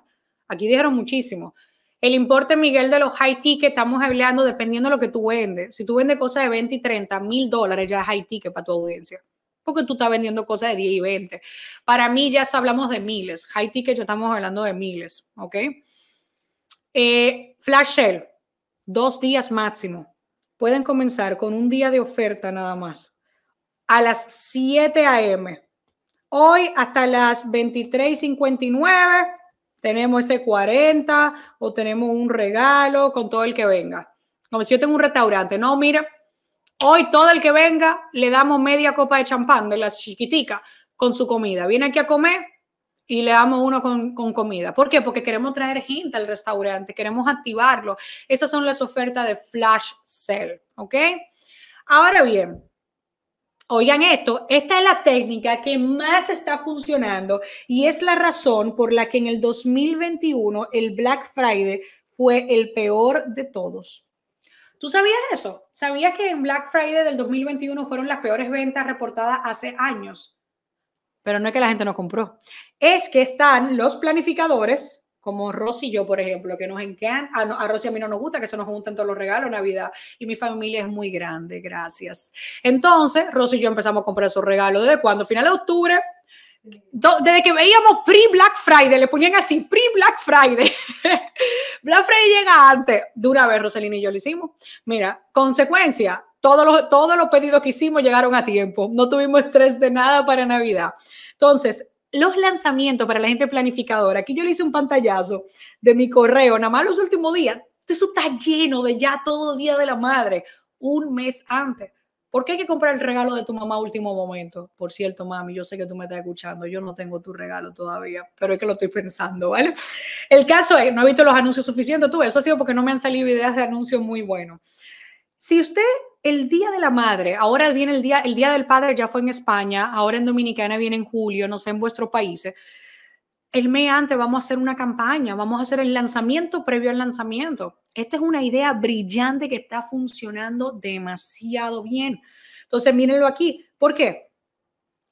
aquí dijeron muchísimo. El importe, Miguel, de los high ticket, estamos hablando dependiendo de lo que tú vendes. Si tú vendes cosas de 20 y 30 mil dólares, ya es high ticket para tu audiencia. Porque tú estás vendiendo cosas de 10 y 20. Para mí, ya hablamos de miles. High ticket, ya estamos hablando de miles. ¿Ok? Eh, flash sale, dos días máximo. Pueden comenzar con un día de oferta nada más. A las 7 a.m. Hoy hasta las 23.59 tenemos ese 40 o tenemos un regalo con todo el que venga. Como si yo tengo un restaurante, no, mira, hoy todo el que venga le damos media copa de champán de las chiquiticas con su comida. Viene aquí a comer, y le damos uno con, comida. ¿Por qué? Porque queremos traer gente al restaurante, queremos activarlo. Esas son las ofertas de flash sale, ¿ok? Ahora bien, oigan esto, esta es la técnica que más está funcionando y es la razón por la que en el 2021 el Black Friday fue el peor de todos. ¿Tú sabías eso? ¿Sabías que en Black Friday del 2021 fueron las peores ventas reportadas hace años? pero no es que la gente no compró. Es que están los planificadores, como Rosy y yo, por ejemplo, que nos encantan, a, a Rosy a mí no nos gusta que se nos junten todos los regalos, Navidad, y mi familia es muy grande, gracias. Entonces, Rosy y yo empezamos a comprar esos regalos. ¿Desde cuándo? Final de octubre, desde que veíamos pre-Black Friday, le ponían así, pre-Black Friday. <laughs> Black Friday llega antes. De una vez, Roselina y yo lo hicimos. Mira, consecuencia, todos los, todos los pedidos que hicimos llegaron a tiempo. No tuvimos estrés de nada para Navidad. Entonces, los lanzamientos para la gente planificadora. Aquí yo le hice un pantallazo de mi correo, nada más los últimos días. Eso está lleno de ya todo día de la madre, un mes antes. ¿Por qué hay que comprar el regalo de tu mamá último momento? Por cierto, mami, yo sé que tú me estás escuchando, yo no tengo tu regalo todavía, pero es que lo estoy pensando, ¿vale? El caso es, no he visto los anuncios suficientes, tú, eso ha sido porque no me han salido ideas de anuncios muy buenos. Si usted el Día de la Madre, ahora viene el Día, el Día del Padre ya fue en España, ahora en Dominicana viene en julio, no sé, en vuestros países. El mes antes vamos a hacer una campaña, vamos a hacer el lanzamiento previo al lanzamiento. Esta es una idea brillante que está funcionando demasiado bien. Entonces, mírenlo aquí. ¿Por qué?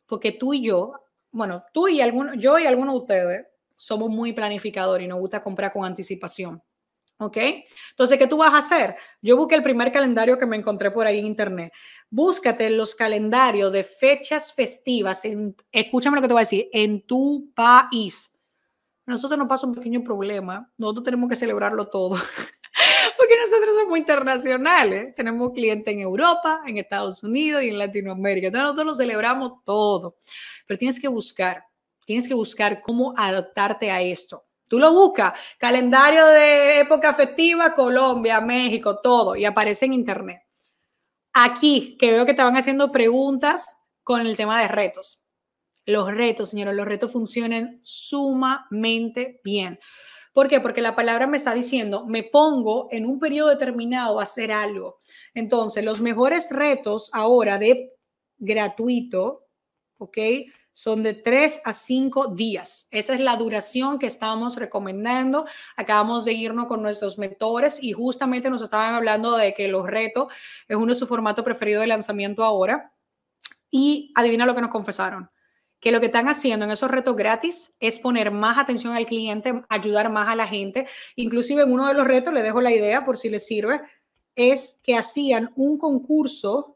Porque tú y yo, bueno, tú y alguno, yo y algunos de ustedes somos muy planificadores y nos gusta comprar con anticipación. ¿Ok? Entonces, ¿qué tú vas a hacer? Yo busqué el primer calendario que me encontré por ahí en internet. Búscate los calendarios de fechas festivas. escúchame lo que te voy a decir. En tu país. Nosotros nos pasa un pequeño problema. Nosotros tenemos que celebrarlo todo. <laughs> Porque nosotros somos internacionales. Tenemos clientes en Europa, en Estados Unidos y en Latinoamérica. Entonces, nosotros lo celebramos todo. Pero tienes que buscar. Tienes que buscar cómo adaptarte a esto. Tú lo buscas, calendario de época festiva, Colombia, México, todo, y aparece en internet. Aquí, que veo que te van haciendo preguntas con el tema de retos. Los retos, señores, los retos funcionan sumamente bien. ¿Por qué? Porque la palabra me está diciendo, me pongo en un periodo determinado a hacer algo. Entonces, los mejores retos ahora de gratuito, ¿ok? son de 3 a 5 días. Esa es la duración que estamos recomendando. Acabamos de irnos con nuestros mentores y justamente nos estaban hablando de que los retos es uno de sus formatos preferidos de lanzamiento ahora. Y adivina lo que nos confesaron que lo que están haciendo en esos retos gratis es poner más atención al cliente, ayudar más a la gente. Inclusive en uno de los retos, le dejo la idea por si les sirve, es que hacían un concurso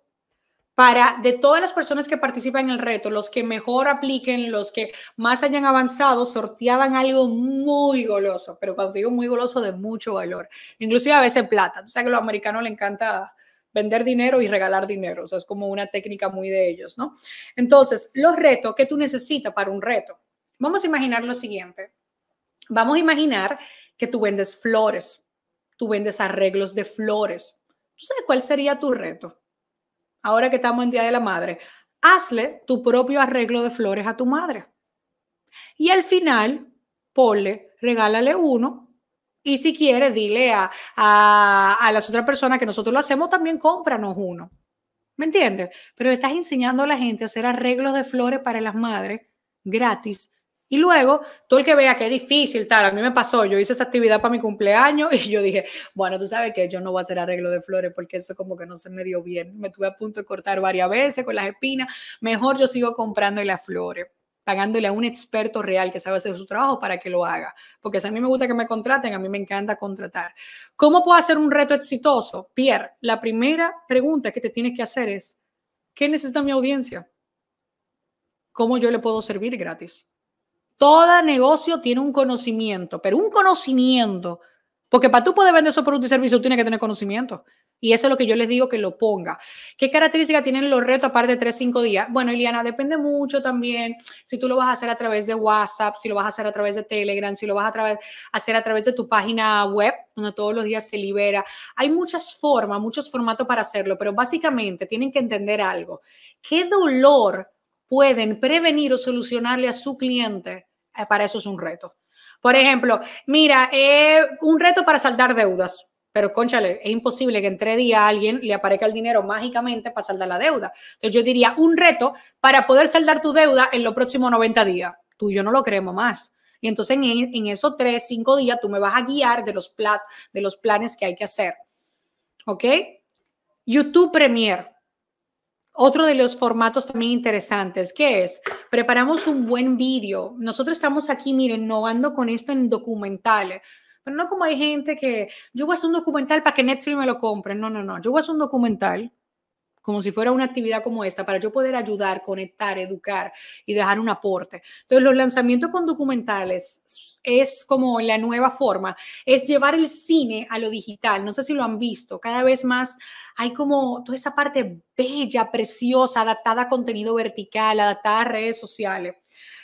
para de todas las personas que participan en el reto, los que mejor apliquen, los que más hayan avanzado, sorteaban algo muy goloso, pero cuando digo muy goloso, de mucho valor, inclusive a veces plata. O sea que a los americanos les encanta vender dinero y regalar dinero. O sea, es como una técnica muy de ellos, ¿no? Entonces, los retos que tú necesitas para un reto. Vamos a imaginar lo siguiente. Vamos a imaginar que tú vendes flores, tú vendes arreglos de flores. ¿Tú sabes cuál sería tu reto? ahora que estamos en Día de la Madre, hazle tu propio arreglo de flores a tu madre. Y al final, ponle, regálale uno. Y si quieres, dile a, a, las otras personas que nosotros lo hacemos, también cómpranos uno. ¿Me entiendes? Pero estás enseñando a la gente a hacer arreglos de flores para las madres gratis y luego, tú el que vea que es difícil, tal, a mí me pasó, yo hice esa actividad para mi cumpleaños <laughs> y yo dije, bueno, tú sabes que yo no voy a hacer arreglo de flores porque eso como que no se me dio bien. Me tuve a punto de cortar varias veces con las espinas. Mejor yo sigo comprando las flores, pagándole a un experto real que sabe hacer su trabajo para que lo haga. Porque a mí me gusta que me contraten, a mí me encanta contratar. ¿Cómo puedo hacer un reto exitoso? Pierre, la primera pregunta que te tienes que hacer es, ¿qué necesita mi audiencia? ¿Cómo yo le puedo servir gratis? Todo negocio tiene un conocimiento, pero un conocimiento. Porque para tú poder vender esos productos y servicios, tú tienes que tener conocimiento. Y eso es lo que yo les digo que lo ponga. ¿Qué características tienen los retos aparte de 3, 5 días? Bueno, Eliana, depende mucho también si tú lo vas a hacer a través de WhatsApp, si lo vas a hacer a través de Telegram, si lo vas a hacer a través de tu página web, donde todos los días se libera. Hay muchas formas, muchos formatos para hacerlo, pero básicamente tienen que entender algo. ¿Qué dolor pueden prevenir o solucionarle a su cliente eh, para eso es un reto. Por ejemplo, mira, eh, un reto para saldar deudas. Pero, conchale, es imposible que en tres días alguien le aparezca el dinero mágicamente para saldar la deuda. Entonces, yo diría un reto para poder saldar tu deuda en los próximos 90 días. Tú y yo no lo creemos más. Y entonces, en, esos tres, cinco días, tú me vas a guiar de los, de los planes que hay que hacer. ¿Ok? YouTube Premier. Otro de los formatos también interesantes, que es, preparamos un buen vídeo. Nosotros estamos aquí, miren, innovando con esto en documentales. Pero no como hay gente que yo voy un documental para que Netflix me lo compre. No, no, no. Yo voy un documental como si fuera una actividad como esta, para yo poder ayudar, conectar, educar y dejar un aporte. Entonces, los lanzamientos con documentales es como la nueva forma, es llevar el cine a lo digital. No sé si lo han visto, cada vez más hay como toda esa parte bella, preciosa, adaptada a contenido vertical, adaptada a redes sociales.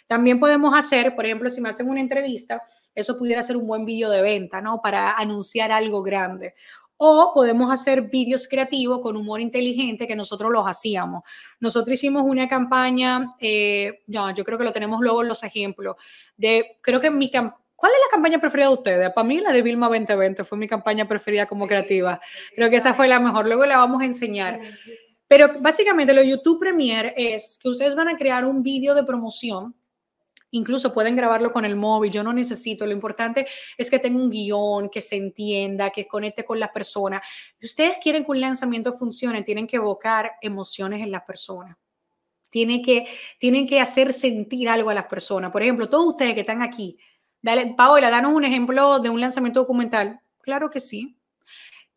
También podemos hacer, por ejemplo, si me hacen una entrevista, eso pudiera ser un buen vídeo de venta, ¿no? Para anunciar algo grande o podemos hacer vídeos creativos con humor inteligente que nosotros los hacíamos. Nosotros hicimos una campaña, eh, yo creo que lo tenemos luego en los ejemplos, de creo que mi ¿Cuál es la campaña preferida de ustedes? Para mí la de Vilma 2020 fue mi campaña preferida como creativa. Creo que esa fue la mejor. Luego la vamos a enseñar. Pero básicamente lo YouTube Premier es que ustedes van a crear un vídeo de promoción Incluso pueden grabarlo con el móvil, yo no necesito, lo importante es que tenga un guión, que se entienda, que conecte con las personas. Si ustedes quieren que un lanzamiento funcione, tienen que evocar emociones en las personas. Tienen que, tienen que hacer sentir algo a las personas. Por ejemplo, todos ustedes que están aquí, Paola, danos un ejemplo de un lanzamiento documental. Claro que sí.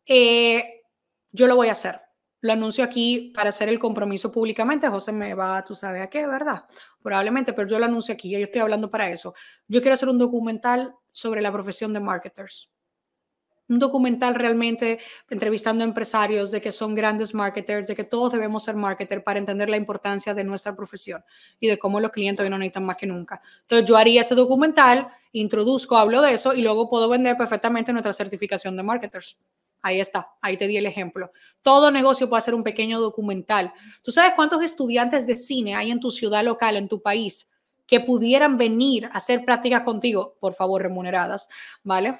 Eh, yo lo voy a hacer lo anuncio aquí para hacer el compromiso públicamente. José me va, tú sabes a qué, ¿verdad? Probablemente, pero yo lo anuncio aquí, yo estoy hablando para eso. Yo quiero hacer un documental sobre la profesión de marketers. Un documental realmente entrevistando a empresarios de que son grandes marketers, de que todos debemos ser marketer para entender la importancia de nuestra profesión y de cómo los clientes hoy no necesitan más que nunca. Entonces yo haría ese documental, introduzco, hablo de eso y luego puedo vender perfectamente nuestra certificación de marketers. Ahí está, ahí te di el ejemplo. Todo negocio puede hacer un pequeño documental. ¿Tú sabes cuántos estudiantes de cine hay en tu ciudad local, en tu país, que pudieran venir a hacer prácticas contigo, por favor, remuneradas, ¿vale?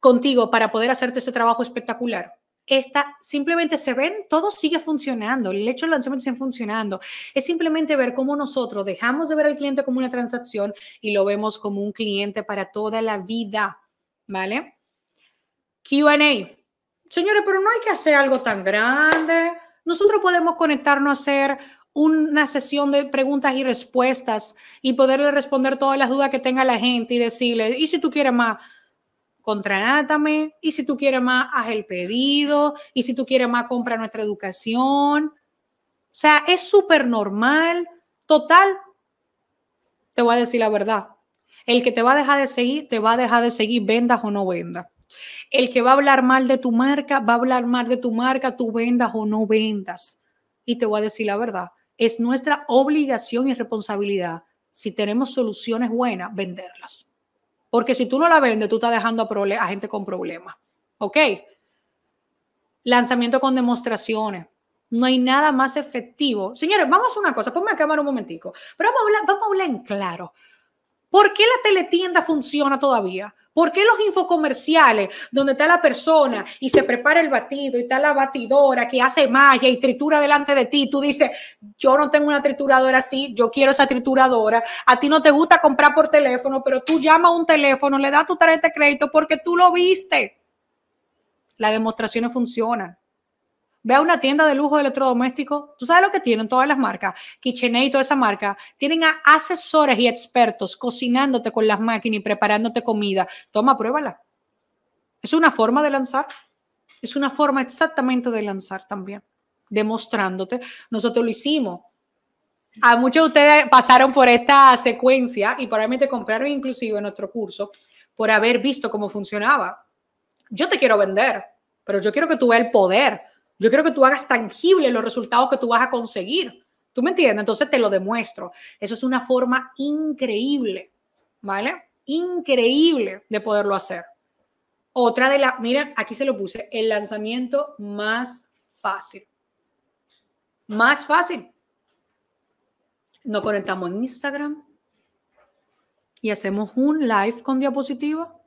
Contigo para poder hacerte ese trabajo espectacular. Esta, simplemente se ven, todo sigue funcionando, el hecho de lanzamiento sigue funcionando. Es simplemente ver cómo nosotros dejamos de ver al cliente como una transacción y lo vemos como un cliente para toda la vida, ¿vale? QA, Señores, pero no hay que hacer algo tan grande. Nosotros podemos conectarnos a hacer una sesión de preguntas y respuestas y poderle responder todas las dudas que tenga la gente y decirle, y si tú quieres más, contrátame, y si tú quieres más, haz el pedido, y si tú quieres más, compra nuestra educación. O sea, es súper normal, total. Te voy a decir la verdad. El que te va a dejar de seguir, te va a dejar de seguir, vendas o no vendas. El que va a hablar mal de tu marca, va a hablar mal de tu marca, tú vendas o no vendas. Y te voy a decir la verdad, es nuestra obligación y responsabilidad, si tenemos soluciones buenas, venderlas. Porque si tú no la vendes, tú estás dejando a, gente con problemas. ¿Ok? Lanzamiento con demostraciones. No hay nada más efectivo. Señores, vamos a hacer una cosa. Ponme a cámara un momentico. Pero vamos a vamos a hablar en claro. ¿Por qué la teletienda funciona todavía? ¿Por qué los infocomerciales, donde está la persona y se prepara el batido y está la batidora que hace magia y tritura delante de ti, tú dices, yo no tengo una trituradora así, yo quiero esa trituradora, a ti no te gusta comprar por teléfono, pero tú llamas a un teléfono, le das tu tarjeta de crédito porque tú lo viste. Las demostraciones funcionan. Ve a una tienda de lujo de electrodomésticos. Tú sabes lo que tienen todas las marcas. KitchenAid y toda esa marca. Tienen a asesores y expertos cocinándote con las máquinas y preparándote comida. Toma, pruébala. Es una forma de lanzar. Es una forma exactamente de lanzar también. Demostrándote. Nosotros lo hicimos. A muchos de ustedes pasaron por esta secuencia y probablemente compraron inclusive nuestro curso por haber visto cómo funcionaba. Yo te quiero vender, pero yo quiero que tú veas el poder yo quiero que tú hagas tangible los resultados que tú vas a conseguir. ¿Tú me entiendes? Entonces te lo demuestro. Eso es una forma increíble, ¿vale? Increíble de poderlo hacer. Otra de las, miren, aquí se lo puse, el lanzamiento más fácil. Más fácil. Nos conectamos en Instagram y hacemos un live con diapositiva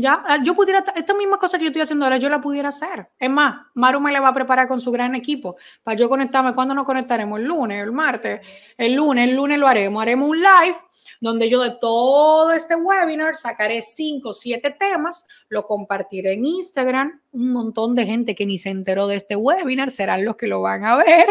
ya, ah, yo pudiera, esta misma cosa que yo estoy haciendo ahora, yo la pudiera hacer. Es más, Maru me la va a preparar con su gran equipo para yo conectarme. ¿Cuándo nos conectaremos? El lunes, el martes, el lunes, el lunes lo haremos. Haremos un live donde yo de todo este webinar sacaré 5 siete 7 temas, lo compartiré en Instagram. Un montón de gente que ni se enteró de este webinar serán los que lo van a ver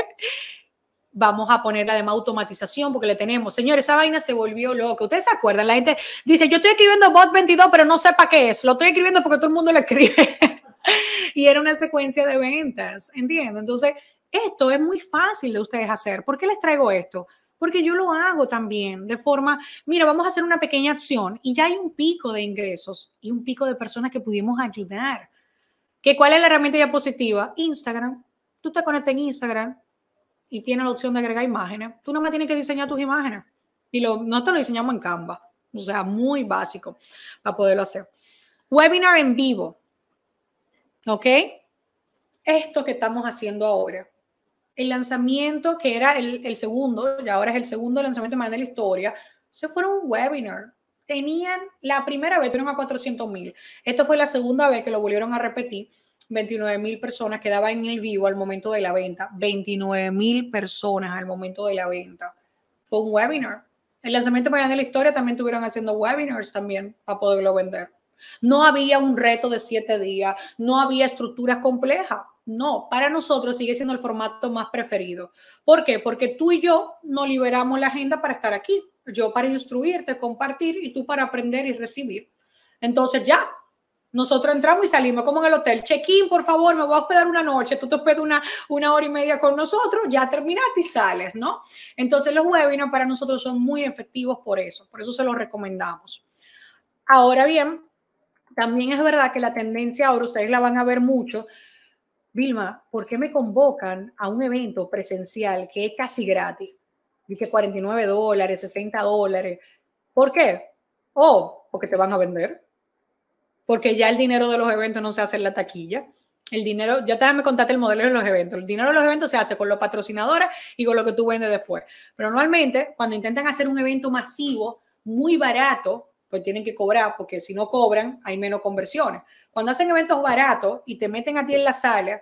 vamos a ponerle además automatización porque le tenemos. Señores, esa vaina se volvió loca. Ustedes se acuerdan, la gente dice, yo estoy escribiendo bot 22, pero no sé qué es. Lo estoy escribiendo porque todo el mundo lo escribe. <laughs> y era una secuencia de ventas, entiendo Entonces, esto es muy fácil de ustedes hacer. ¿Por qué les traigo esto? Porque yo lo hago también de forma, mira, vamos a hacer una pequeña acción y ya hay un pico de ingresos y un pico de personas que pudimos ayudar. ¿Que ¿Cuál es la herramienta ya positiva? Instagram. Tú te conectas en Instagram, y tiene la opción de agregar imágenes. Tú no me tienes que diseñar tus imágenes. Y lo, nosotros lo diseñamos en Canva. O sea, muy básico para poderlo hacer. Webinar en vivo. ¿Ok? Esto que estamos haciendo ahora. El lanzamiento que era el, segundo, y ahora es el segundo lanzamiento más de la historia, se fueron un webinar. Tenían, la primera vez tuvieron a 400 mil. esto fue la segunda vez que lo volvieron a repetir 29 mil personas, quedaban en el vivo al momento de la venta, 29 mil personas al momento de la venta. Fue un webinar. El lanzamiento mañana grande de la historia también estuvieron haciendo webinars también para poderlo vender. No había un reto de siete días, no había estructuras complejas. No, para nosotros sigue siendo el formato más preferido. ¿Por qué? Porque tú y yo no liberamos la agenda para estar aquí. Yo para instruirte, compartir y tú para aprender y recibir. Entonces ya, nosotros entramos y salimos como en el hotel. Check-in, por favor, me voy a hospedar una noche. Tú te hospedas una, una hora y media con nosotros, ya terminaste y sales, ¿no? Entonces los webinars para nosotros son muy efectivos por eso. Por eso se los recomendamos. Ahora bien, también es verdad que la tendencia ahora, ustedes la van a ver mucho. Vilma, ¿por qué me convocan a un evento presencial que es casi gratis? Dije 49 dólares, 60 dólares. ¿Por qué? Oh, porque te van a vender porque ya el dinero de los eventos no se hace en la taquilla. El dinero, ya me contarte el modelo de los eventos. El dinero de los eventos se hace con los patrocinadores y con lo que tú vendes después. Pero normalmente, cuando intentan hacer un evento masivo, muy barato, pues tienen que cobrar, porque si no cobran, hay menos conversiones. Cuando hacen eventos baratos y te meten a ti en la sala,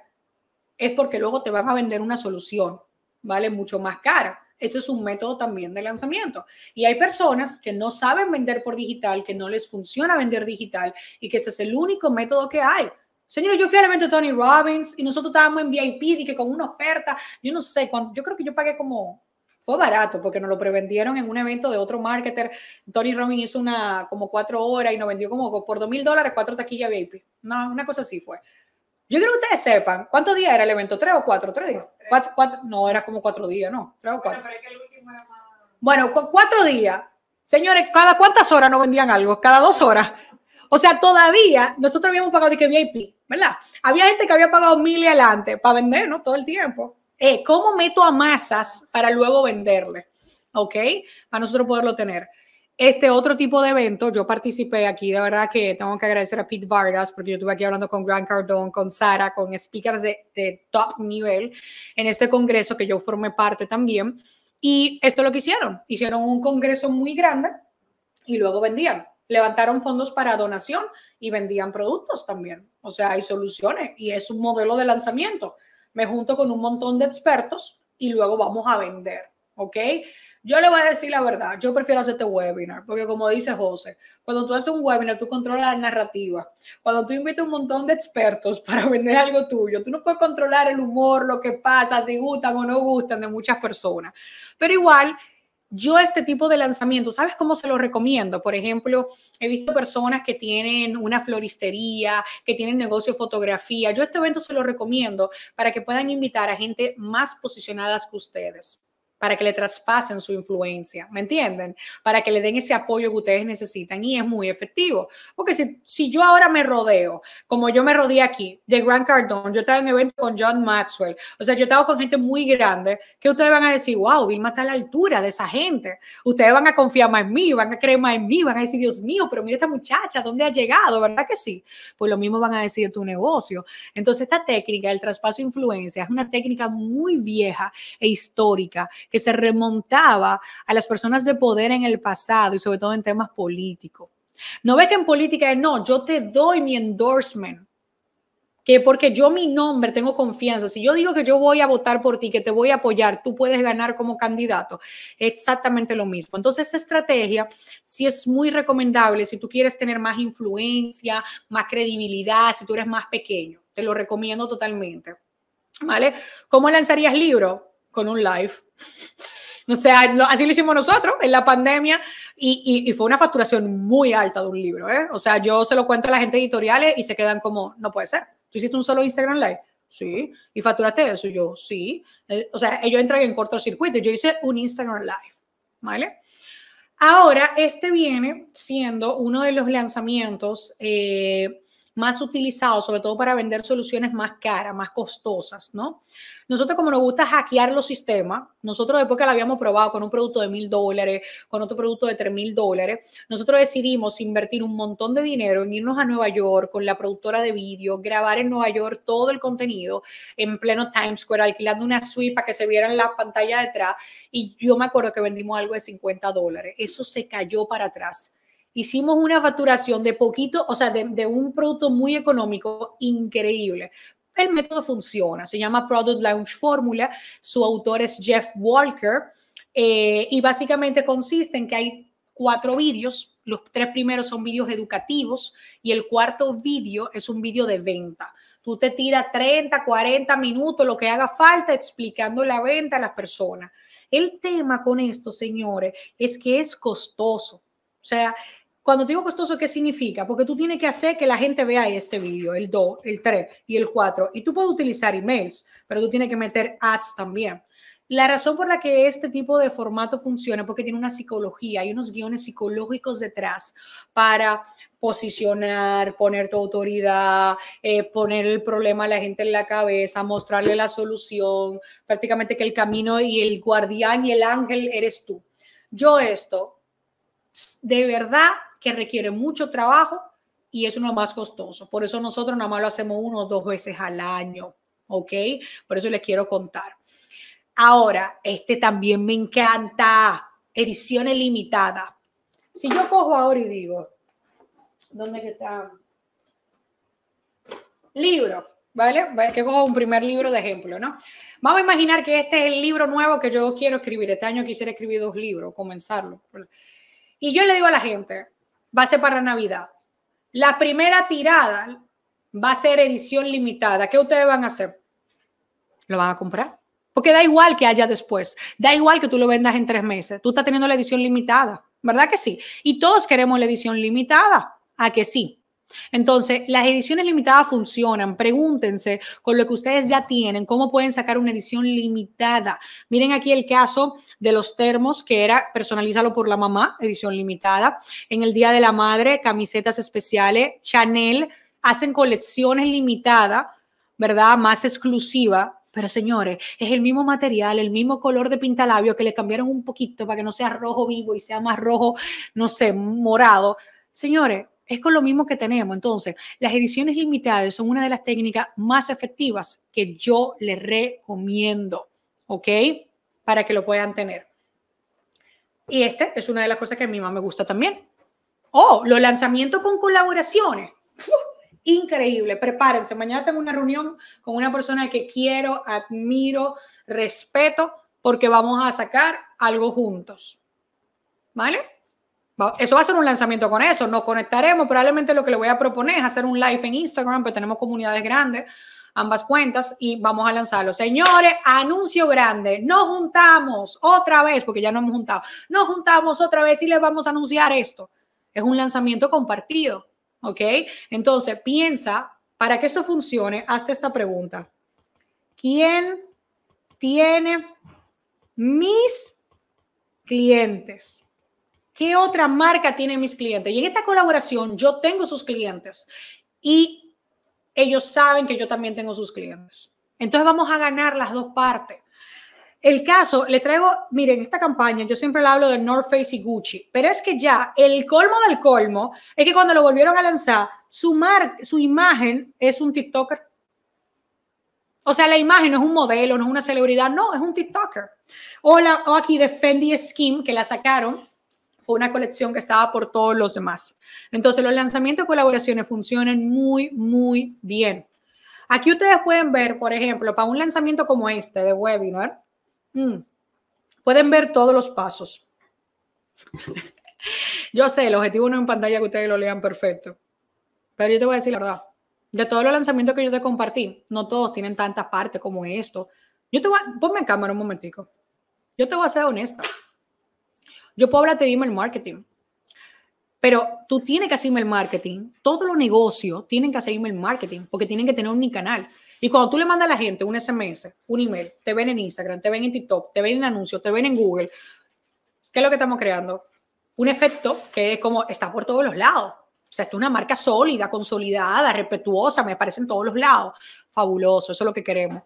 es porque luego te van a vender una solución, ¿vale? Mucho más cara. Ese es un método también de lanzamiento. Y hay personas que no saben vender por digital, que no les funciona vender digital y que ese es el único método que hay. Señores, yo fui al evento de Tony Robbins y nosotros estábamos en VIP y que con una oferta, yo no sé, cuánto, yo creo que yo pagué como, fue barato porque nos lo prevendieron en un evento de otro marketer. Tony Robbins hizo una como cuatro horas y nos vendió como por dos mil dólares cuatro taquillas VIP. No, una cosa así fue. Yo quiero que ustedes sepan, ¿cuántos días era el evento? ¿Tres o cuatro? ¿Tres días? Cuatro, no, era como cuatro días, no. Bueno, con cuatro días. Señores, ¿cada cuántas horas no vendían algo? Cada dos horas. O sea, todavía nosotros habíamos pagado de que VIP, ¿verdad? Había gente que había pagado mil y adelante para vender, ¿no? Todo el tiempo. Eh, ¿Cómo meto a masas para luego venderle? ¿Ok? Para nosotros poderlo tener. Este otro tipo de evento, yo participé aquí, de verdad que tengo que agradecer a Pete Vargas, porque yo estuve aquí hablando con Grant Cardone, con Sara, con speakers de, top nivel en este congreso que yo formé parte también. Y esto es lo que hicieron. Hicieron un congreso muy grande y luego vendían. Levantaron fondos para donación y vendían productos también. O sea, hay soluciones y es un modelo de lanzamiento. Me junto con un montón de expertos y luego vamos a vender. ¿Ok? Yo le voy a decir la verdad, yo prefiero hacer este webinar, porque como dice José, cuando tú haces un webinar, tú controlas la narrativa. Cuando tú invitas un montón de expertos <laughs> para vender algo tuyo, tú no puedes controlar el humor, lo que pasa, si gustan o no gustan de muchas personas. Pero igual, yo este tipo de lanzamiento, ¿sabes cómo se lo recomiendo? Por ejemplo, he visto personas que tienen una floristería, que tienen negocio de fotografía. Yo este evento se lo recomiendo para que puedan invitar a gente más posicionadas que ustedes para que le traspasen su influencia, ¿me entienden? Para que le den ese apoyo que ustedes necesitan y es muy efectivo. Porque si, si yo ahora me rodeo, como yo me rodeé aquí, de Grant Cardone, yo estaba en evento con John Maxwell, o sea, yo estaba con gente muy grande, que ustedes van a decir, wow, Vilma está a la altura de esa gente. Ustedes van a confiar más en mí, van a creer más en mí, van a decir, Dios mío, pero mira esta muchacha, ¿dónde ha llegado? ¿Verdad que sí? Pues lo mismo van a decir de tu negocio. Entonces, esta técnica, del traspaso de influencia, es una técnica muy vieja e histórica que se remontaba a las personas de poder en el pasado y sobre todo en temas políticos. No ve que en política es, no, yo te doy mi endorsement, que porque yo mi nombre tengo confianza, si yo digo que yo voy a votar por ti, que te voy a apoyar, tú puedes ganar como candidato, exactamente lo mismo. Entonces, esa estrategia sí es muy recomendable si tú quieres tener más influencia, más credibilidad, si tú eres más pequeño, te lo recomiendo totalmente. ¿Vale? ¿Cómo lanzarías libro? Con un live. <laughs> O sea, así lo hicimos nosotros en la pandemia y, fue una facturación muy alta de un libro. ¿eh? O sea, yo se lo cuento a la gente editoriales y se quedan como, no puede ser. ¿Tú hiciste un solo Instagram Live? Sí. ¿Y facturaste eso? Yo, sí. Eh, o sea, ellos entran en cortocircuito. Yo hice un Instagram Live. ¿Vale? Ahora, este viene siendo uno de los lanzamientos eh, más utilizado, sobre todo para vender soluciones más caras, más costosas, ¿no? Nosotros como nos gusta hackear los sistemas, nosotros después que lo habíamos probado con un producto de mil dólares, con otro producto de tres mil dólares, nosotros decidimos invertir un montón de dinero en irnos a Nueva York con la productora de vídeo, grabar en Nueva York todo el contenido en pleno Times Square, alquilando una suite para que se vieran la pantalla detrás. Y yo me acuerdo que vendimos algo de 50 dólares. Eso se cayó para atrás hicimos una facturación de poquito, o sea, de, un producto muy económico, increíble. El método funciona, se llama Product Launch Formula, su autor es Jeff Walker eh, y básicamente consiste en que hay cuatro vídeos, los tres primeros son vídeos educativos y el cuarto vídeo es un vídeo de venta. Tú te tiras 30, 40 minutos, lo que haga falta, explicando la venta a las personas. El tema con esto, señores, es que es costoso. O sea, cuando te digo costoso, ¿qué significa? Porque tú tienes que hacer que la gente vea este vídeo, el 2, el 3 y el 4. Y tú puedes utilizar emails, pero tú tienes que meter ads también. La razón por la que este tipo de formato funciona es porque tiene una psicología, hay unos guiones psicológicos detrás para posicionar, poner tu autoridad, eh, poner el problema a la gente en la cabeza, mostrarle la solución, prácticamente que el camino y el guardián y el ángel eres tú. Yo esto, de verdad, que requiere mucho trabajo y es uno más costoso. Por eso nosotros nada más lo hacemos uno o dos veces al año, ¿ok? Por eso les quiero contar. Ahora, este también me encanta, ediciones limitadas. Si yo cojo ahora y digo, ¿dónde está? Libro, ¿vale? Que cojo un primer libro de ejemplo, ¿no? Vamos a imaginar que este es el libro nuevo que yo quiero escribir. Este año quisiera escribir dos libros, comenzarlo. Y yo le digo a la gente, va a ser para Navidad. La primera tirada va a ser edición limitada. ¿Qué ustedes van a hacer? ¿Lo van a comprar? Porque da igual que haya después, da igual que tú lo vendas en tres meses. Tú estás teniendo la edición limitada, ¿verdad que sí? Y todos queremos la edición limitada, ¿a que sí? Entonces, las ediciones limitadas funcionan. Pregúntense con lo que ustedes ya tienen, cómo pueden sacar una edición limitada. Miren aquí el caso de los termos, que era personalízalo por la mamá, edición limitada. En el Día de la Madre, camisetas especiales, Chanel, hacen colecciones limitadas, ¿verdad? Más exclusiva. Pero señores, es el mismo material, el mismo color de pintalabio que le cambiaron un poquito para que no sea rojo vivo y sea más rojo, no sé, morado. Señores, es con lo mismo que tenemos. Entonces, las ediciones limitadas son una de las técnicas más efectivas que yo les recomiendo, ¿ok? Para que lo puedan tener. Y esta es una de las cosas que a mí más me gusta también. Oh, los lanzamientos con colaboraciones. Increíble, prepárense. Mañana tengo una reunión con una persona que quiero, admiro, respeto, porque vamos a sacar algo juntos. ¿Vale? Eso va a ser un lanzamiento con eso. Nos conectaremos. Probablemente lo que le voy a proponer es hacer un live en Instagram, pero pues tenemos comunidades grandes, ambas cuentas, y vamos a lanzarlo. Señores, anuncio grande. Nos juntamos otra vez, porque ya no hemos juntado. Nos juntamos otra vez y les vamos a anunciar esto. Es un lanzamiento compartido. ¿Ok? Entonces, piensa, para que esto funcione, hazte esta pregunta. ¿Quién tiene mis clientes? ¿Qué otra marca tienen mis clientes? Y en esta colaboración yo tengo sus clientes y ellos saben que yo también tengo sus clientes. Entonces vamos a ganar las dos partes. El caso, le traigo, miren, esta campaña, yo siempre la hablo de North Face y Gucci, pero es que ya el colmo del colmo es que cuando lo volvieron a lanzar, su, mar, su imagen es un TikToker. O sea, la imagen no es un modelo, no es una celebridad, no, es un TikToker. O, o aquí de Fendi Skin, que la sacaron, fue una colección que estaba por todos los demás. Entonces, los lanzamientos y colaboraciones funcionan muy, muy bien. Aquí ustedes pueden ver, por ejemplo, para un lanzamiento como este de webinar, mm, pueden ver todos los pasos. <laughs> yo sé, el objetivo no es en pantalla que ustedes lo lean perfecto, pero yo te voy a decir la verdad. De todos los lanzamientos que yo te compartí, no todos tienen tanta parte como esto. Yo te voy a, ponme en cámara un momentico. Yo te voy a ser honesta. Yo puedo hablarte de email marketing, pero tú tienes que hacer email marketing. Todos los negocios tienen que hacer email marketing porque tienen que tener un canal. Y cuando tú le mandas a la gente un SMS, un email, te ven en Instagram, te ven en TikTok, te ven en anuncios, te ven en Google, ¿qué es lo que estamos creando? Un efecto que es como está por todos los lados. O sea, es una marca sólida, consolidada, respetuosa, me parece en todos los lados. Fabuloso, eso es lo que queremos.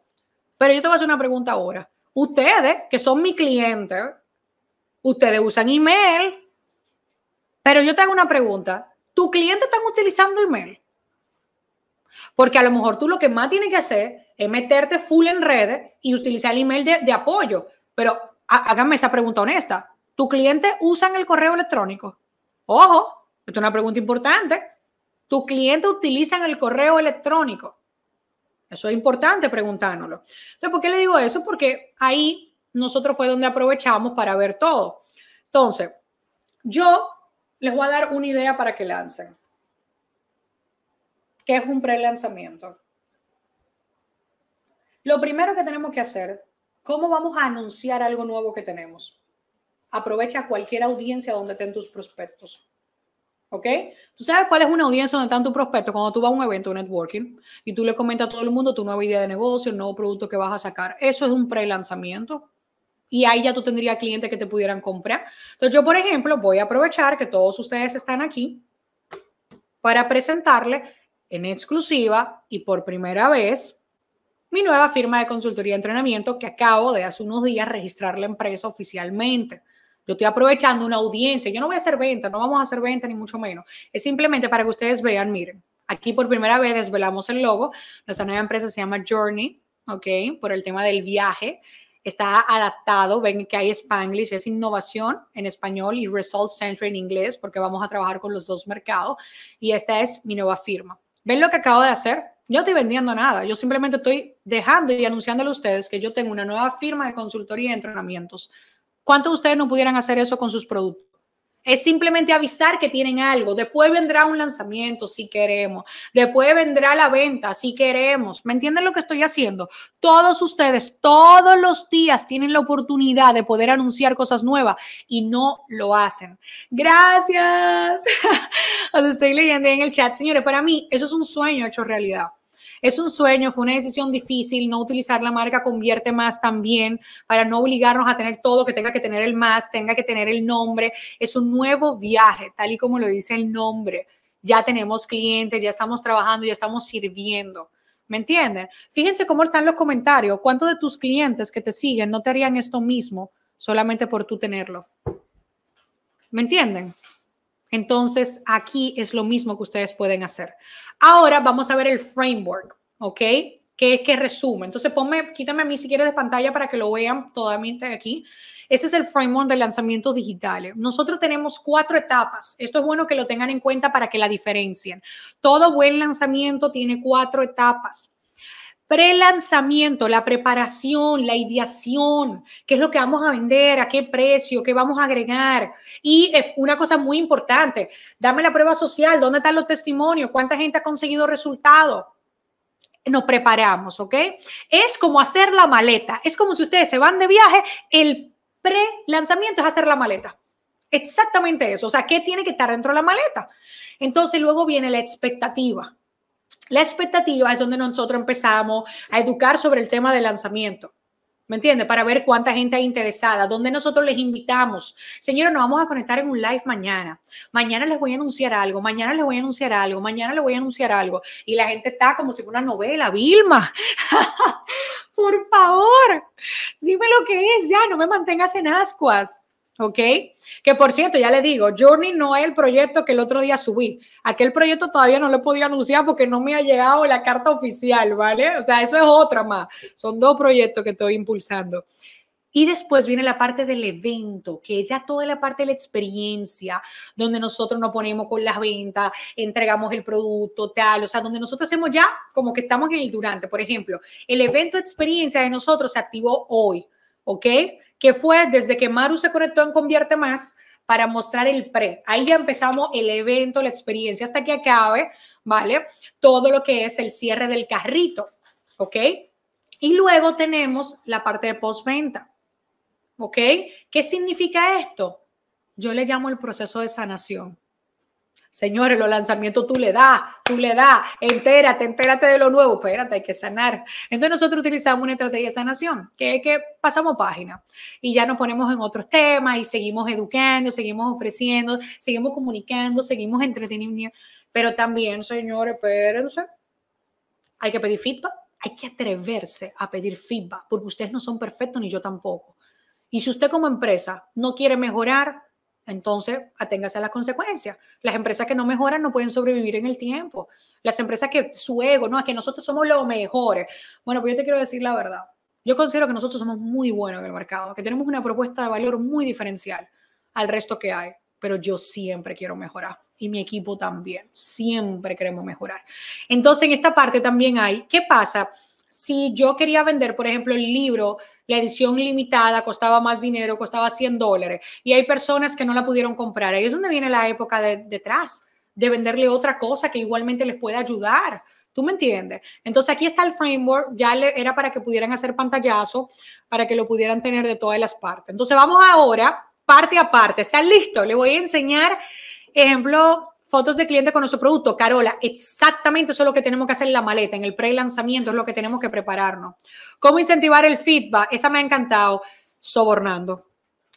Pero yo te voy a hacer una pregunta ahora. Ustedes, que son mi cliente, Ustedes usan email, pero yo te hago una pregunta. ¿Tus clientes están utilizando email? Porque a lo mejor tú lo que más tienes que hacer es meterte full en redes y utilizar el email de, apoyo. Pero háganme esa pregunta honesta. ¿Tus clientes usan el correo electrónico? Ojo, esto es una pregunta importante. ¿Tus clientes utilizan el correo electrónico? Eso es importante preguntárnoslo. Entonces, ¿por qué le digo eso? Porque ahí nosotros fue donde aprovechamos para ver todo. Entonces, yo les voy a dar una idea para que lancen. ¿Qué es un pre-lanzamiento? Lo primero que tenemos que hacer, ¿cómo vamos a anunciar algo nuevo que tenemos? Aprovecha cualquier audiencia donde estén tus prospectos. ¿Ok? Tú sabes cuál es una audiencia donde están tus prospectos. Cuando tú vas a un evento, un networking, y tú le comentas a todo el mundo tu nueva idea de negocio, el nuevo producto que vas a sacar. Eso es un pre-lanzamiento y ahí ya tú tendrías clientes que te pudieran comprar. Entonces yo, por ejemplo, voy a aprovechar que todos ustedes están aquí para presentarle en exclusiva y por primera vez mi nueva firma de consultoría y entrenamiento que acabo de hace unos días registrar la empresa oficialmente. Yo estoy aprovechando una audiencia. Yo no voy a hacer venta, no vamos a hacer venta ni mucho menos. Es simplemente para que ustedes vean, miren, aquí por primera vez desvelamos el logo. Nuestra nueva empresa se llama Journey, ¿ok? Por el tema del viaje está adaptado, ven que hay Spanglish, es innovación en español y Result Center en inglés, porque vamos a trabajar con los dos mercados. Y esta es mi nueva firma. ¿Ven lo que acabo de hacer? Yo no estoy vendiendo nada, yo simplemente estoy dejando y anunciándole a ustedes que yo tengo una nueva firma de consultoría y entrenamientos. ¿Cuántos de ustedes no pudieran hacer eso con sus productos? Es simplemente avisar que tienen algo. Después vendrá un lanzamiento si queremos. Después vendrá la venta si queremos. ¿Me entienden lo que estoy haciendo? Todos ustedes, todos los días tienen la oportunidad de poder anunciar cosas nuevas y no lo hacen. Gracias. <laughs> Os estoy leyendo en el chat, señores. Para mí, eso es un sueño hecho realidad es un sueño, fue una decisión difícil, no utilizar la marca convierte más también para no obligarnos a tener todo, que tenga que tener el más, tenga que tener el nombre, es un nuevo viaje, tal y como lo dice el nombre. Ya tenemos clientes, ya estamos trabajando, ya estamos sirviendo. ¿Me entienden? Fíjense cómo están los comentarios. ¿Cuántos de tus clientes que te siguen no te harían esto mismo solamente por tú tenerlo? ¿Me entienden? Entonces, aquí es lo mismo que ustedes pueden hacer. Ahora vamos a ver el framework, ¿ok? Que es que resume. Entonces, ponme, quítame a mí si quieres de pantalla para que lo vean totalmente aquí. Ese es el framework de lanzamientos digitales. Nosotros tenemos cuatro etapas. Esto es bueno que lo tengan en cuenta para que la diferencien. Todo buen lanzamiento tiene cuatro etapas. Pre-lanzamiento, la preparación, la ideación, qué es lo que vamos a vender, a qué precio, qué vamos a agregar. Y una cosa muy importante, dame la prueba social, dónde están los testimonios, cuánta gente ha conseguido resultados nos preparamos, ¿ok? Es como hacer la maleta. Es como si ustedes se van de viaje, el pre-lanzamiento es hacer la maleta. Exactamente eso. O sea, ¿qué tiene que estar dentro de la maleta? Entonces luego viene la expectativa. La expectativa es donde nosotros empezamos a educar sobre el tema del lanzamiento. ¿Me entiende? Para ver cuánta gente hay interesada, donde nosotros les invitamos. Señores, nos vamos a conectar en un live mañana. Mañana les voy a anunciar algo, mañana les voy a anunciar algo, mañana les voy a anunciar algo. Y la gente está como si fuera una novela, Vilma. <laughs> Por favor, dime lo que es ya, no me mantengas en ascuas. ¿ok? Que por cierto, ya le digo, Journey no es el proyecto que el otro día subí. Aquel proyecto todavía no lo he podido anunciar porque no me ha llegado la carta oficial, ¿vale? O sea, eso es otra más. Son dos proyectos que estoy impulsando. Y después viene la parte del evento, que ya toda la parte de la experiencia, donde nosotros nos ponemos con las ventas, entregamos el producto, tal, o sea, donde nosotros hacemos ya como que estamos en el durante. Por ejemplo, el evento experiencia de nosotros se activó hoy, ¿ok? que fue desde que Maru se conectó en Convierte Más para mostrar el pre. Ahí ya empezamos el evento, la experiencia, hasta que acabe, ¿vale? Todo lo que es el cierre del carrito, ¿ok? Y luego tenemos la parte de postventa, ¿ok? ¿Qué significa esto? Yo le llamo el proceso de sanación. Señores, los lanzamientos tú le das, tú le das, entérate, entérate de lo nuevo, espérate, hay que sanar. Entonces nosotros utilizamos una estrategia de sanación, que es que pasamos página y ya nos ponemos en otros temas y seguimos educando, seguimos ofreciendo, seguimos comunicando, seguimos entreteniendo, pero también, señores, espérense, hay que pedir feedback, hay que atreverse a pedir feedback, porque ustedes no son perfectos ni yo tampoco. Y si usted como empresa no quiere mejorar, entonces, aténgase a las consecuencias. Las empresas que no mejoran no pueden sobrevivir en el tiempo. Las empresas que su ego, no, es que nosotros somos los mejores. Bueno, pues yo te quiero decir la verdad. Yo considero que nosotros somos muy buenos en el mercado, que tenemos una propuesta de valor muy diferencial al resto que hay, pero yo siempre quiero mejorar y mi equipo también, siempre queremos mejorar. Entonces, en esta parte también hay, ¿qué pasa si yo quería vender, por ejemplo, el libro la edición limitada costaba más dinero, costaba 100 dólares y hay personas que no la pudieron comprar. Ahí es donde viene la época de, detrás, de venderle otra cosa que igualmente les pueda ayudar. ¿Tú me entiendes? Entonces aquí está el framework, ya era para que pudieran hacer pantallazo, para que lo pudieran tener de todas las partes. Entonces vamos ahora parte a parte. ¿Están listos? Le voy a enseñar ejemplo fotos de cliente con nuestro producto. Carola, exactamente eso es lo que tenemos que hacer en la maleta, en el pre-lanzamiento, es lo que tenemos que prepararnos. ¿Cómo incentivar el feedback? Esa me ha encantado. Sobornando.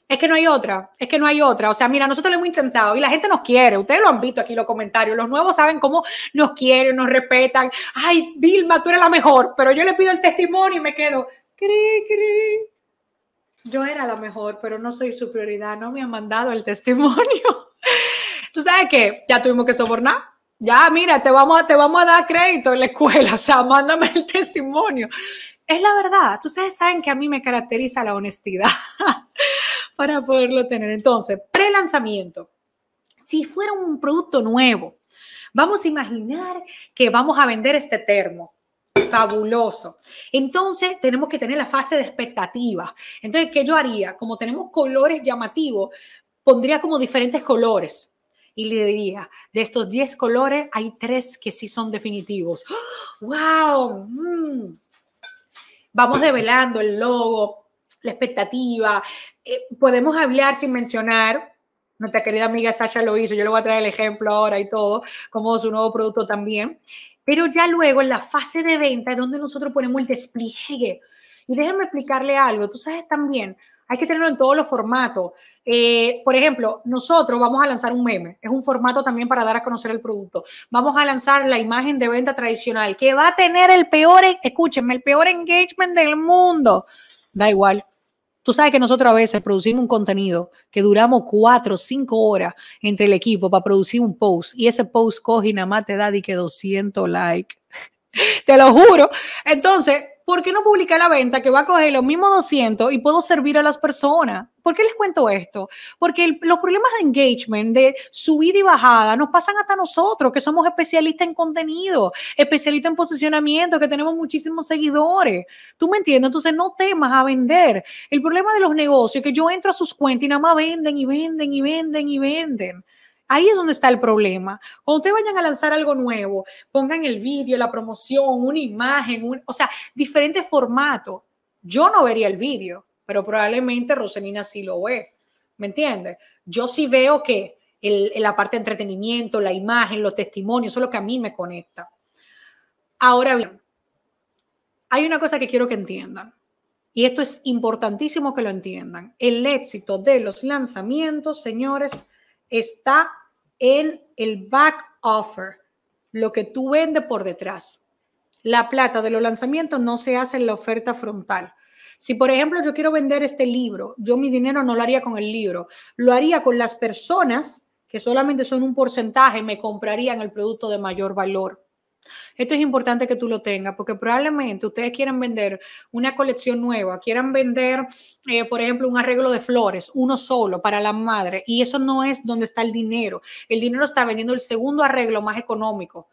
Es que no hay otra, es que no hay otra. O sea, mira, nosotros lo hemos intentado y la gente nos quiere. Ustedes lo han visto aquí en los comentarios. Los nuevos saben cómo nos quieren, nos respetan. Ay, Vilma, tú eres la mejor, pero yo le pido el testimonio y me quedo. Yo era la mejor, pero no soy su prioridad. No me han mandado el testimonio. <laughs> tú sabes que ya tuvimos que sobornar. Ya, mira, te vamos, a, te vamos a dar crédito en la escuela, <laughs> o sea, mándame el testimonio. Es la verdad, ustedes saben que a mí me caracteriza la honestidad <laughs> para poderlo tener. Entonces, pre-lanzamiento, si fuera un producto nuevo, vamos a imaginar que vamos a vender este termo, fabuloso. Entonces, tenemos que tener la fase de expectativa. Entonces, ¿qué yo haría? Como tenemos colores llamativos, pondría como diferentes colores y le diría, de estos 10 colores hay 3 que sí son definitivos. ¡Wow! Mm. Vamos develando el logo, la expectativa. Eh, podemos hablar sin mencionar, nuestra querida amiga Sasha lo hizo, yo le voy a traer el ejemplo ahora y todo, como su nuevo producto también. Pero ya luego en la fase de venta es donde nosotros ponemos el despliegue. Y déjenme explicarle algo, tú sabes también, hay que tenerlo en todos los formatos. Eh, por ejemplo, nosotros vamos a lanzar un meme, es un formato también para dar a conocer el producto. Vamos a lanzar la imagen de venta tradicional, que va a tener el peor, escúchenme, el peor engagement del mundo. Da igual, Tú sabes que nosotros a veces producimos un contenido que duramos cuatro, cinco horas entre el equipo para producir un post y ese post coge y nada más te da de que 200 likes. <laughs> te lo juro. Entonces, ¿por qué no publicar la venta que va a coger los mismos 200 y puedo servir a las personas? ¿Por qué les cuento esto? Porque los problemas de engagement, de subida y bajada, nos pasan hasta nosotros, que somos especialistas en contenido, especialistas en posicionamiento, que tenemos muchísimos seguidores. ¿Tú me entiendes? Entonces no temas a vender. El problema de los negocios es que yo entro a sus cuentas y nada más venden y venden y venden y venden. Ahí es donde está el problema. Cuando ustedes vayan a lanzar algo nuevo, pongan el vídeo, la promoción, una imagen, o sea, diferentes formato. Yo no vería el vídeo, pero probablemente Roselina sí lo ve. ¿Me entiendes? Yo sí veo que la parte de entretenimiento, la imagen, los testimonios, eso es lo que a mí me conecta. Ahora bien, hay una cosa que quiero que entiendan, y esto es importantísimo que lo entiendan. El éxito de los lanzamientos, señores, está en el back offer, lo que tú vendes por detrás. La plata de los lanzamientos no se hace en la oferta frontal. Si, por ejemplo, yo quiero vender este libro, yo mi dinero no lo haría con el libro, lo haría con las personas que solamente son un porcentaje, me comprarían el producto de mayor valor. Esto es importante que tú lo tengas porque probablemente ustedes quieran vender una colección nueva, quieran vender, eh, por ejemplo, un arreglo de flores, uno solo para la madre, y eso no es donde está el dinero. El dinero está vendiendo el segundo arreglo más económico.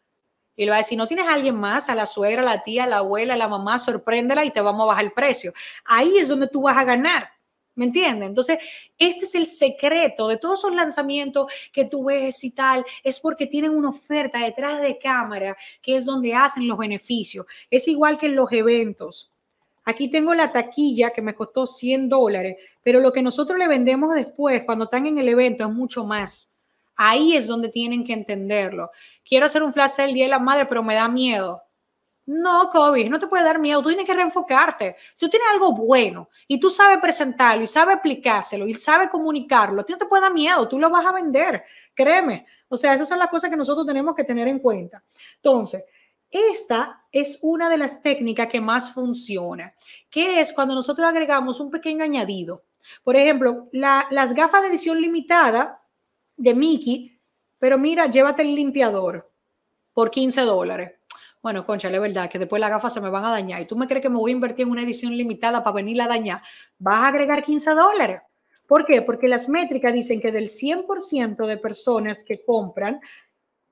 Y le va a decir, no tienes a alguien más, a la suegra, a la tía, a la abuela, a la mamá, sorpréndela y te vamos a bajar el precio. Ahí es donde tú vas a ganar. ¿Me entienden? Entonces, este es el secreto de todos esos lanzamientos que tú ves y tal, es porque tienen una oferta detrás de cámara, que es donde hacen los beneficios. Es igual que en los eventos. Aquí tengo la taquilla que me costó 100 dólares, pero lo que nosotros le vendemos después, cuando están en el evento, es mucho más. Ahí es donde tienen que entenderlo. Quiero hacer un flash el Día de la Madre, pero me da miedo. No, Kobe, no te puede dar miedo, tú tienes que reenfocarte. Si tú tienes algo bueno y tú sabes presentarlo y sabes explicárselo y sabes comunicarlo, a ti no te puede dar miedo, tú lo vas a vender, créeme. O sea, esas son las cosas que nosotros tenemos que tener en cuenta. Entonces, esta es una de las técnicas que más funciona, que es cuando nosotros agregamos un pequeño añadido. Por ejemplo, las gafas de edición limitada de Mickey, pero mira, llévate el limpiador por 15 dólares bueno, concha, la verdad, que después las gafas se me van a dañar. ¿Y tú me crees que me voy a invertir en una edición limitada para venir a dañar? Vas a agregar 15 dólares. ¿Por qué? Porque las métricas dicen que del 100% de personas que compran,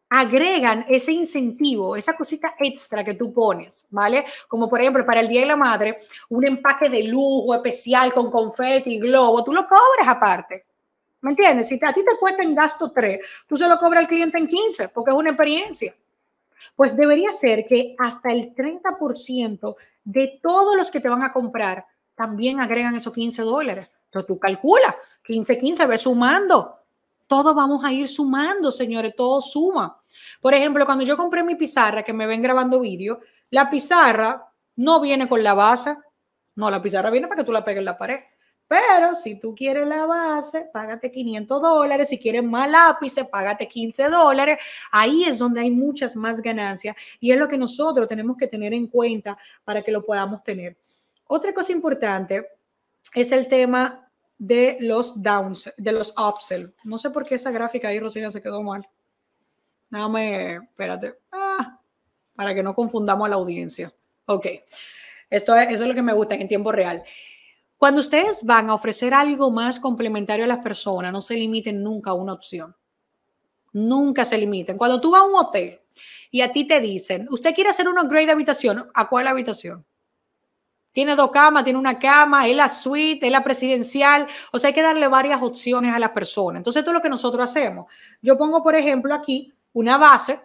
agregan ese incentivo, esa cosita extra que tú pones, ¿vale? Como por ejemplo para el Día de la Madre, un empaque de lujo especial con confeti y globo, tú lo cobras aparte. ¿Me entiendes? Si a ti te cuesta en gasto 3, tú se lo cobras al cliente en 15 porque es una experiencia. Pues debería ser que hasta el 30% de todos los que te van a comprar también agregan esos 15 dólares. Pero tú calcula, 15, 15, ves sumando. Todos vamos a ir sumando, señores, todo suma. Por ejemplo, cuando yo compré mi pizarra, que me ven grabando vídeo, la pizarra no viene con la base. No, la pizarra viene para que tú la pegues en la pared. Pero si tú quieres la base, págate 500 dólares. Si quieres más lápices, págate 15 dólares. Ahí es donde hay muchas más ganancias y es lo que nosotros tenemos que tener en cuenta para que lo podamos tener. Otra cosa importante es el tema de los downs, de los upsell. No sé por qué esa gráfica ahí, Rosina, se quedó mal. Dame, espérate, ah, para que no confundamos a la audiencia. Ok, esto es, eso es lo que me gusta en tiempo real. Cuando ustedes van a ofrecer algo más complementario a las personas, no se limiten nunca a una opción. Nunca se limiten. Cuando tú vas a un hotel y a ti te dicen, usted quiere hacer un upgrade de habitación, ¿a cuál habitación? Tiene dos camas, tiene una cama, es la suite, es la presidencial. O sea, hay que darle varias opciones a la persona. Entonces, esto es lo que nosotros hacemos. Yo pongo, por ejemplo, aquí una base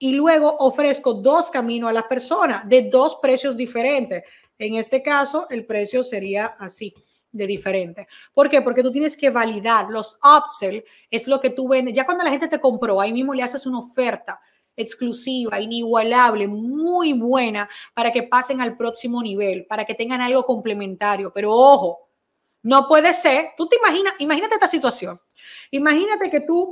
y luego ofrezco dos caminos a las personas de dos precios diferentes. En este caso, el precio sería así de diferente. ¿Por qué? Porque tú tienes que validar. Los upsell es lo que tú vendes. Ya cuando la gente te compró, ahí mismo le haces una oferta exclusiva, inigualable, muy buena para que pasen al próximo nivel, para que tengan algo complementario. Pero ojo, no puede ser. Tú te imaginas, imagínate esta situación. Imagínate que tú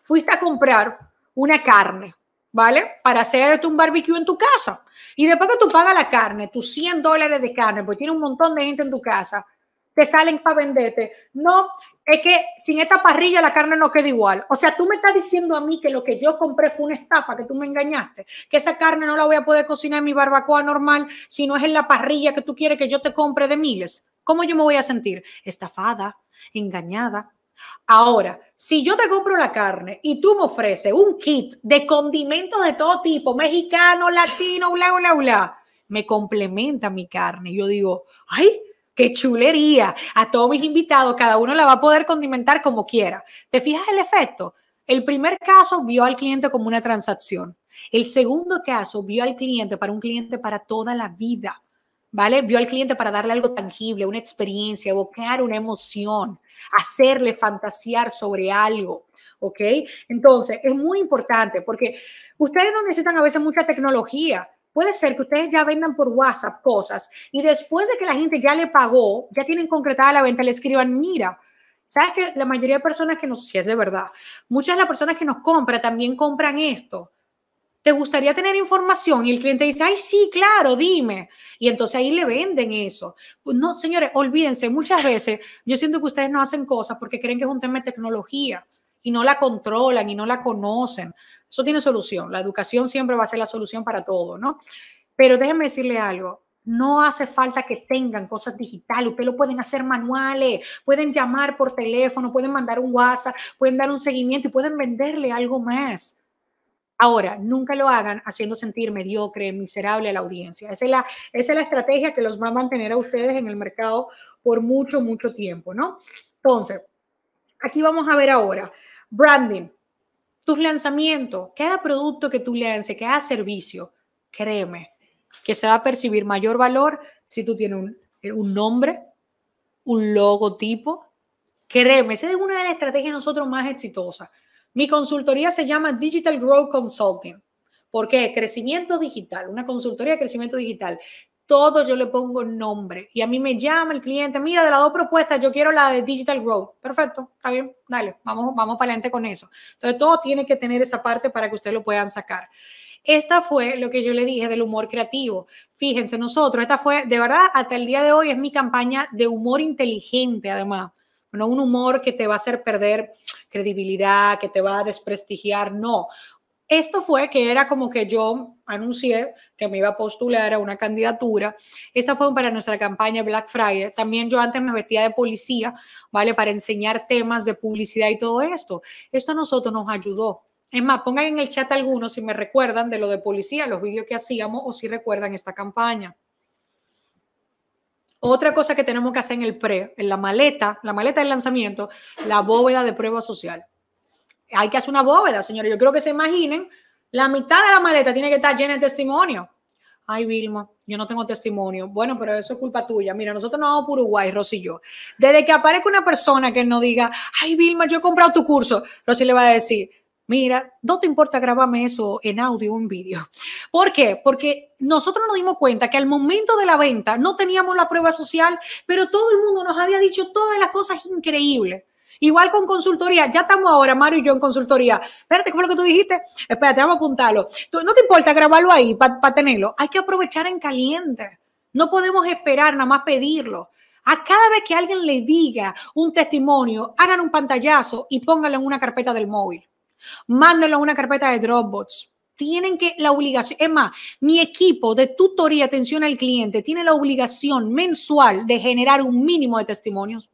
fuiste a comprar una carne ¿vale? Para hacerte un barbecue en tu casa. Y después que tú pagas la carne, tus 100 dólares de carne, porque tiene un montón de gente en tu casa, te salen para venderte. No, es que sin esta parrilla la carne no queda igual. O sea, tú me estás diciendo a mí que lo que yo compré fue una estafa, que tú me engañaste, que esa carne no la voy a poder cocinar en mi barbacoa normal si no es en la parrilla que tú quieres que yo te compre de miles. ¿Cómo yo me voy a sentir? Estafada, engañada. Ahora, si yo te compro la carne y tú me ofreces un kit de condimentos de todo tipo, mexicano, latino, bla, bla, bla, me complementa mi carne. Yo digo, ay, qué chulería. A todos mis invitados, cada uno la va a poder condimentar como quiera. ¿Te fijas el efecto? El primer caso vio al cliente como una transacción. El segundo caso vio al cliente para un cliente para toda la vida. ¿Vale? Vio al cliente para darle algo tangible, una experiencia, evocar una emoción hacerle fantasear sobre algo. ¿Ok? Entonces, es muy importante porque ustedes no necesitan a veces mucha tecnología. Puede ser que ustedes ya vendan por WhatsApp cosas y después de que la gente ya le pagó, ya tienen concretada la venta, le escriban, mira, sabes que la mayoría de personas que nos, si es de verdad, muchas de las personas que nos compran también compran esto. ¿te gustaría tener información? Y el cliente dice, ay, sí, claro, dime. Y entonces ahí le venden eso. Pues no, señores, olvídense, muchas veces yo siento que ustedes no hacen cosas porque creen que es un tema de tecnología y no la controlan y no la conocen. Eso tiene solución. La educación siempre va a ser la solución para todo, ¿no? Pero déjenme decirle algo. No hace falta que tengan cosas digitales, ustedes lo pueden hacer manuales, pueden llamar por teléfono, pueden mandar un WhatsApp, pueden dar un seguimiento y pueden venderle algo más. Ahora, nunca lo hagan haciendo sentir mediocre, miserable a la audiencia. Esa es la, estrategia que los va a mantener a ustedes en el mercado por mucho, mucho tiempo, ¿no? Entonces, aquí vamos a ver ahora, branding, tus lanzamientos, cada producto que tú lances, cada servicio, créeme, que se va a percibir mayor valor si tú tienes un, eh, nombre, un logotipo. Créeme, esa es una de las estrategias nosotros más exitosas. Mi consultoría se llama Digital Grow Consulting. ¿Por qué? Crecimiento digital, una consultoría de crecimiento digital. Todo yo le pongo nombre y a mí me llama el cliente, mira, de las dos propuestas yo quiero la de Digital Growth. Perfecto, está bien, dale, vamos, vamos para adelante con eso. Entonces todo tiene que tener esa parte para que ustedes lo puedan sacar. Esta fue lo que yo le dije del humor creativo. Fíjense nosotros, esta fue, de verdad, hasta el día de hoy es mi campaña de humor inteligente, además no un humor que te va a hacer perder credibilidad, que te va a desprestigiar, no. Esto fue que era como que yo anuncié que me iba a postular a una candidatura. Esta fue para nuestra campaña Black Friday. También yo antes me vestía de policía, ¿vale? Para enseñar temas de publicidad y todo esto. Esto a nosotros nos ayudó. Es más, pongan en el chat algunos si me recuerdan de lo de policía, los vídeos que hacíamos o si recuerdan esta campaña. Otra cosa que tenemos que hacer en el pre, en la maleta, la maleta del lanzamiento, la bóveda de prueba social. Hay que hacer una bóveda, señores. Yo creo que se imaginen, la mitad de la maleta tiene que estar llena de testimonio. Ay, Vilma, yo no tengo testimonio. Bueno, pero eso es culpa tuya. Mira, nosotros no vamos por Uruguay, Rosy y yo. Desde que aparezca una persona que nos diga, ay, Vilma, yo he comprado tu curso, Rosy le va a decir, Mira, no te importa grabarme eso en audio o en vídeo. ¿Por qué? Porque nosotros nos dimos cuenta que al momento de la venta no teníamos la prueba social, pero todo el mundo nos había dicho todas las cosas increíbles. Igual con consultoría, ya estamos ahora, Mario y yo en consultoría. Espérate, ¿qué fue lo que tú dijiste? Espérate, vamos a apuntarlo. no te importa grabarlo ahí para tenerlo. Hay que aprovechar en caliente. No podemos esperar, nada más pedirlo. A cada vez que alguien le diga un testimonio, hagan un pantallazo y pónganlo en una carpeta del móvil. Mándenlo a una carpeta de Dropbox. Tienen que la obligación, es más, mi equipo de tutoría atención al cliente tiene la obligación mensual de generar un mínimo de testimonios.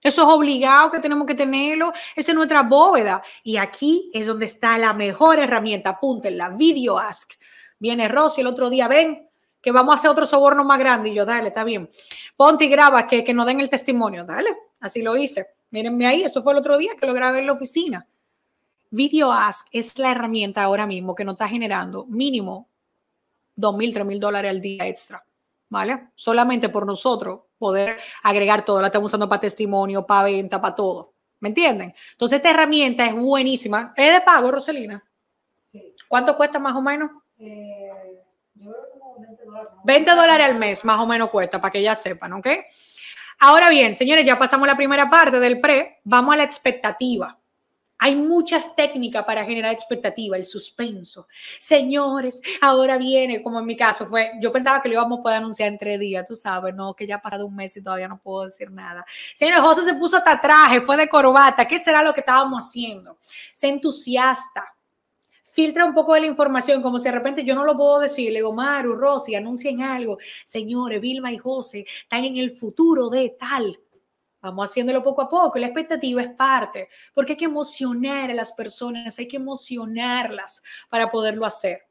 Eso es obligado que tenemos que tenerlo. Esa es nuestra bóveda. Y aquí es donde está la mejor herramienta. Apúntenla, Video Ask. Viene Rosy el otro día, ven, que vamos a hacer otro soborno más grande. Y yo, dale, está bien. Ponte y graba, que, que nos den el testimonio. Dale, así lo hice. Mírenme ahí, eso fue el otro día que lo grabé en la oficina. Video Ask es la herramienta ahora mismo que nos está generando mínimo 2.000, 3.000 dólares al día extra, ¿vale? Solamente por nosotros poder agregar todo. La estamos usando para testimonio, para venta, para todo. ¿Me entienden? Entonces, esta herramienta es buenísima. ¿Es de pago, Roselina? Sí. ¿Cuánto cuesta más o menos? Eh, yo creo que son 20 dólares. 20 al mes, más o menos cuesta, para que ya sepan, ¿ok? Ahora bien, señores, ya pasamos la primera parte del pre. Vamos a la expectativa. Hay muchas técnicas para generar expectativa, el suspenso. Señores, ahora viene, como en mi caso fue, yo pensaba que lo íbamos a poder anunciar entre días, tú sabes, no, que ya ha pasado un mes y todavía no puedo decir nada. Señor José se puso hasta traje, fue de corbata, ¿qué será lo que estábamos haciendo? Se entusiasta. Filtra un poco de la información, como si de repente yo no lo puedo decir. Le digo, Maru, Rosy, anuncien algo. Señores, Vilma y José están en el futuro de tal Vamos haciéndolo poco a poco. La expectativa es parte, porque hay que emocionar a las personas, hay que emocionarlas para poderlo hacer.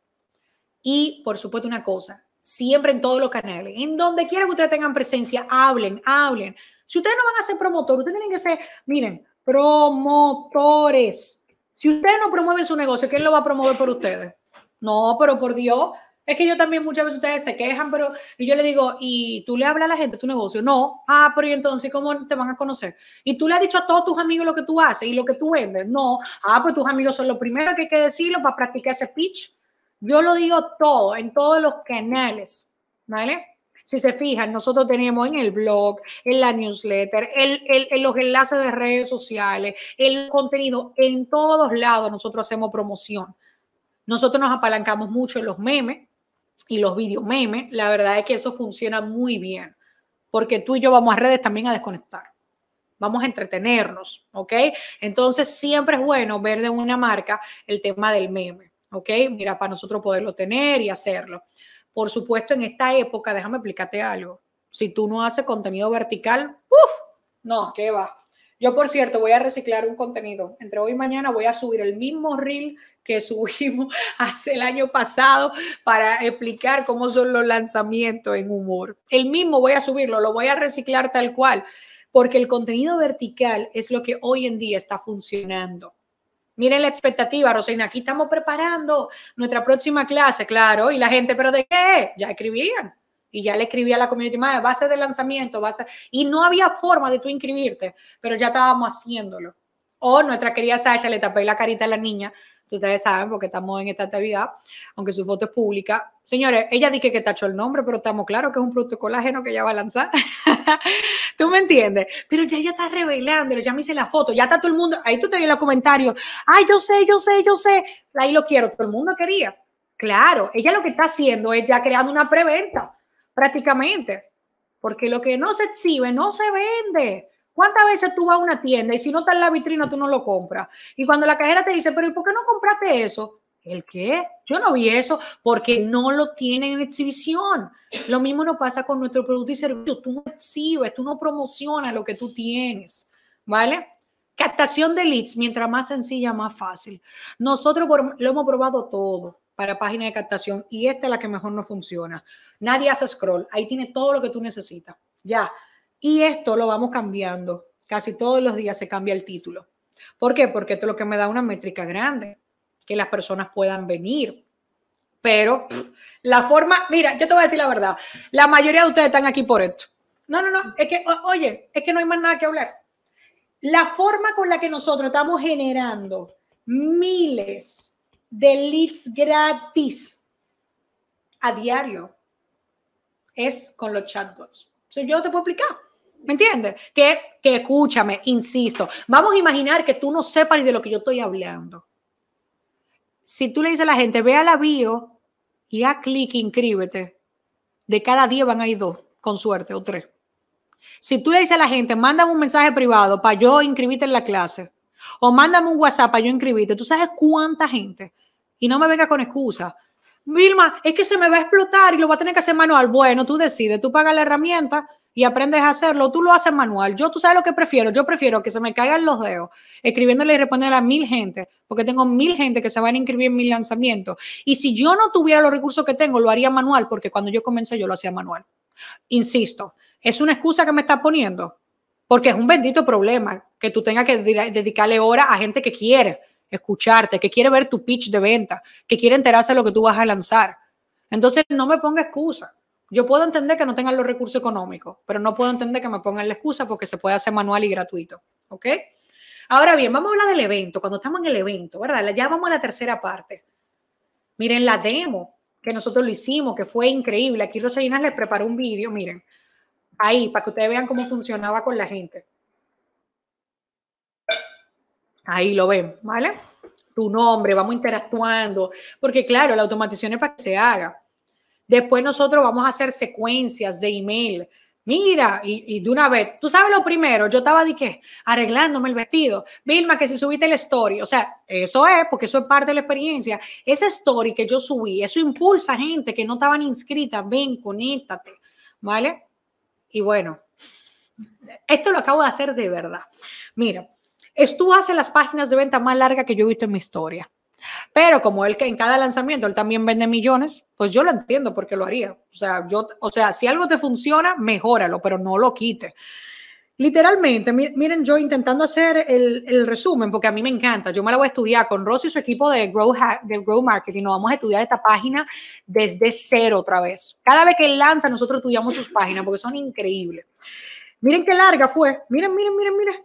Y, por supuesto, una cosa, siempre en todos los canales, en donde quiera que ustedes tengan presencia, hablen, hablen. Si ustedes no van a ser promotores, ustedes tienen que ser, miren, promotores. Si ustedes no promueven su negocio, ¿quién lo va a promover por ustedes? No, pero por Dios, es que yo también muchas veces ustedes se quejan, pero yo le digo, ¿y tú le hablas a la gente de tu negocio? No. Ah, pero ¿y entonces cómo te van a conocer? ¿Y tú le has dicho a todos tus amigos lo que tú haces y lo que tú vendes? No. Ah, pues tus amigos son lo primero que hay que decirlo para practicar ese pitch. Yo lo digo todo, en todos los canales, ¿vale? Si se fijan, nosotros tenemos en el blog, en la newsletter, en los enlaces de redes sociales, el contenido, en todos lados nosotros hacemos promoción. Nosotros nos apalancamos mucho en los memes, y los video memes, la verdad es que eso funciona muy bien, porque tú y yo vamos a redes también a desconectar. Vamos a entretenernos, ¿ok? Entonces siempre es bueno ver de una marca el tema del meme, ¿ok? Mira, para nosotros poderlo tener y hacerlo. Por supuesto, en esta época, déjame explicarte algo. Si tú no haces contenido vertical, ¡puf! No, ¿qué va? Yo, por cierto, voy a reciclar un contenido. Entre hoy y mañana voy a subir el mismo reel que <laughs> subimos hace el año pasado para explicar cómo son los lanzamientos en humor. El mismo voy a subirlo, lo voy a reciclar tal cual, porque el contenido vertical es lo que hoy en día está funcionando. Miren la expectativa, Rosina, aquí estamos preparando nuestra próxima clase, claro, y la gente, pero ¿de qué? Ya escribían y ya le escribí a la community más va a de lanzamiento, base Y no había forma de tú inscribirte, pero ya estábamos haciéndolo. O nuestra querida Sasha, le tapé la carita a la niña, ustedes saben porque estamos en esta actividad, aunque su foto es pública. Señores, ella dije que tachó el nombre, pero estamos claros que es un producto colágeno que ella va a lanzar. <laughs> ¿Tú me entiendes? Pero ya ella está revelándolo, ya me hice la foto, ya está todo el mundo, ahí tú te en los comentarios, ay, yo sé, yo sé, yo sé, ahí lo quiero, todo el mundo quería. Claro, ella lo que está haciendo es ya creando una preventa prácticamente, porque lo que no se exhibe no se vende. ¿Cuántas veces tú vas a una tienda y si no está en la vitrina tú no lo compras? Y cuando la cajera te dice, pero ¿y por qué no compraste eso? ¿El qué? Yo no vi eso porque no lo tienen en exhibición. Lo mismo nos pasa con nuestro producto y servicio. Tú no exhibes, tú no promocionas lo que tú tienes, ¿vale? Captación de leads, mientras más sencilla, más fácil. Nosotros lo hemos probado todo para página de captación y esta es la que mejor no funciona. Nadie hace scroll, ahí tiene todo lo que tú necesitas. Ya. Y esto lo vamos cambiando. Casi todos los días se cambia el título. ¿Por qué? Porque esto es lo que me da una métrica grande, que las personas puedan venir. Pero la forma, mira, yo te voy a decir la verdad, la mayoría de ustedes están aquí por esto. No, no, no, es que, oye, es que no hay más nada que hablar. La forma con la que nosotros estamos generando miles de gratis a diario es con los chatbots. So, yo te puedo explicar. ¿Me entiendes? Que, escúchame, insisto. Vamos a imaginar que tú no sepas ni de lo que yo estoy hablando. Si tú le dices a la gente, ve a la bio y haz clic, inscríbete. De cada día van a ir dos, con suerte, o tres. Si tú le dices a la gente, mándame un mensaje privado para yo inscribirte en la clase, o mándame un WhatsApp para yo inscribirte, tú sabes cuánta gente y no me venga con excusas. Vilma, es que se me va a explotar y lo va a tener que hacer manual. Bueno, tú decides, tú pagas la herramienta y aprendes a hacerlo, tú lo haces manual. Yo, tú sabes lo que prefiero, yo prefiero que se me caigan los dedos escribiéndole y respondiendo a mil gente, porque tengo mil gente que se van a inscribir en mis lanzamientos. Y si yo no tuviera los recursos que tengo, lo haría manual, porque cuando yo comencé yo lo hacía manual. Insisto, es una excusa que me estás poniendo, porque es un bendito problema que tú tengas que dedicarle horas a gente que quiere escucharte, que quiere ver tu pitch de venta, que quiere enterarse de lo que tú vas a lanzar. Entonces, no me ponga excusa. Yo puedo entender que no tengan los recursos económicos, pero no puedo entender que me pongan la excusa porque se puede hacer manual y gratuito. ¿Ok? Ahora bien, vamos a hablar del evento, cuando estamos en el evento, ¿verdad? Ya vamos a la tercera parte. Miren la demo que nosotros lo hicimos, que fue increíble. Aquí Rosalina les preparó un vídeo, miren, ahí, para que ustedes vean cómo funcionaba con la gente. Ahí lo ven, ¿vale? Tu nombre, vamos interactuando, porque claro, la automatización es para que se haga. Después nosotros vamos a hacer secuencias de email. Mira, y, de una vez, tú sabes lo primero, yo estaba de arreglándome el vestido. Vilma, que si subiste el story, o sea, eso es, porque eso es parte de la experiencia. Ese story que yo subí, eso impulsa a gente que no estaban inscrita, ven, conéctate, ¿vale? Y bueno, esto lo acabo de hacer de verdad. Mira, es hace las páginas de venta más largas que yo he visto en mi historia. Pero como él que en cada lanzamiento él también vende millones, pues yo lo entiendo porque lo haría. O sea, yo, o sea, si algo te funciona, mejóralo, pero no lo quite. Literalmente, miren, yo intentando hacer el, resumen, porque a mí me encanta, yo me la voy a estudiar con Rosy y su equipo de Grow, de Grow Marketing, nos vamos a estudiar esta página desde cero otra vez. Cada vez que él lanza, nosotros estudiamos sus páginas porque son increíbles. Miren qué larga fue, miren, miren, miren, miren.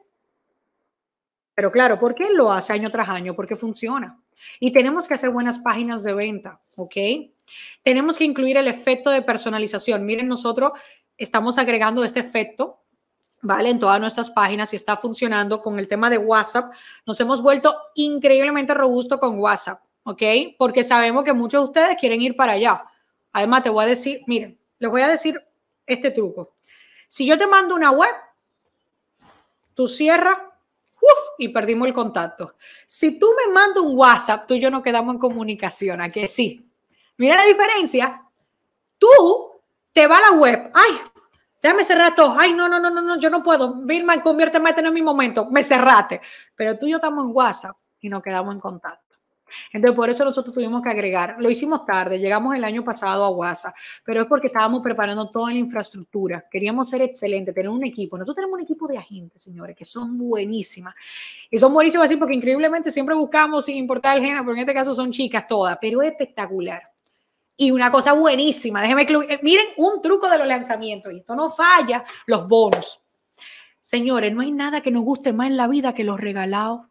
Pero claro, ¿por qué lo hace año tras año? Porque funciona. Y tenemos que hacer buenas páginas de venta, ¿ok? Tenemos que incluir el efecto de personalización. Miren, nosotros estamos agregando este efecto, ¿vale? En todas nuestras páginas y está funcionando con el tema de WhatsApp. Nos hemos vuelto increíblemente robusto con WhatsApp, ¿ok? Porque sabemos que muchos de ustedes quieren ir para allá. Además, te voy a decir, miren, les voy a decir este truco. Si yo te mando una web, tú cierras uf, y perdimos el contacto. Si tú me mandas un WhatsApp, tú y yo no quedamos en comunicación, ¿a que sí? Mira la diferencia. Tú te vas a la web, ay, déjame cerrar todo, ay, no, no, no, no, no yo no puedo, Vilma, conviérteme a tener mi momento, me cerrate. Pero tú y yo estamos en WhatsApp y nos quedamos en contacto. Entonces, por eso nosotros tuvimos que agregar. Lo hicimos tarde, llegamos el año pasado a WhatsApp, pero es porque estábamos preparando toda la infraestructura. Queríamos ser excelentes, tener un equipo. Nosotros tenemos un equipo de agentes, señores, que son buenísimas. Y son buenísimas, así porque increíblemente siempre buscamos, sin importar el género, pero en este caso son chicas todas, pero es espectacular. Y una cosa buenísima, déjenme eh, Miren un truco de los lanzamientos, y esto no falla, los bonos. Señores, no hay nada que nos guste más en la vida que los regalados.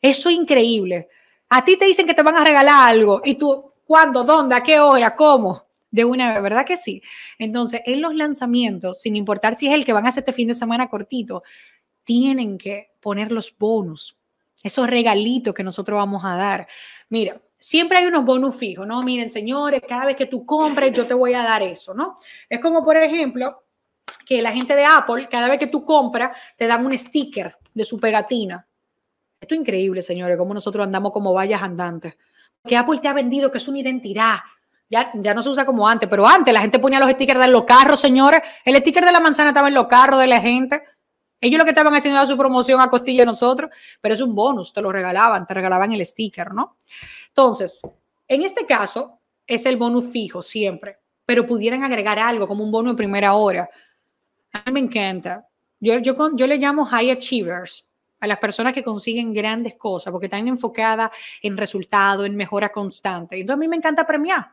Eso es increíble. A ti te dicen que te van a regalar algo y tú, ¿cuándo? ¿Dónde? ¿A qué hora? ¿Cómo? De una ¿verdad que sí? Entonces, en los lanzamientos, sin importar si es el que van a hacer este fin de semana cortito, tienen que poner los bonus, esos regalitos que nosotros vamos a dar. Mira, siempre hay unos bonus fijos, ¿no? Miren, señores, cada vez que tú compres, yo te voy a dar eso, ¿no? Es como, por ejemplo, que la gente de Apple, cada vez que tú compras, te dan un sticker de su pegatina. Esto es increíble, señores, cómo nosotros andamos como vallas andantes. Que Apple te ha vendido, que es una identidad. Ya, ya no se usa como antes, pero antes la gente ponía los stickers de los carros, señores. El sticker de la manzana estaba en los carros de la gente. Ellos lo que estaban haciendo era su promoción a costilla de nosotros, pero es un bonus, te lo regalaban, te regalaban el sticker, ¿no? Entonces, en este caso, es el bonus fijo siempre, pero pudieran agregar algo como un bono de primera hora. A mí me encanta. Yo, yo, yo le llamo high achievers, a las personas que consiguen grandes cosas, porque están enfocadas en resultado, en mejora constante. Entonces a mí me encanta premiar.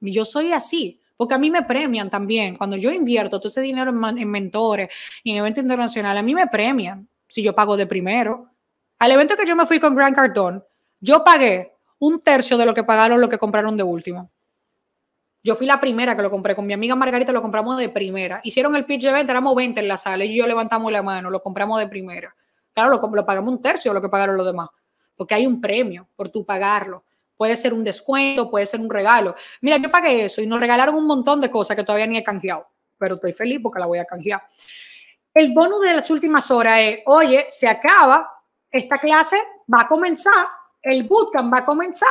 Yo soy así, porque a mí me premian también. Cuando yo invierto todo ese dinero en, mentores y en eventos internacionales, a mí me premian si yo pago de primero. Al evento que yo me fui con Grant Cardone, yo pagué un tercio de lo que pagaron lo que compraron de último. Yo fui la primera que lo compré con mi amiga Margarita, lo compramos de primera. Hicieron el pitch de venta, éramos 20 en la sala y yo levantamos la mano, lo compramos de primera. Claro, lo, pagamos un tercio de lo que pagaron los demás, porque hay un premio por tú pagarlo. Puede ser un descuento, puede ser un regalo. Mira, yo pagué eso y nos regalaron un montón de cosas que todavía ni he canjeado, pero estoy feliz porque la voy a canjear. El bonus de las últimas horas es, oye, se acaba, esta clase va a comenzar, el bootcamp va a comenzar,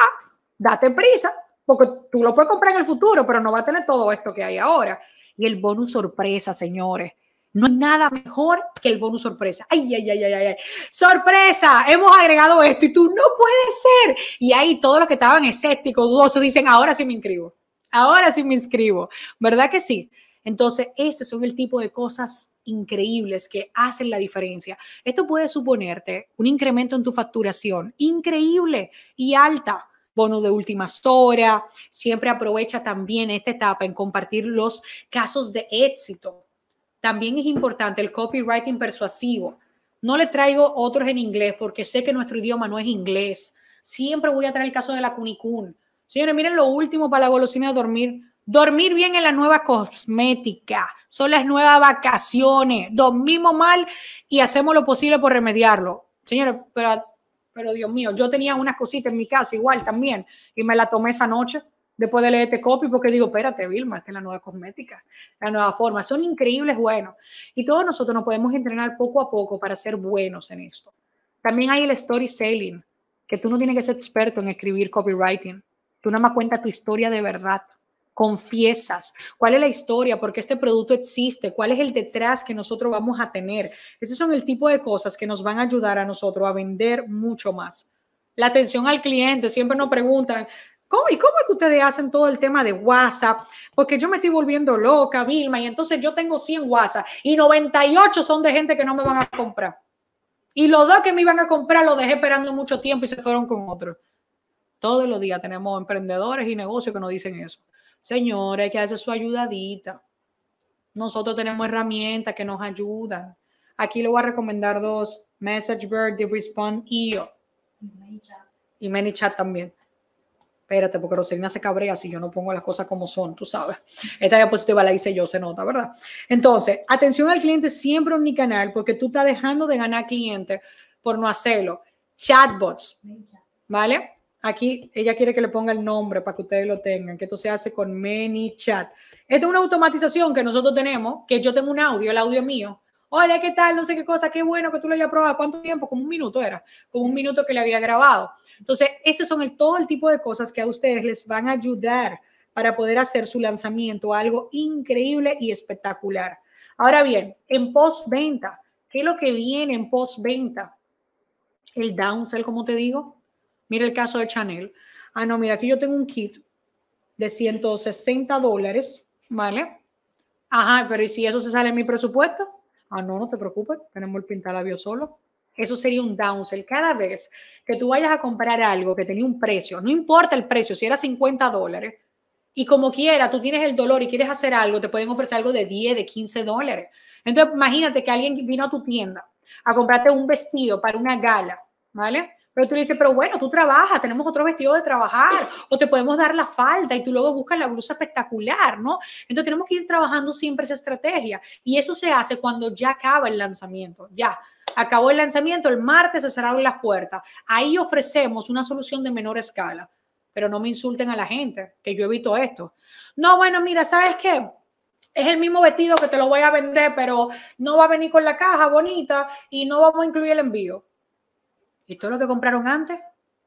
date prisa, porque tú lo puedes comprar en el futuro, pero no va a tener todo esto que hay ahora. Y el bonus sorpresa, señores. No hay nada mejor que el bonus sorpresa. Ay, ay, ay, ay, ay. Sorpresa, hemos agregado esto y tú no puedes ser. Y ahí todos los que estaban escépticos, dudosos, dicen, ahora sí me inscribo. Ahora sí me inscribo. ¿Verdad que sí? Entonces, este son el tipo de cosas increíbles que hacen la diferencia. Esto puede suponerte un incremento en tu facturación increíble y alta bono de última horas. Siempre aprovecha también esta etapa en compartir los casos de éxito también es importante el copywriting persuasivo. No le traigo otros en inglés porque sé que nuestro idioma no es inglés. Siempre voy a traer el caso de la cunicún. Señores, miren lo último para la golosina de dormir. Dormir bien en la nueva cosmética. Son las nuevas vacaciones. Dormimos mal y hacemos lo posible por remediarlo. Señores, pero, pero Dios mío, yo tenía unas cositas en mi casa igual también y me la tomé esa noche después de este copy, porque digo, espérate, Vilma, esta es la nueva cosmética, la nueva forma. Son increíbles, bueno. Y todos nosotros nos podemos entrenar poco a poco para ser buenos en esto. También hay el story selling, que tú no tienes que ser experto en escribir copywriting. Tú nada más cuentas tu historia de verdad. Confiesas cuál es la historia, por qué este producto existe, cuál es el detrás que nosotros vamos a tener. Ese son el tipo de cosas que nos van a ayudar a nosotros a vender mucho más. La atención al cliente, siempre nos preguntan, ¿Cómo, ¿Y cómo es que ustedes hacen todo el tema de WhatsApp? Porque yo me estoy volviendo loca, Vilma, y entonces yo tengo 100 WhatsApp y 98 son de gente que no me van a comprar. Y los dos que me iban a comprar los dejé esperando mucho tiempo y se fueron con otros. Todos los días tenemos emprendedores y negocios que nos dicen eso. Señora, hay que hacer su ayudadita. Nosotros tenemos herramientas que nos ayudan. Aquí le voy a recomendar dos: MessageBird, The Respond, e Y ManyChat. Y ManyChat también espérate, porque Roselina se cabrea si yo no pongo las cosas como son, tú sabes. Esta diapositiva la hice yo, se nota, ¿verdad? Entonces, atención al cliente siempre en mi canal porque tú estás dejando de ganar cliente por no hacerlo. Chatbots, ¿vale? Aquí ella quiere que le ponga el nombre para que ustedes lo tengan, que esto se hace con ManyChat. Esta es una automatización que nosotros tenemos, que yo tengo un audio, el audio es mío, hola, ¿qué tal? No sé qué cosa, qué bueno que tú lo hayas probado. ¿Cuánto tiempo? Como un minuto era, como un minuto que le había grabado. Entonces, este son el, todo el tipo de cosas que a ustedes les van a ayudar para poder hacer su lanzamiento, algo increíble y espectacular. Ahora bien, en postventa, ¿qué es lo que viene en postventa? El downsell, como te digo. Mira el caso de Chanel. Ah, no, mira, aquí yo tengo un kit de 160 dólares, ¿vale? Ajá, pero ¿y si eso se sale en mi presupuesto? Ah, no, no te preocupes, tenemos el pintalabio solo. Eso sería un downsell. Cada vez que tú vayas a comprar algo que tenía un precio, no importa el precio, si era 50 dólares, y como quiera, tú tienes el dolor y quieres hacer algo, te pueden ofrecer algo de 10, de 15 dólares. Entonces, imagínate que alguien vino a tu tienda a comprarte un vestido para una gala, ¿vale? Pero tú dices, pero bueno, tú trabajas, tenemos otro vestido de trabajar, <laughs> o te podemos dar la falta y tú luego buscas la blusa espectacular, ¿no? Entonces tenemos que ir trabajando siempre esa estrategia. Y eso se hace cuando ya acaba el lanzamiento, ya acabó el lanzamiento, el martes se cerraron las puertas. Ahí ofrecemos una solución de menor escala, pero no me insulten a la gente, que yo evito esto. No, bueno, mira, ¿sabes qué? Es el mismo vestido que te lo voy a vender, pero no va a venir con la caja bonita y no vamos a incluir el envío y todo lo que compraron antes,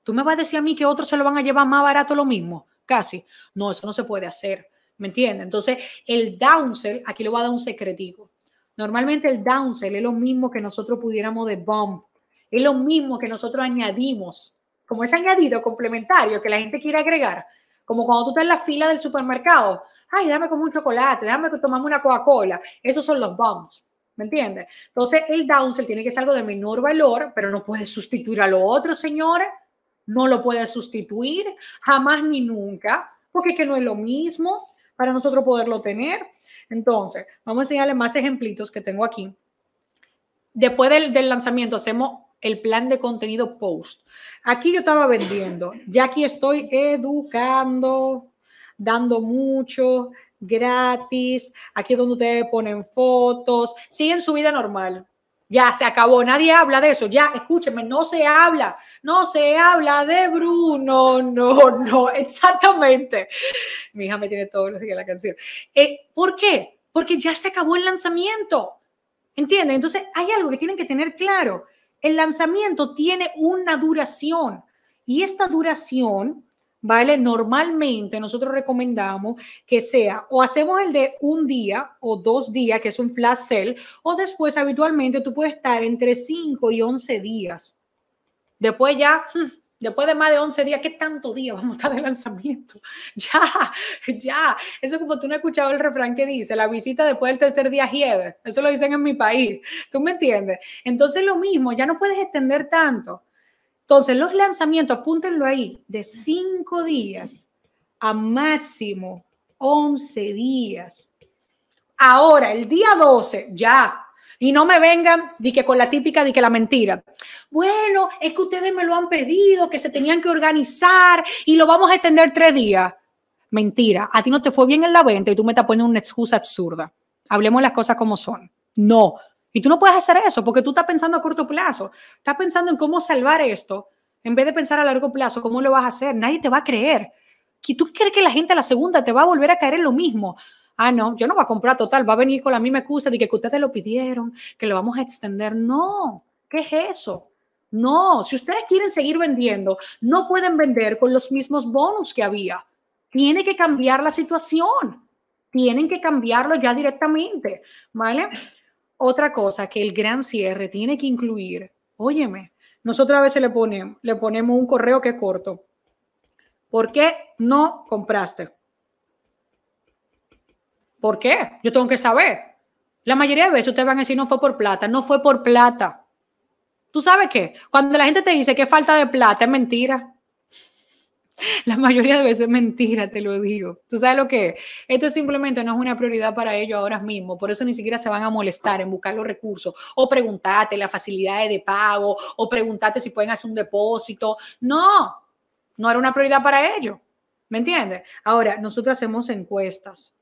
tú me vas a decir a mí que otros se lo van a llevar más barato lo mismo, casi. No, eso no se puede hacer, ¿me entiendes? Entonces, el downsell, aquí lo va a dar un secretivo Normalmente el downsell es lo mismo que nosotros pudiéramos de bomb, es lo mismo que nosotros añadimos, como es añadido complementario que la gente quiere agregar, como cuando tú estás en la fila del supermercado, ay, dame como un chocolate, dame que tomamos una Coca-Cola, esos son los bombs. ¿Me entiendes? Entonces, el downsell tiene que ser algo de menor valor, pero no puede sustituir a lo otro, señores. No lo puede sustituir jamás ni nunca, porque es que no es lo mismo para nosotros poderlo tener. Entonces, vamos a enseñarle más ejemplitos que tengo aquí. Después del, del lanzamiento hacemos el plan de contenido post. Aquí yo estaba vendiendo, ya aquí estoy educando, dando mucho, gratis, aquí es donde ustedes ponen fotos, siguen su vida normal. Ya se acabó, nadie habla de eso. Ya, escúcheme, no se habla, no se habla de Bruno, no, no, exactamente. Mi hija me tiene todos los días la canción. Eh, ¿Por qué? Porque ya se acabó el lanzamiento. ¿Entienden? Entonces, hay algo que tienen que tener claro. El lanzamiento tiene una duración y esta duración ¿vale? Normalmente nosotros recomendamos que sea o hacemos el de un día o dos días, que es un flash cell, o después habitualmente tú puedes estar entre 5 y 11 días. Después ya, hmm, después de más de 11 días, ¿qué tanto día vamos a estar de lanzamiento? <laughs> Ya, ya. Eso como tú no has escuchado el refrán que dice, la visita después del tercer día hiede. Eso lo dicen en mi país. ¿Tú me entiendes? Entonces lo mismo, ya no puedes extender tanto. Entonces, los lanzamientos, apúntenlo ahí, de cinco días a máximo 11 días. Ahora, el día 12, ya. Y no me vengan di que con la típica, de que la mentira. Bueno, es que ustedes me lo han pedido, que se tenían que organizar y lo vamos a extender tres días. Mentira, a ti no te fue bien en la venta y tú me estás poniendo una excusa absurda. Hablemos las cosas como son. No, y tú no puedes hacer eso porque tú estás pensando a corto plazo, estás pensando en cómo salvar esto, en vez de pensar a largo plazo, cómo lo vas a hacer. Nadie te va a creer. ¿Tú crees que la gente a la segunda te va a volver a caer en lo mismo? Ah, no, yo no voy a comprar total, va a venir con la misma excusa de que ustedes lo pidieron, que lo vamos a extender. No, ¿qué es eso? No, si ustedes quieren seguir vendiendo, no pueden vender con los mismos bonus que había. Tiene que cambiar la situación. Tienen que cambiarlo ya directamente, ¿vale? otra cosa que el gran cierre tiene que incluir, óyeme, nosotros a veces le ponemos, le ponemos un correo que es corto. ¿Por qué no compraste? ¿Por qué? Yo tengo que saber. La mayoría de veces ustedes van a decir no fue por plata, no fue por plata. ¿Tú sabes qué? Cuando la gente te dice que falta de plata, es mentira. La mayoría de veces es mentira, te lo digo. ¿Tú sabes lo que Esto simplemente no es una prioridad para ellos ahora mismo. Por eso ni siquiera se van a molestar en buscar los recursos o preguntarte las facilidades de pago o preguntarte si pueden hacer un depósito. No, no era una prioridad para ellos. ¿Me entiendes? Ahora, nosotros hacemos encuestas.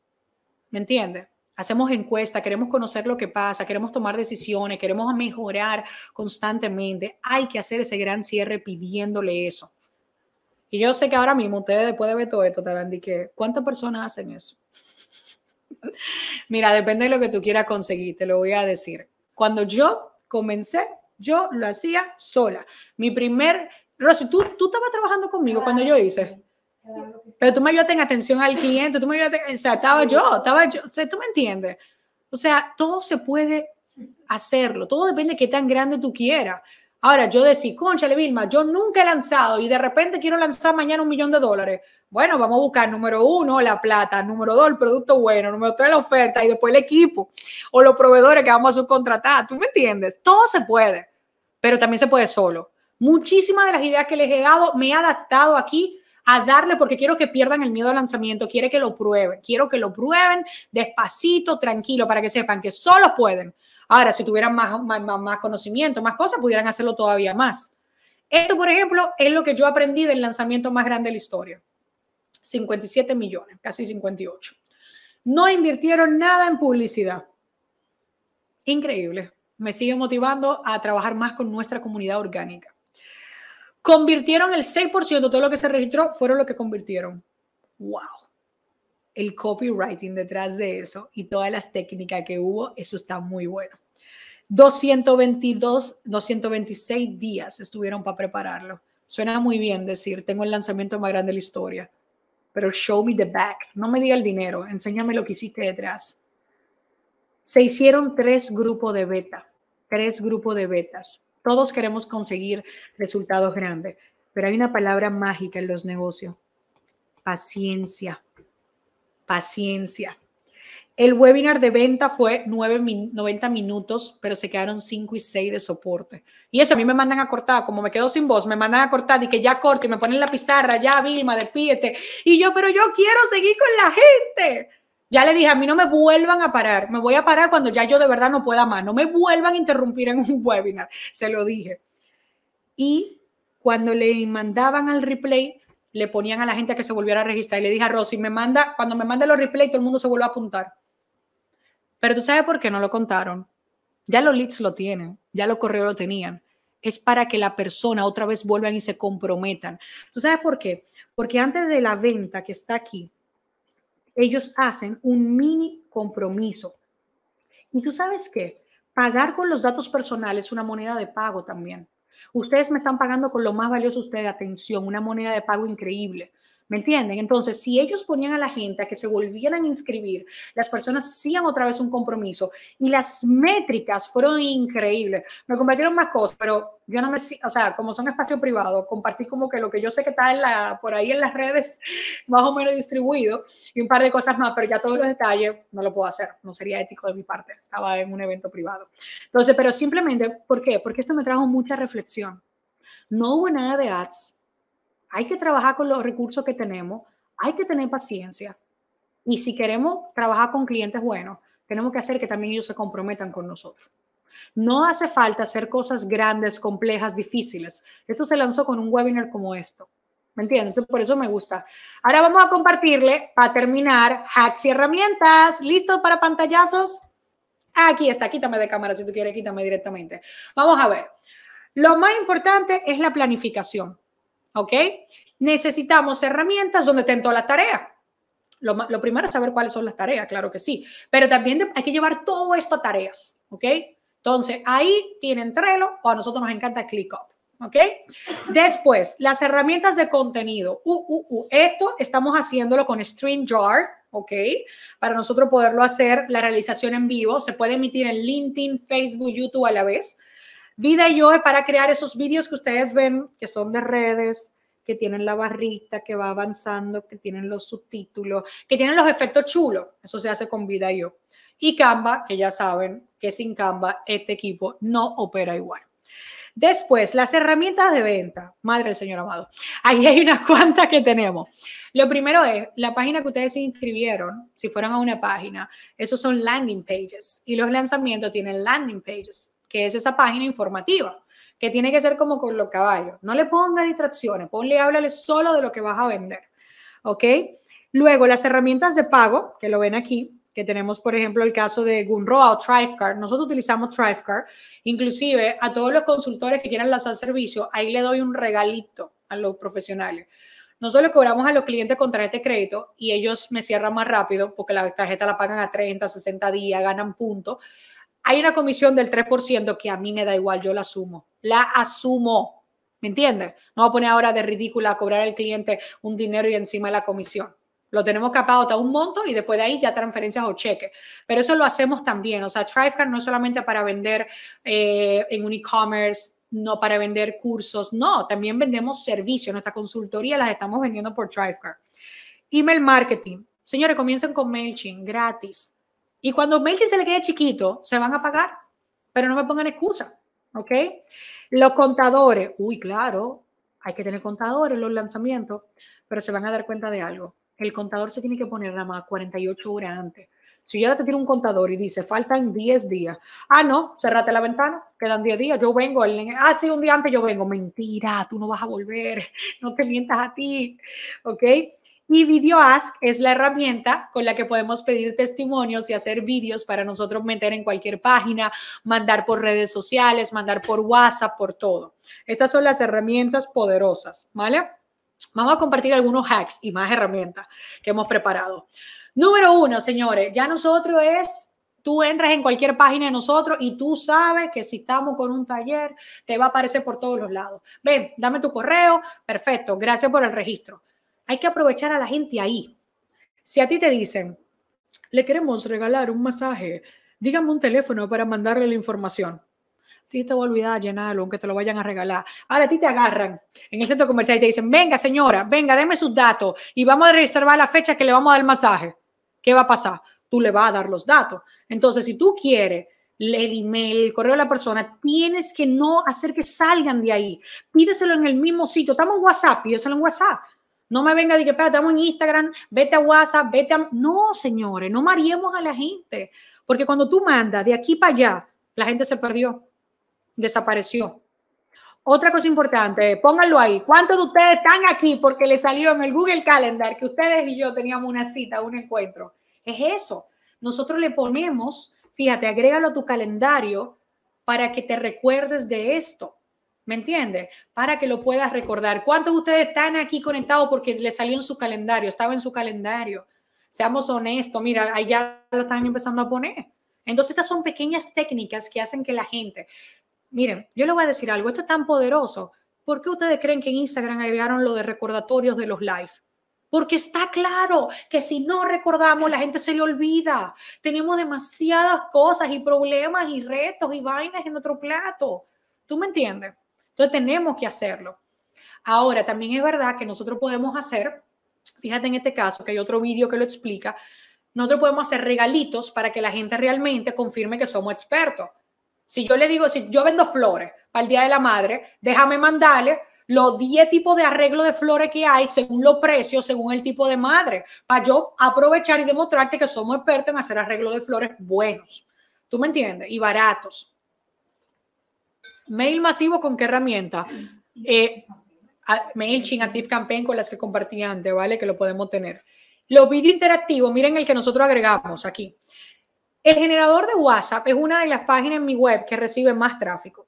¿Me entiendes? Hacemos encuestas, queremos conocer lo que pasa, queremos tomar decisiones, queremos mejorar constantemente. Hay que hacer ese gran cierre pidiéndole eso. Y yo sé que ahora mismo ustedes, después de ver todo esto, te van a que ¿cuántas personas hacen eso? <laughs> Mira, depende de lo que tú quieras conseguir, te lo voy a decir. Cuando yo comencé, yo lo hacía sola. Mi primer, Rosy, tú, tú estabas trabajando conmigo cuando yo hice. Pero tú me ayudaste en atención al cliente, tú me ayudaste, o sea, estaba yo, estaba yo, o sea, tú me entiendes. O sea, todo se puede hacerlo, todo depende de qué tan grande tú quieras. Ahora, yo concha de Vilma, yo nunca he lanzado y de repente quiero lanzar mañana un millón de dólares. Bueno, vamos a buscar número uno, la plata, número dos, el producto bueno, número tres, la oferta y después el equipo o los proveedores que vamos a subcontratar. ¿Tú me entiendes? Todo se puede, pero también se puede solo. Muchísimas de las ideas que les he dado me he adaptado aquí a darle porque quiero que pierdan el miedo al lanzamiento, quiero que lo prueben, quiero que lo prueben despacito, tranquilo, para que sepan que solo pueden, Ahora, si tuvieran más, más, conocimiento, más cosas, pudieran hacerlo todavía más. Esto, por ejemplo, es lo que yo aprendí del lanzamiento más grande de la historia. 57 millones, casi 58. No invirtieron nada en publicidad. Increíble. Me sigue motivando a trabajar más con nuestra comunidad orgánica. Convirtieron el 6% de todo lo que se registró, fueron lo que convirtieron. ¡Wow! el copywriting detrás de eso y todas las técnicas que hubo, eso está muy bueno. 222, 226 días estuvieron para prepararlo. Suena muy bien decir, tengo el lanzamiento más grande de la historia, pero show me the back, no me diga el dinero, enséñame lo que hiciste detrás. Se hicieron tres grupos de beta, tres grupos de betas. Todos queremos conseguir resultados grandes, pero hay una palabra mágica en los negocios, paciencia paciencia. El webinar de venta fue 9, 90 minutos, pero se quedaron 5 y 6 de soporte. Y eso a mí me mandan a cortar, como me quedo sin voz, me mandan a cortar y que ya corte me ponen la pizarra, ya Vilma, despídete. Y yo, pero yo quiero seguir con la gente. Ya le dije, a mí no me vuelvan a parar, me voy a parar cuando ya yo de verdad no pueda más, no me vuelvan a interrumpir en un webinar, se lo dije. Y cuando le mandaban al replay, le ponían a la gente que se volviera a registrar. Y le dije a Rosy, me manda, cuando me mande los replays, todo el mundo se vuelve a apuntar. Pero tú sabes por qué no lo contaron. Ya los leads lo tienen, ya los correos lo tenían. Es para que la persona otra vez vuelvan y se comprometan. ¿Tú sabes por qué? Porque antes de la venta que está aquí, ellos hacen un mini compromiso. Y tú sabes qué? Pagar con los datos personales es una moneda de pago también. Ustedes me están pagando con lo más valioso ustedes, atención, una moneda de pago increíble. ¿Me entienden? Entonces, si ellos ponían a la gente a que se volvieran a inscribir, las personas hacían otra vez un compromiso y las métricas fueron increíbles. Me compartieron más cosas, pero yo no me, o sea, como son espacio privado, compartí como que lo que yo sé que está por ahí en las redes, <laughs> más o menos distribuido y un par de cosas más, pero ya todos los detalles no lo puedo hacer, no sería ético de mi parte, estaba en un evento privado. Entonces, pero simplemente, ¿por qué? Porque esto me trajo mucha reflexión. No hubo nada de ads, hay que trabajar con los recursos que tenemos, hay que tener paciencia. Y si queremos trabajar con clientes buenos, tenemos que hacer que también ellos se comprometan con nosotros. No hace falta hacer cosas grandes, complejas, difíciles. Esto se lanzó con un webinar como esto. ¿Me entiendes? Por eso me gusta. Ahora vamos a compartirle, para terminar, hacks y herramientas. ¿Listo para pantallazos? Aquí está, quítame de cámara si tú quieres, quítame directamente. Vamos a ver. Lo más importante es la planificación, ¿ok? necesitamos herramientas donde estén toda las tareas. Lo, lo, primero es saber cuáles son las tareas, claro que sí, pero también hay que llevar todo esto a tareas, ¿ok? Entonces, ahí tienen Trello o a nosotros nos encanta ClickUp. ¿Ok? Después, las herramientas de contenido. Uh, uh, uh, esto estamos haciéndolo con StreamYard, ¿ok? Para nosotros poderlo hacer la realización en vivo. Se puede emitir en LinkedIn, Facebook, YouTube a la vez. Vida y yo es para crear esos vídeos que ustedes ven, que son de redes, que tienen la barrita que va avanzando, que tienen los subtítulos, que tienen los efectos chulos. Eso se hace con Vida yo. Y Canva, que ya saben que sin Canva este equipo no opera igual. Después, las herramientas de venta. Madre del Señor amado. Ahí hay unas cuantas que tenemos. Lo primero es la página que ustedes se inscribieron, si fueron a una página, esos son landing pages. Y los lanzamientos tienen landing pages, que es esa página informativa que tiene que ser como con los caballos. No le pongas distracciones, ponle, háblale solo de lo que vas a vender. ¿Ok? Luego, las herramientas de pago, que lo ven aquí, que tenemos, por ejemplo, el caso de Gunroa o ThriveCard Nosotros utilizamos ThriveCard Inclusive, a todos los consultores que quieran lanzar servicio, ahí le doy un regalito a los profesionales. Nosotros le cobramos a los clientes con tarjeta de crédito y ellos me cierran más rápido porque la tarjeta la pagan a 30, 60 días, ganan puntos hay una comisión del 3% que a mí me da igual, yo la asumo, la asumo, ¿me entiendes? No voy a poner ahora de ridícula a cobrar al cliente un dinero y encima la comisión. Lo tenemos capado hasta un monto y después de ahí ya transferencias o cheques. Pero eso lo hacemos también. O sea, Trivecard no es solamente para vender eh, en un e-commerce, no para vender cursos, no, también vendemos servicios. Nuestra consultoría las estamos vendiendo por Trivecard. Email marketing. Señores, comiencen con MailChimp gratis y cuando Melchi se le quede chiquito, se van a pagar, pero no me pongan excusa, ¿ok? Los contadores, uy, claro, hay que tener contadores los lanzamientos, pero se van a dar cuenta de algo. El contador se tiene que poner nada más 48 horas antes. Si yo ahora te tiro un contador y dice, faltan 10 días. Ah, no, cerrate la ventana, quedan 10 días, yo vengo. El, ah, sí, un día antes yo vengo. Mentira, tú no vas a volver, <laughs> no te mientas a ti, ¿ok? Y Ask es la herramienta con la que podemos pedir testimonios y hacer vídeos para nosotros meter en cualquier página, mandar por redes sociales, mandar por WhatsApp, por todo. Estas son las herramientas poderosas, ¿vale? Vamos a compartir algunos hacks y más herramientas que hemos preparado. Número uno, señores, ya nosotros es Tú entras en cualquier página de nosotros y tú sabes que si estamos con un taller, te va a aparecer por todos los lados. Ven, dame tu correo. Perfecto, gracias por el registro hay que aprovechar a la gente ahí. Si a ti te dicen, le queremos regalar un masaje, dígame un teléfono para mandarle la información. A te va a olvidar llenarlo, aunque te lo vayan a regalar. Ahora a ti te agarran en el centro comercial y te dicen, venga señora, venga, deme sus datos y vamos a reservar la fecha que le vamos a dar el masaje. ¿Qué va a pasar? Tú le vas a dar los datos. Entonces, si tú quieres el email, el correo de la persona, tienes que no hacer que salgan de ahí. Pídeselo en el mismo sitio. Estamos en WhatsApp, pídeselo en WhatsApp. No me venga de que, espera, estamos en Instagram, vete a WhatsApp, vete a... No, señores, no mariemos a la gente. Porque cuando tú mandas de aquí para allá, la gente se perdió, desapareció. Otra cosa importante, pónganlo ahí. ¿Cuántos de ustedes están aquí porque le salió en el Google Calendar que ustedes y yo teníamos una cita, un encuentro? Es eso. Nosotros le ponemos, fíjate, agrégalo a tu calendario para que te recuerdes de esto. ¿Me entiende? Para que lo puedas recordar. ¿Cuántos de ustedes están aquí conectados porque le salió en su calendario? Estaba en su calendario. Seamos honestos, mira, ahí ya lo están empezando a poner. Entonces, estas son pequeñas técnicas que hacen que la gente. Miren, yo le voy a decir algo, esto es tan poderoso. ¿Por qué ustedes creen que en Instagram agregaron lo de recordatorios de los live? Porque está claro que si no recordamos, la gente se le olvida. Tenemos demasiadas cosas y problemas y retos y vainas en nuestro plato. ¿Tú me entiendes? Entonces tenemos que hacerlo. Ahora, también es verdad que nosotros podemos hacer, fíjate en este caso, que hay otro vídeo que lo explica, nosotros podemos hacer regalitos para que la gente realmente confirme que somos expertos. Si yo le digo, si yo vendo flores para el Día de la Madre, déjame mandarle los 10 tipos de arreglo de flores que hay según los precios, según el tipo de madre, para yo aprovechar y demostrarte que somos expertos en hacer arreglo de flores buenos. ¿Tú me entiendes? Y baratos. Mail masivo con qué herramienta? Eh, MailChimp, Active Campaign con las que compartí antes, ¿vale? Que lo podemos tener. Los vídeos interactivos, miren el que nosotros agregamos aquí. El generador de WhatsApp es una de las páginas en mi web que recibe más tráfico.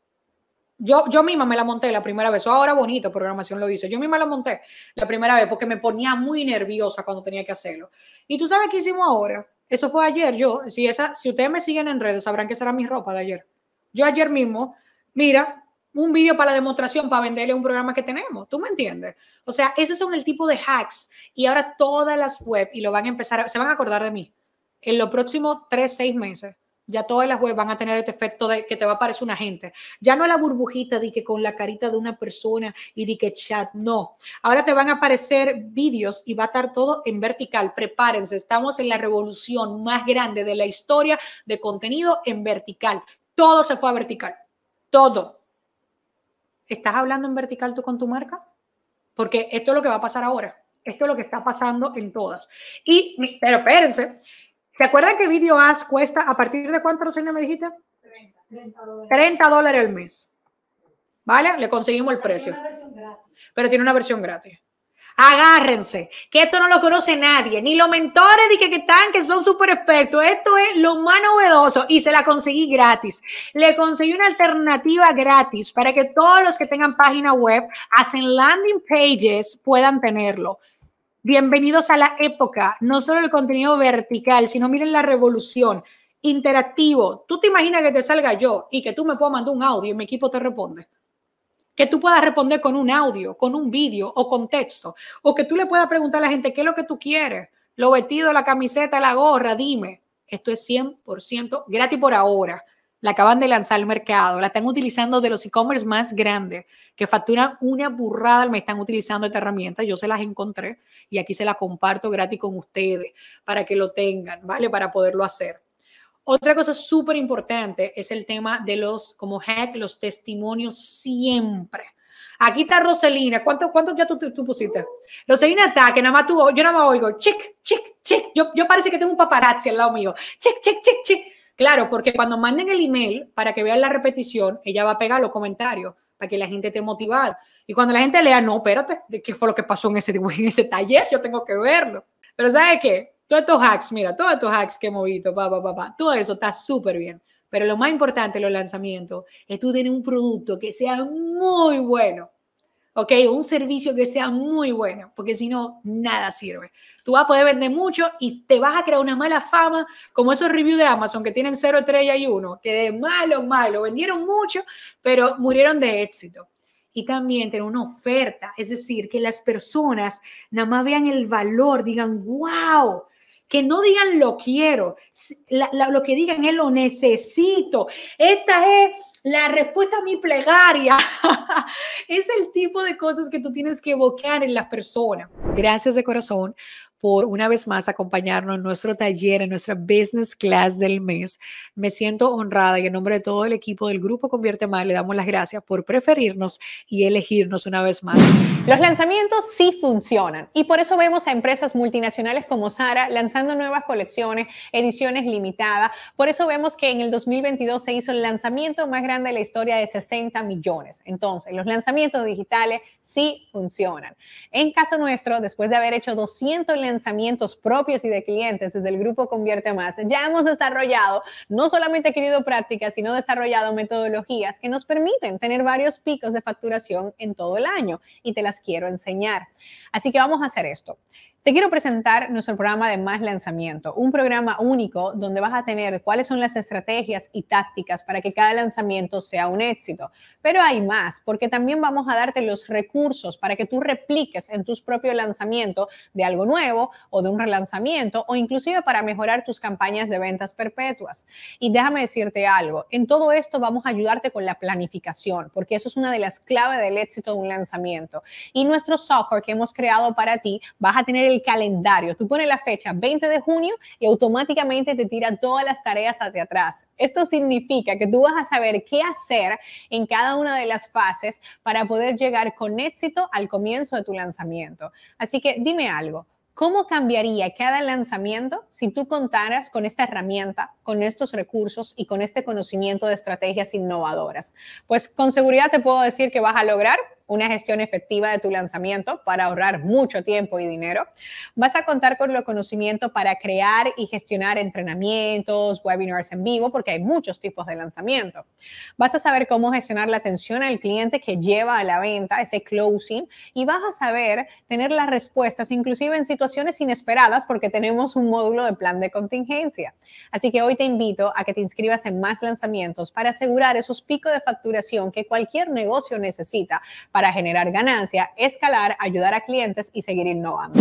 Yo, yo misma me la monté la primera vez. Ahora bonito, programación lo hice. Yo misma la monté la primera vez porque me ponía muy nerviosa cuando tenía que hacerlo. Y tú sabes qué hicimos ahora. Eso fue ayer. Yo, si, esa, si ustedes me siguen en redes, sabrán que será mi ropa de ayer. Yo ayer mismo mira, un vídeo para la demostración, para venderle un programa que tenemos. ¿Tú me entiendes? O sea, esos son el tipo de hacks. Y ahora todas las webs, y lo van a empezar, se van a acordar de mí, en los próximos tres, seis meses. Ya todas las webs van a tener este efecto de que te va a aparecer una gente. Ya no la burbujita de que con la carita de una persona y de que chat, no. Ahora te van a aparecer vídeos y va a estar todo en vertical. Prepárense, estamos en la revolución más grande de la historia de contenido en vertical. Todo se fue a vertical todo. ¿Estás hablando en vertical tú con tu marca? Porque esto es lo que va a pasar ahora. Esto es lo que está pasando en todas. Y, pero espérense, ¿se acuerdan que Video has cuesta a partir de cuánto, reseña me dijiste? 30, dólares. al mes. ¿Vale? Le conseguimos el precio. pero tiene una versión gratis agárrense, que esto no lo conoce nadie, ni los mentores de que, que están, que son súper expertos. Esto es lo más novedoso y se la conseguí gratis. Le conseguí una alternativa gratis para que todos los que tengan página web, hacen landing pages, puedan tenerlo. Bienvenidos a la época, no solo el contenido vertical, sino miren la revolución interactivo. Tú te imaginas que te salga yo y que tú me puedas mandar un audio y mi equipo te responde que tú puedas responder con un audio, con un vídeo o con texto, o que tú le puedas preguntar a la gente qué es lo que tú quieres, lo vestido, la camiseta, la gorra, dime. Esto es 100% gratis por ahora. La acaban de lanzar al mercado, la están utilizando de los e-commerce más grandes, que facturan una burrada, me están utilizando esta herramienta, yo se las encontré y aquí se las comparto gratis con ustedes para que lo tengan, ¿vale? Para poderlo hacer. Otra cosa súper importante es el tema de los, como hack, los testimonios siempre. Aquí está Roselina. ¿Cuánto, cuánto ya tú, pusiste? Roselina está, que nada más tú, yo nada más oigo, chic, chic, chic. Yo, yo parece que tengo un paparazzi al lado mío. Chic, chic, chic, chic. Claro, porque cuando manden el email para que vean la repetición, ella va a pegar los comentarios para que la gente esté motivada. Y cuando la gente lea, no, espérate, ¿qué fue lo que pasó en ese, en ese taller? Yo tengo que verlo. Pero ¿sabe qué? Todos estos hacks, mira, todos estos hacks que he movido, papá, papá, pa, pa, todo eso está súper bien. Pero lo más importante los lanzamientos es tú tener un producto que sea muy bueno, ¿ok? Un servicio que sea muy bueno, porque si no, nada sirve. Tú vas a poder vender mucho y te vas a crear una mala fama, como esos reviews de Amazon que tienen 0, 3 y 1, que de malo, malo, vendieron mucho, pero murieron de éxito. Y también tener una oferta, es decir, que las personas nada más vean el valor, digan, wow, que no digan lo quiero, lo que digan es lo necesito. Esta es la respuesta a mi plegaria. <laughs> es el tipo de cosas que tú tienes que evocar en las personas. Gracias de corazón por una vez más acompañarnos en nuestro taller, en nuestra business class del mes. Me siento honrada y en nombre de todo el equipo del grupo Convierte Más le damos las gracias por preferirnos y elegirnos una vez más. Los lanzamientos sí funcionan y por eso vemos a empresas multinacionales como Sara lanzando nuevas colecciones, ediciones limitadas. Por eso vemos que en el 2022 se hizo el lanzamiento más grande de la historia de 60 millones. Entonces, los lanzamientos digitales sí funcionan. En caso nuestro, después de haber hecho 200 lanzamientos, pensamientos propios y de clientes desde el grupo Convierte Más, ya hemos desarrollado, no solamente querido prácticas, sino desarrollado metodologías que nos permiten tener varios picos de facturación en todo el año y te las quiero enseñar. Así que vamos a hacer esto. Te quiero presentar nuestro programa de Más Lanzamiento, un programa único donde vas a tener cuáles son las estrategias y tácticas para que cada lanzamiento sea un éxito. Pero hay más, porque también vamos a darte los recursos para que tú repliques en tus propios lanzamientos de algo nuevo o de un relanzamiento o inclusive para mejorar tus campañas de ventas perpetuas. Y déjame decirte algo, en todo esto vamos a ayudarte con la planificación, porque eso es una de las claves del éxito de un lanzamiento. Y nuestro software que hemos creado para ti, vas a tener el calendario. Tú pones la fecha 20 de junio y automáticamente te tira todas las tareas hacia atrás. Esto significa que tú vas a saber qué hacer en cada una de las fases para poder llegar con éxito al comienzo de tu lanzamiento. Así que dime algo. ¿Cómo cambiaría cada lanzamiento si tú contaras con esta herramienta, con estos recursos y con este conocimiento de estrategias innovadoras? Pues con seguridad te puedo decir que vas a lograr una gestión efectiva de tu lanzamiento para ahorrar mucho tiempo y dinero. Vas a contar con los conocimiento para crear y gestionar entrenamientos, webinars en vivo, porque hay muchos tipos de lanzamiento. Vas a saber cómo gestionar la atención al cliente que lleva a la venta, ese closing, y vas a saber tener las respuestas, inclusive en situaciones inesperadas, porque tenemos un módulo de plan de contingencia. Así que hoy te invito a que te inscribas en más lanzamientos para asegurar esos picos de facturación que cualquier negocio necesita para generar ganancia, escalar, ayudar a clientes y seguir innovando.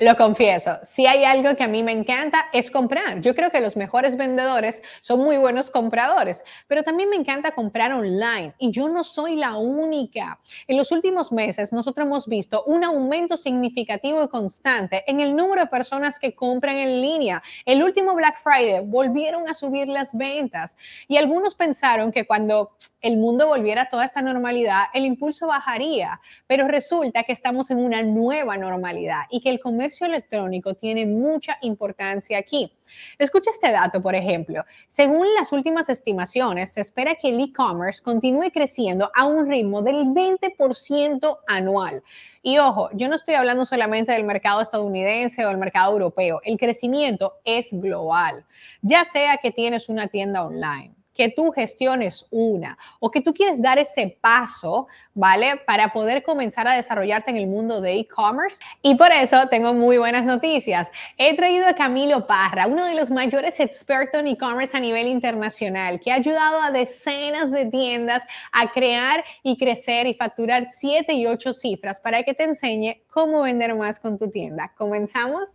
Lo confieso, si hay algo que a mí me encanta es comprar. Yo creo que los mejores vendedores son muy buenos compradores, pero también me encanta comprar online y yo no soy la única. En los últimos meses nosotros hemos visto un aumento significativo y constante en el número de personas que compran en línea. El último Black Friday volvieron a subir las ventas y algunos pensaron que cuando el mundo volviera a toda esta normalidad, el impulso bajaría. Pero resulta que estamos en una nueva normalidad y que el comercio electrónico tiene mucha importancia aquí. Escucha este dato, por ejemplo. Según las últimas estimaciones, se espera que el e-commerce continúe creciendo a un ritmo del 20% anual. Y ojo, yo no estoy hablando solamente del mercado estadounidense o el mercado europeo. El crecimiento es global, ya sea que tienes una tienda online que tú gestiones una o que tú quieres dar ese paso, ¿vale? Para poder comenzar a desarrollarte en el mundo de e-commerce. Y por eso tengo muy buenas noticias. He traído a Camilo Parra, uno de los mayores expertos en e-commerce a nivel internacional, que ha ayudado a decenas de tiendas a crear y crecer y facturar 7 y 8 cifras para que te enseñe cómo vender más con tu tienda. ¿Comenzamos?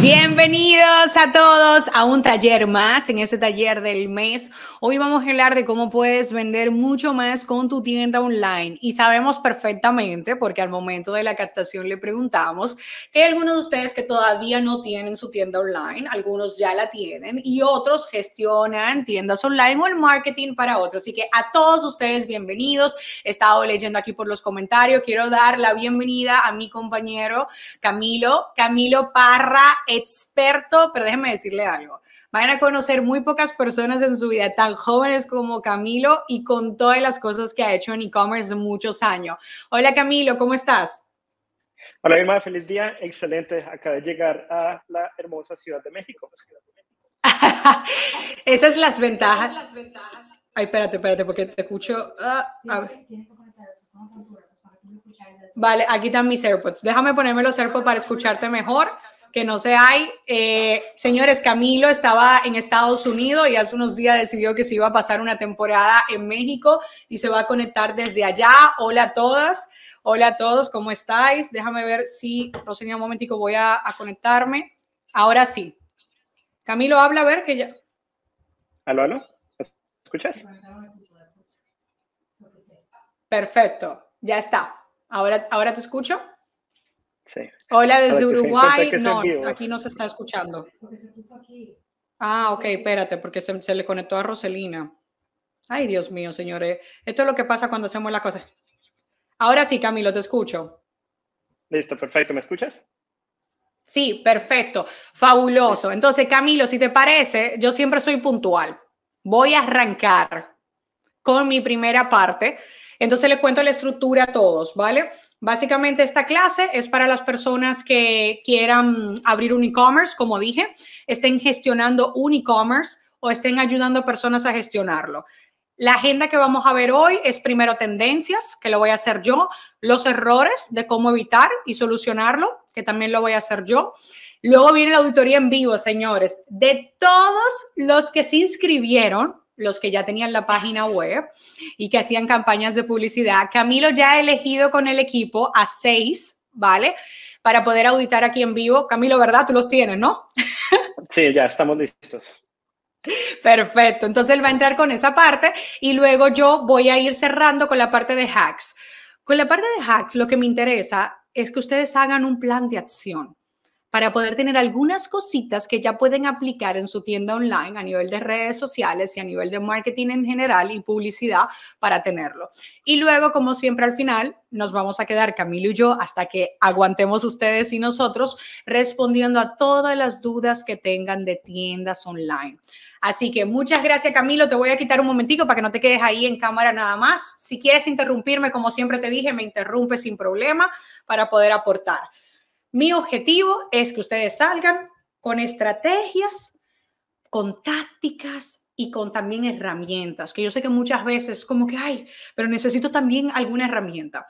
Bienvenidos a todos a un taller más, en este taller del mes. Hoy vamos a hablar de cómo puedes vender mucho más con tu tienda online. Y sabemos perfectamente, porque al momento de la captación le preguntamos, que algunos de ustedes que todavía no tienen su tienda online, algunos ya la tienen y otros gestionan tiendas online o el marketing para otros. Así que a todos ustedes bienvenidos. He estado leyendo aquí por los comentarios. Quiero dar la bienvenida a mi compañero Camilo, Camilo Parra experto, pero déjeme decirle algo. Van a conocer muy pocas personas en su vida tan jóvenes como Camilo y con todas las cosas que ha hecho en e-commerce muchos años. Hola Camilo, ¿cómo estás? Hola hermana. feliz día, excelente. Acaba de llegar a la hermosa Ciudad de México. <laughs> Esas son las ventajas. Ay, espérate, espérate, porque te escucho. Ah, vale, aquí están mis AirPods. Déjame ponerme los AirPods para escucharte mejor que no se hay. Eh, señores, Camilo estaba en Estados Unidos y hace unos días decidió que se iba a pasar una temporada en México y se va a conectar desde allá. Hola a todas, hola a todos, ¿cómo estáis? Déjame ver si, Rosenia, un momentico, voy a, conectarme. Ahora sí. Camilo, habla, a ver que ya... ¿Aló, aló? ¿Escuchas? Perfecto, ya está. Ahora, ahora te escucho. Hola desde Uruguay. No, aquí no se está escuchando. Ah, ok, espérate, porque se, le conectó a Roselina. Ay, Dios mío, señores. Esto es lo que pasa cuando hacemos la cosa Ahora sí, Camilo, te escucho. Listo, perfecto. ¿Me escuchas? Sí, perfecto. Fabuloso. Entonces, Camilo, si te parece, yo siempre soy puntual. Voy a arrancar con mi primera parte entonces le cuento la estructura a todos, ¿vale? Básicamente esta clase es para las personas que quieran abrir un e-commerce, como dije, estén gestionando un e-commerce o estén ayudando a personas a gestionarlo. La agenda que vamos a ver hoy es primero tendencias, que lo voy a hacer yo, los errores de cómo evitar y solucionarlo, que también lo voy a hacer yo. Luego viene la auditoría en vivo, señores, de todos los que se inscribieron, los que ya tenían la página web y que hacían campañas de publicidad. Camilo ya ha elegido con el equipo a seis, ¿vale? Para poder auditar aquí en vivo. Camilo, ¿verdad? Tú los tienes, ¿no? <laughs> Sí, ya estamos listos. Perfecto, entonces él va a entrar con esa parte y luego yo voy a ir cerrando con la parte de hacks. Con la parte de hacks, lo que me interesa es que ustedes hagan un plan de acción para poder tener algunas cositas que ya pueden aplicar en su tienda online a nivel de redes sociales y a nivel de marketing en general y publicidad para tenerlo. Y luego, como siempre al final, nos vamos a quedar Camilo y yo hasta que aguantemos ustedes y nosotros respondiendo a todas las dudas que tengan de tiendas online. Así que muchas gracias Camilo, te voy a quitar un momentico para que no te quedes ahí en cámara nada más. Si quieres interrumpirme, como siempre te dije, me interrumpe sin problema para poder aportar. Mi objetivo es que ustedes salgan con estrategias, con tácticas y con también herramientas, que yo sé que muchas veces como que, hay, pero necesito también alguna herramienta.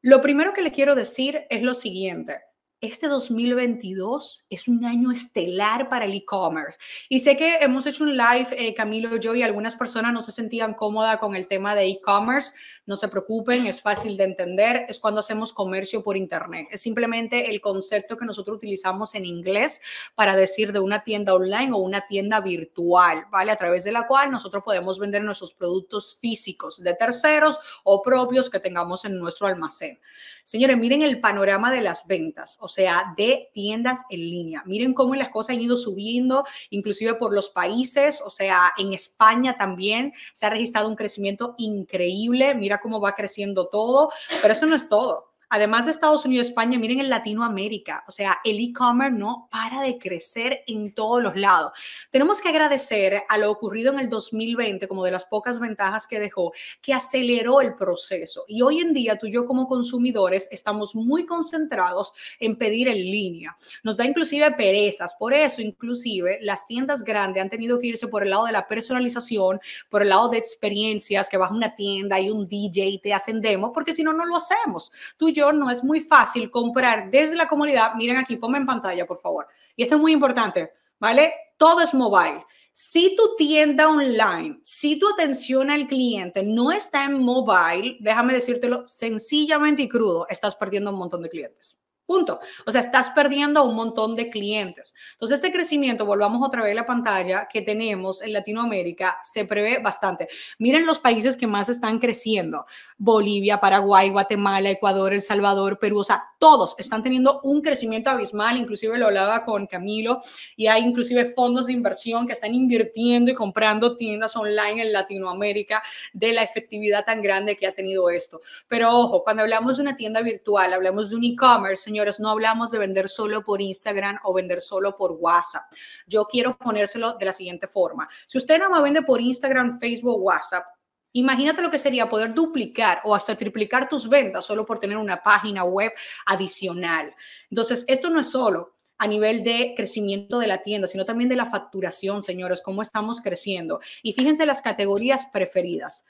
Lo primero que le quiero decir es lo siguiente, este 2022 es un año estelar para el e-commerce. Y sé que hemos hecho un live, eh, Camilo yo, y algunas personas no se sentían cómodas con el tema de e-commerce. No se preocupen, es fácil de entender. Es cuando hacemos comercio por Internet. Es simplemente el concepto que nosotros utilizamos en inglés para decir de una tienda online o una tienda virtual, ¿vale? A través de la cual nosotros podemos vender nuestros productos físicos de terceros o propios que tengamos en nuestro almacén. Señores, miren el panorama de las ventas, o sea, de tiendas en línea. Miren cómo las cosas han ido subiendo, inclusive por los países, o sea, en España también se ha registrado un crecimiento increíble. Mira cómo va creciendo todo, pero eso no es todo. Además de Estados Unidos, y España, miren en Latinoamérica, o sea, el e-commerce no para de crecer en todos los lados. Tenemos que agradecer a lo ocurrido en el 2020 como de las pocas ventajas que dejó, que aceleró el proceso. Y hoy en día tú y yo como consumidores estamos muy concentrados en pedir en línea. Nos da inclusive perezas, por eso inclusive las tiendas grandes han tenido que irse por el lado de la personalización, por el lado de experiencias, que vas a una tienda y un DJ y te ascendemos demo, porque si no, no lo hacemos. Tú y yo no es muy fácil comprar desde la comunidad. Miren aquí, ponme en pantalla, por favor. Y esto es muy importante, ¿vale? Todo es mobile. Si tu tienda online, si tu atención al cliente no está en mobile, déjame decírtelo sencillamente y crudo, estás perdiendo un montón de clientes. Punto. O sea, estás perdiendo a un montón de clientes. Entonces, este crecimiento, volvamos otra vez a la pantalla que tenemos en Latinoamérica, se prevé bastante. Miren los países que más están creciendo. Bolivia, Paraguay, Guatemala, Ecuador, El Salvador, Perú. O sea, todos están teniendo un crecimiento abismal. Inclusive lo hablaba con Camilo y hay inclusive fondos de inversión que están invirtiendo y comprando tiendas online en Latinoamérica de la efectividad tan grande que ha tenido esto. Pero ojo, cuando hablamos de una tienda virtual, hablamos de un e-commerce, señores, no hablamos de vender solo por Instagram o vender solo por WhatsApp. Yo quiero ponérselo de la siguiente forma. Si usted nada más vende por Instagram, Facebook, WhatsApp, Imagínate lo que sería poder duplicar o hasta triplicar tus ventas solo por tener una página web adicional. Entonces, esto no es solo a nivel de crecimiento de la tienda, sino también de la facturación, señores, cómo estamos creciendo. Y fíjense las categorías preferidas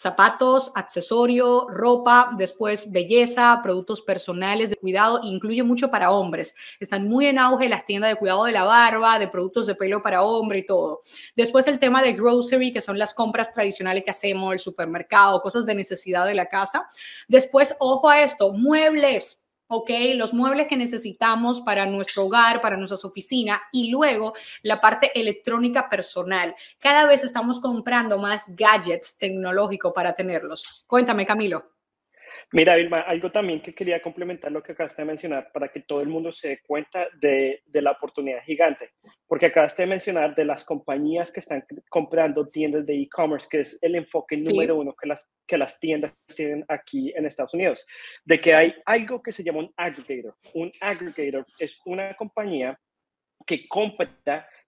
zapatos, accesorio, ropa, después belleza, productos personales de cuidado, incluye mucho para hombres. Están muy en auge las tiendas de cuidado de la barba, de productos de pelo para hombre y todo. Después el tema de grocery, que son las compras tradicionales que hacemos, el supermercado, cosas de necesidad de la casa. Después, ojo a esto, muebles ¿ok? Los muebles que necesitamos para nuestro hogar, para nuestras oficinas y luego la parte electrónica personal. Cada vez estamos comprando más gadgets tecnológicos para tenerlos. Cuéntame, Camilo. Mira, Vilma, algo también que quería complementar lo que acabaste de mencionar para que todo el mundo se dé cuenta de, la oportunidad gigante, porque acabaste de mencionar de las compañías que están comprando tiendas de e-commerce, que es el enfoque número uno que las, que las tiendas tienen aquí en Estados Unidos, de que hay algo que se llama un aggregator. Un aggregator es una compañía que compra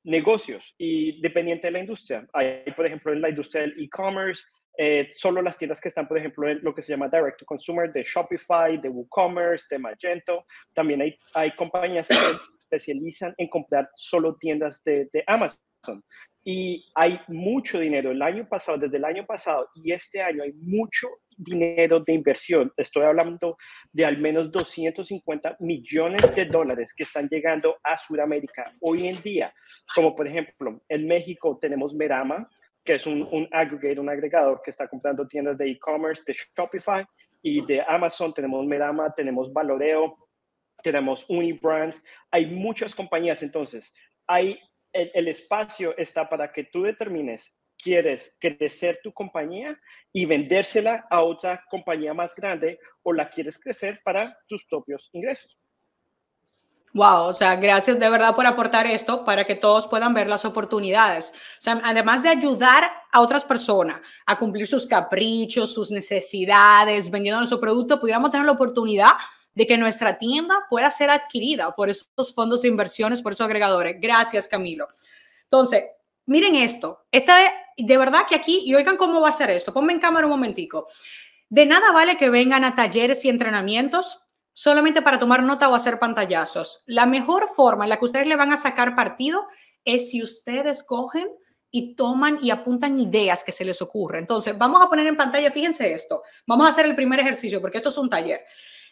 negocios y dependiente de la industria. Hay, por ejemplo, en la industria del e-commerce, eh, solo las tiendas que están, por ejemplo, en lo que se llama Direct to Consumer, de Shopify, de WooCommerce, de Magento. También hay, hay compañías que se <coughs> especializan en comprar solo tiendas de, de Amazon. Y hay mucho dinero. El año pasado, desde el año pasado y este año, hay mucho dinero de inversión. Estoy hablando de al menos 250 millones de dólares que están llegando a Sudamérica hoy en día. Como por ejemplo, en México tenemos Merama, que es un, aggregate, un agregador que está comprando tiendas de e-commerce, de Shopify y de Amazon. Tenemos Merama, tenemos Valoreo, tenemos Unibrands. Hay muchas compañías, entonces, hay, el espacio está para que tú determines quieres crecer tu compañía y vendérsela a otra compañía más grande o la quieres crecer para tus propios ingresos. Wow, o sea, gracias de verdad por aportar esto para que todos puedan ver las oportunidades. O sea, además de ayudar a otras personas a cumplir sus caprichos, sus necesidades, vendiendo nuestro producto, pudiéramos tener la oportunidad de que nuestra tienda pueda ser adquirida por esos fondos de inversiones, por esos agregadores. Gracias, Camilo. Entonces, miren esto. Esta de, de verdad que aquí, y oigan cómo va a ser esto. Ponme en cámara un momentico. De nada vale que vengan a talleres y entrenamientos solamente para tomar nota o hacer pantallazos. La mejor forma en la que ustedes le van a sacar partido es si ustedes cogen y toman y apuntan ideas que se les ocurre. Entonces, vamos a poner en pantalla, fíjense esto, vamos a hacer el primer ejercicio porque esto es un taller.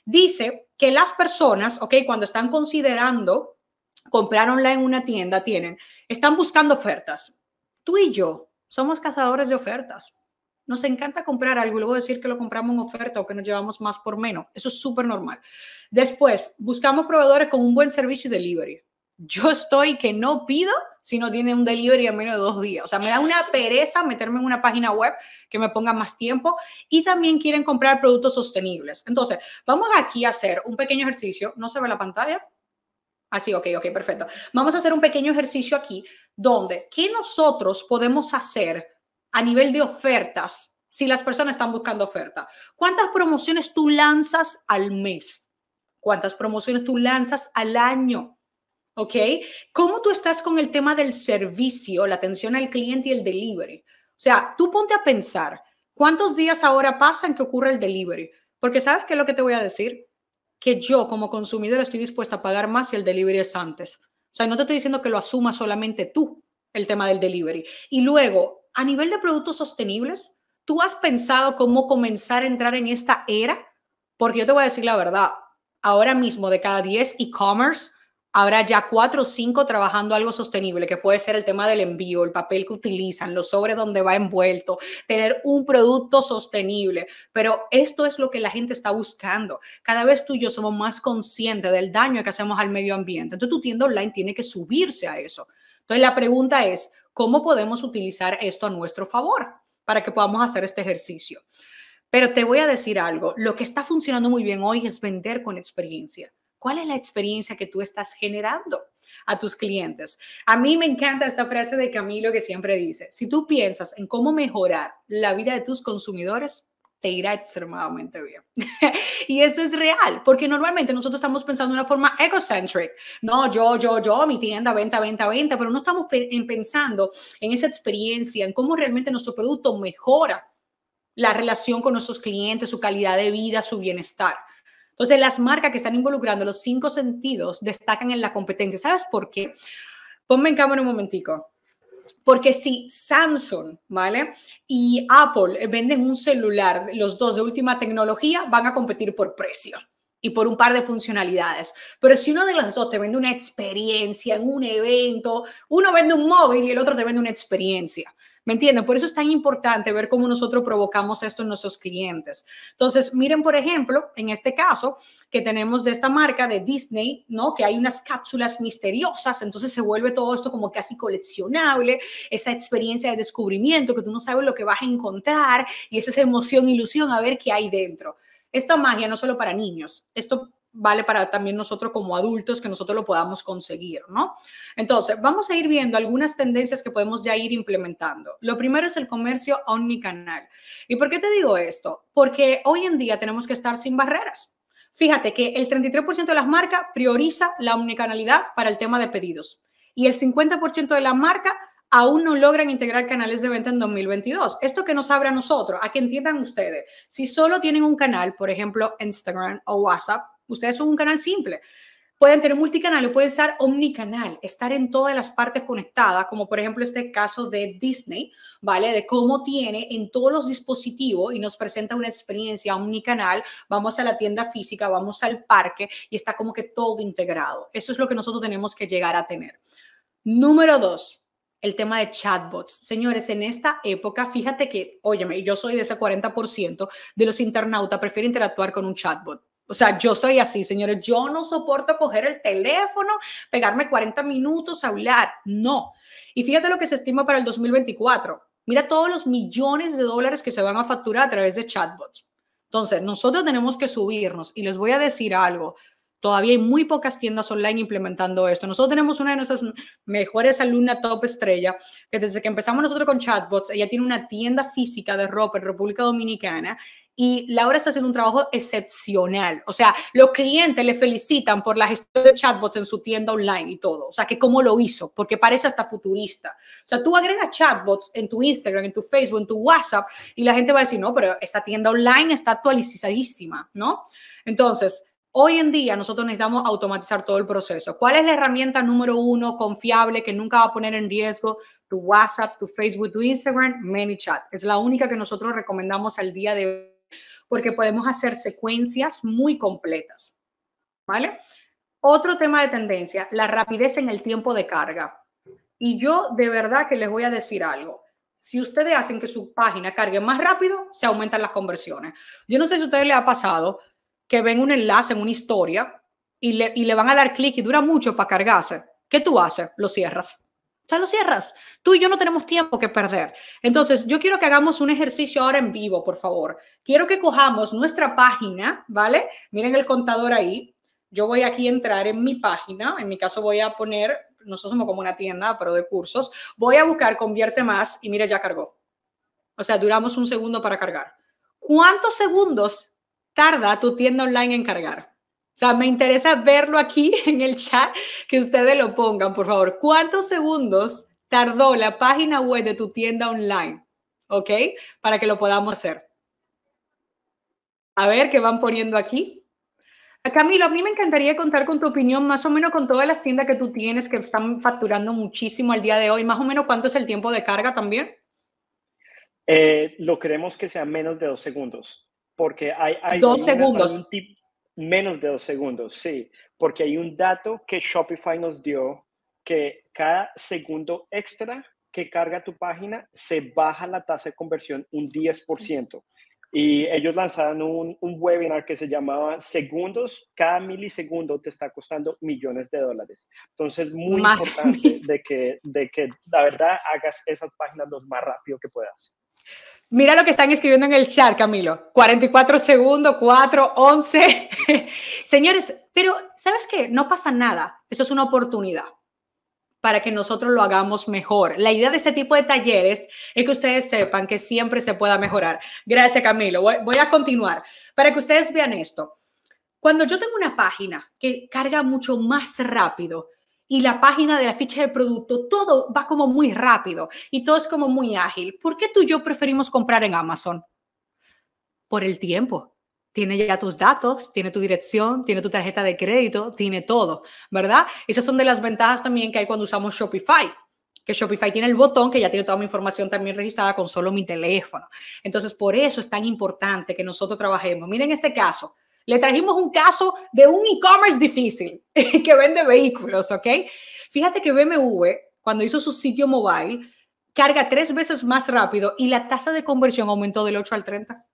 Dice que las personas, ok, cuando están considerando comprar online en una tienda, tienen, están buscando ofertas. Tú y yo somos cazadores de ofertas. Nos encanta comprar algo y luego decir que lo compramos en oferta o que nos llevamos más por menos. Eso es súper normal. Después, buscamos proveedores con un buen servicio y delivery. Yo estoy que no pido si no tiene un delivery en menos de dos días. O sea, me da una pereza meterme en una página web que me ponga más tiempo y también quieren comprar productos sostenibles. Entonces, vamos aquí a hacer un pequeño ejercicio. ¿No se ve la pantalla? Así, ah, sí, ok, ok, perfecto. Vamos a hacer un pequeño ejercicio aquí donde, ¿qué nosotros podemos hacer a nivel de ofertas, si las personas están buscando oferta. ¿Cuántas promociones tú lanzas al mes? ¿Cuántas promociones tú lanzas al año? ¿Ok? ¿Cómo tú estás con el tema del servicio, la atención al cliente y el delivery? O sea, tú ponte a pensar, ¿cuántos días ahora pasan que ocurre el delivery? Porque sabes qué es lo que te voy a decir? Que yo como consumidor estoy dispuesta a pagar más si el delivery es antes. O sea, no te estoy diciendo que lo asuma solamente tú, el tema del delivery. Y luego, a nivel de productos sostenibles, ¿tú has pensado cómo comenzar a entrar en esta era? Porque yo te voy a decir la verdad, ahora mismo de cada 10 e-commerce, habrá ya 4 o 5 trabajando algo sostenible, que puede ser el tema del envío, el papel que utilizan, los sobres donde va envuelto, tener un producto sostenible. Pero esto es lo que la gente está buscando. Cada vez tú y yo somos más conscientes del daño que hacemos al medio ambiente. Entonces tu tienda online tiene que subirse a eso. Entonces la pregunta es, cómo podemos utilizar esto a nuestro favor para que podamos hacer este ejercicio. Pero te voy a decir algo, lo que está funcionando muy bien hoy es vender con experiencia. ¿Cuál es la experiencia que tú estás generando a tus clientes? A mí me encanta esta frase de Camilo que siempre dice, si tú piensas en cómo mejorar la vida de tus consumidores, te irá extremadamente bien. <laughs> y esto es real, porque normalmente nosotros estamos pensando de una forma egocentric. No, yo, yo, yo, mi tienda, venta, venta, venta, pero no estamos pensando en esa experiencia, en cómo realmente nuestro producto mejora la relación con nuestros clientes, su calidad de vida, su bienestar. Entonces, las marcas que están involucrando los cinco sentidos destacan en la competencia. ¿Sabes por qué? Ponme en cámara un momentico. Porque si Samsung, ¿vale? Y Apple eh, venden un celular, los dos de última tecnología, van a competir por precio y por un par de funcionalidades. Pero si uno de los dos te vende una experiencia en un evento, uno vende un móvil y el otro te vende una experiencia. ¿Me entienden? Por eso es tan importante ver cómo nosotros provocamos esto en nuestros clientes. Entonces, miren, por ejemplo, en este caso que tenemos de esta marca de Disney, ¿no? Que hay unas cápsulas misteriosas, entonces se vuelve todo esto como casi coleccionable, esa experiencia de descubrimiento que tú no sabes lo que vas a encontrar y es esa emoción, ilusión a ver qué hay dentro. Esta magia no solo para niños, esto vale para también nosotros como adultos que nosotros lo podamos conseguir, ¿no? Entonces, vamos a ir viendo algunas tendencias que podemos ya ir implementando. Lo primero es el comercio omnicanal. ¿Y por qué te digo esto? Porque hoy en día tenemos que estar sin barreras. Fíjate que el 33% de las marcas prioriza la omnicanalidad para el tema de pedidos y el 50% de las marcas aún no logran integrar canales de venta en 2022. Esto que nos abre a nosotros, a que entiendan ustedes, si solo tienen un canal, por ejemplo, Instagram o WhatsApp, Ustedes son un canal simple. Pueden tener multicanal o pueden estar omnicanal, estar en todas las partes conectadas, como por ejemplo este caso de Disney, ¿vale? De cómo tiene en todos los dispositivos y nos presenta una experiencia omnicanal. Vamos a la tienda física, vamos al parque y está como que todo integrado. Eso es lo que nosotros tenemos que llegar a tener. Número dos, el tema de chatbots. Señores, en esta época, fíjate que, óyeme, yo soy de ese 40% de los internautas, prefiero interactuar con un chatbot. O sea, yo soy así, señores, yo no soporto coger el teléfono, pegarme 40 minutos a hablar, no. Y fíjate lo que se estima para el 2024. Mira todos los millones de dólares que se van a facturar a través de chatbots. Entonces, nosotros tenemos que subirnos y les voy a decir algo. Todavía hay muy pocas tiendas online implementando esto. Nosotros tenemos una de nuestras mejores alumnas top estrella, que desde que empezamos nosotros con chatbots, ella tiene una tienda física de ropa en República Dominicana y la Laura está haciendo un trabajo excepcional. O sea, los clientes le felicitan por la gestión de chatbots en su tienda online y todo. O sea, que cómo lo hizo, porque parece hasta futurista. O sea, tú agregas chatbots en tu Instagram, en tu Facebook, en tu WhatsApp y la gente va a decir, no, pero esta tienda online está actualizadísima, ¿no? Entonces, Hoy en día nosotros necesitamos automatizar todo el proceso. ¿Cuál es la herramienta número uno confiable que nunca va a poner en riesgo tu WhatsApp, tu Facebook, tu Instagram? ManyChat. Es la única que nosotros recomendamos al día de hoy porque podemos hacer secuencias muy completas. ¿Vale? Otro tema de tendencia, la rapidez en el tiempo de carga. Y yo de verdad que les voy a decir algo. Si ustedes hacen que su página cargue más rápido, se aumentan las conversiones. Yo no sé si a ustedes les ha pasado, que ven un enlace en una historia y le, van a dar clic y dura mucho para cargarse. ¿Qué tú haces? Lo cierras. O sea, lo cierras. Tú y yo no tenemos tiempo que perder. Entonces, yo quiero que hagamos un ejercicio ahora en vivo, por favor. Quiero que cojamos nuestra página, ¿vale? Miren el contador ahí. Yo voy aquí a entrar en mi página. En mi caso voy a poner, nosotros somos como una tienda, pero de cursos. Voy a buscar Convierte Más y mira, ya cargó. O sea, duramos un segundo para cargar. ¿Cuántos segundos tarda tu tienda online en cargar? O sea, me interesa verlo aquí <laughs> en el chat, que ustedes lo pongan, por favor. ¿Cuántos segundos tardó la página web de tu tienda online? ¿Ok? Para que lo podamos hacer. A ver qué van poniendo aquí. Ah, Camilo, a mí me encantaría contar con tu opinión más o menos con todas las tiendas que tú tienes que están facturando muchísimo al día de hoy. Más o menos cuánto es el tiempo de carga también. Eh, lo queremos que sea menos de dos segundos porque hay, dos segundos. menos de dos segundos, sí, porque hay un dato que Shopify nos dio que cada segundo extra que carga tu página se baja la tasa de conversión un 10%. Y ellos lanzaron un, webinar que se llamaba Segundos, cada milisegundo te está costando millones de dólares. Entonces, muy importante de que, de que la verdad hagas esas páginas lo más rápido que puedas. Mira lo que están escribiendo en el chat, Camilo. 44 segundos, 4, 11. <laughs> Señores, pero ¿sabes qué? No pasa nada. Eso es una oportunidad para que nosotros lo hagamos mejor. La idea de este tipo de talleres es que ustedes sepan que siempre se pueda mejorar. Gracias, Camilo. voy a continuar para que ustedes vean esto. Cuando yo tengo una página que carga mucho más rápido, y la página de la ficha de producto, todo va como muy rápido y todo es como muy ágil. ¿Por qué tú y yo preferimos comprar en Amazon? Por el tiempo. Tiene ya tus datos, tiene tu dirección, tiene tu tarjeta de crédito, tiene todo, ¿verdad? Esas son de las ventajas también que hay cuando usamos Shopify que Shopify tiene el botón que ya tiene toda mi información también registrada con solo mi teléfono. Entonces, por eso es tan importante que nosotros trabajemos. Miren este caso, le trajimos un caso de un e-commerce difícil <laughs> que vende vehículos, ¿ok? Fíjate que BMW, cuando hizo su sitio mobile, carga tres veces más rápido y la tasa de conversión aumentó del 8 al 30. O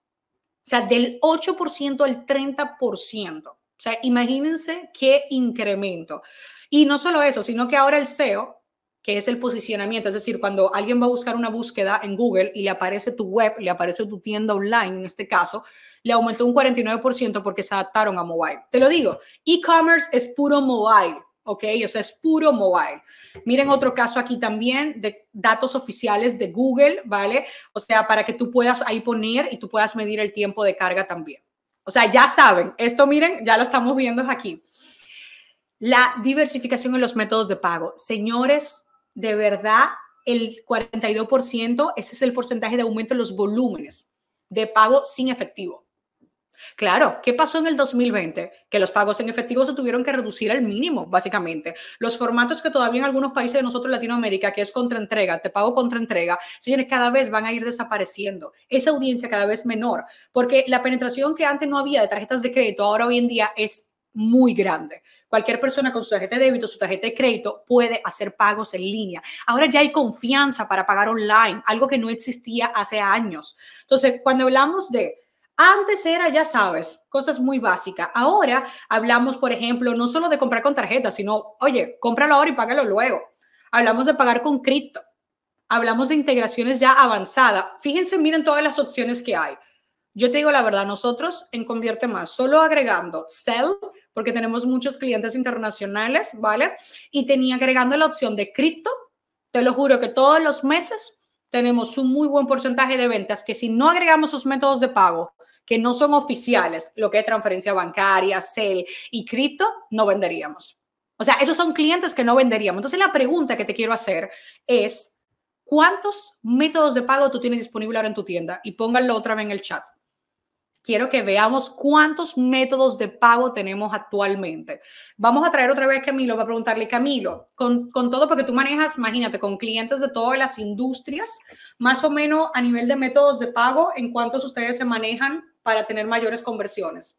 sea, del 8% al 30%. O sea, imagínense qué incremento. Y no solo eso, sino que ahora el SEO, que es el posicionamiento, es decir, cuando alguien va a buscar una búsqueda en Google y le aparece tu web, le aparece tu tienda online en este caso, le aumentó un 49% porque se adaptaron a mobile. Te lo digo, e-commerce es puro mobile. ¿ok? O sea, es puro mobile. Miren otro caso aquí también de datos oficiales de Google, ¿vale? O sea, para que tú puedas ahí poner y tú puedas medir el tiempo de carga también. O sea, ya saben, esto miren, ya lo estamos viendo aquí. La diversificación en los métodos de pago. Señores, de verdad, el 42%, ese es el porcentaje de aumento en los volúmenes de pago sin efectivo. Claro, ¿qué pasó en el 2020? Que los pagos en efectivo se tuvieron que reducir al mínimo, básicamente. Los formatos que todavía en algunos países de nosotros Latinoamérica, que es contraentrega, te pago contraentrega, señores, cada vez van a ir desapareciendo. Esa audiencia cada vez menor, porque la penetración que antes no había de tarjetas de crédito, ahora hoy en día es muy grande. Cualquier persona con su tarjeta de débito, su tarjeta de crédito puede hacer pagos en línea. Ahora ya hay confianza para pagar online, algo que no existía hace años. Entonces, cuando hablamos de antes era, ya sabes, cosas muy básicas. Ahora hablamos, por ejemplo, no solo de comprar con tarjeta, sino, oye, cómpralo ahora y págalo luego. Hablamos de pagar con cripto. Hablamos de integraciones ya avanzadas. Fíjense, miren todas las opciones que hay. Yo te digo la verdad, nosotros en Convierte Más, solo agregando Sell, porque tenemos muchos clientes internacionales, ¿vale? Y tenía agregando la opción de cripto, te lo juro que todos los meses tenemos un muy buen porcentaje de ventas que si no agregamos sus métodos de pago, que no son oficiales, lo que es transferencia bancaria, CEL y cripto, no venderíamos. O sea, esos son clientes que no venderíamos. Entonces, la pregunta que te quiero hacer es, ¿cuántos métodos de pago tú tienes disponible ahora en tu tienda? Y pónganlo otra vez en el chat. Quiero que veamos cuántos métodos de pago tenemos actualmente. Vamos a traer otra vez Camilo, va a preguntarle, Camilo, con, con todo, porque tú manejas, imagínate, con clientes de todas las industrias, más o menos a nivel de métodos de pago, ¿en cuántos ustedes se manejan para tener mayores conversiones?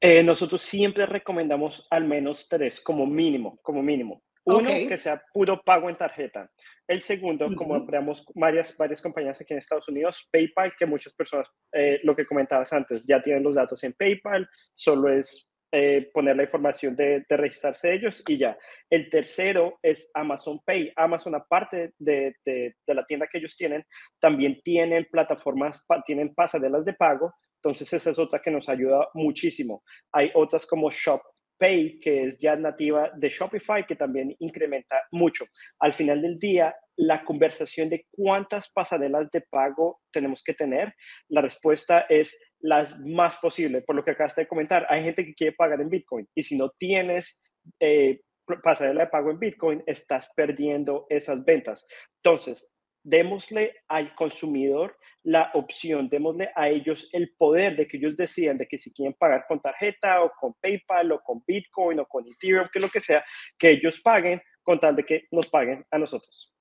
Eh, nosotros siempre recomendamos al menos tres, como mínimo, como mínimo. Uno, que sea puro pago en tarjeta. El segundo, como empleamos varias, varias compañías aquí en Estados Unidos, PayPal, que muchas personas, eh, lo que comentabas antes, ya tienen los datos en PayPal, solo es eh, poner la información de, registrarse ellos y ya. El tercero es Amazon Pay. Amazon, aparte de, de, la tienda que ellos tienen, también tienen plataformas, tienen pasarelas de pago. Entonces, esa es otra que nos ayuda muchísimo. Hay otras como Shop Pay, que es ya nativa de Shopify, que también incrementa mucho. Al final del día, la conversación de cuántas pasarelas de pago tenemos que tener, la respuesta es las más posibles. por lo que acá de comentar, hay gente que quiere pagar en Bitcoin y si no tienes eh, pasarela de pago en Bitcoin, estás perdiendo esas ventas. Entonces, démosle al consumidor la opción, démosle a ellos el poder de que ellos decidan de que si quieren pagar con tarjeta o con PayPal o con Bitcoin o con Ethereum, que lo que sea, que ellos paguen con tal de que nos paguen a nosotros.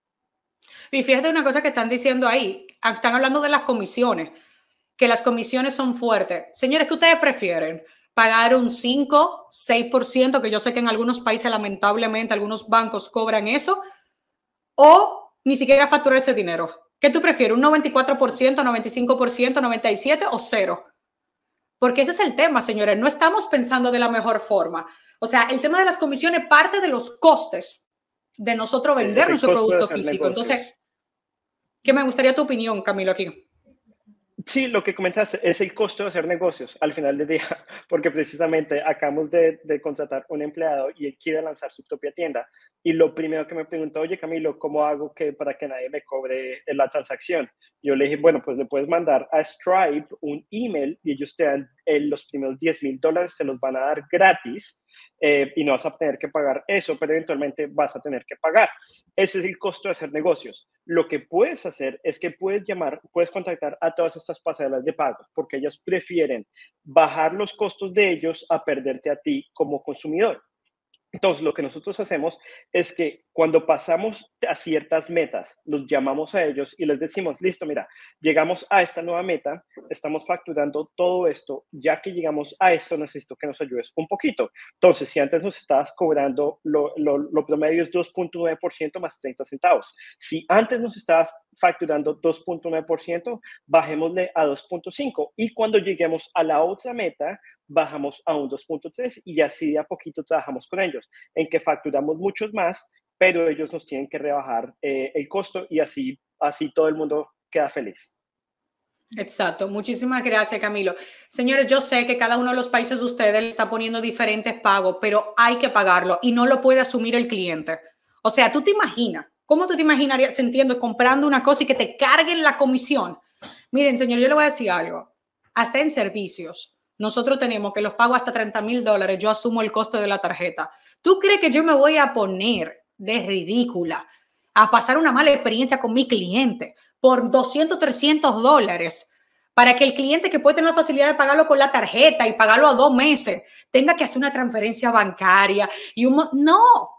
Y fíjate una cosa que están diciendo ahí, están hablando de las comisiones las comisiones son fuertes. Señores, ¿qué ustedes prefieren? ¿Pagar un 5, 6%, que yo sé que en algunos países lamentablemente algunos bancos cobran eso? ¿O ni siquiera facturar ese dinero? ¿Qué tú prefieres? ¿Un 94%, 95%, 97% o cero? Porque ese es el tema, señores. No estamos pensando de la mejor forma. O sea, el tema de las comisiones parte de los costes de nosotros vender nuestro producto físico. Entonces, ¿qué me gustaría tu opinión, Camilo, aquí. Sí, lo que comentas es el costo de hacer negocios al final del día, <laughs> porque precisamente acabamos de, de, contratar un empleado y él quiere lanzar su propia tienda. Y lo primero que me preguntó, oye Camilo, ¿cómo hago que para que nadie me cobre eh, la transacción? Yo le dije, bueno, pues le puedes mandar a Stripe un email y ellos te dan eh, los primeros 10 mil dólares, se los van a dar gratis eh, y no vas a tener que pagar eso, pero eventualmente vas a tener que pagar. Ese es el costo de hacer negocios. Lo que puedes hacer es que puedes llamar, puedes contactar a todas estas pasaderas de pago porque ellas prefieren bajar los costos de ellos a perderte a ti como consumidor. Entonces, lo que nosotros hacemos es que cuando pasamos a ciertas metas, los llamamos a ellos y les decimos, listo, mira, llegamos a esta nueva meta, estamos facturando todo esto, ya que llegamos a esto, necesito que nos ayudes un poquito. Entonces, si antes nos estabas cobrando, lo, promedio es 2.9% más 30 centavos. Si antes nos estabas facturando 2.9%, bajémosle a 2.5 y cuando lleguemos a la otra meta, bajamos a un 2.3 y así de a poquito trabajamos con ellos, en que facturamos muchos más, pero ellos nos tienen que rebajar eh, el costo y así, así todo el mundo queda feliz. Exacto, muchísimas gracias Camilo. Señores, yo sé que cada uno de los países de ustedes está poniendo diferentes pagos, pero hay que pagarlo y no lo puede asumir el cliente. O sea, tú te imaginas, ¿cómo tú te imaginarías sintiendo comprando una cosa y que te carguen la comisión? Miren, señor, yo le voy a decir algo. Hasta en servicios, nosotros tenemos que los pago hasta 30 mil dólares, yo asumo el coste de la tarjeta. ¿Tú crees que yo me voy a poner de ridícula a pasar una mala experiencia con mi cliente por 200, 300 dólares? para que el cliente que puede tener la facilidad de pagarlo con la tarjeta y pagarlo a dos meses tenga que hacer una transferencia bancaria y un no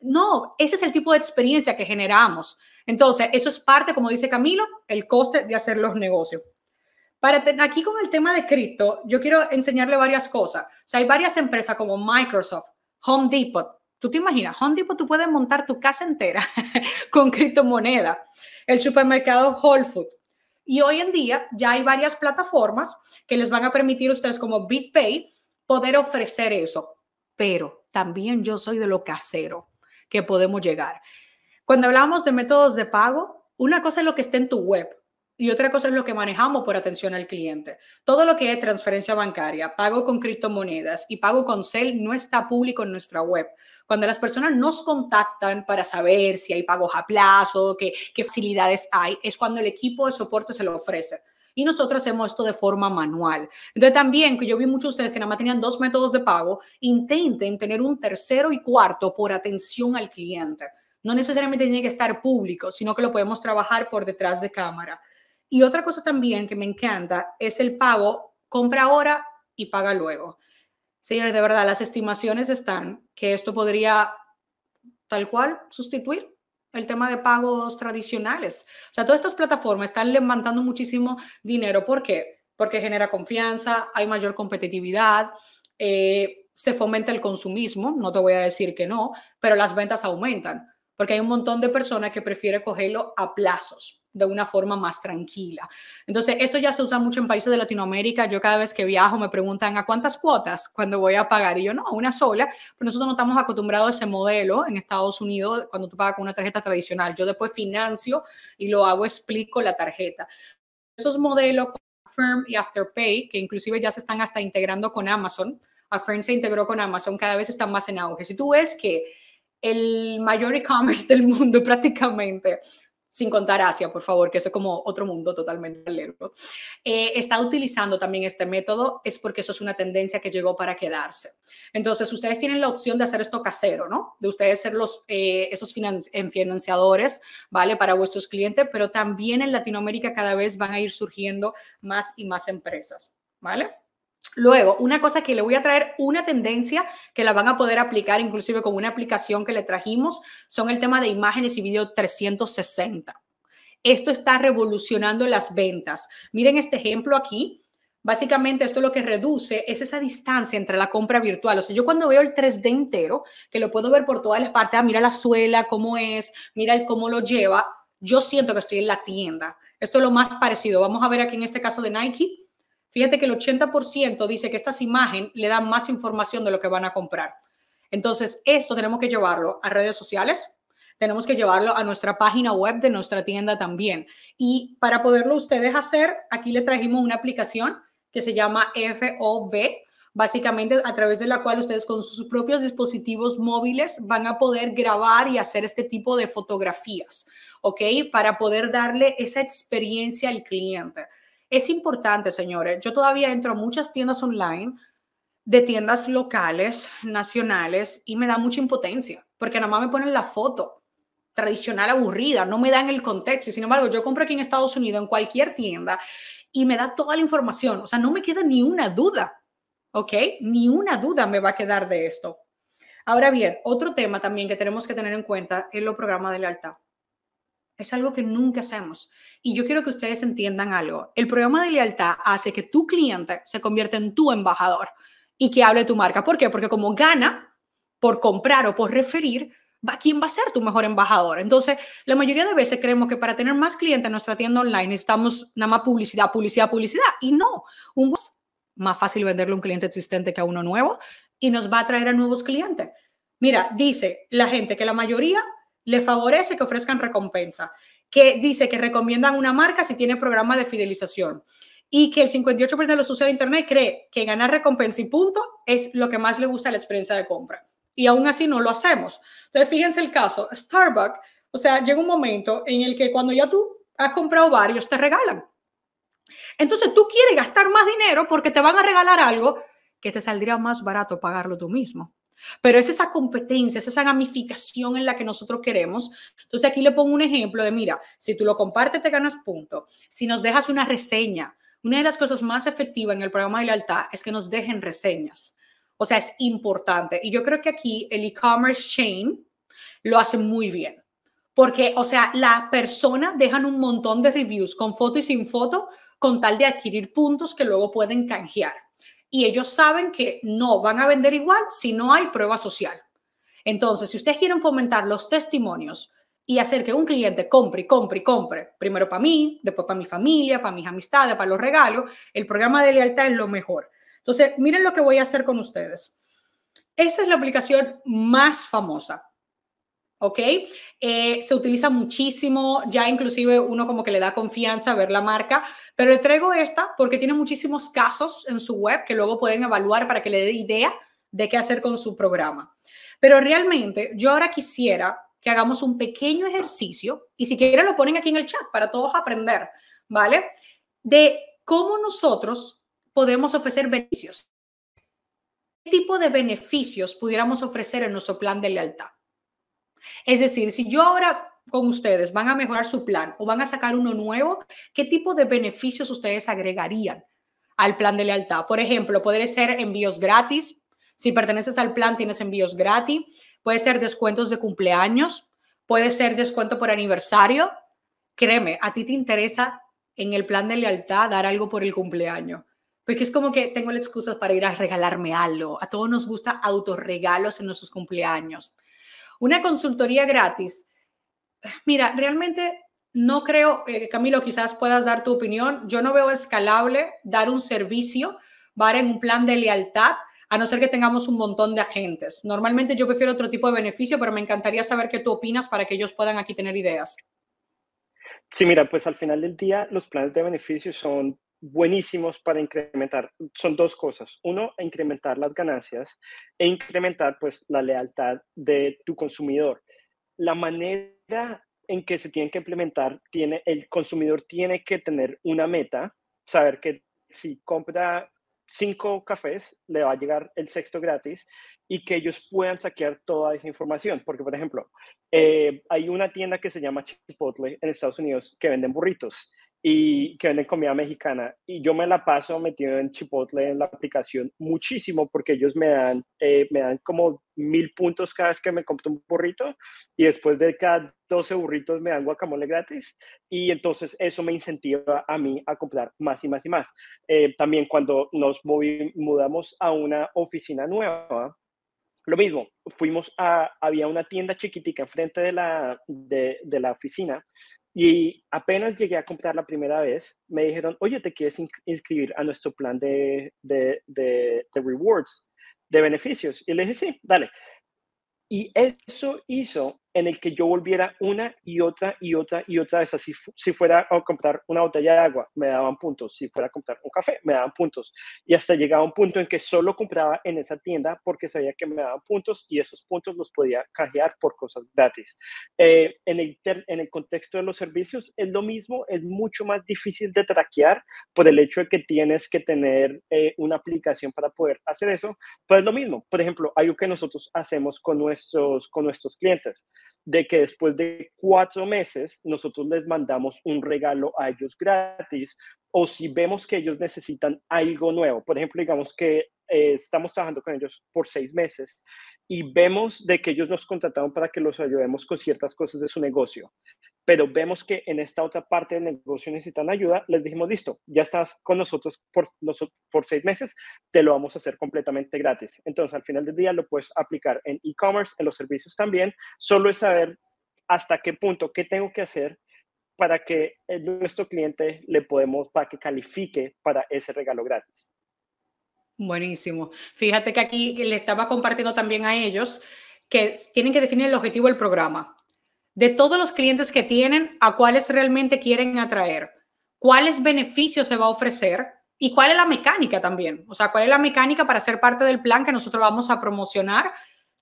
no ese es el tipo de experiencia que generamos entonces eso es parte como dice Camilo el coste de hacer los negocios aquí con el tema de cripto, yo quiero enseñarle varias cosas. O sea, hay varias empresas como Microsoft, Home Depot. Tú te imaginas, Home Depot, tú puedes montar tu casa entera <laughs> con criptomoneda. El supermercado Whole Foods. Y hoy en día ya hay varias plataformas que les van a permitir a ustedes como BitPay poder ofrecer eso. Pero también yo soy de lo casero que podemos llegar. Cuando hablamos de métodos de pago, una cosa es lo que esté en tu web, y otra cosa es lo que manejamos por atención al cliente. Todo lo que es transferencia bancaria, pago con criptomonedas y pago con CEL no está público en nuestra web. Cuando las personas nos contactan para saber si hay pagos a plazo, qué, qué facilidades hay, es cuando el equipo de soporte se lo ofrece y nosotros hacemos esto de forma manual. Entonces también, que yo vi muchos de ustedes que nada más tenían dos métodos de pago, intenten tener un tercero y cuarto por atención al cliente. No necesariamente tiene que estar público, sino que lo podemos trabajar por detrás de cámara. Y otra cosa también que me encanta es el pago, compra ahora y paga luego. Señores, de verdad, las estimaciones están que esto podría tal cual sustituir el tema de pagos tradicionales. O sea, todas estas plataformas están levantando muchísimo dinero. ¿Por qué? Porque genera confianza, hay mayor competitividad, eh, se fomenta el consumismo, no te voy a decir que no, pero las ventas aumentan, porque hay un montón de personas que prefieren cogerlo a plazos de una forma más tranquila. Entonces, esto ya se usa mucho en países de Latinoamérica. Yo cada vez que viajo me preguntan a cuántas cuotas cuando voy a pagar. Y yo no, a una sola. Pero nosotros no estamos acostumbrados a ese modelo en Estados Unidos cuando tú pagas con una tarjeta tradicional. Yo después financio y lo hago, explico la tarjeta. Esos modelos Firm y Afterpay, que inclusive ya se están hasta integrando con Amazon. Affirm se integró con Amazon, cada vez están más en auge. Si tú ves que el mayor e-commerce <laughs> del mundo prácticamente sin contar Asia, por favor, que es como otro mundo totalmente alerto, eh, está utilizando también este método, es porque eso es una tendencia que llegó para quedarse. Entonces, ustedes tienen la opción de hacer esto casero, ¿no? De ustedes ser los, eh, esos financiadores, ¿vale? Para vuestros clientes, pero también en Latinoamérica cada vez van a ir surgiendo más y más empresas, ¿vale? Luego, una cosa que le voy a traer una tendencia que la van a poder aplicar inclusive con una aplicación que le trajimos, son el tema de imágenes y video 360. Esto está revolucionando las ventas. Miren este ejemplo aquí. Básicamente esto lo que reduce es esa distancia entre la compra virtual. O sea, yo cuando veo el 3D entero, que lo puedo ver por todas las partes, ah, mira la suela, cómo es, mira cómo lo lleva, yo siento que estoy en la tienda. Esto es lo más parecido. Vamos a ver aquí en este caso de Nike fíjate que el 80% dice que estas imágenes le dan más información de lo que van a comprar. Entonces, esto tenemos que llevarlo a redes sociales, tenemos que llevarlo a nuestra página web de nuestra tienda también. Y para poderlo ustedes hacer, aquí le trajimos una aplicación que se llama FOV, básicamente a través de la cual ustedes con sus propios dispositivos móviles van a poder grabar y hacer este tipo de fotografías, ¿ok? Para poder darle esa experiencia al cliente. Es importante, señores, yo todavía entro a muchas tiendas online de tiendas locales, nacionales, y me da mucha impotencia, porque nada más me ponen la foto tradicional aburrida, no me dan el contexto. Sin embargo, yo compro aquí en Estados Unidos, en cualquier tienda, y me da toda la información. O sea, no me queda ni una duda, ¿ok? Ni una duda me va a quedar de esto. Ahora bien, otro tema también que tenemos que tener en cuenta es los programa de lealtad. Es algo que nunca hacemos. Y yo quiero que ustedes entiendan algo. El programa de lealtad hace que tu cliente se convierta en tu embajador y que hable tu marca. ¿Por qué? Porque como gana por comprar o por referir, ¿va quién va a ser tu mejor embajador? Entonces, la mayoría de veces creemos que para tener más clientes en nuestra tienda online estamos nada más publicidad, publicidad, publicidad. Y no, un más fácil venderle a un cliente existente que a uno nuevo y nos va a traer a nuevos clientes. Mira, dice la gente que la mayoría le favorece que ofrezcan recompensa, que dice que recomiendan una marca si tiene programa de fidelización y que el 58% de los usuarios de Internet cree que ganar recompensa y punto es lo que más le gusta a la experiencia de compra. Y aún así no lo hacemos. Entonces, fíjense el caso, Starbucks, o sea, llega un momento en el que cuando ya tú has comprado varios, te regalan. Entonces, tú quieres gastar más dinero porque te van a regalar algo que te saldría más barato pagarlo tú mismo. Pero es esa competencia, es esa gamificación en la que nosotros queremos. Entonces aquí le pongo un ejemplo de, mira, si tú lo compartes te ganas punto. Si nos dejas una reseña, una de las cosas más efectivas en el programa de lealtad es que nos dejen reseñas. O sea, es importante. Y yo creo que aquí el e-commerce chain lo hace muy bien. Porque, o sea, la persona dejan un montón de reviews con foto y sin foto con tal de adquirir puntos que luego pueden canjear y ellos saben que no van a vender igual si no hay prueba social. Entonces, si ustedes quieren fomentar los testimonios y hacer que un cliente compre, y compre, y compre, primero para mí, después para mi familia, para mis amistades, para los regalos, el programa de lealtad es lo mejor. Entonces, miren lo que voy a hacer con ustedes. Esa es la aplicación más famosa. ¿ok? Eh, se utiliza muchísimo, ya inclusive uno como que le da confianza ver la marca, pero le traigo esta porque tiene muchísimos casos en su web que luego pueden evaluar para que le dé idea de qué hacer con su programa. Pero realmente yo ahora quisiera que hagamos un pequeño ejercicio y si quieren lo ponen aquí en el chat para todos aprender, ¿vale? De cómo nosotros podemos ofrecer beneficios. ¿Qué tipo de beneficios pudiéramos ofrecer en nuestro plan de lealtad? Es decir, si yo ahora con ustedes van a mejorar su plan o van a sacar uno nuevo, ¿qué tipo de beneficios ustedes agregarían al plan de lealtad? Por ejemplo, podría ser envíos gratis. Si perteneces al plan, tienes envíos gratis. Puede ser descuentos de cumpleaños. Puede ser descuento por aniversario. Créeme, a ti te interesa en el plan de lealtad dar algo por el cumpleaños. Porque es como que tengo la excusa para ir a regalarme algo. A todos nos gusta autorregalos en nuestros cumpleaños. Una consultoría gratis. Mira, realmente no creo, eh, Camilo, quizás puedas dar tu opinión. Yo no veo escalable dar un servicio, ¿vale? En un plan de lealtad, a no ser que tengamos un montón de agentes. Normalmente yo prefiero otro tipo de beneficio, pero me encantaría saber qué tú opinas para que ellos puedan aquí tener ideas. Sí, mira, pues al final del día los planes de beneficio son buenísimos para incrementar son dos cosas. Uno, incrementar las ganancias e incrementar pues la lealtad de tu consumidor. La manera en que se tiene que implementar, tiene, el consumidor tiene que tener una meta, saber que si compra cinco cafés, le va a llegar el sexto gratis y que ellos puedan saquear toda esa información. Porque, por ejemplo, eh, hay una tienda que se llama Chipotle en Estados Unidos que venden burritos y que venden comida mexicana. Y yo me la paso metido en Chipotle en la aplicación muchísimo porque ellos me dan, eh, me dan como mil puntos cada vez que me compro un burrito y después de cada 12 burritos me dan guacamole gratis y entonces eso me incentiva a mí a comprar más y más y más. Eh, también cuando nos mudamos a una oficina nueva, lo mismo, fuimos a, había una tienda chiquitica enfrente de la, de, de la oficina y apenas llegué a comprar la primera vez, me dijeron, oye, ¿te quieres inscribir a nuestro plan de, de, de, de rewards, de beneficios? Y le dije, sí, dale. Y eso hizo en el que yo volviera una y otra y otra y otra vez. Así si fuera a comprar una botella de agua, me daban puntos. Si fuera a comprar un café, me daban puntos. Y hasta llegaba un punto en que solo compraba en esa tienda porque sabía que me daban puntos y esos puntos los podía canjear por cosas gratis. Eh, en, el en el contexto de los servicios es lo mismo, es mucho más difícil de traquear por el hecho de que tienes que tener eh, una aplicación para poder hacer eso, pero es lo mismo. Por ejemplo, algo que nosotros hacemos con nuestros, con nuestros clientes de que después de cuatro meses nosotros les mandamos un regalo a ellos gratis o si vemos que ellos necesitan algo nuevo. Por ejemplo, digamos que eh, estamos trabajando con ellos por seis meses y vemos de que ellos nos contrataron para que los ayudemos con ciertas cosas de su negocio pero vemos que en esta otra parte del negocio necesitan ayuda, les dijimos, listo, ya estás con nosotros por, por seis meses, te lo vamos a hacer completamente gratis. Entonces, al final del día lo puedes aplicar en e-commerce, en los servicios también, solo es saber hasta qué punto, qué tengo que hacer para que eh, nuestro cliente le podemos, para que califique para ese regalo gratis. Buenísimo. Fíjate que aquí le estaba compartiendo también a ellos que tienen que definir el objetivo del programa de todos los clientes que tienen, a cuáles realmente quieren atraer, cuáles beneficios se va a ofrecer y cuál es la mecánica también. O sea, cuál es la mecánica para ser parte del plan que nosotros vamos a promocionar.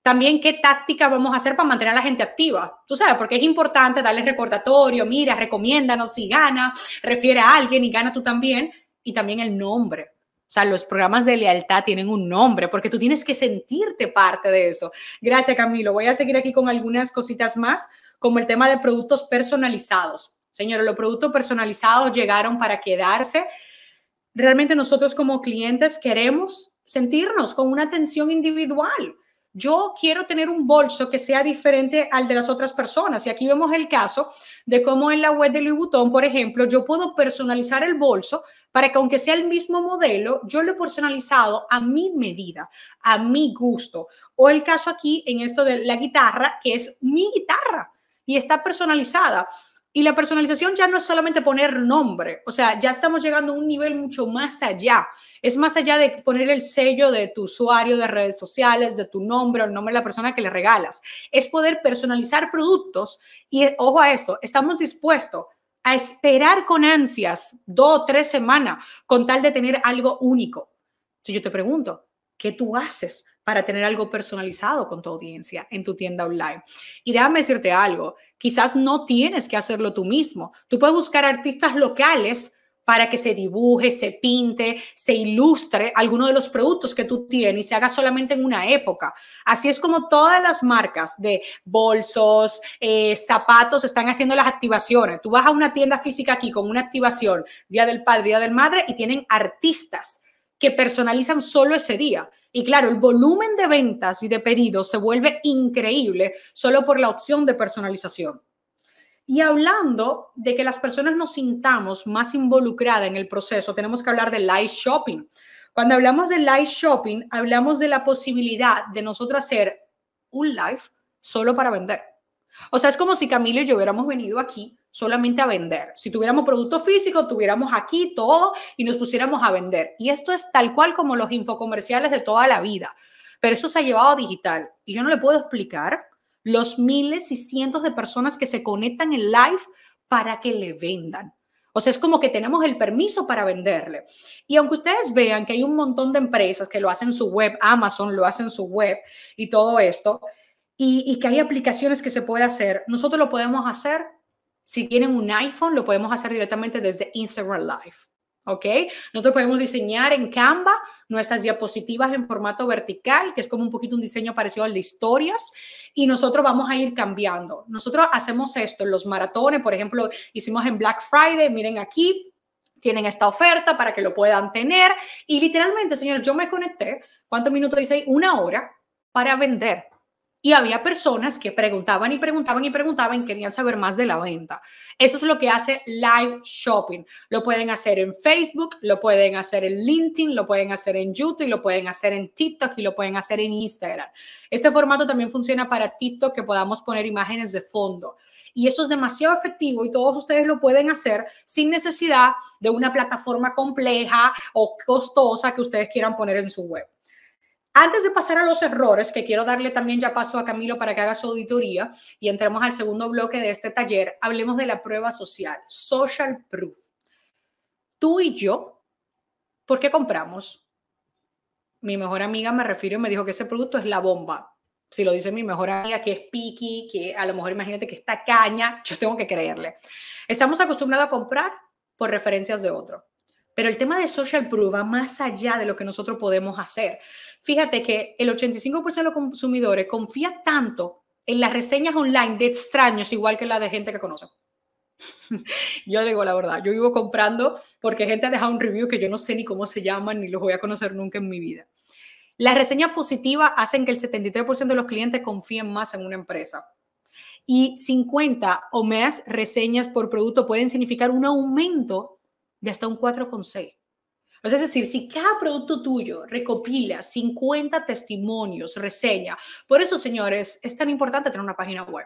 También qué táctica vamos a hacer para mantener a la gente activa. Tú sabes, porque es importante darles recordatorio, mira, recomiéndanos si gana, refiere a alguien y gana tú también. Y también el nombre. O sea, los programas de lealtad tienen un nombre porque tú tienes que sentirte parte de eso. Gracias, Camilo. Voy a seguir aquí con algunas cositas más como el tema de productos personalizados. Señores, los productos personalizados llegaron para quedarse. Realmente nosotros como clientes queremos sentirnos con una atención individual. Yo quiero tener un bolso que sea diferente al de las otras personas. Y aquí vemos el caso de cómo en la web de Louis Vuitton, por ejemplo, yo puedo personalizar el bolso para que aunque sea el mismo modelo, yo lo he personalizado a mi medida, a mi gusto. O el caso aquí en esto de la guitarra, que es mi guitarra y está personalizada. Y la personalización ya no es solamente poner nombre, o sea, ya estamos llegando a un nivel mucho más allá. Es más allá de poner el sello de tu usuario de redes sociales, de tu nombre o el nombre de la persona que le regalas. Es poder personalizar productos y, ojo a esto, estamos dispuestos a esperar con ansias dos o tres semanas con tal de tener algo único. Si yo te pregunto, ¿Qué tú haces para tener algo personalizado con tu audiencia en tu tienda online? Y déjame decirte algo, quizás no tienes que hacerlo tú mismo. Tú puedes buscar artistas locales para que se dibuje, se pinte, se ilustre alguno de los productos que tú tienes y se haga solamente en una época. Así es como todas las marcas de bolsos, eh, zapatos están haciendo las activaciones. Tú vas a una tienda física aquí con una activación, Día del Padre, Día del Madre, y tienen artistas que personalizan solo ese día. Y claro, el volumen de ventas y de pedidos se vuelve increíble solo por la opción de personalización. Y hablando de que las personas nos sintamos más involucradas en el proceso, tenemos que hablar de live shopping. Cuando hablamos de live shopping, hablamos de la posibilidad de nosotros hacer un live solo para vender. O sea, es como si Camilo y yo hubiéramos venido aquí solamente a vender. Si tuviéramos producto físico, tuviéramos aquí todo y nos pusiéramos a vender. Y esto es tal cual como los infocomerciales de toda la vida, pero eso se ha llevado a digital. Y yo no le puedo explicar los miles y cientos de personas que se conectan en live para que le vendan. O sea, es como que tenemos el permiso para venderle. Y aunque ustedes vean que hay un montón de empresas que lo hacen su web, Amazon lo hacen su web y todo esto, y, y que hay aplicaciones que se puede hacer, nosotros lo podemos hacer si tienen un iPhone, lo podemos hacer directamente desde Instagram Live. ¿Ok? Nosotros podemos diseñar en Canva nuestras diapositivas en formato vertical, que es como un poquito un diseño parecido al de historias, y nosotros vamos a ir cambiando. Nosotros hacemos esto en los maratones, por ejemplo, hicimos en Black Friday, miren aquí, tienen esta oferta para que lo puedan tener. Y literalmente, señores, yo me conecté, ¿cuántos minutos dice ahí? Una hora para vender y había personas que preguntaban y preguntaban y preguntaban y querían saber más de la venta. Eso es lo que hace live shopping. Lo pueden hacer en Facebook, lo pueden hacer en LinkedIn, lo pueden hacer en YouTube, lo pueden hacer en TikTok y lo pueden hacer en Instagram. Este formato también funciona para TikTok que podamos poner imágenes de fondo. Y eso es demasiado efectivo y todos ustedes lo pueden hacer sin necesidad de una plataforma compleja o costosa que ustedes quieran poner en su web. Antes de pasar a los errores, que quiero darle también ya paso a Camilo para que haga su auditoría y entremos al segundo bloque de este taller, hablemos de la prueba social, social proof. Tú y yo, ¿por qué compramos? Mi mejor amiga me refirió y me dijo que ese producto es la bomba. Si lo dice mi mejor amiga, que es piqui, que a lo mejor imagínate que está caña, yo tengo que creerle. Estamos acostumbrados a comprar por referencias de otro. Pero el tema de social proof va más allá de lo que nosotros podemos hacer. Fíjate que el 85% de los consumidores confía tanto en las reseñas online de extraños, igual que las de gente que conoce. <laughs> Yo digo la verdad, yo vivo comprando porque gente ha dejado un review que yo no sé ni cómo se llaman ni los voy a conocer nunca en mi vida. Las reseñas positivas hacen que el 73% de los clientes confíen más en una empresa. Y 50 o más reseñas por producto pueden significar un aumento de hasta un 4,6. Es decir, si cada producto tuyo recopila 50 testimonios, reseña, por eso, señores, es tan importante tener una página web.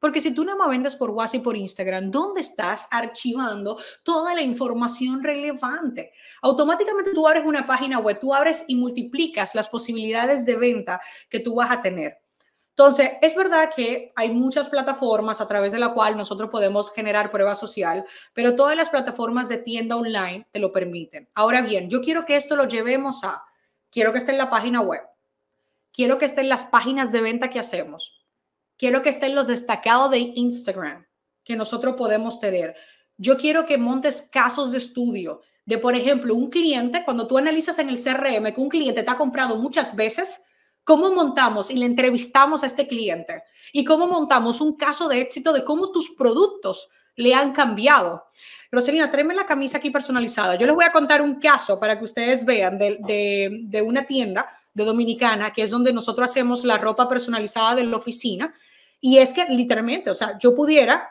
Porque si tú nada más vendes por WhatsApp y por Instagram, ¿dónde estás archivando toda la información relevante? Automáticamente tú abres una página web, tú abres y multiplicas las posibilidades de venta que tú vas a tener. Entonces, es verdad que hay muchas plataformas a través de la cual nosotros podemos generar prueba social, pero todas las plataformas de tienda online te lo permiten. Ahora bien, yo quiero que esto lo llevemos a, quiero que esté en la página web, quiero que esté en las páginas de venta que hacemos, quiero que esté en los destacados de Instagram que nosotros podemos tener. Yo quiero que montes casos de estudio de, por ejemplo, un cliente, cuando tú analizas en el CRM que un cliente te ha comprado muchas veces, cómo montamos y le entrevistamos a este cliente y cómo montamos un caso de éxito de cómo tus productos le han cambiado. Roselina, tráeme la camisa aquí personalizada. Yo les voy a contar un caso para que ustedes vean de, una tienda de Dominicana, que es donde nosotros hacemos la ropa personalizada de la oficina. Y es que literalmente, o sea, yo pudiera,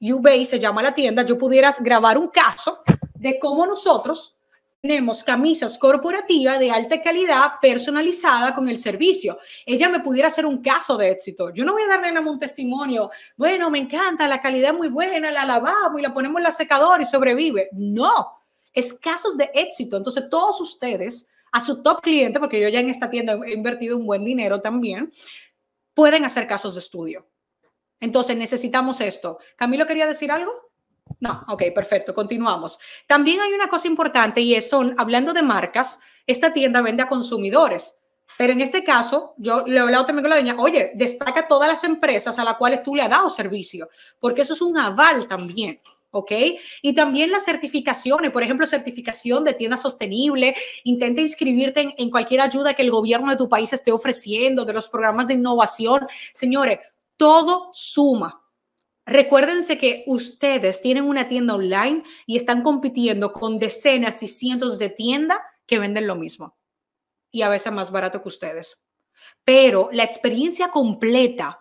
Ubay se llama la tienda, yo pudiera grabar un caso de cómo nosotros tenemos camisas corporativas de alta calidad personalizada con el servicio. Ella me pudiera hacer un caso de éxito. Yo no voy a darle nada un testimonio. Bueno, me encanta, la calidad muy buena, la lavamos y la ponemos en la secadora y sobrevive. No, es casos de éxito. Entonces, todos ustedes, a su top cliente, porque yo ya en esta tienda he invertido un buen dinero también, pueden hacer casos de estudio. Entonces, necesitamos esto. Camilo, ¿quería decir algo? No, ok, perfecto, continuamos. También hay una cosa importante y es, son, hablando de marcas, esta tienda vende a consumidores. Pero en este caso, yo le he hablado también con la doña, oye, destaca todas las empresas a las cuales tú le has dado servicio, porque eso es un aval también. ¿ok? Y también las certificaciones, por ejemplo, certificación de tienda sostenible, intenta inscribirte en, cualquier ayuda que el gobierno de tu país esté ofreciendo, de los programas de innovación. Señores, todo suma. Recuérdense que ustedes tienen una tienda online y están compitiendo con decenas y cientos de tiendas que venden lo mismo y a veces más barato que ustedes. Pero la experiencia completa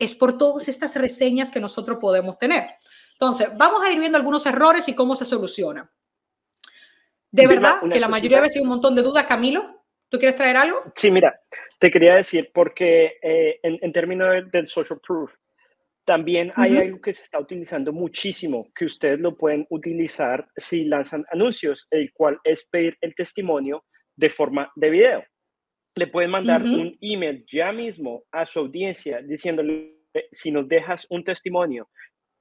es por todas estas reseñas que nosotros podemos tener. Entonces, vamos a ir viendo algunos errores y cómo se soluciona. De verdad, que la mayoría de veces hay un montón de dudas. Camilo, ¿tú quieres traer algo? Sí, mira, te quería decir, porque eh, en, en términos del social proof, también hay algo que se está utilizando muchísimo, que ustedes lo pueden utilizar si lanzan anuncios, el cual es pedir el testimonio de forma de video. Le pueden mandar un email ya mismo a su audiencia diciéndole, si nos dejas un testimonio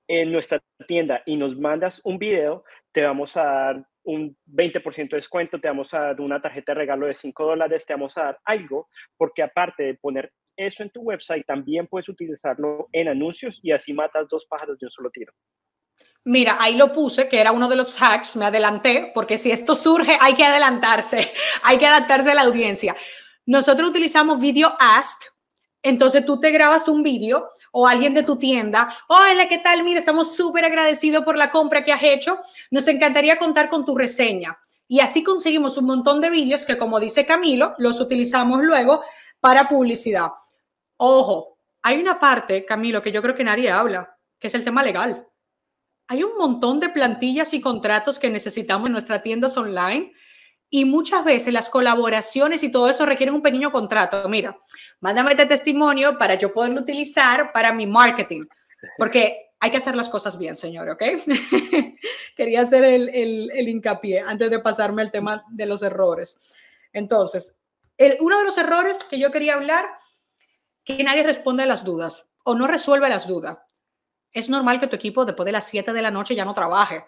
en nuestra tienda y nos mandas un video, te vamos a dar un 20% de descuento, te vamos a dar una tarjeta de regalo de 5 dólares, te vamos a dar algo, porque aparte de poner eso en tu website, también puedes utilizarlo en anuncios y así matas dos pájaros de un solo tiro. Mira, ahí lo puse, que era uno de los hacks, me adelanté, porque si esto surge hay que adelantarse, <laughs> hay que adaptarse a la audiencia. Nosotros utilizamos Video Ask, entonces tú te grabas un vídeo o alguien de tu tienda, hola, ¿qué tal? Mira, estamos súper agradecidos por la compra que has hecho. Nos encantaría contar con tu reseña. Y así conseguimos un montón de vídeos que, como dice Camilo, los utilizamos luego para publicidad. Ojo, hay una parte, Camilo, que yo creo que nadie habla, que es el tema legal. Hay un montón de plantillas y contratos que necesitamos en nuestras tiendas online y muchas veces las colaboraciones y todo eso requieren un pequeño contrato. Mira, mándame este testimonio para yo poderlo utilizar para mi marketing. Porque hay que hacer las cosas bien, señor, ¿ok? <laughs> Quería hacer el, hincapié antes de pasarme al tema de los errores. Entonces, el, uno de los errores que yo quería hablar, que nadie responde a las dudas o no resuelve las dudas. Es normal que tu equipo después de las 7 de la noche ya no trabaje.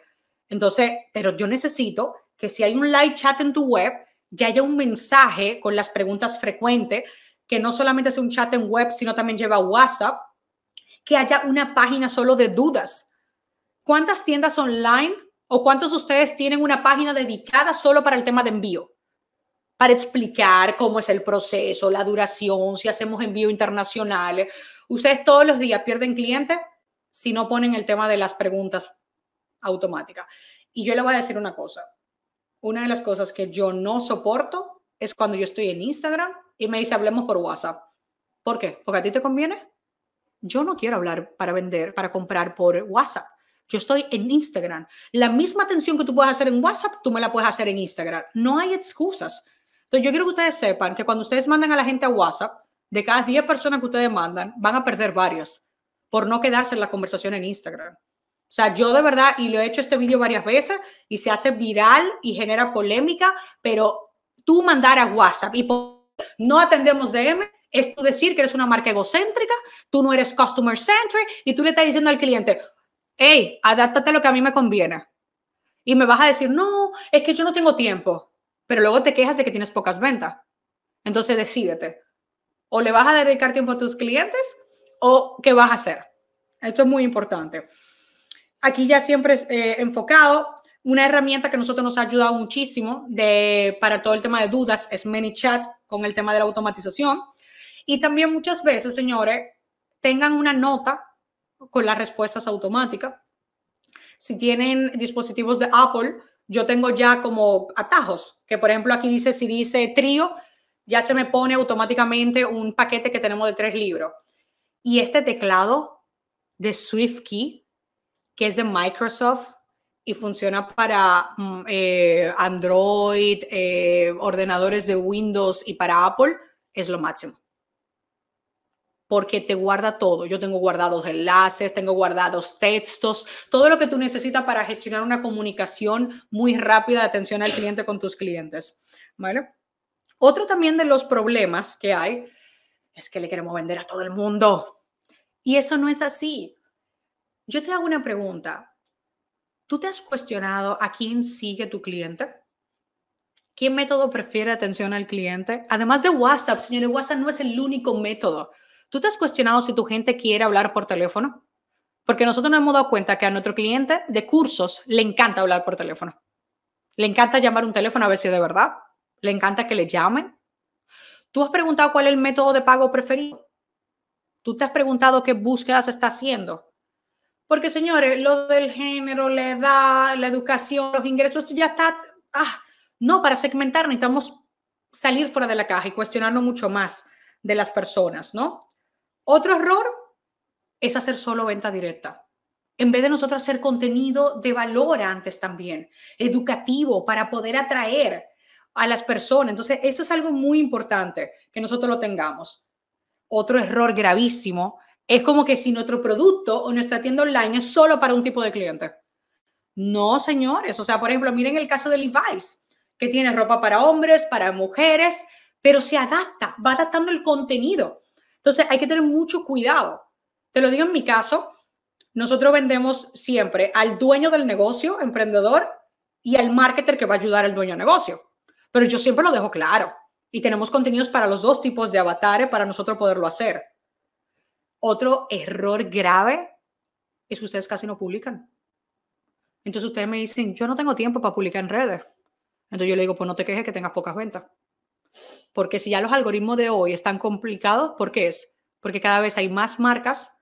Entonces, pero yo necesito que si hay un live chat en tu web, ya haya un mensaje con las preguntas frecuentes, que no solamente sea un chat en web, sino también lleva WhatsApp, que haya una página solo de dudas. ¿Cuántas tiendas online o cuántos de ustedes tienen una página dedicada solo para el tema de envío? Para explicar cómo es el proceso, la duración, si hacemos envío internacional. ¿Ustedes todos los días pierden clientes si no ponen el tema de las preguntas automáticas? Y yo le voy a decir una cosa una de las cosas que yo no soporto es cuando yo estoy en Instagram y me dice hablemos por WhatsApp. ¿Por qué? Porque a ti te conviene. Yo no quiero hablar para vender, para comprar por WhatsApp. Yo estoy en Instagram. La misma atención que tú puedes hacer en WhatsApp, tú me la puedes hacer en Instagram. No hay excusas. Entonces, yo quiero que ustedes sepan que cuando ustedes mandan a la gente a WhatsApp, de cada 10 personas que ustedes mandan, van a perder varios por no quedarse en la conversación en Instagram. O sea, yo de verdad, y lo he hecho este vídeo varias veces, y se hace viral y genera polémica, pero tú mandar a WhatsApp y no atendemos DM, es tú decir que eres una marca egocéntrica, tú no eres customer centric, y tú le estás diciendo al cliente, hey, adáptate a lo que a mí me conviene. Y me vas a decir, no, es que yo no tengo tiempo, pero luego te quejas de que tienes pocas ventas. Entonces decídete. O le vas a dedicar tiempo a tus clientes o qué vas a hacer. Esto es muy importante aquí ya siempre eh, enfocado. Una herramienta que nosotros nos ha ayudado muchísimo de, para todo el tema de dudas es ManyChat con el tema de la automatización. Y también muchas veces, señores, tengan una nota con las respuestas automáticas. Si tienen dispositivos de Apple, yo tengo ya como atajos, que por ejemplo aquí dice, si dice trío, ya se me pone automáticamente un paquete que tenemos de tres libros. Y este teclado de SwiftKey que es de Microsoft y funciona para mm, eh, Android, eh, ordenadores de Windows y para Apple, es lo máximo. Porque te guarda todo. Yo tengo guardados enlaces, tengo guardados textos, todo lo que tú necesitas para gestionar una comunicación muy rápida de atención al cliente con tus clientes. ¿Vale? Otro también de los problemas que hay es que le queremos vender a todo el mundo. Y eso no es así. Yo te hago una pregunta. ¿Tú te has cuestionado a quién sigue tu cliente? ¿Qué método prefiere atención al cliente? Además de WhatsApp, señores, WhatsApp no es el único método. ¿Tú te has cuestionado si tu gente quiere hablar por teléfono? Porque nosotros nos hemos dado cuenta que a nuestro cliente de cursos le encanta hablar por teléfono. Le encanta llamar un teléfono a ver si de verdad. Le encanta que le llamen. ¿Tú has preguntado cuál es el método de pago preferido? ¿Tú te has preguntado qué búsquedas está haciendo? Porque, señores, lo del género, la edad, la educación, los ingresos, esto ya está. Ah, no, para segmentar necesitamos salir fuera de la caja y cuestionarnos mucho más de las personas, ¿no? Otro error es hacer solo venta directa. En vez de nosotros hacer contenido de valor antes también, educativo, para poder atraer a las personas. Entonces, esto es algo muy importante que nosotros lo tengamos. Otro error gravísimo es como que si nuestro producto o nuestra tienda online es solo para un tipo de cliente. No, señores. O sea, por ejemplo, miren el caso de Levi's, que tiene ropa para hombres, para mujeres, pero se adapta, va adaptando el contenido. Entonces, hay que tener mucho cuidado. Te lo digo en mi caso, nosotros vendemos siempre al dueño del negocio, emprendedor, y al marketer que va a ayudar al dueño del negocio. Pero yo siempre lo dejo claro. Y tenemos contenidos para los dos tipos de avatares para nosotros poderlo hacer. Otro error grave es que ustedes casi no publican. Entonces ustedes me dicen, yo no tengo tiempo para publicar en redes. Entonces yo le digo, pues no te quejes que tengas pocas ventas. Porque si ya los algoritmos de hoy están complicados, ¿por qué es? Porque cada vez hay más marcas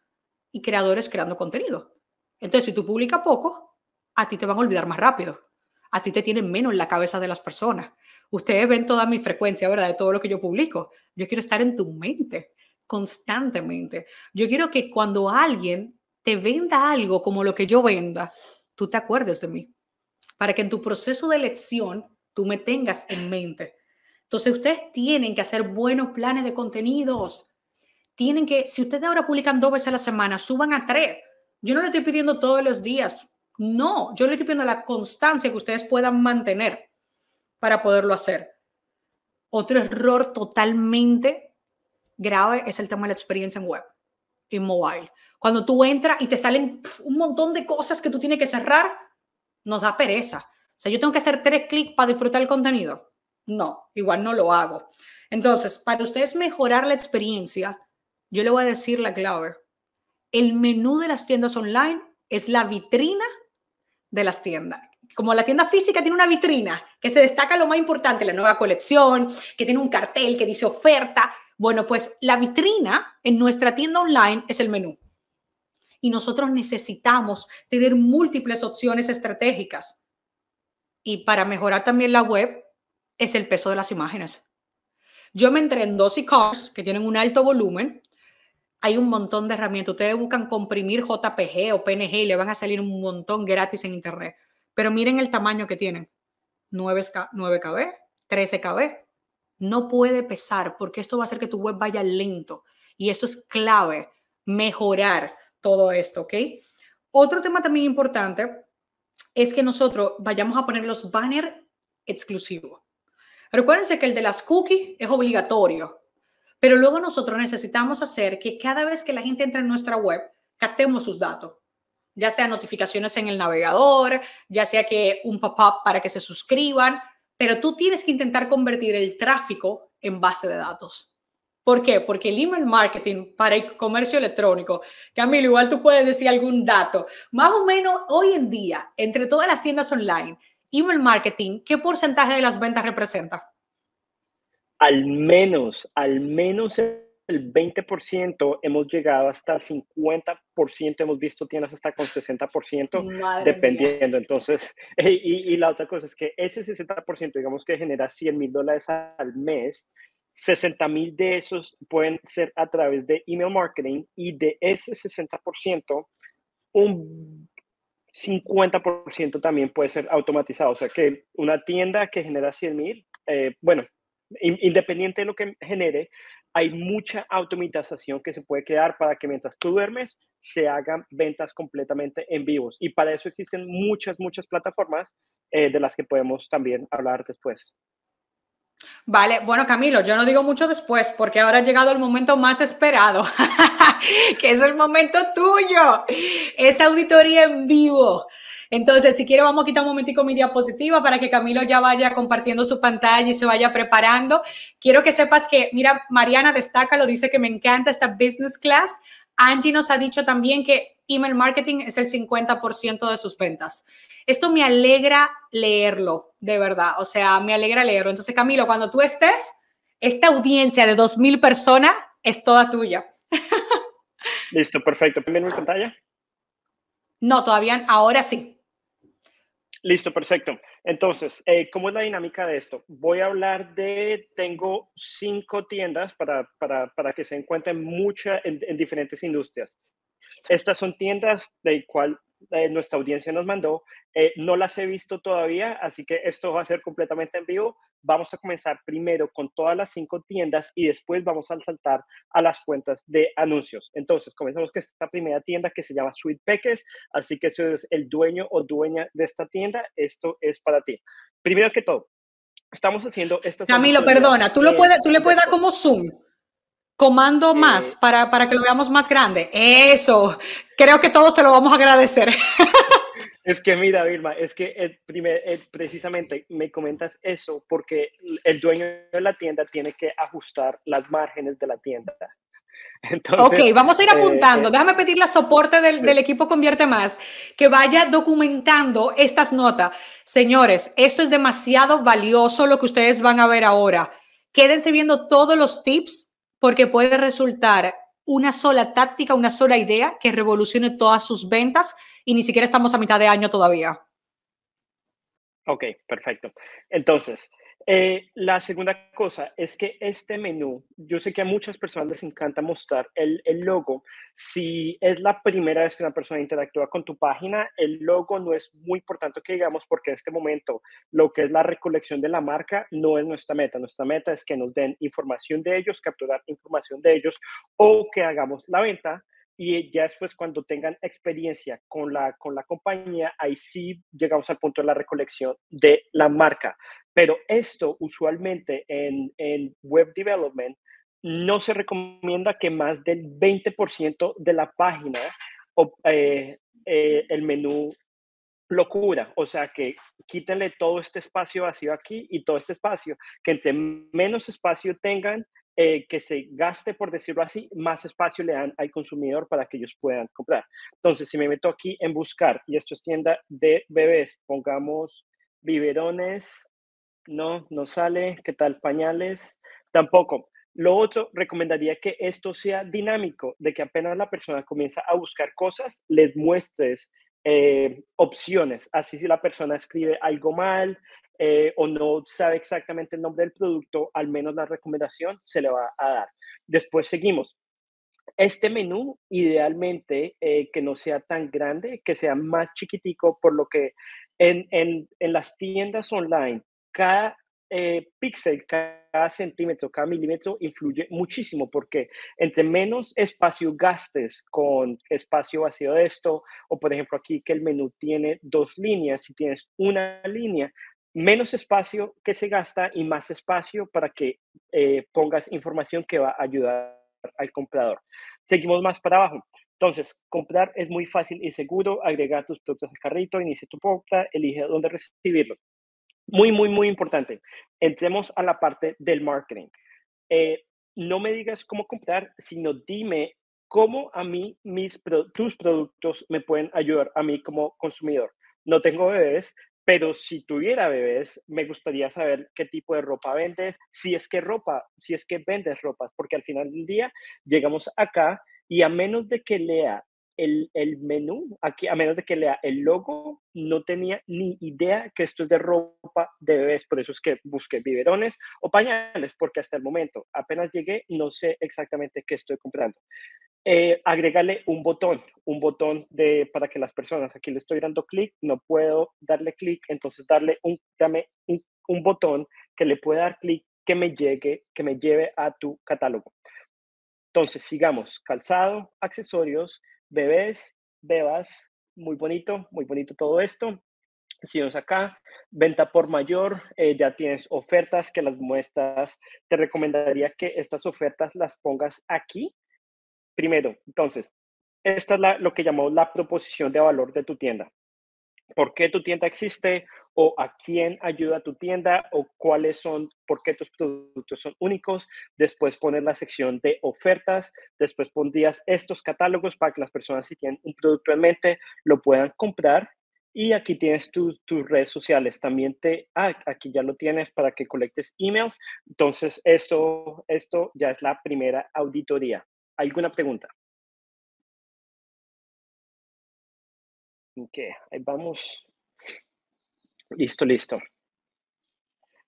y creadores creando contenido. Entonces, si tú publicas poco, a ti te van a olvidar más rápido. A ti te tienen menos en la cabeza de las personas. Ustedes ven toda mi frecuencia, ¿verdad? De todo lo que yo publico. Yo quiero estar en tu mente constantemente. Yo quiero que cuando alguien te venda algo como lo que yo venda, tú te acuerdes de mí, para que en tu proceso de elección tú me tengas en mente. Entonces ustedes tienen que hacer buenos planes de contenidos. Tienen que, si ustedes ahora publican dos veces a la semana, suban a tres. Yo no le estoy pidiendo todos los días. No, yo le estoy pidiendo la constancia que ustedes puedan mantener para poderlo hacer. Otro error totalmente grave es el tema de la experiencia en web, en mobile. Cuando tú entras y te salen un montón de cosas que tú tienes que cerrar, nos da pereza. O sea, yo tengo que hacer tres clics para disfrutar el contenido. No, igual no lo hago. Entonces, para ustedes mejorar la experiencia, yo le voy a decir la clave. El menú de las tiendas online es la vitrina de las tiendas. Como la tienda física tiene una vitrina que se destaca lo más importante, la nueva colección, que tiene un cartel que dice oferta, bueno, pues la vitrina en nuestra tienda online es el menú. Y nosotros necesitamos tener múltiples opciones estratégicas. Y para mejorar también la web es el peso de las imágenes. Yo me entré en dos e que tienen un alto volumen. Hay un montón de herramientas. Ustedes buscan comprimir JPG o PNG y le van a salir un montón gratis en Internet. Pero miren el tamaño que tienen. 9, 9 KB, 13 KB no puede pesar porque esto va a hacer que tu web vaya lento y eso es clave, mejorar todo esto, ¿ok? Otro tema también importante es que nosotros vayamos a poner los banners exclusivos. Recuérdense que el de las cookies es obligatorio, pero luego nosotros necesitamos hacer que cada vez que la gente entre en nuestra web, captemos sus datos, ya sea notificaciones en el navegador, ya sea que un pop-up para que se suscriban, pero tú tienes que intentar convertir el tráfico en base de datos. ¿Por qué? Porque el email marketing para el comercio electrónico, Camilo, igual tú puedes decir algún dato, más o menos hoy en día, entre todas las tiendas online, email marketing, ¿qué porcentaje de las ventas representa? Al menos, al menos el 20%, hemos llegado hasta el 50%, hemos visto tiendas hasta con 60%, dependiendo. Entonces, <laughs> y, la otra cosa es que ese 60%, digamos que genera 100 mil dólares al mes, 60 mil de esos pueden ser a través de email marketing y de ese 60%, un 50% también puede ser automatizado. O sea que una tienda que genera 100 mil, eh, bueno, independiente de lo que genere, hay mucha automatización que se puede crear para que mientras tú duermes se hagan ventas completamente en vivos. Y para eso existen muchas, muchas plataformas eh, de las que podemos también hablar después. Vale, bueno Camilo, yo no digo mucho después porque ahora ha llegado el momento más esperado, <laughs> que es el momento tuyo, esa auditoría en vivo. Entonces, si quiere, vamos a quitar un momentico mi diapositiva para que Camilo ya vaya compartiendo su pantalla y se vaya preparando. Quiero que sepas que, mira, Mariana destaca, lo dice que me encanta esta business class. Angie nos ha dicho también que email marketing es el 50% de sus ventas. Esto me alegra leerlo, de verdad. O sea, me alegra leerlo. Entonces, Camilo, cuando tú estés, esta audiencia de 2.000 personas es toda tuya. <laughs> Listo, perfecto. ¿Pueden mi pantalla? No, todavía, ahora sí. Listo, perfecto. Entonces, eh, ¿cómo es la dinámica de esto? Voy a hablar de, tengo cinco tiendas para, para, para que se encuentren muchas en, diferentes industrias. Estas son tiendas de cual eh, nuestra audiencia nos mandó. Eh, no las he visto todavía, así que esto va a ser completamente en vivo. Vamos a comenzar primero con todas las cinco tiendas y después vamos a saltar a las cuentas de anuncios. Entonces, comenzamos con esta primera tienda que se llama Sweet Peques, así que si eres el dueño o dueña de esta tienda, esto es para ti. Primero que todo, estamos haciendo esta... Camilo, perdona, tú, lo puedes, tú le puedes dar como zoom Comando más, para, que lo veamos más grande. Eso, creo que todos te lo vamos a agradecer. Es que mira, Vilma, es que eh, eh, precisamente me comentas eso porque el dueño de la tienda tiene que ajustar las márgenes de la tienda. <laughs> ok, vamos a ir eh, apuntando. Déjame pedirle soporte del, del, equipo Convierte Más que vaya documentando estas notas. Señores, esto es demasiado valioso lo que ustedes van a ver ahora. Quédense viendo todos los tips porque puede resultar una sola táctica, una sola idea que revolucione todas sus ventas y ni siquiera estamos a mitad de año todavía. Ok, perfecto. Entonces, eh, la segunda cosa es que este menú, yo sé que a muchas personas les encanta mostrar el, el, logo. Si es la primera vez que una persona interactúa con tu página, el logo no es muy importante que digamos porque en este momento lo que es la recolección de la marca no es nuestra meta. Nuestra meta es que nos den información de ellos, capturar información de ellos o que hagamos la venta y eh, ya después cuando tengan experiencia con la, con la compañía, ahí sí llegamos al punto de la recolección de la marca. Pero esto usualmente en, web development no se recomienda que más del 20% de la página o, eh, eh, el menú locura O sea que quítenle todo este espacio vacío aquí y todo este espacio. Que entre menos espacio tengan, eh, que se gaste, por decirlo así, más espacio le dan al consumidor para que ellos puedan comprar. Entonces, si me meto aquí en buscar, y esto es tienda de bebés, pongamos biberones, no, no sale, ¿qué tal pañales? Tampoco. Lo otro, recomendaría que esto sea dinámico, de que apenas la persona comienza a buscar cosas, les muestres eh, opciones. Así si la persona escribe algo mal eh, o no sabe exactamente el nombre del producto, al menos la recomendación se le va a dar. Después seguimos. Este menú idealmente eh, que no sea tan grande, que sea más chiquitico, por lo que en, en las tiendas online cada eh, píxel, cada centímetro, cada milímetro influye muchísimo porque entre menos espacio gastes con espacio vacío de esto, o por ejemplo aquí que el menú tiene dos líneas, si tienes una línea, menos espacio que se gasta y más espacio para que eh, pongas información que va a ayudar al comprador. Seguimos más para abajo. Entonces, comprar es muy fácil y seguro. Agrega tus productos al carrito, inicia tu compra, elige dónde recibirlo. Muy, muy, muy importante. Entremos a la parte del marketing. Eh, no me digas cómo comprar, sino dime cómo a mí mis, tus productos me pueden ayudar a mí como consumidor. No tengo bebés, pero si tuviera bebés, me gustaría saber qué tipo de ropa vendes, si es que ropa, si es que vendes ropas, porque al final del día llegamos acá y a menos de que lea el, el, menú, aquí, a menos de que lea el logo, no tenía ni idea que esto es de ropa de bebés, por eso es que busqué biberones o pañales, porque hasta el momento, apenas llegué, no sé exactamente qué estoy comprando. Eh, agregarle un botón, un botón de, para que las personas, aquí le estoy dando clic, no puedo darle clic, entonces darle un, dame un, un botón que le pueda dar clic, que me llegue, que me lleve a tu catálogo. Entonces, sigamos, calzado, accesorios, bebés, bebas, muy bonito, muy bonito todo esto. Si vemos acá, venta por mayor, eh, ya tienes ofertas que las muestras. Te recomendaría que estas ofertas las pongas aquí. Primero, entonces, esta es lo que llamamos la proposición de valor de tu tienda. ¿Por qué tu tienda existe? o a quién ayuda tu tienda o cuáles son, por qué tus productos son únicos. Después poner la sección de ofertas. Después pondrías estos catálogos para que las personas si tienen un producto en mente lo puedan comprar. Y aquí tienes tus redes sociales. También te, ah, aquí ya lo tienes para que colectes emails. Entonces, esto, esto ya es la primera auditoría. ¿Alguna pregunta? Ok, ahí vamos. Listo, listo.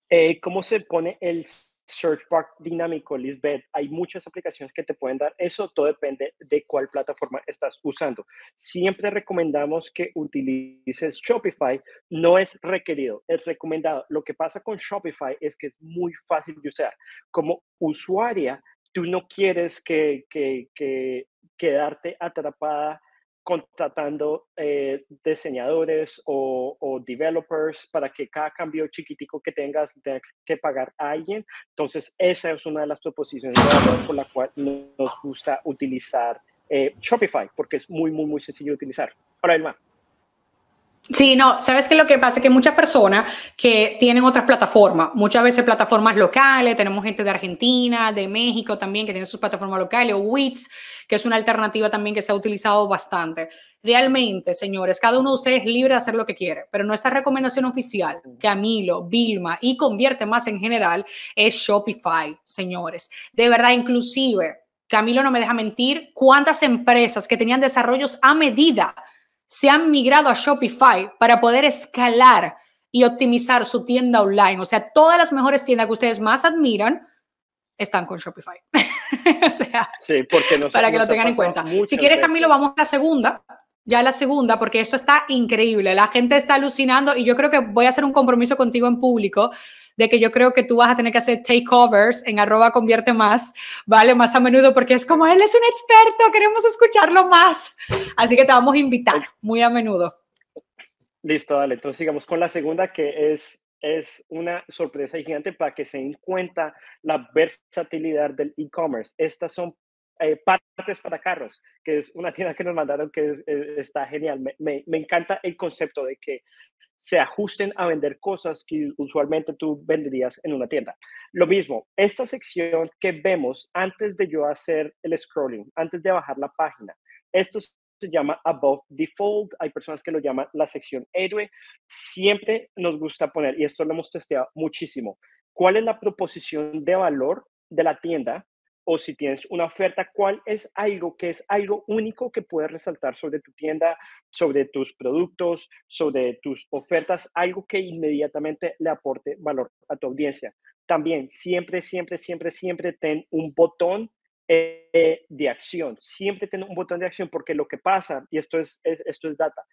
Eh, ¿Cómo se pone el search bar dinámico, Lisbeth? Hay muchas aplicaciones que te pueden dar eso, todo depende de cuál plataforma estás usando. Siempre recomendamos que utilices Shopify, no es requerido, es recomendado. Lo que pasa con Shopify es que es muy fácil de usar. Como usuaria, tú no quieres que, que quedarte atrapada contratando eh, diseñadores o, developers para que cada cambio chiquitico que tengas tengas que pagar a alguien. Entonces, esa es una de las proposiciones por la cual nos gusta utilizar eh, Shopify, porque es muy, muy, muy sencillo de utilizar. Ahora, Elma, Sí, no, sabes que lo que pasa es que muchas personas que tienen otras plataformas, muchas veces plataformas locales, tenemos gente de Argentina, de México también que tiene sus plataformas locales, o WITS, que es una alternativa también que se ha utilizado bastante. Realmente, señores, cada uno de ustedes es libre de hacer lo que quiere, pero nuestra recomendación oficial, Camilo, Vilma y Convierte Más en general, es Shopify, señores. De verdad, inclusive, Camilo no me deja mentir, cuántas empresas que tenían desarrollos a medida se han migrado a Shopify para poder escalar y optimizar su tienda online. O sea, todas las mejores tiendas que ustedes más admiran están con Shopify. <laughs> o sea, sí, porque no para que lo tengan en cuenta. Si quieres, Camilo, vamos a la segunda. Ya la segunda, porque esto está increíble. La gente está alucinando y yo creo que voy a hacer un compromiso contigo en público de que yo creo que tú vas a tener que hacer takeovers en arroba convierte más, ¿vale? Más a menudo porque es como él es un experto, queremos escucharlo más. Así que te vamos a invitar muy a menudo. Listo, dale. Entonces sigamos con la segunda que es es una sorpresa gigante para que se den la versatilidad del e-commerce. Estas son eh, partes para carros, que es una tienda que nos mandaron que eh, está genial. me, me, encanta el concepto de que se ajusten a vender cosas que usualmente tú venderías en una tienda. Lo mismo, esta sección que vemos antes de yo hacer el scrolling, antes de bajar la página, esto se llama Above Default, hay personas que lo llaman la sección héroe, siempre nos gusta poner, y esto lo hemos testeado muchísimo, cuál es la proposición de valor de la tienda o si tienes una oferta, cuál es algo que es algo único que puedes resaltar sobre tu tienda, sobre tus productos, sobre tus ofertas, algo que inmediatamente le aporte valor a tu audiencia. También siempre, siempre, siempre, siempre ten un botón eh, de acción, siempre ten un botón de acción porque lo que pasa, y esto esto es data,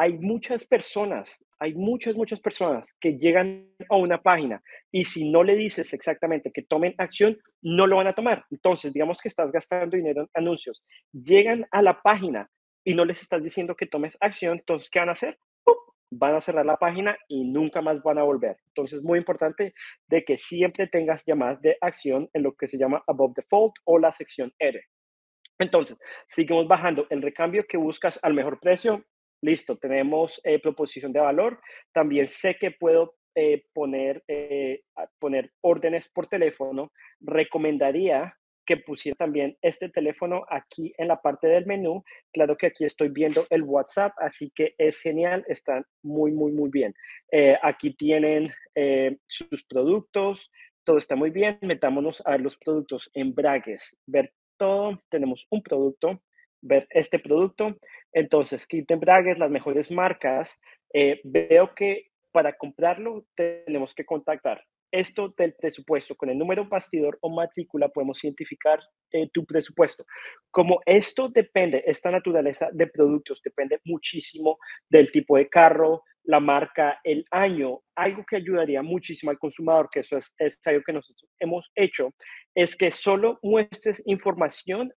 hay muchas personas, hay muchas, muchas personas que llegan a una página y si no le dices exactamente que tomen acción, no lo van a tomar. Entonces, digamos que estás gastando dinero en anuncios, llegan a la página y no les estás diciendo que tomes acción, entonces, ¿qué van a hacer? Van a cerrar la página y nunca más van a volver. Entonces, es muy importante de que siempre tengas llamadas de acción en lo que se llama Above Default o la sección R. Entonces, seguimos bajando. El recambio que buscas al mejor precio, Listo, tenemos eh, proposición de valor. También sé que puedo eh, poner, eh, poner órdenes por teléfono. Recomendaría que pusieran también este teléfono aquí en la parte del menú. Claro que aquí estoy viendo el WhatsApp, así que es genial, están muy, muy, muy bien. aquí tienen sus productos, todo está muy bien. Metámonos a los productos, bragues ver todo. Tenemos un producto, ver este producto. Entonces, Kit Braggers, las mejores marcas, eh, veo que para comprarlo tenemos que contactar. Esto del presupuesto, con el número bastidor o matrícula podemos identificar eh, tu presupuesto. Como esto depende, esta naturaleza de productos depende muchísimo del tipo de carro, la marca, el año, algo que ayudaría muchísimo al consumidor, que eso es, es algo que nosotros hemos hecho, es que solo muestres información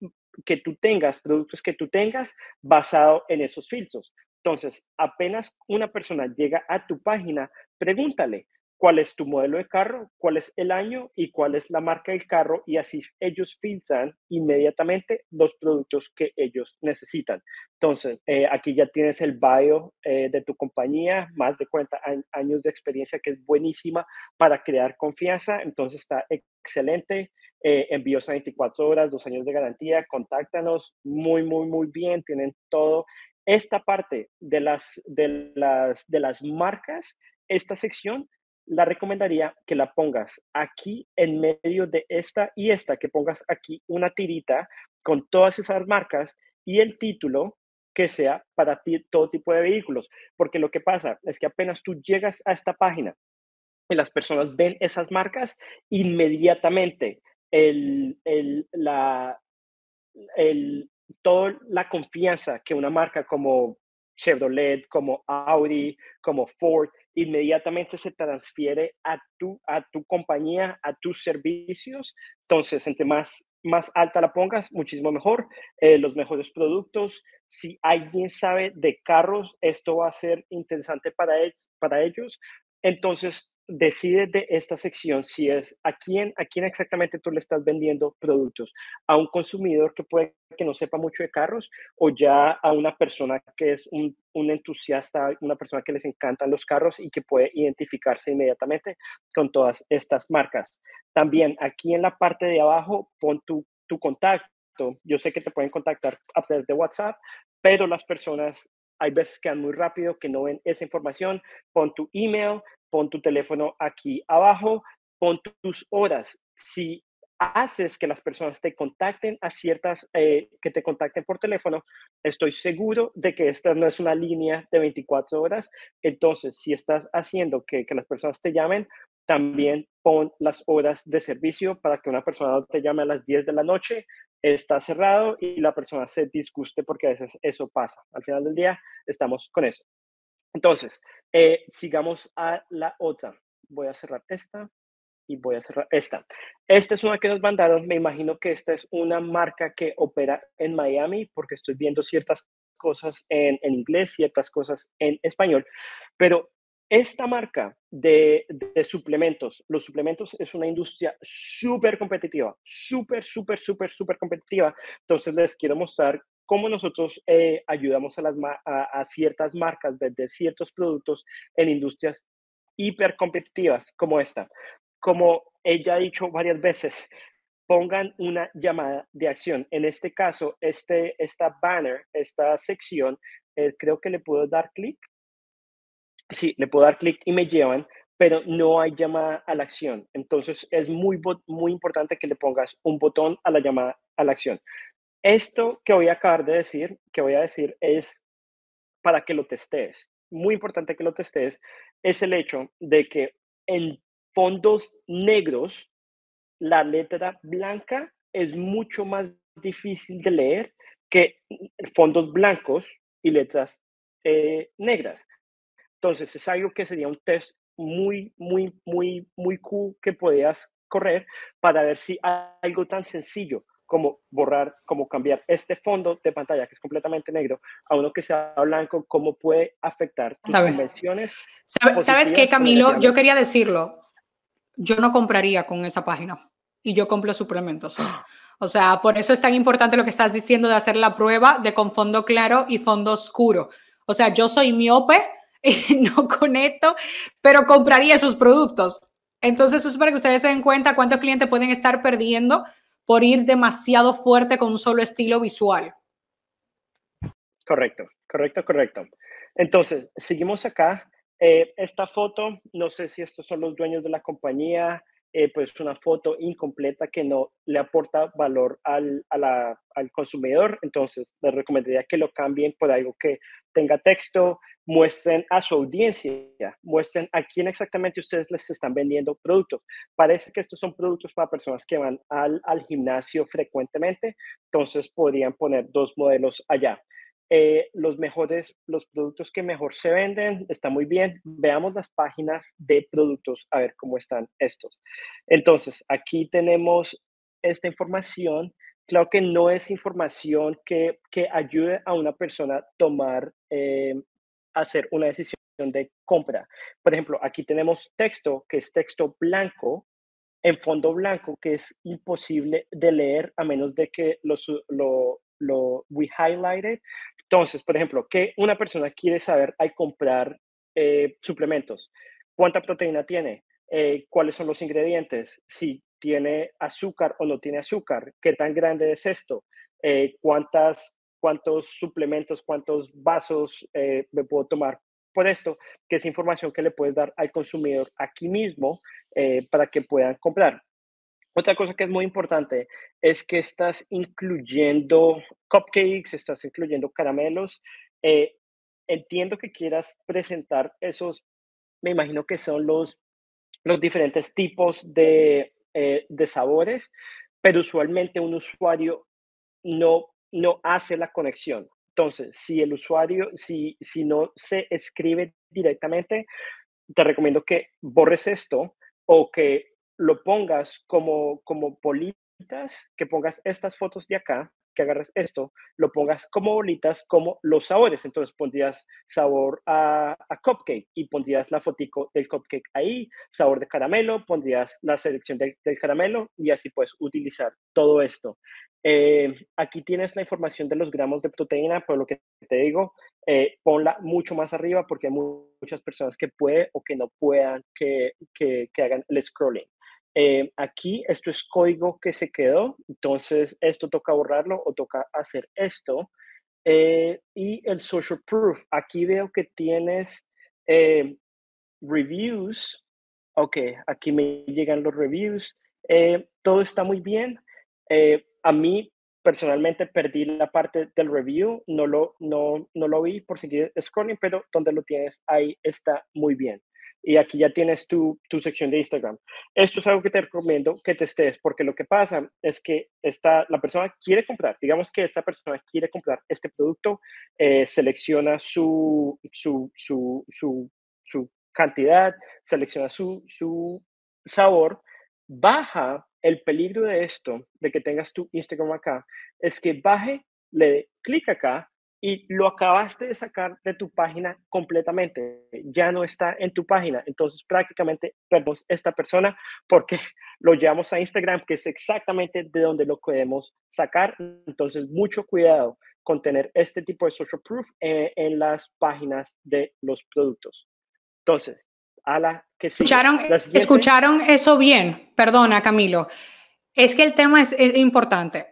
que tú tengas, productos que tú tengas basado en esos filtros. Entonces, apenas una persona llega a tu página, pregúntale, cuál es tu modelo de carro, cuál es el año y cuál es la marca del carro y así ellos filtran inmediatamente los productos que ellos necesitan. Entonces, eh, aquí ya tienes el bio eh, de tu compañía, más de 40 años de experiencia que es buenísima para crear confianza, entonces está excelente, eh, envíos a 24 horas, dos años de garantía, contáctanos muy, muy, muy bien, tienen todo. Esta parte de las, de las, de las marcas, esta sección la recomendaría que la pongas aquí en medio de esta y esta, que pongas aquí una tirita con todas esas marcas y el título que sea para todo tipo de vehículos, porque lo que pasa es que apenas tú llegas a esta página y las personas ven esas marcas, inmediatamente el, la, toda la confianza que una marca como Chevrolet, como Audi, como Ford, inmediatamente se transfiere a tu, a tu compañía, a tus servicios. Entonces, entre más, más alta la pongas, muchísimo mejor. Eh, los mejores productos. Si alguien sabe de carros, esto va a ser interesante para, para ellos. Entonces, Decide de esta sección si es a quién, a quién exactamente tú le estás vendiendo productos, a un consumidor que puede que no sepa mucho de carros o ya a una persona que es un, entusiasta, una persona que les encantan los carros y que puede identificarse inmediatamente con todas estas marcas. También aquí en la parte de abajo pon tu, tu contacto. Yo sé que te pueden contactar a través de WhatsApp, pero las personas hay veces que van muy rápido, que no ven esa información. Pon tu email, pon tu teléfono aquí abajo, pon tus horas. Si haces que las personas te contacten a ciertas, eh, que te contacten por teléfono, estoy seguro de que esta no es una línea de 24 horas. Entonces, si estás haciendo que, que las personas te llamen, también pon las horas de servicio para que una persona te llame a las 10 de la noche, está cerrado y la persona se disguste porque a veces eso pasa. Al final del día estamos con eso. Entonces, eh, sigamos a la otra. Voy a cerrar esta y voy a cerrar esta. Esta es una que nos mandaron. Me imagino que esta es una marca que opera en Miami porque estoy viendo ciertas cosas en, en inglés, ciertas cosas en español, pero esta marca de, suplementos, los suplementos es una industria súper competitiva, súper, súper, súper, súper competitiva. Entonces les quiero mostrar cómo nosotros eh, ayudamos a, ciertas marcas desde ciertos productos en industrias hiper competitivas como esta. Como ella ha dicho varias veces, pongan una llamada de acción. En este caso, este, esta banner, esta sección, eh, creo que le puedo dar clic sí, le puedo dar clic y me llevan, pero no hay llamada a la acción. Entonces es muy, muy importante que le pongas un botón a la llamada a la acción. Esto que voy a acabar de decir, que voy a decir es para que lo testees. Muy importante que lo testees es el hecho de que en fondos negros la letra blanca es mucho más difícil de leer que fondos blancos y letras eh, negras. Entonces, es algo que sería un test muy, muy, muy, muy cool que podías correr para ver si algo tan sencillo como borrar, como cambiar este fondo de pantalla que es completamente negro a uno que sea blanco, cómo puede afectar tus ¿Sabe? convenciones. ¿Sabes qué, Camilo? Yo quería decirlo. Yo no compraría con esa página y yo compro suplementos. <gasps> O sea, por eso es tan importante lo que estás diciendo de hacer la prueba de con fondo claro y fondo oscuro. O sea, yo soy miope <laughs> no conecto, pero compraría esos productos. Entonces, eso es para que ustedes se den cuenta cuántos clientes pueden estar perdiendo por ir demasiado fuerte con un solo estilo visual. Correcto, correcto, correcto. Entonces, seguimos acá. Eh, esta foto, no sé si estos son los dueños de la compañía, eh, pues una foto incompleta que no le aporta valor al, consumidor. Entonces, les recomendaría que lo cambien por algo que tenga texto, muestren a su audiencia, muestren a quién exactamente ustedes les están vendiendo productos. Parece que estos son productos para personas que van al, al gimnasio frecuentemente, entonces podrían poner dos modelos allá. Eh, los mejores, los productos que mejor se venden, está muy bien. Veamos las páginas de productos, a ver cómo están estos. Entonces, aquí tenemos esta información. Claro que no es información que, que ayude a una persona a tomar, eh, hacer una decisión de compra. Por ejemplo, aquí tenemos texto, que es texto blanco, en fondo blanco, que es imposible de leer a menos de que los, lo, lo we highlighted. Entonces, por ejemplo, que una persona quiere saber al comprar eh, suplementos, cuánta proteína tiene, eh, cuáles son los ingredientes, si tiene azúcar o no tiene azúcar, qué tan grande es esto, eh, cuántas, cuántos suplementos, cuántos vasos me puedo tomar por esto, que es información que le puedes dar al consumidor aquí mismo para que puedan comprar. Otra cosa que es muy importante es que estás incluyendo cupcakes, estás incluyendo caramelos. Eh, entiendo que quieras presentar esos, me imagino que son los, los diferentes tipos eh, de, sabores, pero usualmente un usuario no, no hace la conexión. Entonces, si el usuario, si, si no se escribe directamente, te recomiendo que borres esto o que lo pongas como, como bolitas, que pongas estas fotos de acá, que agarres esto, lo pongas como bolitas, como los sabores. Entonces pondrías sabor a, cupcake y pondrías la fotico del cupcake ahí, sabor de caramelo, pondrías la selección del caramelo y así puedes utilizar todo esto. Eh, aquí tienes la información de los gramos de proteína, por lo que te digo, eh, ponla mucho más arriba porque hay muchas personas que puede o que no puedan que, que hagan el scrolling. Eh, aquí esto es código que se quedó, entonces esto toca borrarlo o toca hacer esto. Eh, y el social proof, aquí veo que tienes eh, reviews. Ok, aquí me llegan los reviews. todo está muy bien. a mí personalmente perdí la parte del review, no lo, no, no lo vi por seguir scrolling, pero donde lo tienes ahí está muy bien y aquí ya tienes tu, tu, sección de Instagram. Esto es algo que te recomiendo que testes, porque lo que pasa es que esta, la persona quiere comprar, digamos que esta persona quiere comprar este producto, eh, selecciona su, su, su, su, cantidad, selecciona su, su sabor, baja el peligro de esto, de que tengas tu Instagram acá, es que baje, le clic acá y lo acabaste de sacar de tu página completamente. Ya no está en tu página. Entonces prácticamente perdemos esta persona porque <laughs> lo llevamos a Instagram, que es exactamente de donde lo podemos sacar. Entonces mucho cuidado con tener este tipo de social proof eh, en, las páginas de los productos. Entonces, a la que se ¿Escucharon, escucharon eso bien. Perdona, Camilo. Es que el tema es importante.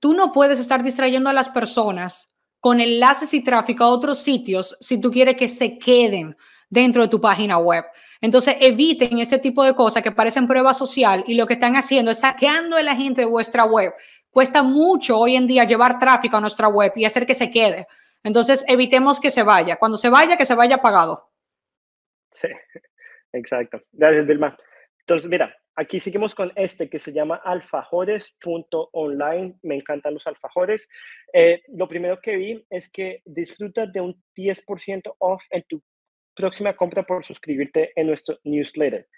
Tú no puedes estar distrayendo a las personas con enlaces y tráfico a otros sitios si tú quieres que se queden dentro de tu página web. Entonces eviten ese tipo de cosas que parecen prueba social y lo que están haciendo es saqueando a la gente de vuestra web. Cuesta mucho hoy en día llevar tráfico a nuestra web y hacer que se quede. Entonces evitemos que se vaya. Cuando se vaya, que se vaya pagado. Sí, <laughs> exacto. Gracias, Vilma. Entonces, mira, Aquí seguimos con este que se llama alfajores.online. Me encantan los alfajores. Eh, lo primero que vi es que disfruta de un 10% off en tu próxima compra por suscribirte en nuestro newsletter.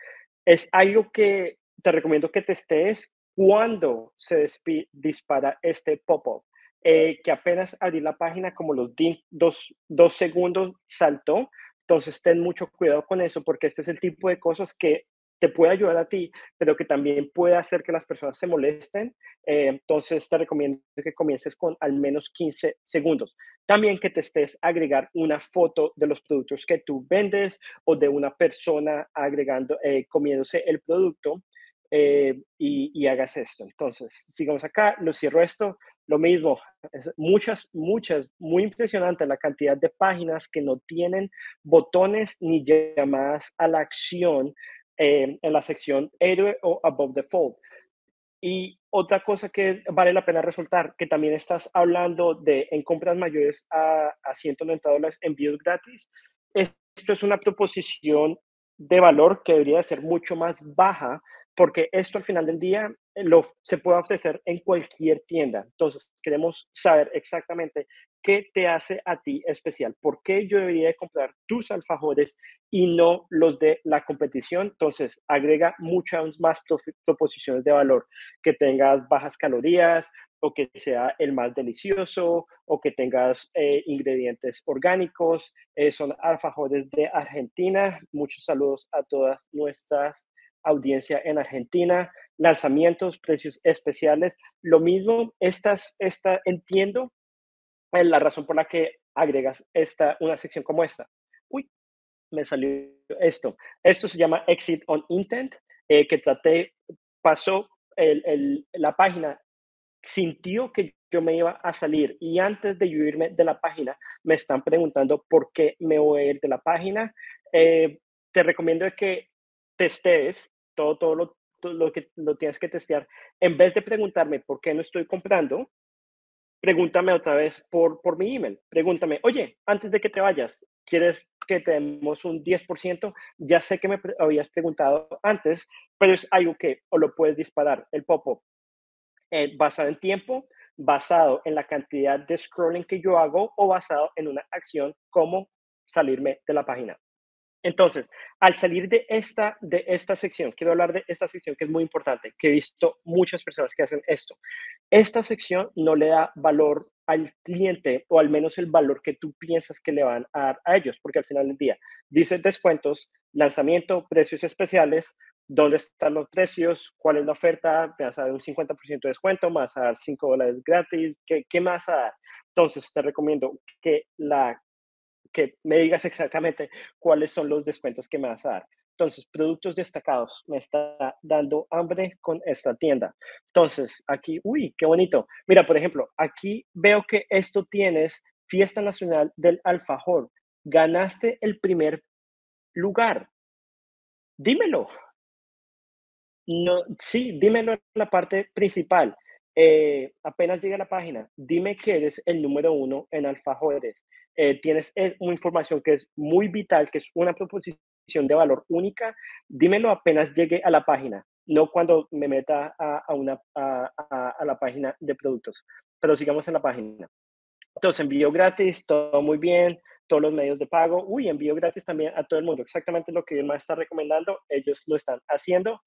Es algo que te recomiendo que testees cuando se dispara este pop-up. Eh, que apenas abrí la página, como los dos, dos segundos saltó. Entonces, ten mucho cuidado con eso, porque este es el tipo de cosas que puede ayudar a ti, pero que también puede hacer que las personas se molesten. Eh, entonces te recomiendo que comiences con al menos 15 segundos. También que te estés agregar una foto de los productos que tú vendes o de una persona agregando, eh, comiéndose el producto eh, y, y, hagas esto. Entonces, sigamos acá, lo cierro esto. Lo mismo, muchas, muchas, muy impresionante la cantidad de páginas que no tienen botones ni llamadas a la acción en la sección héroe o above the fold. Y otra cosa que vale la pena resaltar, que también estás hablando de en compras mayores a, a 190 dólares envíos gratis, esto es una proposición de valor que debería ser mucho más baja, porque esto al final del día lo, se puede ofrecer en cualquier tienda. Entonces, queremos saber exactamente qué te hace a ti especial, por qué yo debería comprar tus alfajores y no los de la competición. Entonces, agrega muchas más proposiciones de valor, que tengas bajas calorías o que sea el más delicioso o que tengas eh, ingredientes orgánicos. Eh, son alfajores de Argentina. Muchos saludos a todas nuestras audiencia en Argentina, lanzamientos, precios especiales. Lo mismo, estas, esta, entiendo eh, la razón por la que agregas esta, una sección como esta. Uy, me salió esto. Esto se llama Exit on Intent, eh, que traté, pasó el, el, la página, sintió que yo me iba a salir y antes de yo irme de la página, me están preguntando por qué me voy a ir de la página. Eh, te recomiendo que testees todo, todo lo, que lo tienes que testear. En vez de preguntarme por qué no estoy comprando, pregúntame otra vez por, por mi email. Pregúntame, oye, antes de que te vayas, ¿quieres que te demos un 10%? Ya sé que me habías preguntado antes, pero es algo que o lo puedes disparar, el popo eh, basado en tiempo, basado en la cantidad de scrolling que yo hago o basado en una acción como salirme de la página. Entonces, al salir de esta, de esta sección, quiero hablar de esta sección que es muy importante, que he visto muchas personas que hacen esto. Esta sección no le da valor al cliente o al menos el valor que tú piensas que le van a dar a ellos, porque al final del día dice descuentos, lanzamiento, precios especiales, dónde están los precios, cuál es la oferta, te vas a dar un 50% de descuento, más a dar 5 dólares gratis, ¿qué, qué más a dar? Entonces, te recomiendo que la que me digas exactamente cuáles son los descuentos que me vas a dar. Entonces, productos destacados, me está dando hambre con esta tienda. Entonces, aquí, uy, qué bonito. Mira, por ejemplo, aquí veo que esto tienes Fiesta Nacional del Alfajor. Ganaste el primer lugar. Dímelo. No, sí, dímelo en la parte principal. Eh, apenas llega la página, dime que eres el número uno en alfajores. Eh, tienes eh, una información que es muy vital, que es una proposición de valor única, dímelo apenas llegue a la página, no cuando me meta a, una, a, la página de productos. Pero sigamos en la página. Entonces, envío gratis, todo muy bien, todos los medios de pago. Uy, envío gratis también a todo el mundo. Exactamente lo que más está recomendando, ellos lo están haciendo.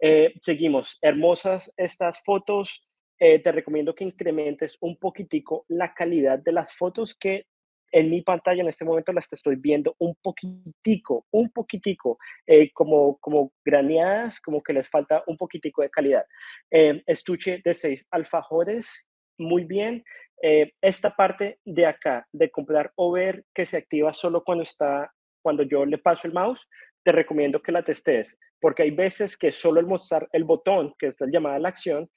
Eh, seguimos, hermosas estas fotos. te recomiendo que incrementes un poquitico la calidad de las fotos que en mi pantalla en este momento las estoy viendo un poquitico, un poquitico, eh, como, como graneadas, como que les falta un poquitico de calidad. Em, estuche de seis alfajores, muy bien. Eh, esta parte de acá, de comprar o ver, que se activa solo cuando está, cuando yo le paso el mouse, te recomiendo que la testes, porque hay veces que solo el mostrar el botón, que es la llamada a la acción,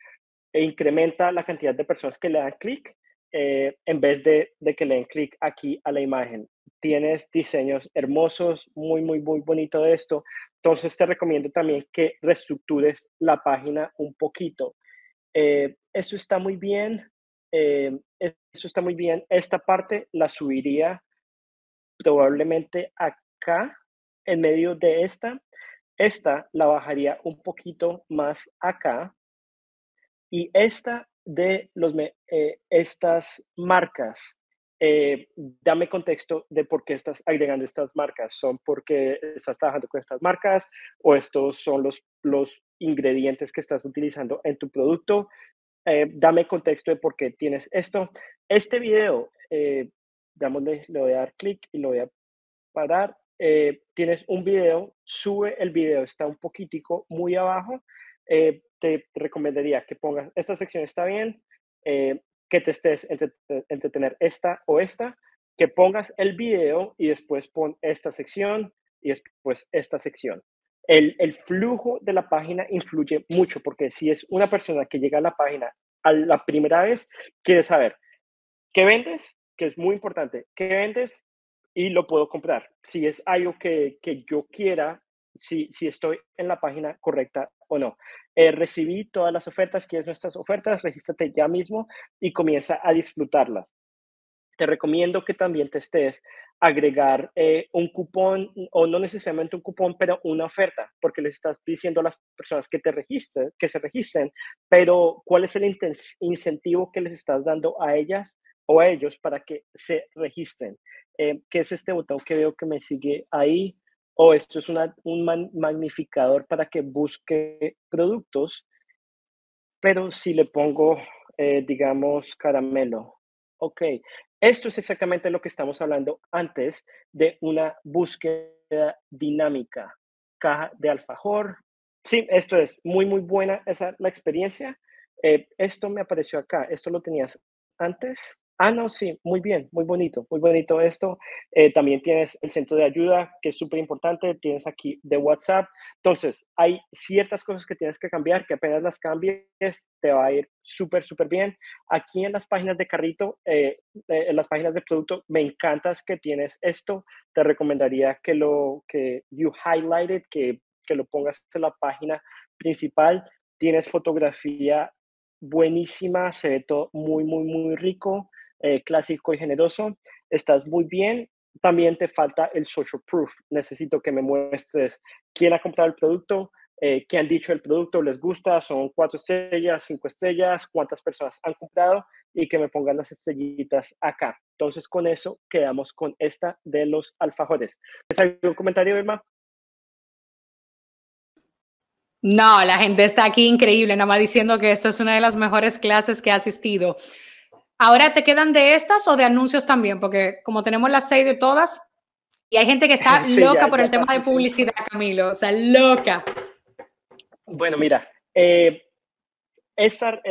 e incrementa la cantidad de personas que le dan clic eh, en vez de, que le den clic aquí a la imagen. Tienes diseños hermosos, muy, muy, muy bonito esto. Entonces te recomiendo también que reestructures la página un poquito. Eh, esto está muy bien, eh, esto está muy bien. Esta parte la subiría probablemente acá, en medio de esta. Esta la bajaría un poquito más acá. Y esta de eh, estas marcas. Eh, dame contexto de por qué estás agregando estas marcas. ¿Son porque estás trabajando con estas marcas o estos son los, los ingredientes que estás utilizando en tu producto? Eh, dame contexto de por qué tienes esto. Este video, le, le, voy a dar clic y lo voy a parar. tienes un video, sube el video, está un poquitico muy abajo eh, te recomendaría que pongas esta sección está bien, eh, que te estés eh, entretener esta o esta, que pongas el video y después pon esta sección y después esta sección. El, flujo de la página influye mucho porque si es una persona que llega a la página a la primera vez, quiere saber qué vendes, que es muy importante, qué vendes y lo puedo comprar. Si es algo que, yo quiera, si, si estoy en la página correcta o no. Eh, recibí todas las ofertas, quieres nuestras ofertas, regístrate ya mismo y comienza a disfrutarlas. Te recomiendo que también te estés agregar eh, un cupón o no necesariamente un cupón, pero una oferta, porque le estás diciendo a las personas que te registren, que se registren, pero cuál es el incentivo que les estás dando a ellas o a ellos para que se registren. Eh, ¿Qué es este botón que veo que me sigue ahí? o esto es un magnificador para que busque productos, pero si le pongo, eh, digamos, caramelo, ok, esto es exactamente lo que estamos hablando antes de una búsqueda dinámica, caja de alfajor. Sí, esto es muy, muy buena esa la experiencia. Eh, esto me apareció acá, esto lo tenías antes ah, no, sí, muy bien, muy bonito, muy bonito esto. Eh, también tienes el centro de ayuda, que es súper importante, tienes aquí de WhatsApp. Entonces, hay ciertas cosas que tienes que cambiar, que apenas las cambies, te va a ir súper, súper bien. Aquí en las páginas de carrito, eh, eh, en las páginas de producto, me encantas que tienes esto. Te recomendaría que lo que you highlighted, que, que lo pongas en la página principal. Tienes fotografía buenísima, se ve todo muy, muy, muy rico. Eh, clásico y generoso, estás muy bien, también te falta el social proof. Necesito que me muestres quién ha comprado el producto, eh, qué han dicho el producto, les gusta, son cuatro estrellas, cinco estrellas, cuántas personas han comprado y que me pongan las estrellitas acá. Entonces, con eso quedamos con esta de los alfajores. ¿Es algún comentario, Irma? No, la gente está aquí increíble, nada más diciendo que esta es una de las mejores clases que ha asistido. Ahora, ¿te quedan de estas o de anuncios también? Porque como tenemos las seis de todas, y hay gente que está <laughs> loca por el tema de publicidad, Camilo, o sea, loca. Bueno, mira, eh, esta,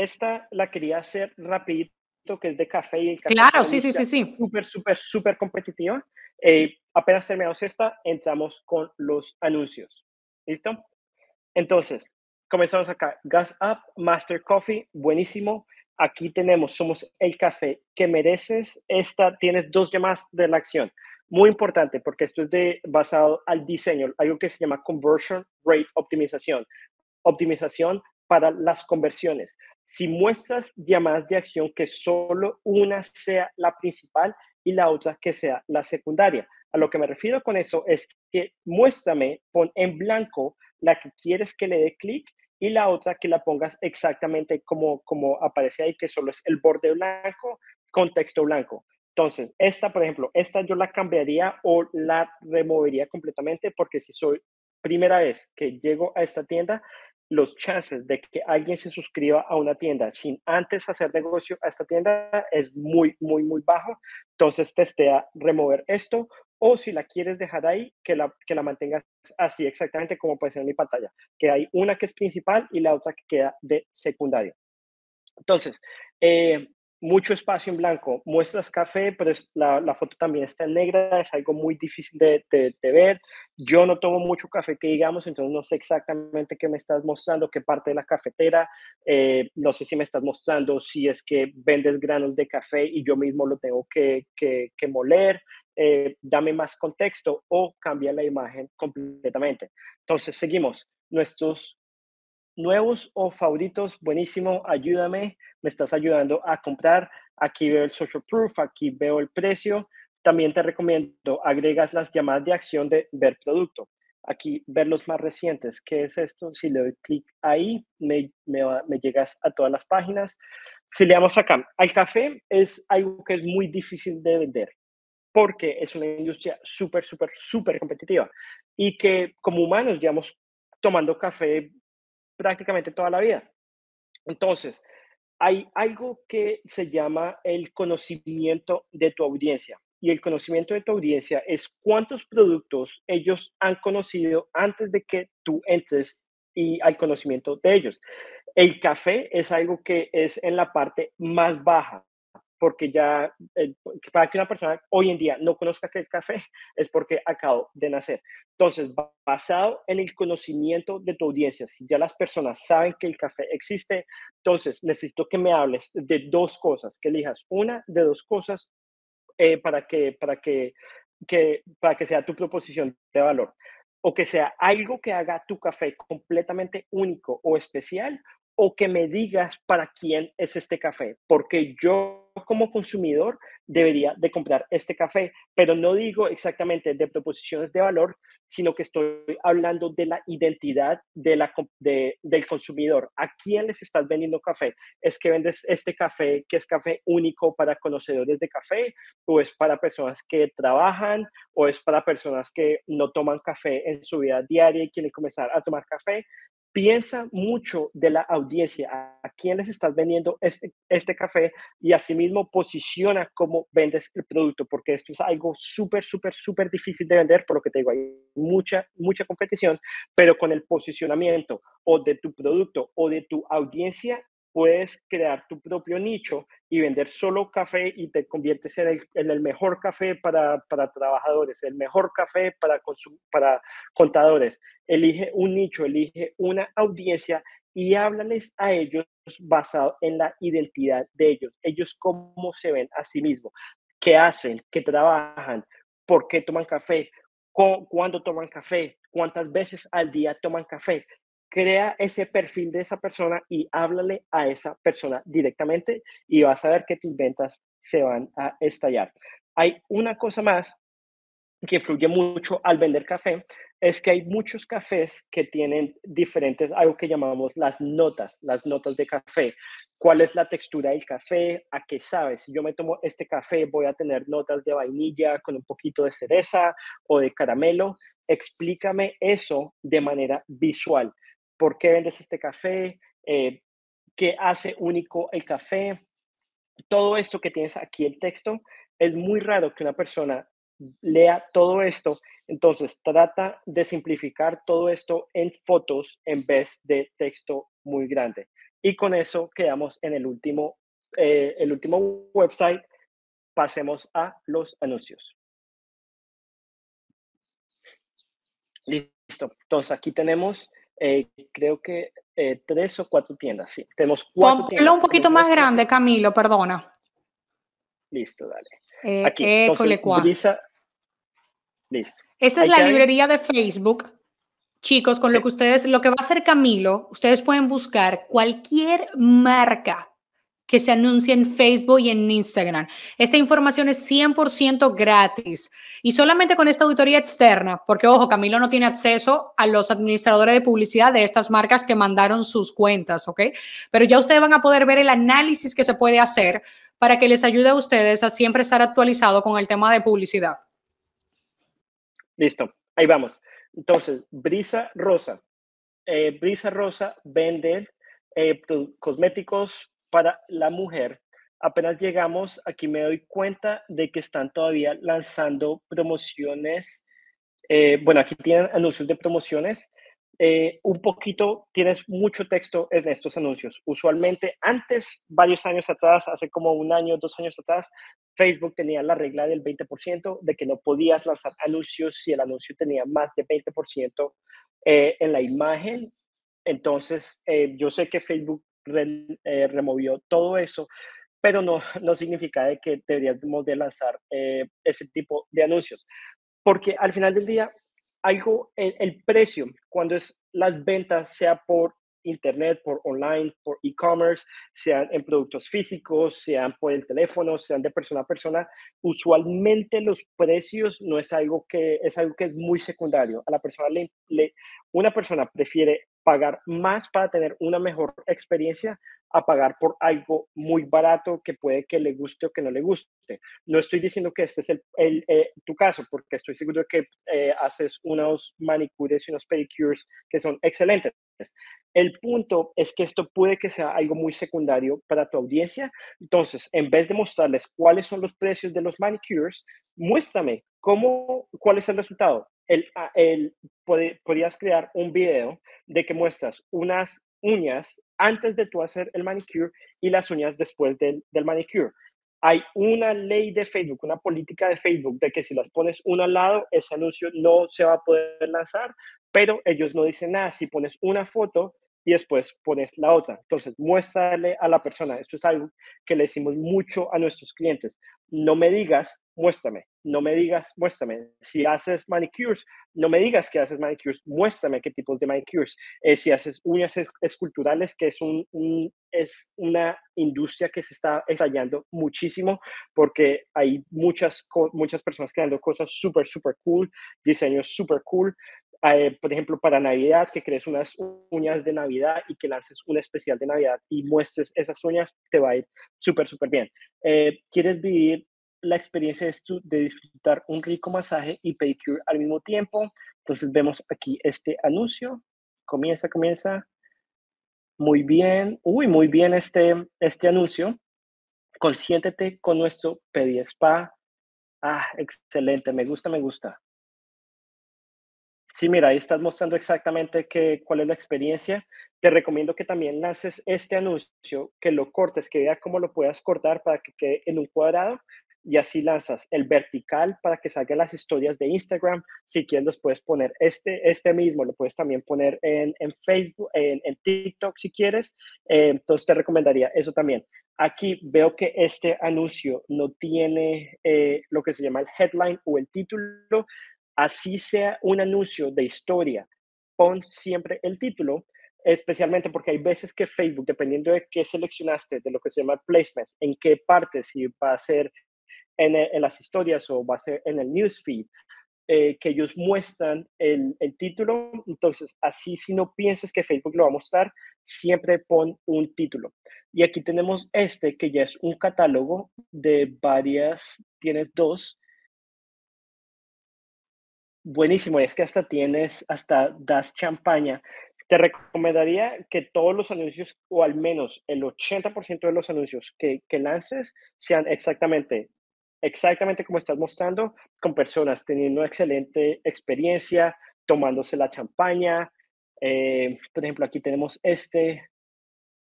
la quería hacer rapidito, que es de café y café Claro, sí, sí, sí, sí. Súper, súper, súper competitiva. Eh, apenas terminamos esta, entramos con los anuncios. ¿Listo? Entonces, comenzamos acá. Gas Up, Master Coffee, buenísimo aquí tenemos, somos el café que mereces. Esta, tienes dos llamadas de la acción. Muy importante porque esto es de, basado al diseño, algo que se llama conversion rate optimización. Optimización para las conversiones. Si muestras llamadas de acción que solo una sea la principal y la otra que sea la secundaria. A lo que me refiero con eso es que muéstrame, pon en blanco la que quieres que le dé clic y la otra que la pongas exactamente como, como aparece ahí, que solo es el borde blanco con texto blanco. Entonces, esta, por ejemplo, esta yo la cambiaría o la removería completamente porque si soy primera vez que llego a esta tienda, los chances de que alguien se suscriba a una tienda sin antes hacer negocio a esta tienda es muy, muy, muy bajo. Entonces, testea remover esto o si la quieres dejar ahí, que la, que la mantengas así exactamente como puede ser en mi pantalla, que hay una que es principal y la otra que queda de secundaria. Entonces, eh, mucho espacio en blanco. Muestras café, pero la, foto también está en negra, es algo muy difícil de, ver. Yo no tomo mucho café, que digamos, entonces no sé exactamente qué me estás mostrando, qué parte de la cafetera. Eh, no sé si me estás mostrando si es que vendes granos de café y yo mismo lo tengo que, que, que moler. Eh, dame más contexto o cambia la imagen completamente. Entonces, seguimos. Nuestros nuevos o favoritos, buenísimo, ayúdame, me estás ayudando a comprar. Aquí veo el social proof, aquí veo el precio. También te recomiendo, agregas las llamadas de acción de ver producto. Aquí ver los más recientes. ¿Qué es esto? Si le doy clic ahí, me, llegas a todas las páginas. Si le damos acá, al café es algo que es muy difícil de vender porque es una industria súper, súper, súper competitiva y que como humanos llevamos tomando café prácticamente toda la vida. Entonces, hay algo que se llama el conocimiento de tu audiencia. Y el conocimiento de tu audiencia es cuántos productos ellos han conocido antes de que tú entres y al conocimiento de ellos. El café es algo que es en la parte más baja porque ya, para que una persona hoy en día no conozca que el café, <laughs> es porque acabo de nacer. Entonces, basado en el conocimiento de tu audiencia, si ya las personas saben que el café existe, entonces necesito que me hables de dos cosas, que elijas una de dos cosas eh, para, que, para, que, para que sea tu proposición de valor o que sea algo que haga tu café completamente único o especial, o que me digas para quién es este café, porque yo como consumidor debería de comprar este café, pero no digo exactamente de proposiciones de valor, sino que estoy hablando de la identidad de la, del consumidor. ¿A quién les estás vendiendo café? ¿Es que vendes este café que es café único para conocedores de café? ¿O es para personas que trabajan? ¿O es para personas que no toman café en su vida diaria y quieren comenzar a tomar café? piensa mucho de la audiencia, a, quién les estás vendiendo este, este café y asimismo posiciona cómo vendes el producto, porque esto es algo súper, súper, súper difícil de vender, por lo que te digo, hay mucha, mucha competición, pero con el posicionamiento o de tu producto o de tu audiencia puedes crear tu propio nicho y vender solo café y te conviertes en el, mejor café para, trabajadores, el mejor café para, para contadores. Elige un nicho, elige una audiencia y háblales a ellos basado en la identidad de ellos, ellos cómo se ven a sí mismos, qué hacen, qué trabajan, por qué toman café, cuándo toman café, cuántas veces al día toman café crea ese perfil de esa persona y háblale a esa persona directamente y vas a ver que tus ventas se van a estallar. Hay una cosa más que influye mucho al vender café, es que hay muchos cafés que tienen diferentes, algo que llamamos las notas, las notas de café. ¿Cuál es la textura del café? ¿A qué sabe? Si yo me tomo este café, voy a tener notas de vainilla con un poquito de cereza o de caramelo. Explícame eso de manera visual por qué vendes este café, eh, qué hace único el café. Todo esto que tienes aquí el texto, es muy raro que una persona lea todo esto. Entonces, trata de simplificar todo esto en fotos en vez de texto muy grande. Y con eso quedamos en el último, eh, el último website. Pasemos a los anuncios. Listo. Entonces, aquí tenemos eh, creo que eh, tres o cuatro tiendas, sí. Tenemos cuatro tiendas, un poquito más grande, Camilo, perdona. Listo, dale. Eh, Aquí, entonces, Listo. Esa es la librería de Facebook. Chicos, con lo que ustedes, lo que va a hacer Camilo, ustedes pueden buscar cualquier marca que se anuncie en Facebook y en Instagram. Esta información es 100% gratis y solamente con esta auditoría externa, porque ojo, Camilo no tiene acceso a los administradores de publicidad de estas marcas que mandaron sus cuentas, ¿ok? Pero ya ustedes van a poder ver el análisis que se puede hacer para que les ayude a ustedes a siempre estar actualizado con el tema de publicidad. Listo, ahí vamos. Entonces, Brisa Rosa. Eh, Brisa Rosa vende eh, cosméticos para la mujer, apenas llegamos, aquí me doy cuenta de que están todavía lanzando promociones. Eh, bueno, aquí tienen anuncios de promociones. Eh, un poquito, tienes mucho texto en estos anuncios. Usualmente, antes, varios años atrás, hace como un año, dos años atrás, Facebook tenía la regla del 20% de que no podías lanzar anuncios si el anuncio tenía más de 20% eh, en la imagen. Entonces, yo sé que Facebook eh, removió todo eso, pero no, no significa de que deberíamos de lanzar eh, ese tipo de anuncios, porque al final del día, algo, el, precio, cuando es las ventas, sea por internet, por online, por e-commerce, sean en productos físicos, sean por el teléfono, sean de persona a persona, usualmente los precios no es algo que es algo que es muy secundario. A la persona le una persona prefiere pagar más para tener una mejor experiencia a pagar por algo muy barato que puede que le guste o que no le guste. No estoy diciendo que este es el, eh, tu caso, porque estoy seguro de que eh, haces unos manicures y unos pedicures que son excelentes. El punto es que esto puede que sea algo muy secundario para tu audiencia. Entonces, en vez de mostrarles cuáles son los precios de los manicures, muéstrame cómo, cuál es el resultado el, ah, podías crear un video de que muestras unas uñas antes de tú hacer el manicure y las uñas después del, del manicure. Hay una ley de Facebook, una política de Facebook de que si las pones una al lado, ese anuncio no se va a poder lanzar, pero ellos no dicen nada. Si pones una foto, y después pones la otra. Entonces, muéstrale a la persona. Esto es algo que le decimos mucho a nuestros clientes no me digas, muéstrame, no me digas, muéstrame. Si haces manicures, no me digas que haces manicures, muéstrame qué tipo de manicures. Eh, si haces uñas esculturales, que es, un, es una industria que se está estallando muchísimo porque hay muchas, muchas personas creando cosas súper, súper cool, diseños súper cool. Eh, por ejemplo, para Navidad, que crees unas uñas de Navidad y que lances un especial de Navidad y muestres esas uñas, te va a ir súper, súper bien. Eh, ¿Quieres vivir la experiencia de, de disfrutar un rico masaje y pedicure al mismo tiempo? Entonces vemos aquí este anuncio. Comienza, comienza. Muy bien, uy, muy bien este, este anuncio. Consiéntete con nuestro Pedi Spa. Ah, excelente, me gusta, me gusta. Sí, mira, ahí estás mostrando exactamente qué, cuál es la experiencia. Te recomiendo que también lances este anuncio, que lo cortes, que veas cómo lo puedas cortar para que quede en un cuadrado y así lanzas el vertical para que salgan las historias de Instagram. Si quieres, los puedes poner este, este mismo, lo puedes también poner en, Facebook, en, en, TikTok si quieres. Eh, entonces te recomendaría eso también. Aquí veo que este anuncio no tiene eh, lo que se llama el headline o el título así sea un anuncio de historia, pon siempre el título, especialmente porque hay veces que Facebook, dependiendo de qué seleccionaste, de lo que se llama placements, en qué parte, si va a ser eh, en, las historias o va a ser en el newsfeed, eh, que ellos muestran el, el, título. Entonces, así si no piensas que Facebook lo va a mostrar, siempre pon un título. Y aquí tenemos este, que ya es un catálogo de varias, tienes dos, buenísimo, es que hasta tienes, hasta das champaña. Te recomendaría que todos los anuncios, o al menos el 80% de los anuncios que, lances, sean exactamente exactamente como estás mostrando, con personas teniendo excelente experiencia, tomándose la champaña. Eh, por ejemplo, aquí tenemos este.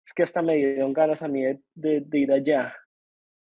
Es que hasta me dieron ganas a mí de, ir allá.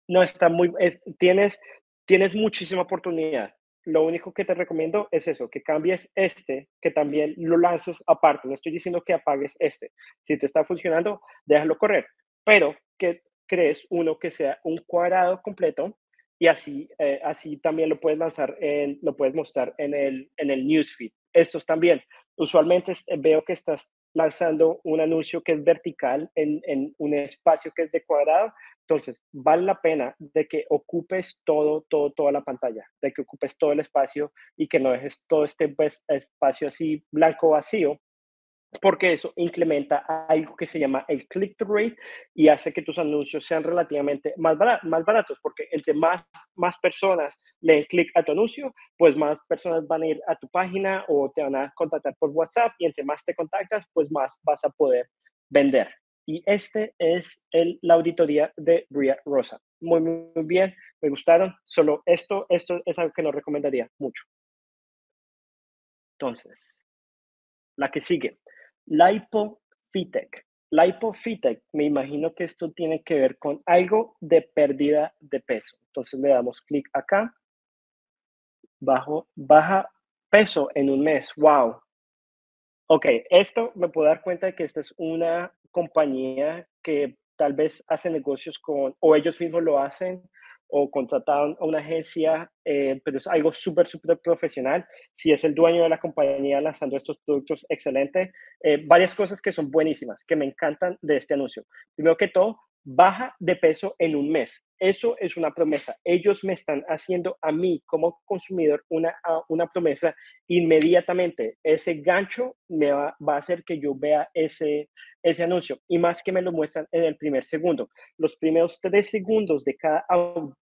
No, está muy... tienes, tienes muchísima oportunidad lo único que te recomiendo es eso, que cambies este, que también lo lances aparte. No estoy diciendo que apagues este. Si te está funcionando, déjalo correr, pero que crees uno que sea un cuadrado completo y así, eh, así también lo puedes lanzar, lo puedes mostrar en el, en el newsfeed. Estos también. Usualmente veo que estás lanzando un anuncio que es vertical en, un espacio que es de cuadrado. Entonces, vale la pena de que ocupes todo, todo, toda la pantalla, de que ocupes todo el espacio y que no dejes todo este pues, espacio así blanco vacío, porque eso incrementa algo que se llama el click-through rate y hace que tus anuncios sean relativamente más, baratos, más baratos porque entre más, más personas le click a tu anuncio, pues más personas van a ir a tu página o te van a contactar por WhatsApp y entre más te contactas, pues más vas a poder vender. Y este es el, la auditoría de Bria Rosa. Muy, muy bien, me gustaron. Solo esto, esto es algo que no recomendaría mucho. Entonces, la que sigue. Lipofitec. Lipofitec, me imagino que esto tiene que ver con algo de pérdida de peso. Entonces le damos clic acá. Bajo, baja peso en un mes. ¡Wow! Ok, esto me puedo dar cuenta de que esta es una compañía que tal vez hace negocios con, o ellos mismos lo hacen, o contrataron a una agencia, eh, pero es algo súper, súper profesional. Si es el dueño de la compañía lanzando estos productos, excelente. Eh, varias cosas que son buenísimas, que me encantan de este anuncio. Primero que todo, baja de peso en un mes. Eso es una promesa. Ellos me están haciendo a mí como consumidor ah, una, promesa inmediatamente. Ese gancho me va, va, a hacer que yo vea ese, ese anuncio. Y más que me lo muestran en el primer segundo. Los primeros tres segundos de cada,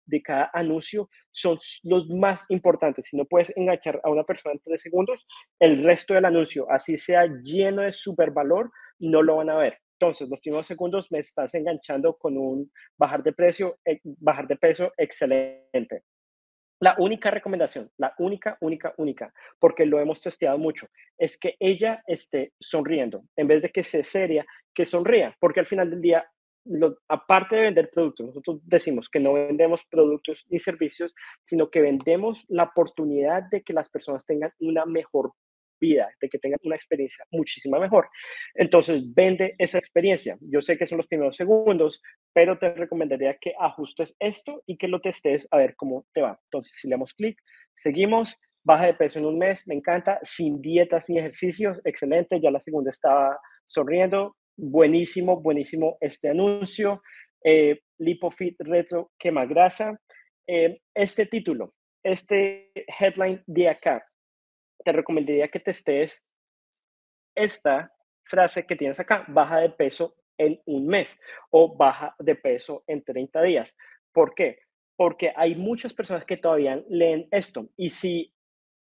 de cada anuncio son los más importantes. Si no puedes enganchar a una persona en tres segundos, el resto del anuncio, así sea lleno de valor, no lo van a ver entonces, los primeros segundos me estás enganchando con un bajar de precio, eh, bajar de peso excelente. La única recomendación, la única, única, única, porque lo hemos testeado mucho, es que ella esté sonriendo, en vez de que sea seria, que sonría, porque al final del día, lo, aparte de vender productos, nosotros decimos que no vendemos productos ni servicios, sino que vendemos la oportunidad de que las personas tengan una mejor vida, de que tengan una experiencia muchísima mejor. Entonces, vende esa experiencia. Yo sé que son los primeros segundos, pero te recomendaría que ajustes esto y que lo testes a ver cómo te va. Entonces, si le damos clic, seguimos, baja de peso en un mes, me encanta, sin dietas ni ejercicios, excelente, ya la segunda estaba sonriendo, buenísimo, buenísimo este anuncio, eh, LipoFit Retro Quema Grasa, eh, este título, este headline de acá, te recomendaría que testes esta frase que tienes acá, baja de peso en un mes o baja de peso en 30 días. ¿Por qué? Porque hay muchas personas que todavía leen esto. Y si,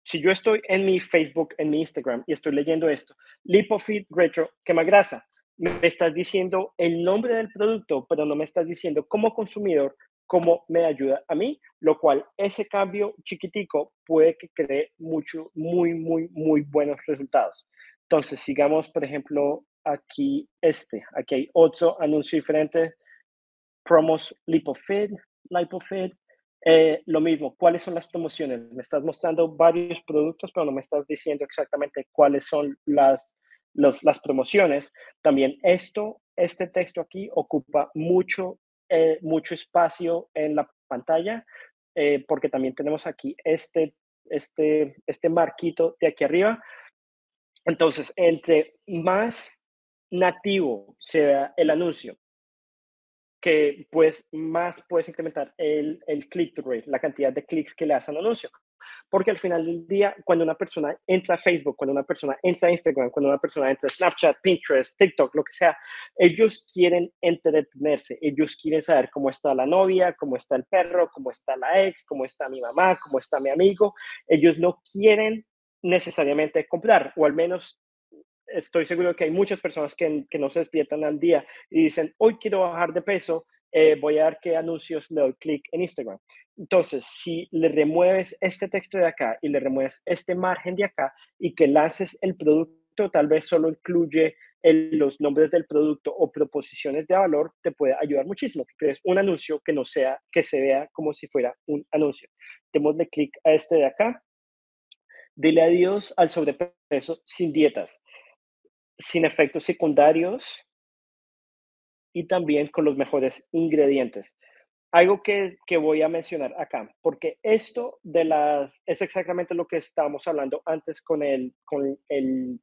si yo estoy en mi Facebook, en mi Instagram y estoy leyendo esto, LipoFit Retro, quema grasa, me estás diciendo el nombre del producto, pero no me estás diciendo como consumidor cómo me ayuda a mí, lo cual ese cambio chiquitico puede que cree mucho, muy, muy, muy buenos resultados. Entonces, sigamos, por ejemplo, aquí este. Aquí hay ocho anuncios diferente. Promos LipoFit, LipoFit. Eh, lo mismo, ¿cuáles son las promociones? Me estás mostrando varios productos, pero no me estás diciendo exactamente cuáles son las, las promociones. También esto, este texto aquí ocupa mucho eh, mucho espacio en la pantalla, eh, porque también tenemos aquí este, este, este marquito de aquí arriba. Entonces, entre más nativo sea el anuncio, que pues más puedes incrementar el, el click to rate, la cantidad de clics que le hacen al anuncio. Porque al final del día, cuando una persona entra a Facebook, cuando una persona entra a Instagram, cuando una persona entra a Snapchat, Pinterest, TikTok, lo que sea, ellos quieren entretenerse, ellos quieren saber cómo está la novia, cómo está el perro, cómo está la ex, cómo está mi mamá, cómo está mi amigo. Ellos no quieren necesariamente comprar, o al menos estoy seguro que hay muchas personas que, no se despiertan al día y dicen, hoy quiero bajar de peso, eh, voy a ver qué anuncios le doy clic en Instagram. Entonces, si le remueves este texto de acá y le remueves este margen de acá y que lances el producto, tal vez solo incluye los nombres del producto o proposiciones de valor, te puede ayudar muchísimo. Que crees un anuncio que no sea, que se vea como si fuera un anuncio. Démosle clic a este de acá. Dile adiós al sobrepeso sin dietas, sin efectos secundarios, y también con los mejores ingredientes. Algo que, voy a mencionar acá, porque esto de las, es exactamente lo que estábamos hablando antes con, el, con, el,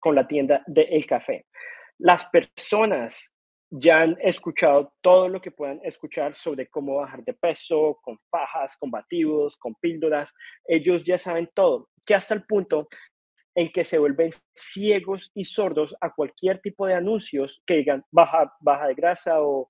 con, la tienda del el café. Las personas ya han escuchado todo lo que puedan escuchar sobre cómo bajar de peso, con fajas, con batidos, con píldoras. Ellos ya saben todo, que hasta el punto en que se vuelven ciegos y sordos a cualquier tipo de anuncios que digan baja, de grasa o,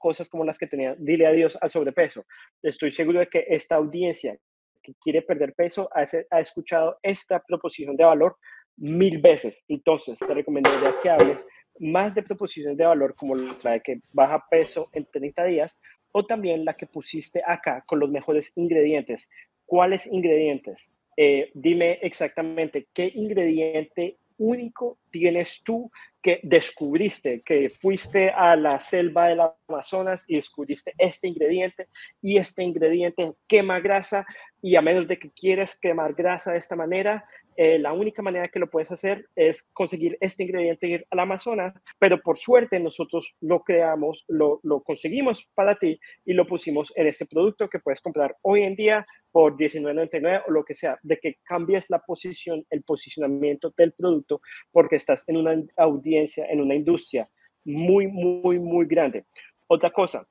cosas como las que tenían. dile adiós al sobrepeso. Estoy seguro de que esta audiencia que quiere perder peso ha, escuchado esta proposición de valor mil veces. Entonces, te recomiendo que hables más de proposiciones de valor como la de que baja peso en 30 días o también la que pusiste acá con los mejores ingredientes. ¿Cuáles ingredientes? Eh, dime exactamente qué ingrediente único tienes tú que descubriste, que fuiste a la selva del Amazonas y descubriste este ingrediente y este ingrediente quema grasa y a menos de que quieras quemar grasa de esta manera, eh, la única manera que lo puedes hacer es conseguir este ingrediente ir al Amazonas, pero por suerte nosotros lo creamos, lo, lo, conseguimos para ti y lo pusimos en este producto que puedes comprar hoy en día por $19.99 o lo que sea, de que cambies la posición, el posicionamiento del producto porque estás en una audiencia, en una industria muy, muy, muy grande. Otra cosa,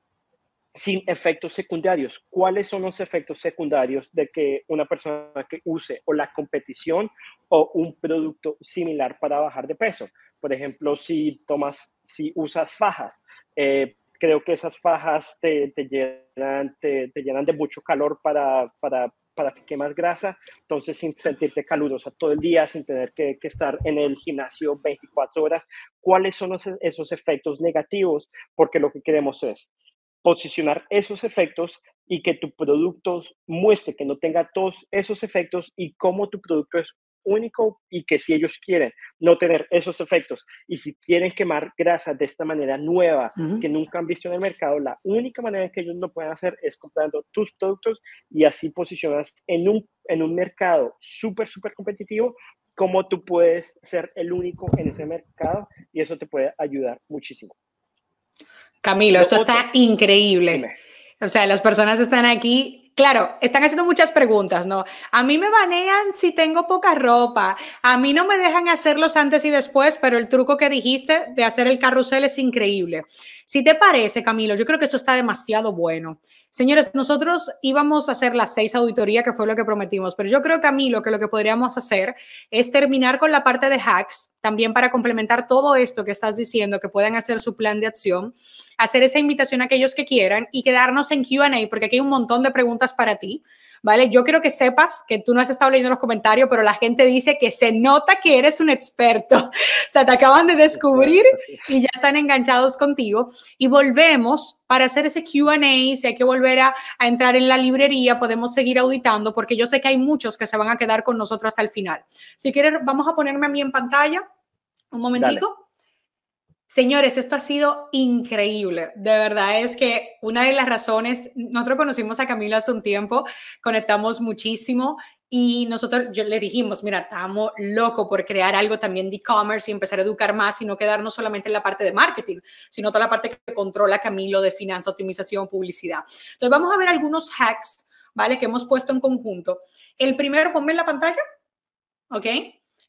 sin efectos secundarios. ¿Cuáles son los efectos secundarios de que una persona que use o la competición o un producto similar para bajar de peso? Por ejemplo, si tomas, si usas fajas, eh, creo que esas fajas te, llenan, te, llenan de mucho calor para, para, para que quemas grasa, entonces sin sentirte calurosa todo el día, sin tener que, estar en el gimnasio 24 horas, ¿cuáles son e-, esos efectos negativos? Porque lo que queremos es posicionar esos efectos y que tu producto muestre que no tenga todos esos efectos y cómo tu producto es único y que si ellos quieren no tener esos efectos y si quieren quemar grasa de esta manera nueva que nunca han visto en el mercado, la única manera que ellos no pueden hacer es comprando tus productos y así posicionas en un, en un mercado súper, súper competitivo cómo tú puedes ser el único en ese mercado y eso te puede ayudar muchísimo. Camilo, esto está increíble. O sea, las personas están aquí claro, están haciendo muchas preguntas, ¿no? A mí me banean si tengo poca ropa, a mí no me dejan hacerlos antes y después, pero el truco que dijiste de hacer el carrusel es increíble. Si te parece, Camilo, yo creo que esto está demasiado bueno. Señores, nosotros íbamos a hacer las seis auditorías, que fue lo que prometimos, pero yo creo que a mí que, lo que podríamos hacer es terminar con la parte de hacks, también para complementar todo esto que estás diciendo, que puedan hacer su plan de acción, hacer esa invitación a aquellos que quieran y quedarnos en QA, porque aquí hay un montón de preguntas para ti. ¿vale? Yo quiero que sepas que tú no has estado leyendo los comentarios, pero la gente dice que se nota que eres un experto. <laughs> O sea, te acaban de descubrir y ya están enganchados contigo. Y volvemos para hacer ese QA, si hay que volver a, entrar en la librería, podemos seguir auditando, porque yo sé que hay muchos que se van a quedar con nosotros hasta el final. Si quieres, vamos a ponerme a mí en pantalla. Un momentico. Señores, esto ha sido increíble. De verdad es que una de las razones, nosotros conocimos a Camilo hace un tiempo, conectamos muchísimo y nosotros yo le dijimos, mira, estamos loco por crear algo también de e-commerce y empezar a educar más y no quedarnos solamente en la parte de marketing, sino toda la parte que controla Camilo de finanza, optimización, publicidad. Entonces vamos a ver algunos hacks, ¿vale? Que hemos puesto en conjunto. El primero, ponme en la pantalla, ¿ok?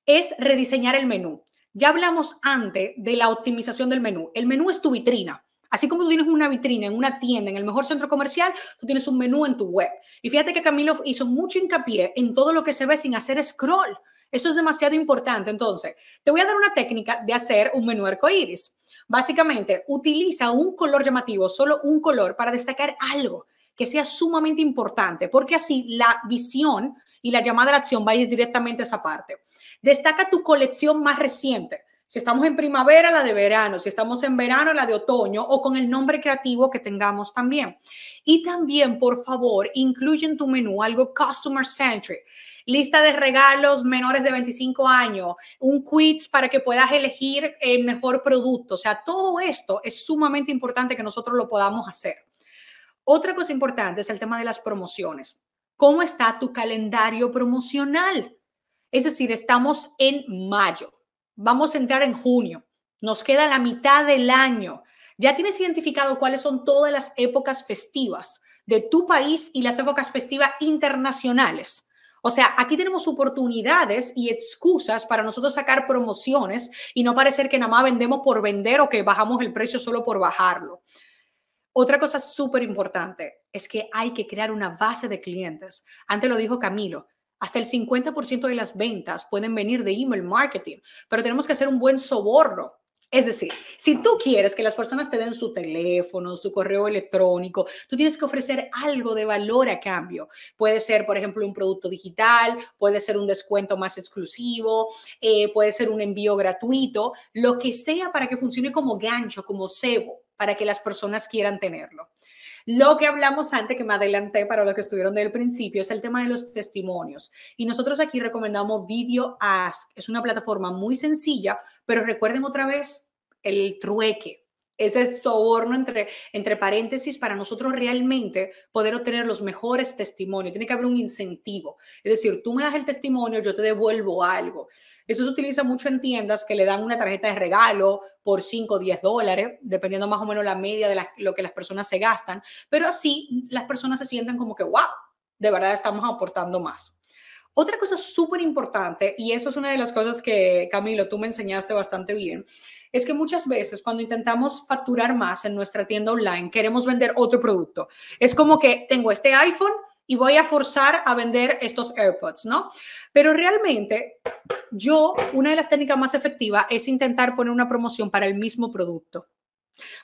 Es rediseñar el menú. Ya hablamos antes de la optimización del menú. El menú es tu vitrina. Así como tú tienes una vitrina en una tienda, en el mejor centro comercial, tú tienes un menú en tu web. Y fíjate que Camilo hizo mucho hincapié en todo lo que se ve sin hacer scroll. Eso es demasiado importante. Entonces, te voy a dar una técnica de hacer un menú arcoíris. Básicamente, utiliza un color llamativo, solo un color, para destacar algo que sea sumamente importante, porque así la visión y la llamada a la acción va a ir directamente a esa parte. Destaca tu colección más reciente. Si estamos en primavera, la de verano. Si estamos en verano, la de otoño o con el nombre creativo que tengamos también. Y también, por favor, incluye en tu menú algo customer centric. Lista de regalos menores de 25 años, un quiz para que puedas elegir el mejor producto. O sea, todo esto es sumamente importante que nosotros lo podamos hacer. Otra cosa importante es el tema de las promociones. ¿Cómo está tu calendario promocional? Es decir, estamos en mayo, vamos a entrar en junio, nos queda la mitad del año. Ya tienes identificado cuáles son todas las épocas festivas de tu país y las épocas festivas internacionales. O sea, aquí tenemos oportunidades y excusas para nosotros sacar promociones y no parecer que nada más vendemos por vender o que bajamos el precio solo por bajarlo. Otra cosa súper importante es que hay que crear una base de clientes. Antes lo dijo Camilo, hasta el 50% de las ventas pueden venir de email marketing, pero tenemos que hacer un buen soborno. Es decir, si tú quieres que las personas te den su teléfono, su correo electrónico, tú tienes que ofrecer algo de valor a cambio. Puede ser, por ejemplo, un producto digital, puede ser un descuento más exclusivo, eh, puede ser un envío gratuito, lo que sea para que funcione como gancho, como cebo, para que las personas quieran tenerlo. Lo que hablamos antes, que me adelanté para los que estuvieron del principio, es el tema de los testimonios. Y nosotros aquí recomendamos Video Ask. Es una plataforma muy sencilla, pero recuerden otra vez el trueque, ese soborno entre, entre paréntesis para nosotros realmente poder obtener los mejores testimonios. Tiene que haber un incentivo. Es decir, tú me das el testimonio, yo te devuelvo algo. Eso se utiliza mucho en tiendas que le dan una tarjeta de regalo por 5 o 10 dólares, dependiendo más o menos la media de lo que las personas se gastan, pero así las personas se sienten como que, wow, de verdad estamos aportando más. Otra cosa súper importante, y eso es una de las cosas que, Camilo, tú me enseñaste bastante bien, es que muchas veces cuando intentamos facturar más en nuestra tienda online, queremos vender otro producto. Es como que tengo este iPhone, y voy a forzar a vender estos AirPods, ¿no? Pero realmente yo, una de las técnicas más efectivas es intentar poner una promoción para el mismo producto.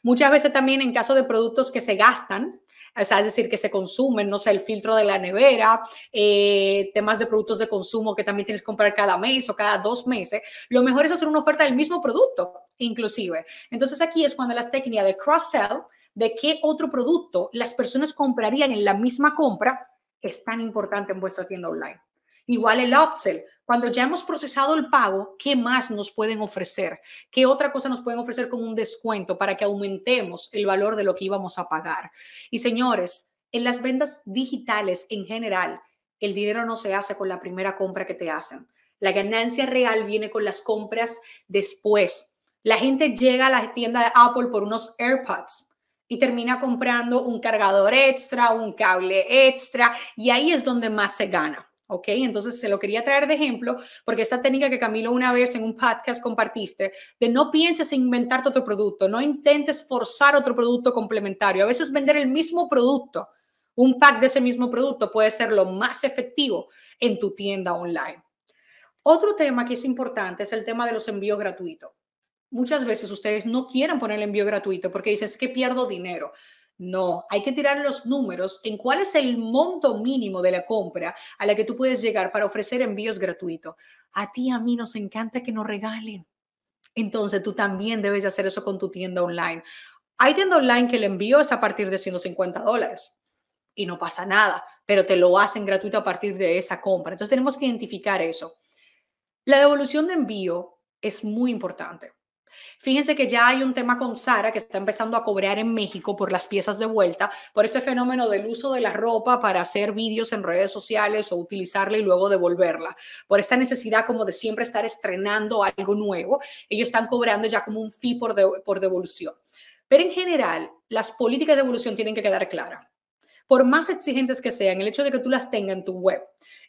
Muchas veces también en caso de productos que se gastan, es decir, que se consumen, no sé, el filtro de la nevera, eh, temas de productos de consumo que también tienes que comprar cada mes o cada dos meses, lo mejor es hacer una oferta del mismo producto, inclusive. Entonces aquí es cuando las técnicas de cross-sell de qué otro producto las personas comprarían en la misma compra que es tan importante en vuestra tienda online. Igual el upsell. Cuando ya hemos procesado el pago, ¿qué más nos pueden ofrecer? ¿Qué otra cosa nos pueden ofrecer como un descuento para que aumentemos el valor de lo que íbamos a pagar? Y señores, en las ventas digitales en general, el dinero no se hace con la primera compra que te hacen. La ganancia real viene con las compras después. La gente llega a la tienda de Apple por unos AirPods y termina comprando un cargador extra, un cable extra, y ahí es donde más se gana. ¿ok? Entonces se lo quería traer de ejemplo porque esta técnica que Camilo una vez en un podcast compartiste, de no pienses en inventarte otro producto, no intentes forzar otro producto complementario. A veces vender el mismo producto, un pack de ese mismo producto puede ser lo más efectivo en tu tienda online. Otro tema que es importante es el tema de los envíos gratuitos muchas veces ustedes no quieren poner el envío gratuito porque dicen, es que pierdo dinero. No, hay que tirar los números en cuál es el monto mínimo de la compra a la que tú puedes llegar para ofrecer envíos gratuitos. A ti, a mí nos encanta que nos regalen. Entonces tú también debes hacer eso con tu tienda online. Hay tienda online que el envío es a partir de 150 dólares y no pasa nada, pero te lo hacen gratuito a partir de esa compra. Entonces tenemos que identificar eso. La devolución de envío es muy importante. Fíjense que ya hay un tema con Sara que está empezando a cobrar en México por las piezas de vuelta, por este fenómeno del uso de la ropa para hacer vídeos en redes sociales o utilizarla y luego devolverla, por esta necesidad como de siempre estar estrenando algo nuevo. Ellos están cobrando ya como un fee por, por devolución. Pero en general, las políticas de devolución tienen que quedar claras. Por más exigentes que sean, el hecho de que tú las tengas en tu web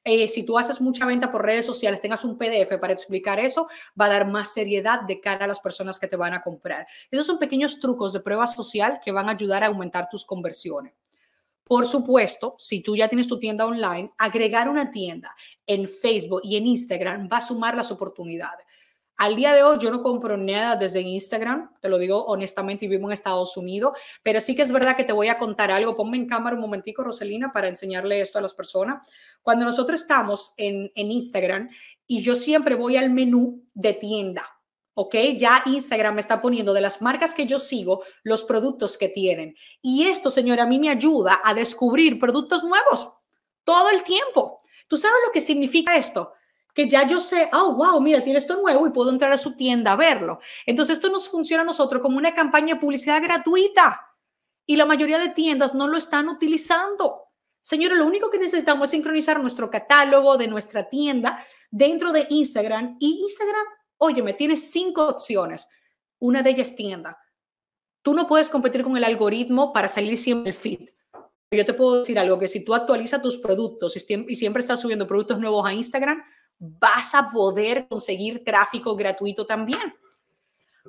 eh, si tú haces mucha venta por redes sociales, tengas un PDF para explicar eso, va a dar más seriedad de cara a las personas que te van a comprar. Esos son pequeños trucos de prueba social que van a ayudar a aumentar tus conversiones. Por supuesto, si tú ya tienes tu tienda online, agregar una tienda en Facebook y en Instagram va a sumar las oportunidades. Al día de hoy yo no compro nada desde Instagram, te lo digo honestamente y vivo en Estados Unidos, pero sí que es verdad que te voy a contar algo. Ponme en cámara un momentico, Roselina, para enseñarle esto a las personas. Cuando nosotros estamos en, en Instagram y yo siempre voy al menú de tienda, ¿ok? Ya Instagram me está poniendo de las marcas que yo sigo los productos que tienen. Y esto, señora, a mí me ayuda a descubrir productos nuevos todo el tiempo. ¿Tú sabes lo que significa esto? que ya yo sé, oh, ah, wow, mira, tiene esto nuevo y puedo entrar a su tienda a verlo. Entonces, esto nos funciona a nosotros como una campaña de publicidad gratuita y la mayoría de tiendas no lo están utilizando. Señores, lo único que necesitamos es sincronizar nuestro catálogo de nuestra tienda dentro de Instagram y Instagram, oye me tiene cinco opciones. Una de ellas tienda. Tú no puedes competir con el algoritmo para salir siempre el feed. Yo te puedo decir algo, que si tú actualizas tus productos y siempre estás subiendo productos nuevos a Instagram, vas a poder conseguir tráfico gratuito también.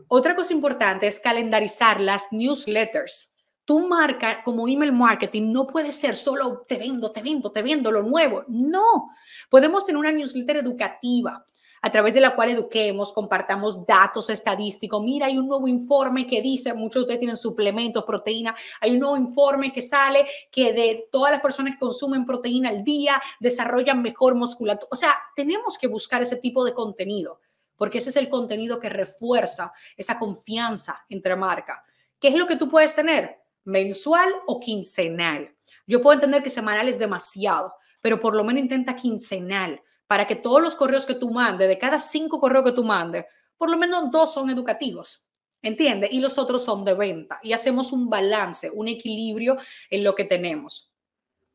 Otra cosa importante es calendarizar las newsletters. Tu marca como email marketing no puede ser solo te vendo, te vendo, te vendo lo nuevo. No, podemos tener una newsletter educativa, a través de la cual eduquemos, compartamos datos estadísticos. Mira, hay un nuevo informe que dice, muchos de ustedes tienen suplementos, proteína, hay un nuevo informe que sale que de todas las personas que consumen proteína al día desarrollan mejor musculatura. O sea, tenemos que buscar ese tipo de contenido, porque ese es el contenido que refuerza esa confianza entre marca. ¿Qué es lo que tú puedes tener? ¿Mensual o quincenal? Yo puedo entender que semanal es demasiado, pero por lo menos intenta quincenal para que todos los correos que tú mandes, de cada cinco correos que tú mandes, por lo menos dos son educativos. ¿Entiendes? Y los otros son de venta. Y hacemos un balance, un equilibrio en lo que tenemos.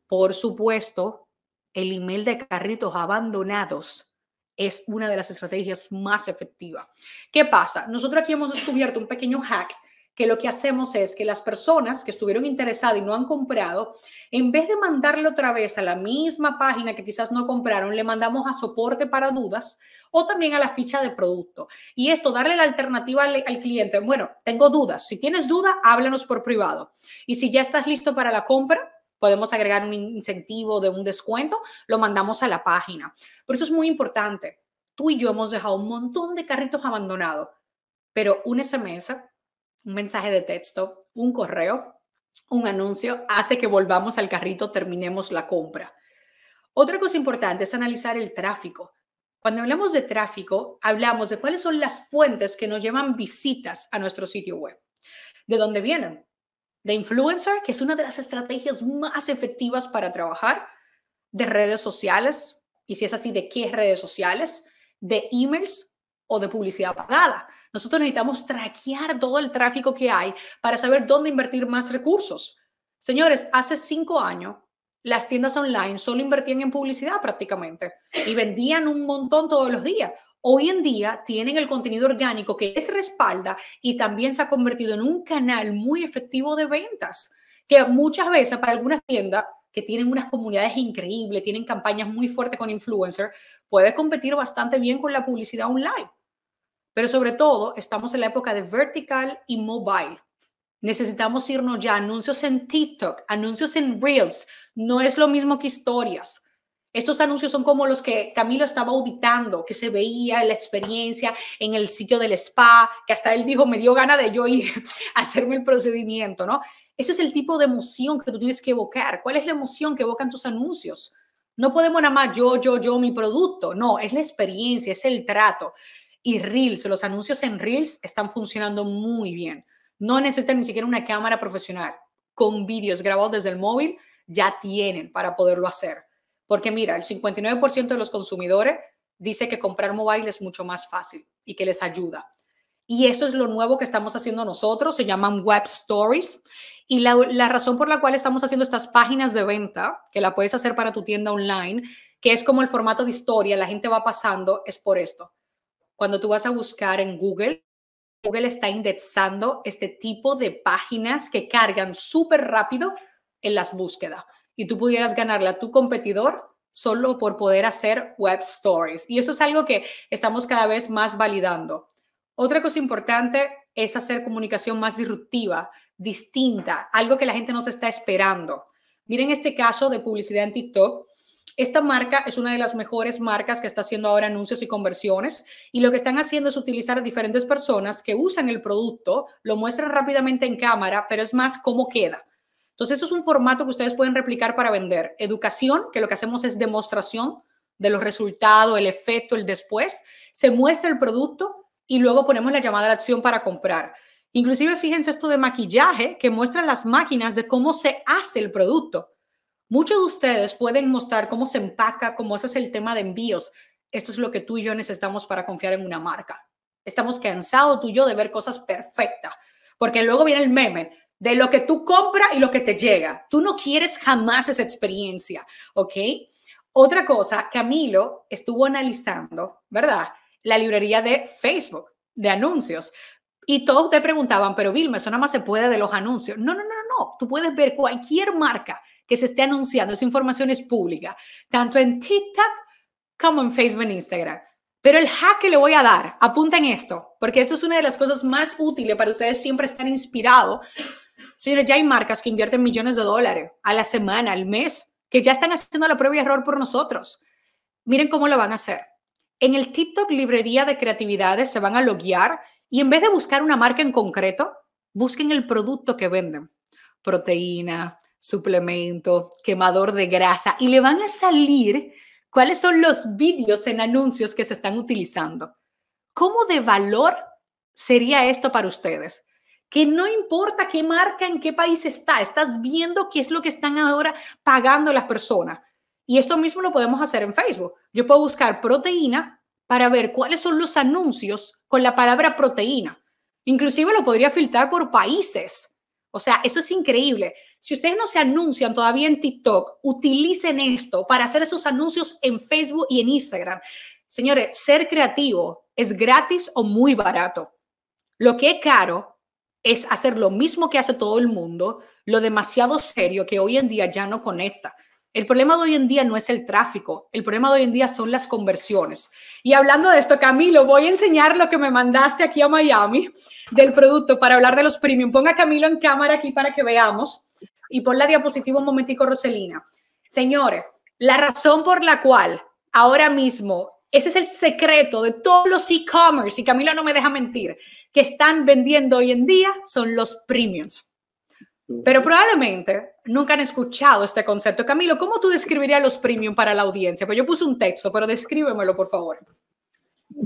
Por supuesto, el email de carritos abandonados es una de las estrategias más efectivas. ¿Qué pasa? Nosotros aquí hemos descubierto un pequeño hack que lo que hacemos es que las personas que estuvieron interesadas y no han comprado, en vez de mandarle otra vez a la misma página que quizás no compraron, le mandamos a soporte para dudas o también a la ficha de producto. Y esto, darle la alternativa al, cliente. Bueno, tengo dudas. Si tienes duda, háblanos por privado. Y si ya estás listo para la compra, podemos agregar un incentivo de un descuento, lo mandamos a la página. Por eso es muy importante. Tú y yo hemos dejado un montón de carritos abandonados, pero un SMS un mensaje de texto, un correo, un anuncio, hace que volvamos al carrito, terminemos la compra. Otra cosa importante es analizar el tráfico. Cuando hablamos de tráfico, hablamos de cuáles son las fuentes que nos llevan visitas a nuestro sitio web. ¿De dónde vienen? De influencer, que es una de las estrategias más efectivas para trabajar, de redes sociales, y si es así, de qué redes sociales, de emails o de publicidad pagada. Nosotros necesitamos traquear todo el tráfico que hay para saber dónde invertir más recursos. Señores, hace cinco años las tiendas online solo invertían en publicidad prácticamente y vendían un montón todos los días. Hoy en día tienen el contenido orgánico que es respalda y también se ha convertido en un canal muy efectivo de ventas, que muchas veces para algunas tiendas que tienen unas comunidades increíbles, tienen campañas muy fuertes con influencers, puede competir bastante bien con la publicidad online. Pero sobre todo, estamos en la época de vertical y mobile. Necesitamos irnos ya anuncios en TikTok, anuncios en Reels. No es lo mismo que historias. Estos anuncios son como los que Camilo estaba auditando, que se veía la experiencia en el sitio del spa, que hasta él dijo, me dio gana de yo ir <laughs> a hacerme el procedimiento, ¿no? Ese es el tipo de emoción que tú tienes que evocar. ¿Cuál es la emoción que evocan tus anuncios? No podemos nada más yo, yo, yo, mi producto. No, es la experiencia, es el trato y Reels, los anuncios en Reels están funcionando muy bien. No necesitan ni siquiera una cámara profesional. Con vídeos grabados desde el móvil ya tienen para poderlo hacer. Porque mira, el 59% de los consumidores dice que comprar móvil es mucho más fácil y que les ayuda. Y eso es lo nuevo que estamos haciendo nosotros, se llaman Web Stories. Y la, razón por la cual estamos haciendo estas páginas de venta, que la puedes hacer para tu tienda online, que es como el formato de historia, la gente va pasando, es por esto. Cuando tú vas a buscar en Google, Google está indexando este tipo de páginas que cargan súper rápido en las búsquedas y tú pudieras ganarla, a tu competidor solo por poder hacer web stories. Y eso es algo que estamos cada vez más validando. Otra cosa importante es hacer comunicación más disruptiva, distinta, algo que la gente no se está esperando. Miren este caso de publicidad en TikTok. Esta marca es una de las mejores marcas que está haciendo ahora anuncios y conversiones y lo que están haciendo es utilizar a diferentes personas que usan el producto, lo muestran rápidamente en cámara, pero es más cómo queda. Entonces, eso es un formato que ustedes pueden replicar para vender. Educación, que lo que hacemos es demostración de los resultados, el efecto, el después. Se muestra el producto y luego ponemos la llamada a la acción para comprar. Inclusive, fíjense esto de maquillaje, que muestran las máquinas de cómo se hace el producto. Muchos de ustedes pueden mostrar cómo se empaca, cómo es el tema de envíos. Esto es lo que tú y yo necesitamos para confiar en una marca. Estamos cansados tú y yo de ver cosas perfectas, porque luego viene el meme de lo que tú compras y lo que te llega. Tú no quieres jamás esa experiencia, ¿ok? Otra cosa, Camilo estuvo analizando, ¿verdad? La librería de Facebook, de anuncios. Y todos te preguntaban, pero Vilma, eso nada más se puede de los anuncios. No, no, no, no. Tú puedes ver cualquier marca que se esté anunciando. Esa información es pública, tanto en TikTok como en Facebook e Instagram. Pero el hack que le voy a dar, apunten esto, porque esto es una de las cosas más útiles para ustedes siempre estar inspirado. Señores, ya hay marcas que invierten millones de dólares a la semana, al mes, que ya están haciendo la prueba y error por nosotros. Miren cómo lo van a hacer. En el TikTok Librería de Creatividades se van a loguear y en vez de buscar una marca en concreto, busquen el producto que venden. Proteína, suplemento, quemador de grasa y le van a salir cuáles son los vídeos en anuncios que se están utilizando. ¿Cómo de valor sería esto para ustedes? Que no importa qué marca, en qué país está, estás viendo qué es lo que están ahora pagando las personas. Y esto mismo lo podemos hacer en Facebook. Yo puedo buscar proteína para ver cuáles son los anuncios con la palabra proteína. Inclusive lo podría filtrar por países o sea, eso es increíble. Si ustedes no se anuncian todavía en TikTok, utilicen esto para hacer esos anuncios en Facebook y en Instagram. Señores, ser creativo es gratis o muy barato. Lo que es caro es hacer lo mismo que hace todo el mundo, lo demasiado serio que hoy en día ya no conecta. El problema de hoy en día no es el tráfico, el problema de hoy en día son las conversiones. Y hablando de esto, Camilo, voy a enseñar lo que me mandaste aquí a Miami del producto para hablar de los premium. Ponga Camilo en cámara aquí para que veamos y pon la diapositiva un momentico, Roselina. Señores, la razón por la cual ahora mismo, ese es el secreto de todos los e-commerce, y Camilo no me deja mentir, que están vendiendo hoy en día son los premiums. Pero probablemente nunca han escuchado este concepto. Camilo, ¿cómo tú describirías los premium para la audiencia? Pues yo puse un texto, pero descríbemelo, por favor.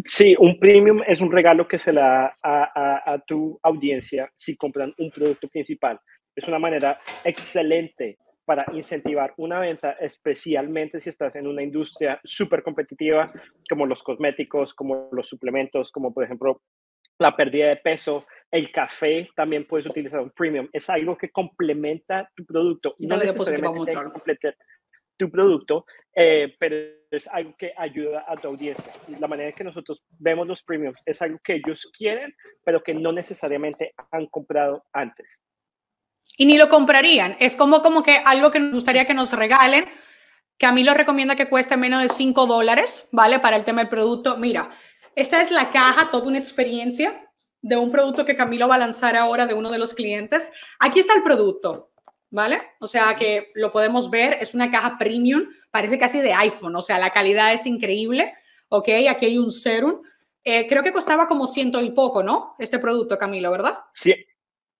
Sí, un premium es un regalo que se le da a, tu audiencia si compran un producto principal. Es una manera excelente para incentivar una venta, especialmente si estás en una industria súper competitiva como los cosméticos, como los suplementos, como por ejemplo la pérdida de peso, el café también puedes utilizar un premium. Es algo que complementa tu producto. No, no necesariamente completar tu producto, eh, pero es algo que ayuda a tu audiencia. La manera en que nosotros vemos los premiums es algo que ellos quieren, pero que no necesariamente han comprado antes. Y ni lo comprarían. Es como, como que algo que nos gustaría que nos regalen, que a mí lo recomienda que cueste menos de 5 dólares, ¿vale? Para el tema del producto. Mira, esta es la caja, toda una experiencia de un producto que Camilo va a lanzar ahora de uno de los clientes. Aquí está el producto, ¿vale? O sea que lo podemos ver, es una caja premium, parece casi de iPhone, o sea, la calidad es increíble, ¿ok? Aquí hay un serum. Eh, creo que costaba como ciento y poco, ¿no? Este producto, Camilo, ¿verdad? Sí,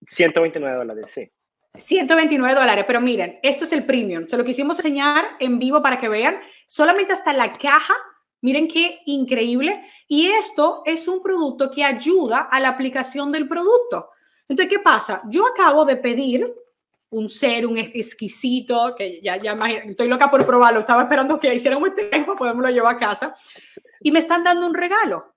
129 dólares, sí. 129 dólares, pero miren, esto es el premium. Se lo quisimos enseñar en vivo para que vean. Solamente hasta la caja Miren qué increíble. Y esto es un producto que ayuda a la aplicación del producto. Entonces, ¿qué pasa? Yo acabo de pedir un ser, un exquisito, que ya, ya estoy loca por probarlo, estaba esperando que hicieran un tiempo podemos lo llevar a casa, y me están dando un regalo.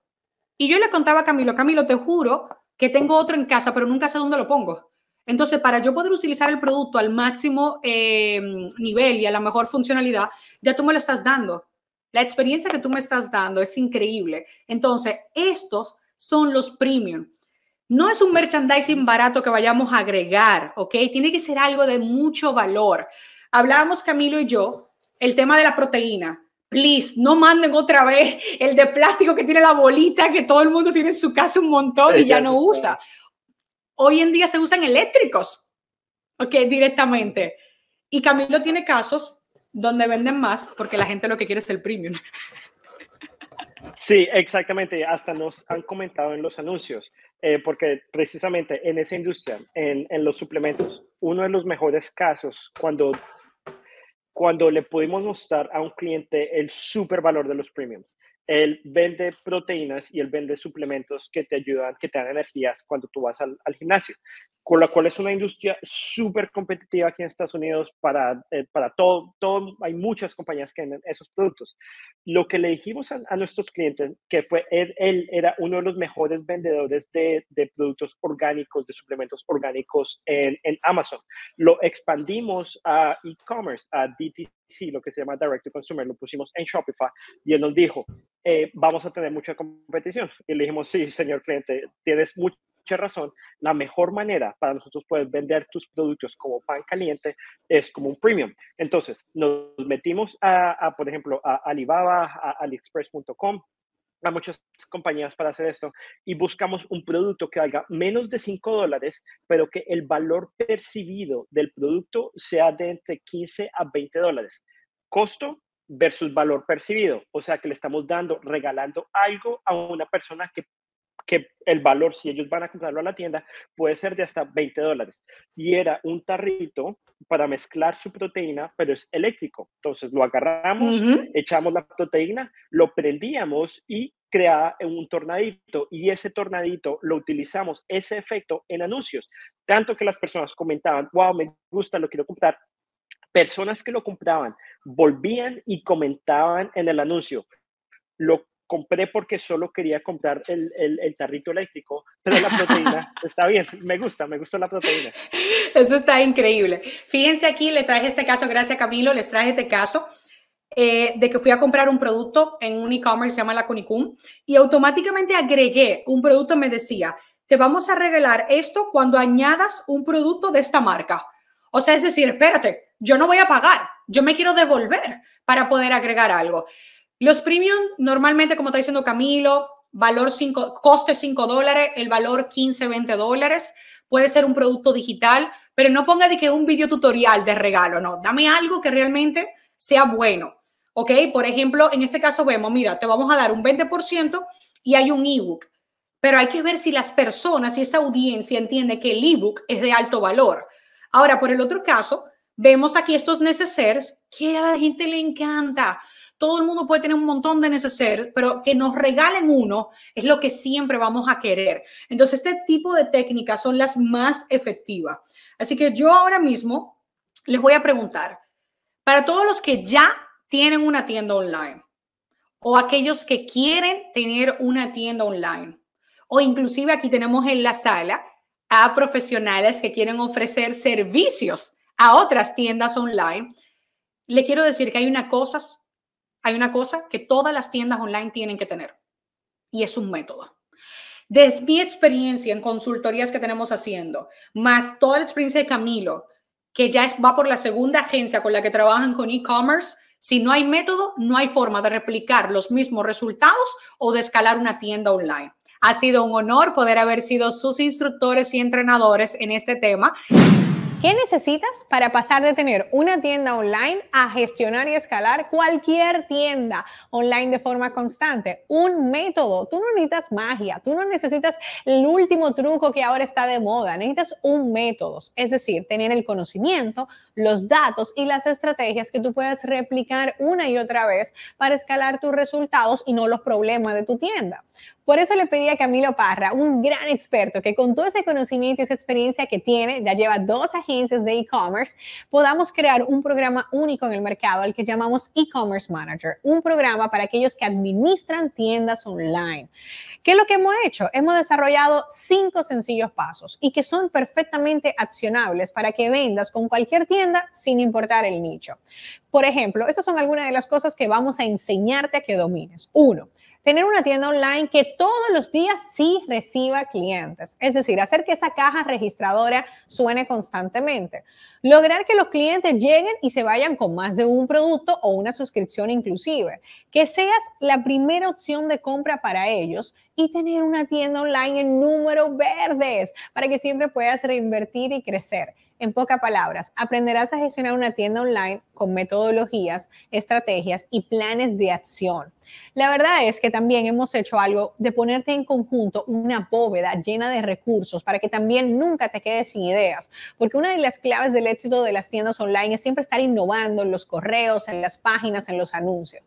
Y yo le contaba a Camilo, Camilo, te juro que tengo otro en casa, pero nunca sé dónde lo pongo. Entonces, para yo poder utilizar el producto al máximo eh, nivel y a la mejor funcionalidad, ya tú me lo estás dando. La experiencia que tú me estás dando es increíble. Entonces, estos son los premium. No es un merchandising barato que vayamos a agregar, ¿ok? Tiene que ser algo de mucho valor. Hablábamos Camilo y yo el tema de la proteína. Please, no manden otra vez el de plástico que tiene la bolita que todo el mundo tiene en su casa un montón y ya no usa. Hoy en día se usan eléctricos, ¿ok? Directamente. Y Camilo tiene casos donde venden más porque la gente lo que quiere es el premium. Sí, exactamente. Hasta nos han comentado en los anuncios, eh, porque precisamente en esa industria, en, en, los suplementos, uno de los mejores casos cuando, cuando le pudimos mostrar a un cliente el super valor de los premiums él vende proteínas y él vende suplementos que te ayudan, que te dan energías cuando tú vas al, gimnasio, con la cual es una industria súper competitiva aquí en Estados Unidos para, eh, para todo, todo, hay muchas compañías que venden esos productos. Lo que le dijimos a, nuestros clientes, que fue, él, era uno de los mejores vendedores de, productos orgánicos, de suplementos orgánicos en, en Amazon. Lo expandimos a e-commerce, a DTC sí, lo que se llama Direct to Consumer, lo pusimos en Shopify y él nos dijo, eh, vamos a tener mucha competición. Y le dijimos, sí, señor cliente, tienes mucha razón. La mejor manera para nosotros puedes vender tus productos como pan caliente es como un premium. Entonces, nos metimos a, a por ejemplo, a Alibaba, a aliexpress.com, a muchas compañías para hacer esto y buscamos un producto que valga menos de 5 dólares, pero que el valor percibido del producto sea de entre 15 a 20 dólares. Costo versus valor percibido. O sea que le estamos dando, regalando algo a una persona que, que el valor, si ellos van a comprarlo a la tienda, puede ser de hasta 20 dólares. Y era un tarrito para mezclar su proteína, pero es eléctrico. Entonces lo agarramos, echamos la proteína, lo prendíamos y creada en un tornadito y ese tornadito lo utilizamos, ese efecto en anuncios. Tanto que las personas comentaban, wow, me gusta, lo quiero comprar. Personas que lo compraban volvían y comentaban en el anuncio, lo compré porque solo quería comprar el, el, el tarrito eléctrico, pero la proteína <laughs> está bien, me gusta, me gusta la proteína. Eso está increíble. Fíjense aquí, le traje este caso, gracias Camilo, les traje este caso eh, de que fui a comprar un producto en un e-commerce, se llama la Conicum, y automáticamente agregué un producto me decía, te vamos a regalar esto cuando añadas un producto de esta marca. O sea, es decir, espérate, yo no voy a pagar, yo me quiero devolver para poder agregar algo. Los premium, normalmente, como está diciendo Camilo, valor 5, coste 5 dólares, el valor 15, 20 dólares. Puede ser un producto digital, pero no ponga de que un video tutorial de regalo, no. Dame algo que realmente sea bueno. ¿Ok? Por ejemplo, en este caso vemos, mira, te vamos a dar un 20% y hay un ebook. Pero hay que ver si las personas, si esa audiencia entiende que el ebook es de alto valor. Ahora, por el otro caso, vemos aquí estos necesers que a la gente le encanta. Todo el mundo puede tener un montón de neceser, pero que nos regalen uno es lo que siempre vamos a querer. Entonces, este tipo de técnicas son las más efectivas. Así que yo ahora mismo les voy a preguntar, para todos los que ya tienen una tienda online o aquellos que quieren tener una tienda online o inclusive aquí tenemos en la sala a profesionales que quieren ofrecer servicios a otras tiendas online, le quiero decir que hay una cosa, hay una cosa que todas las tiendas online tienen que tener y es un método. Desde mi experiencia en consultorías que tenemos haciendo, más toda la experiencia de Camilo, que ya va por la segunda agencia con la que trabajan con e-commerce, si no hay método, no hay forma de replicar los mismos resultados o de escalar una tienda online. Ha sido un honor poder haber sido sus instructores y entrenadores en este tema. ¿Qué necesitas para pasar de tener una tienda online a gestionar y escalar cualquier tienda online de forma constante? Un método. Tú no necesitas magia, tú no necesitas el último truco que ahora está de moda, necesitas un método, es decir, tener el conocimiento, los datos y las estrategias que tú puedas replicar una y otra vez para escalar tus resultados y no los problemas de tu tienda. Por eso le pedí a Camilo Parra, un gran experto que con todo ese conocimiento y esa experiencia que tiene, ya lleva dos agencias de e-commerce, podamos crear un programa único en el mercado al que llamamos e-commerce manager, un programa para aquellos que administran tiendas online. ¿Qué es lo que hemos hecho? Hemos desarrollado cinco sencillos pasos y que son perfectamente accionables para que vendas con cualquier tienda sin importar el nicho. Por ejemplo, estas son algunas de las cosas que vamos a enseñarte a que domines. Uno, tener una tienda online que todos los días sí reciba clientes. Es decir, hacer que esa caja registradora suene constantemente. Lograr que los clientes lleguen y se vayan con más de un producto o una suscripción inclusive. Que seas la primera opción de compra para ellos y tener una tienda online en números verdes para que siempre puedas reinvertir y crecer. En pocas palabras, aprenderás a gestionar una tienda online con metodologías, estrategias y planes de acción. La verdad es que también hemos hecho algo de ponerte en conjunto una bóveda llena de recursos para que también nunca te quedes sin ideas, porque una de las claves del éxito de las tiendas online es siempre estar innovando en los correos, en las páginas, en los anuncios.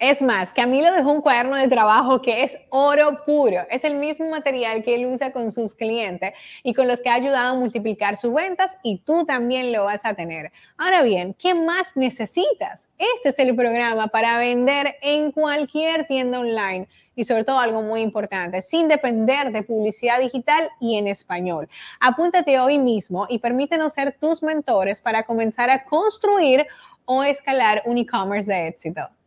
Es más, Camilo dejó un cuaderno de trabajo que es oro puro. Es el mismo material que él usa con sus clientes y con los que ha ayudado a multiplicar sus ventas y tú también lo vas a tener. Ahora bien, ¿qué más necesitas? Este es el programa para vender en cualquier tienda online y sobre todo algo muy importante, sin depender de publicidad digital y en español. Apúntate hoy mismo y permítenos ser tus mentores para comenzar a construir o escalar un e-commerce de éxito.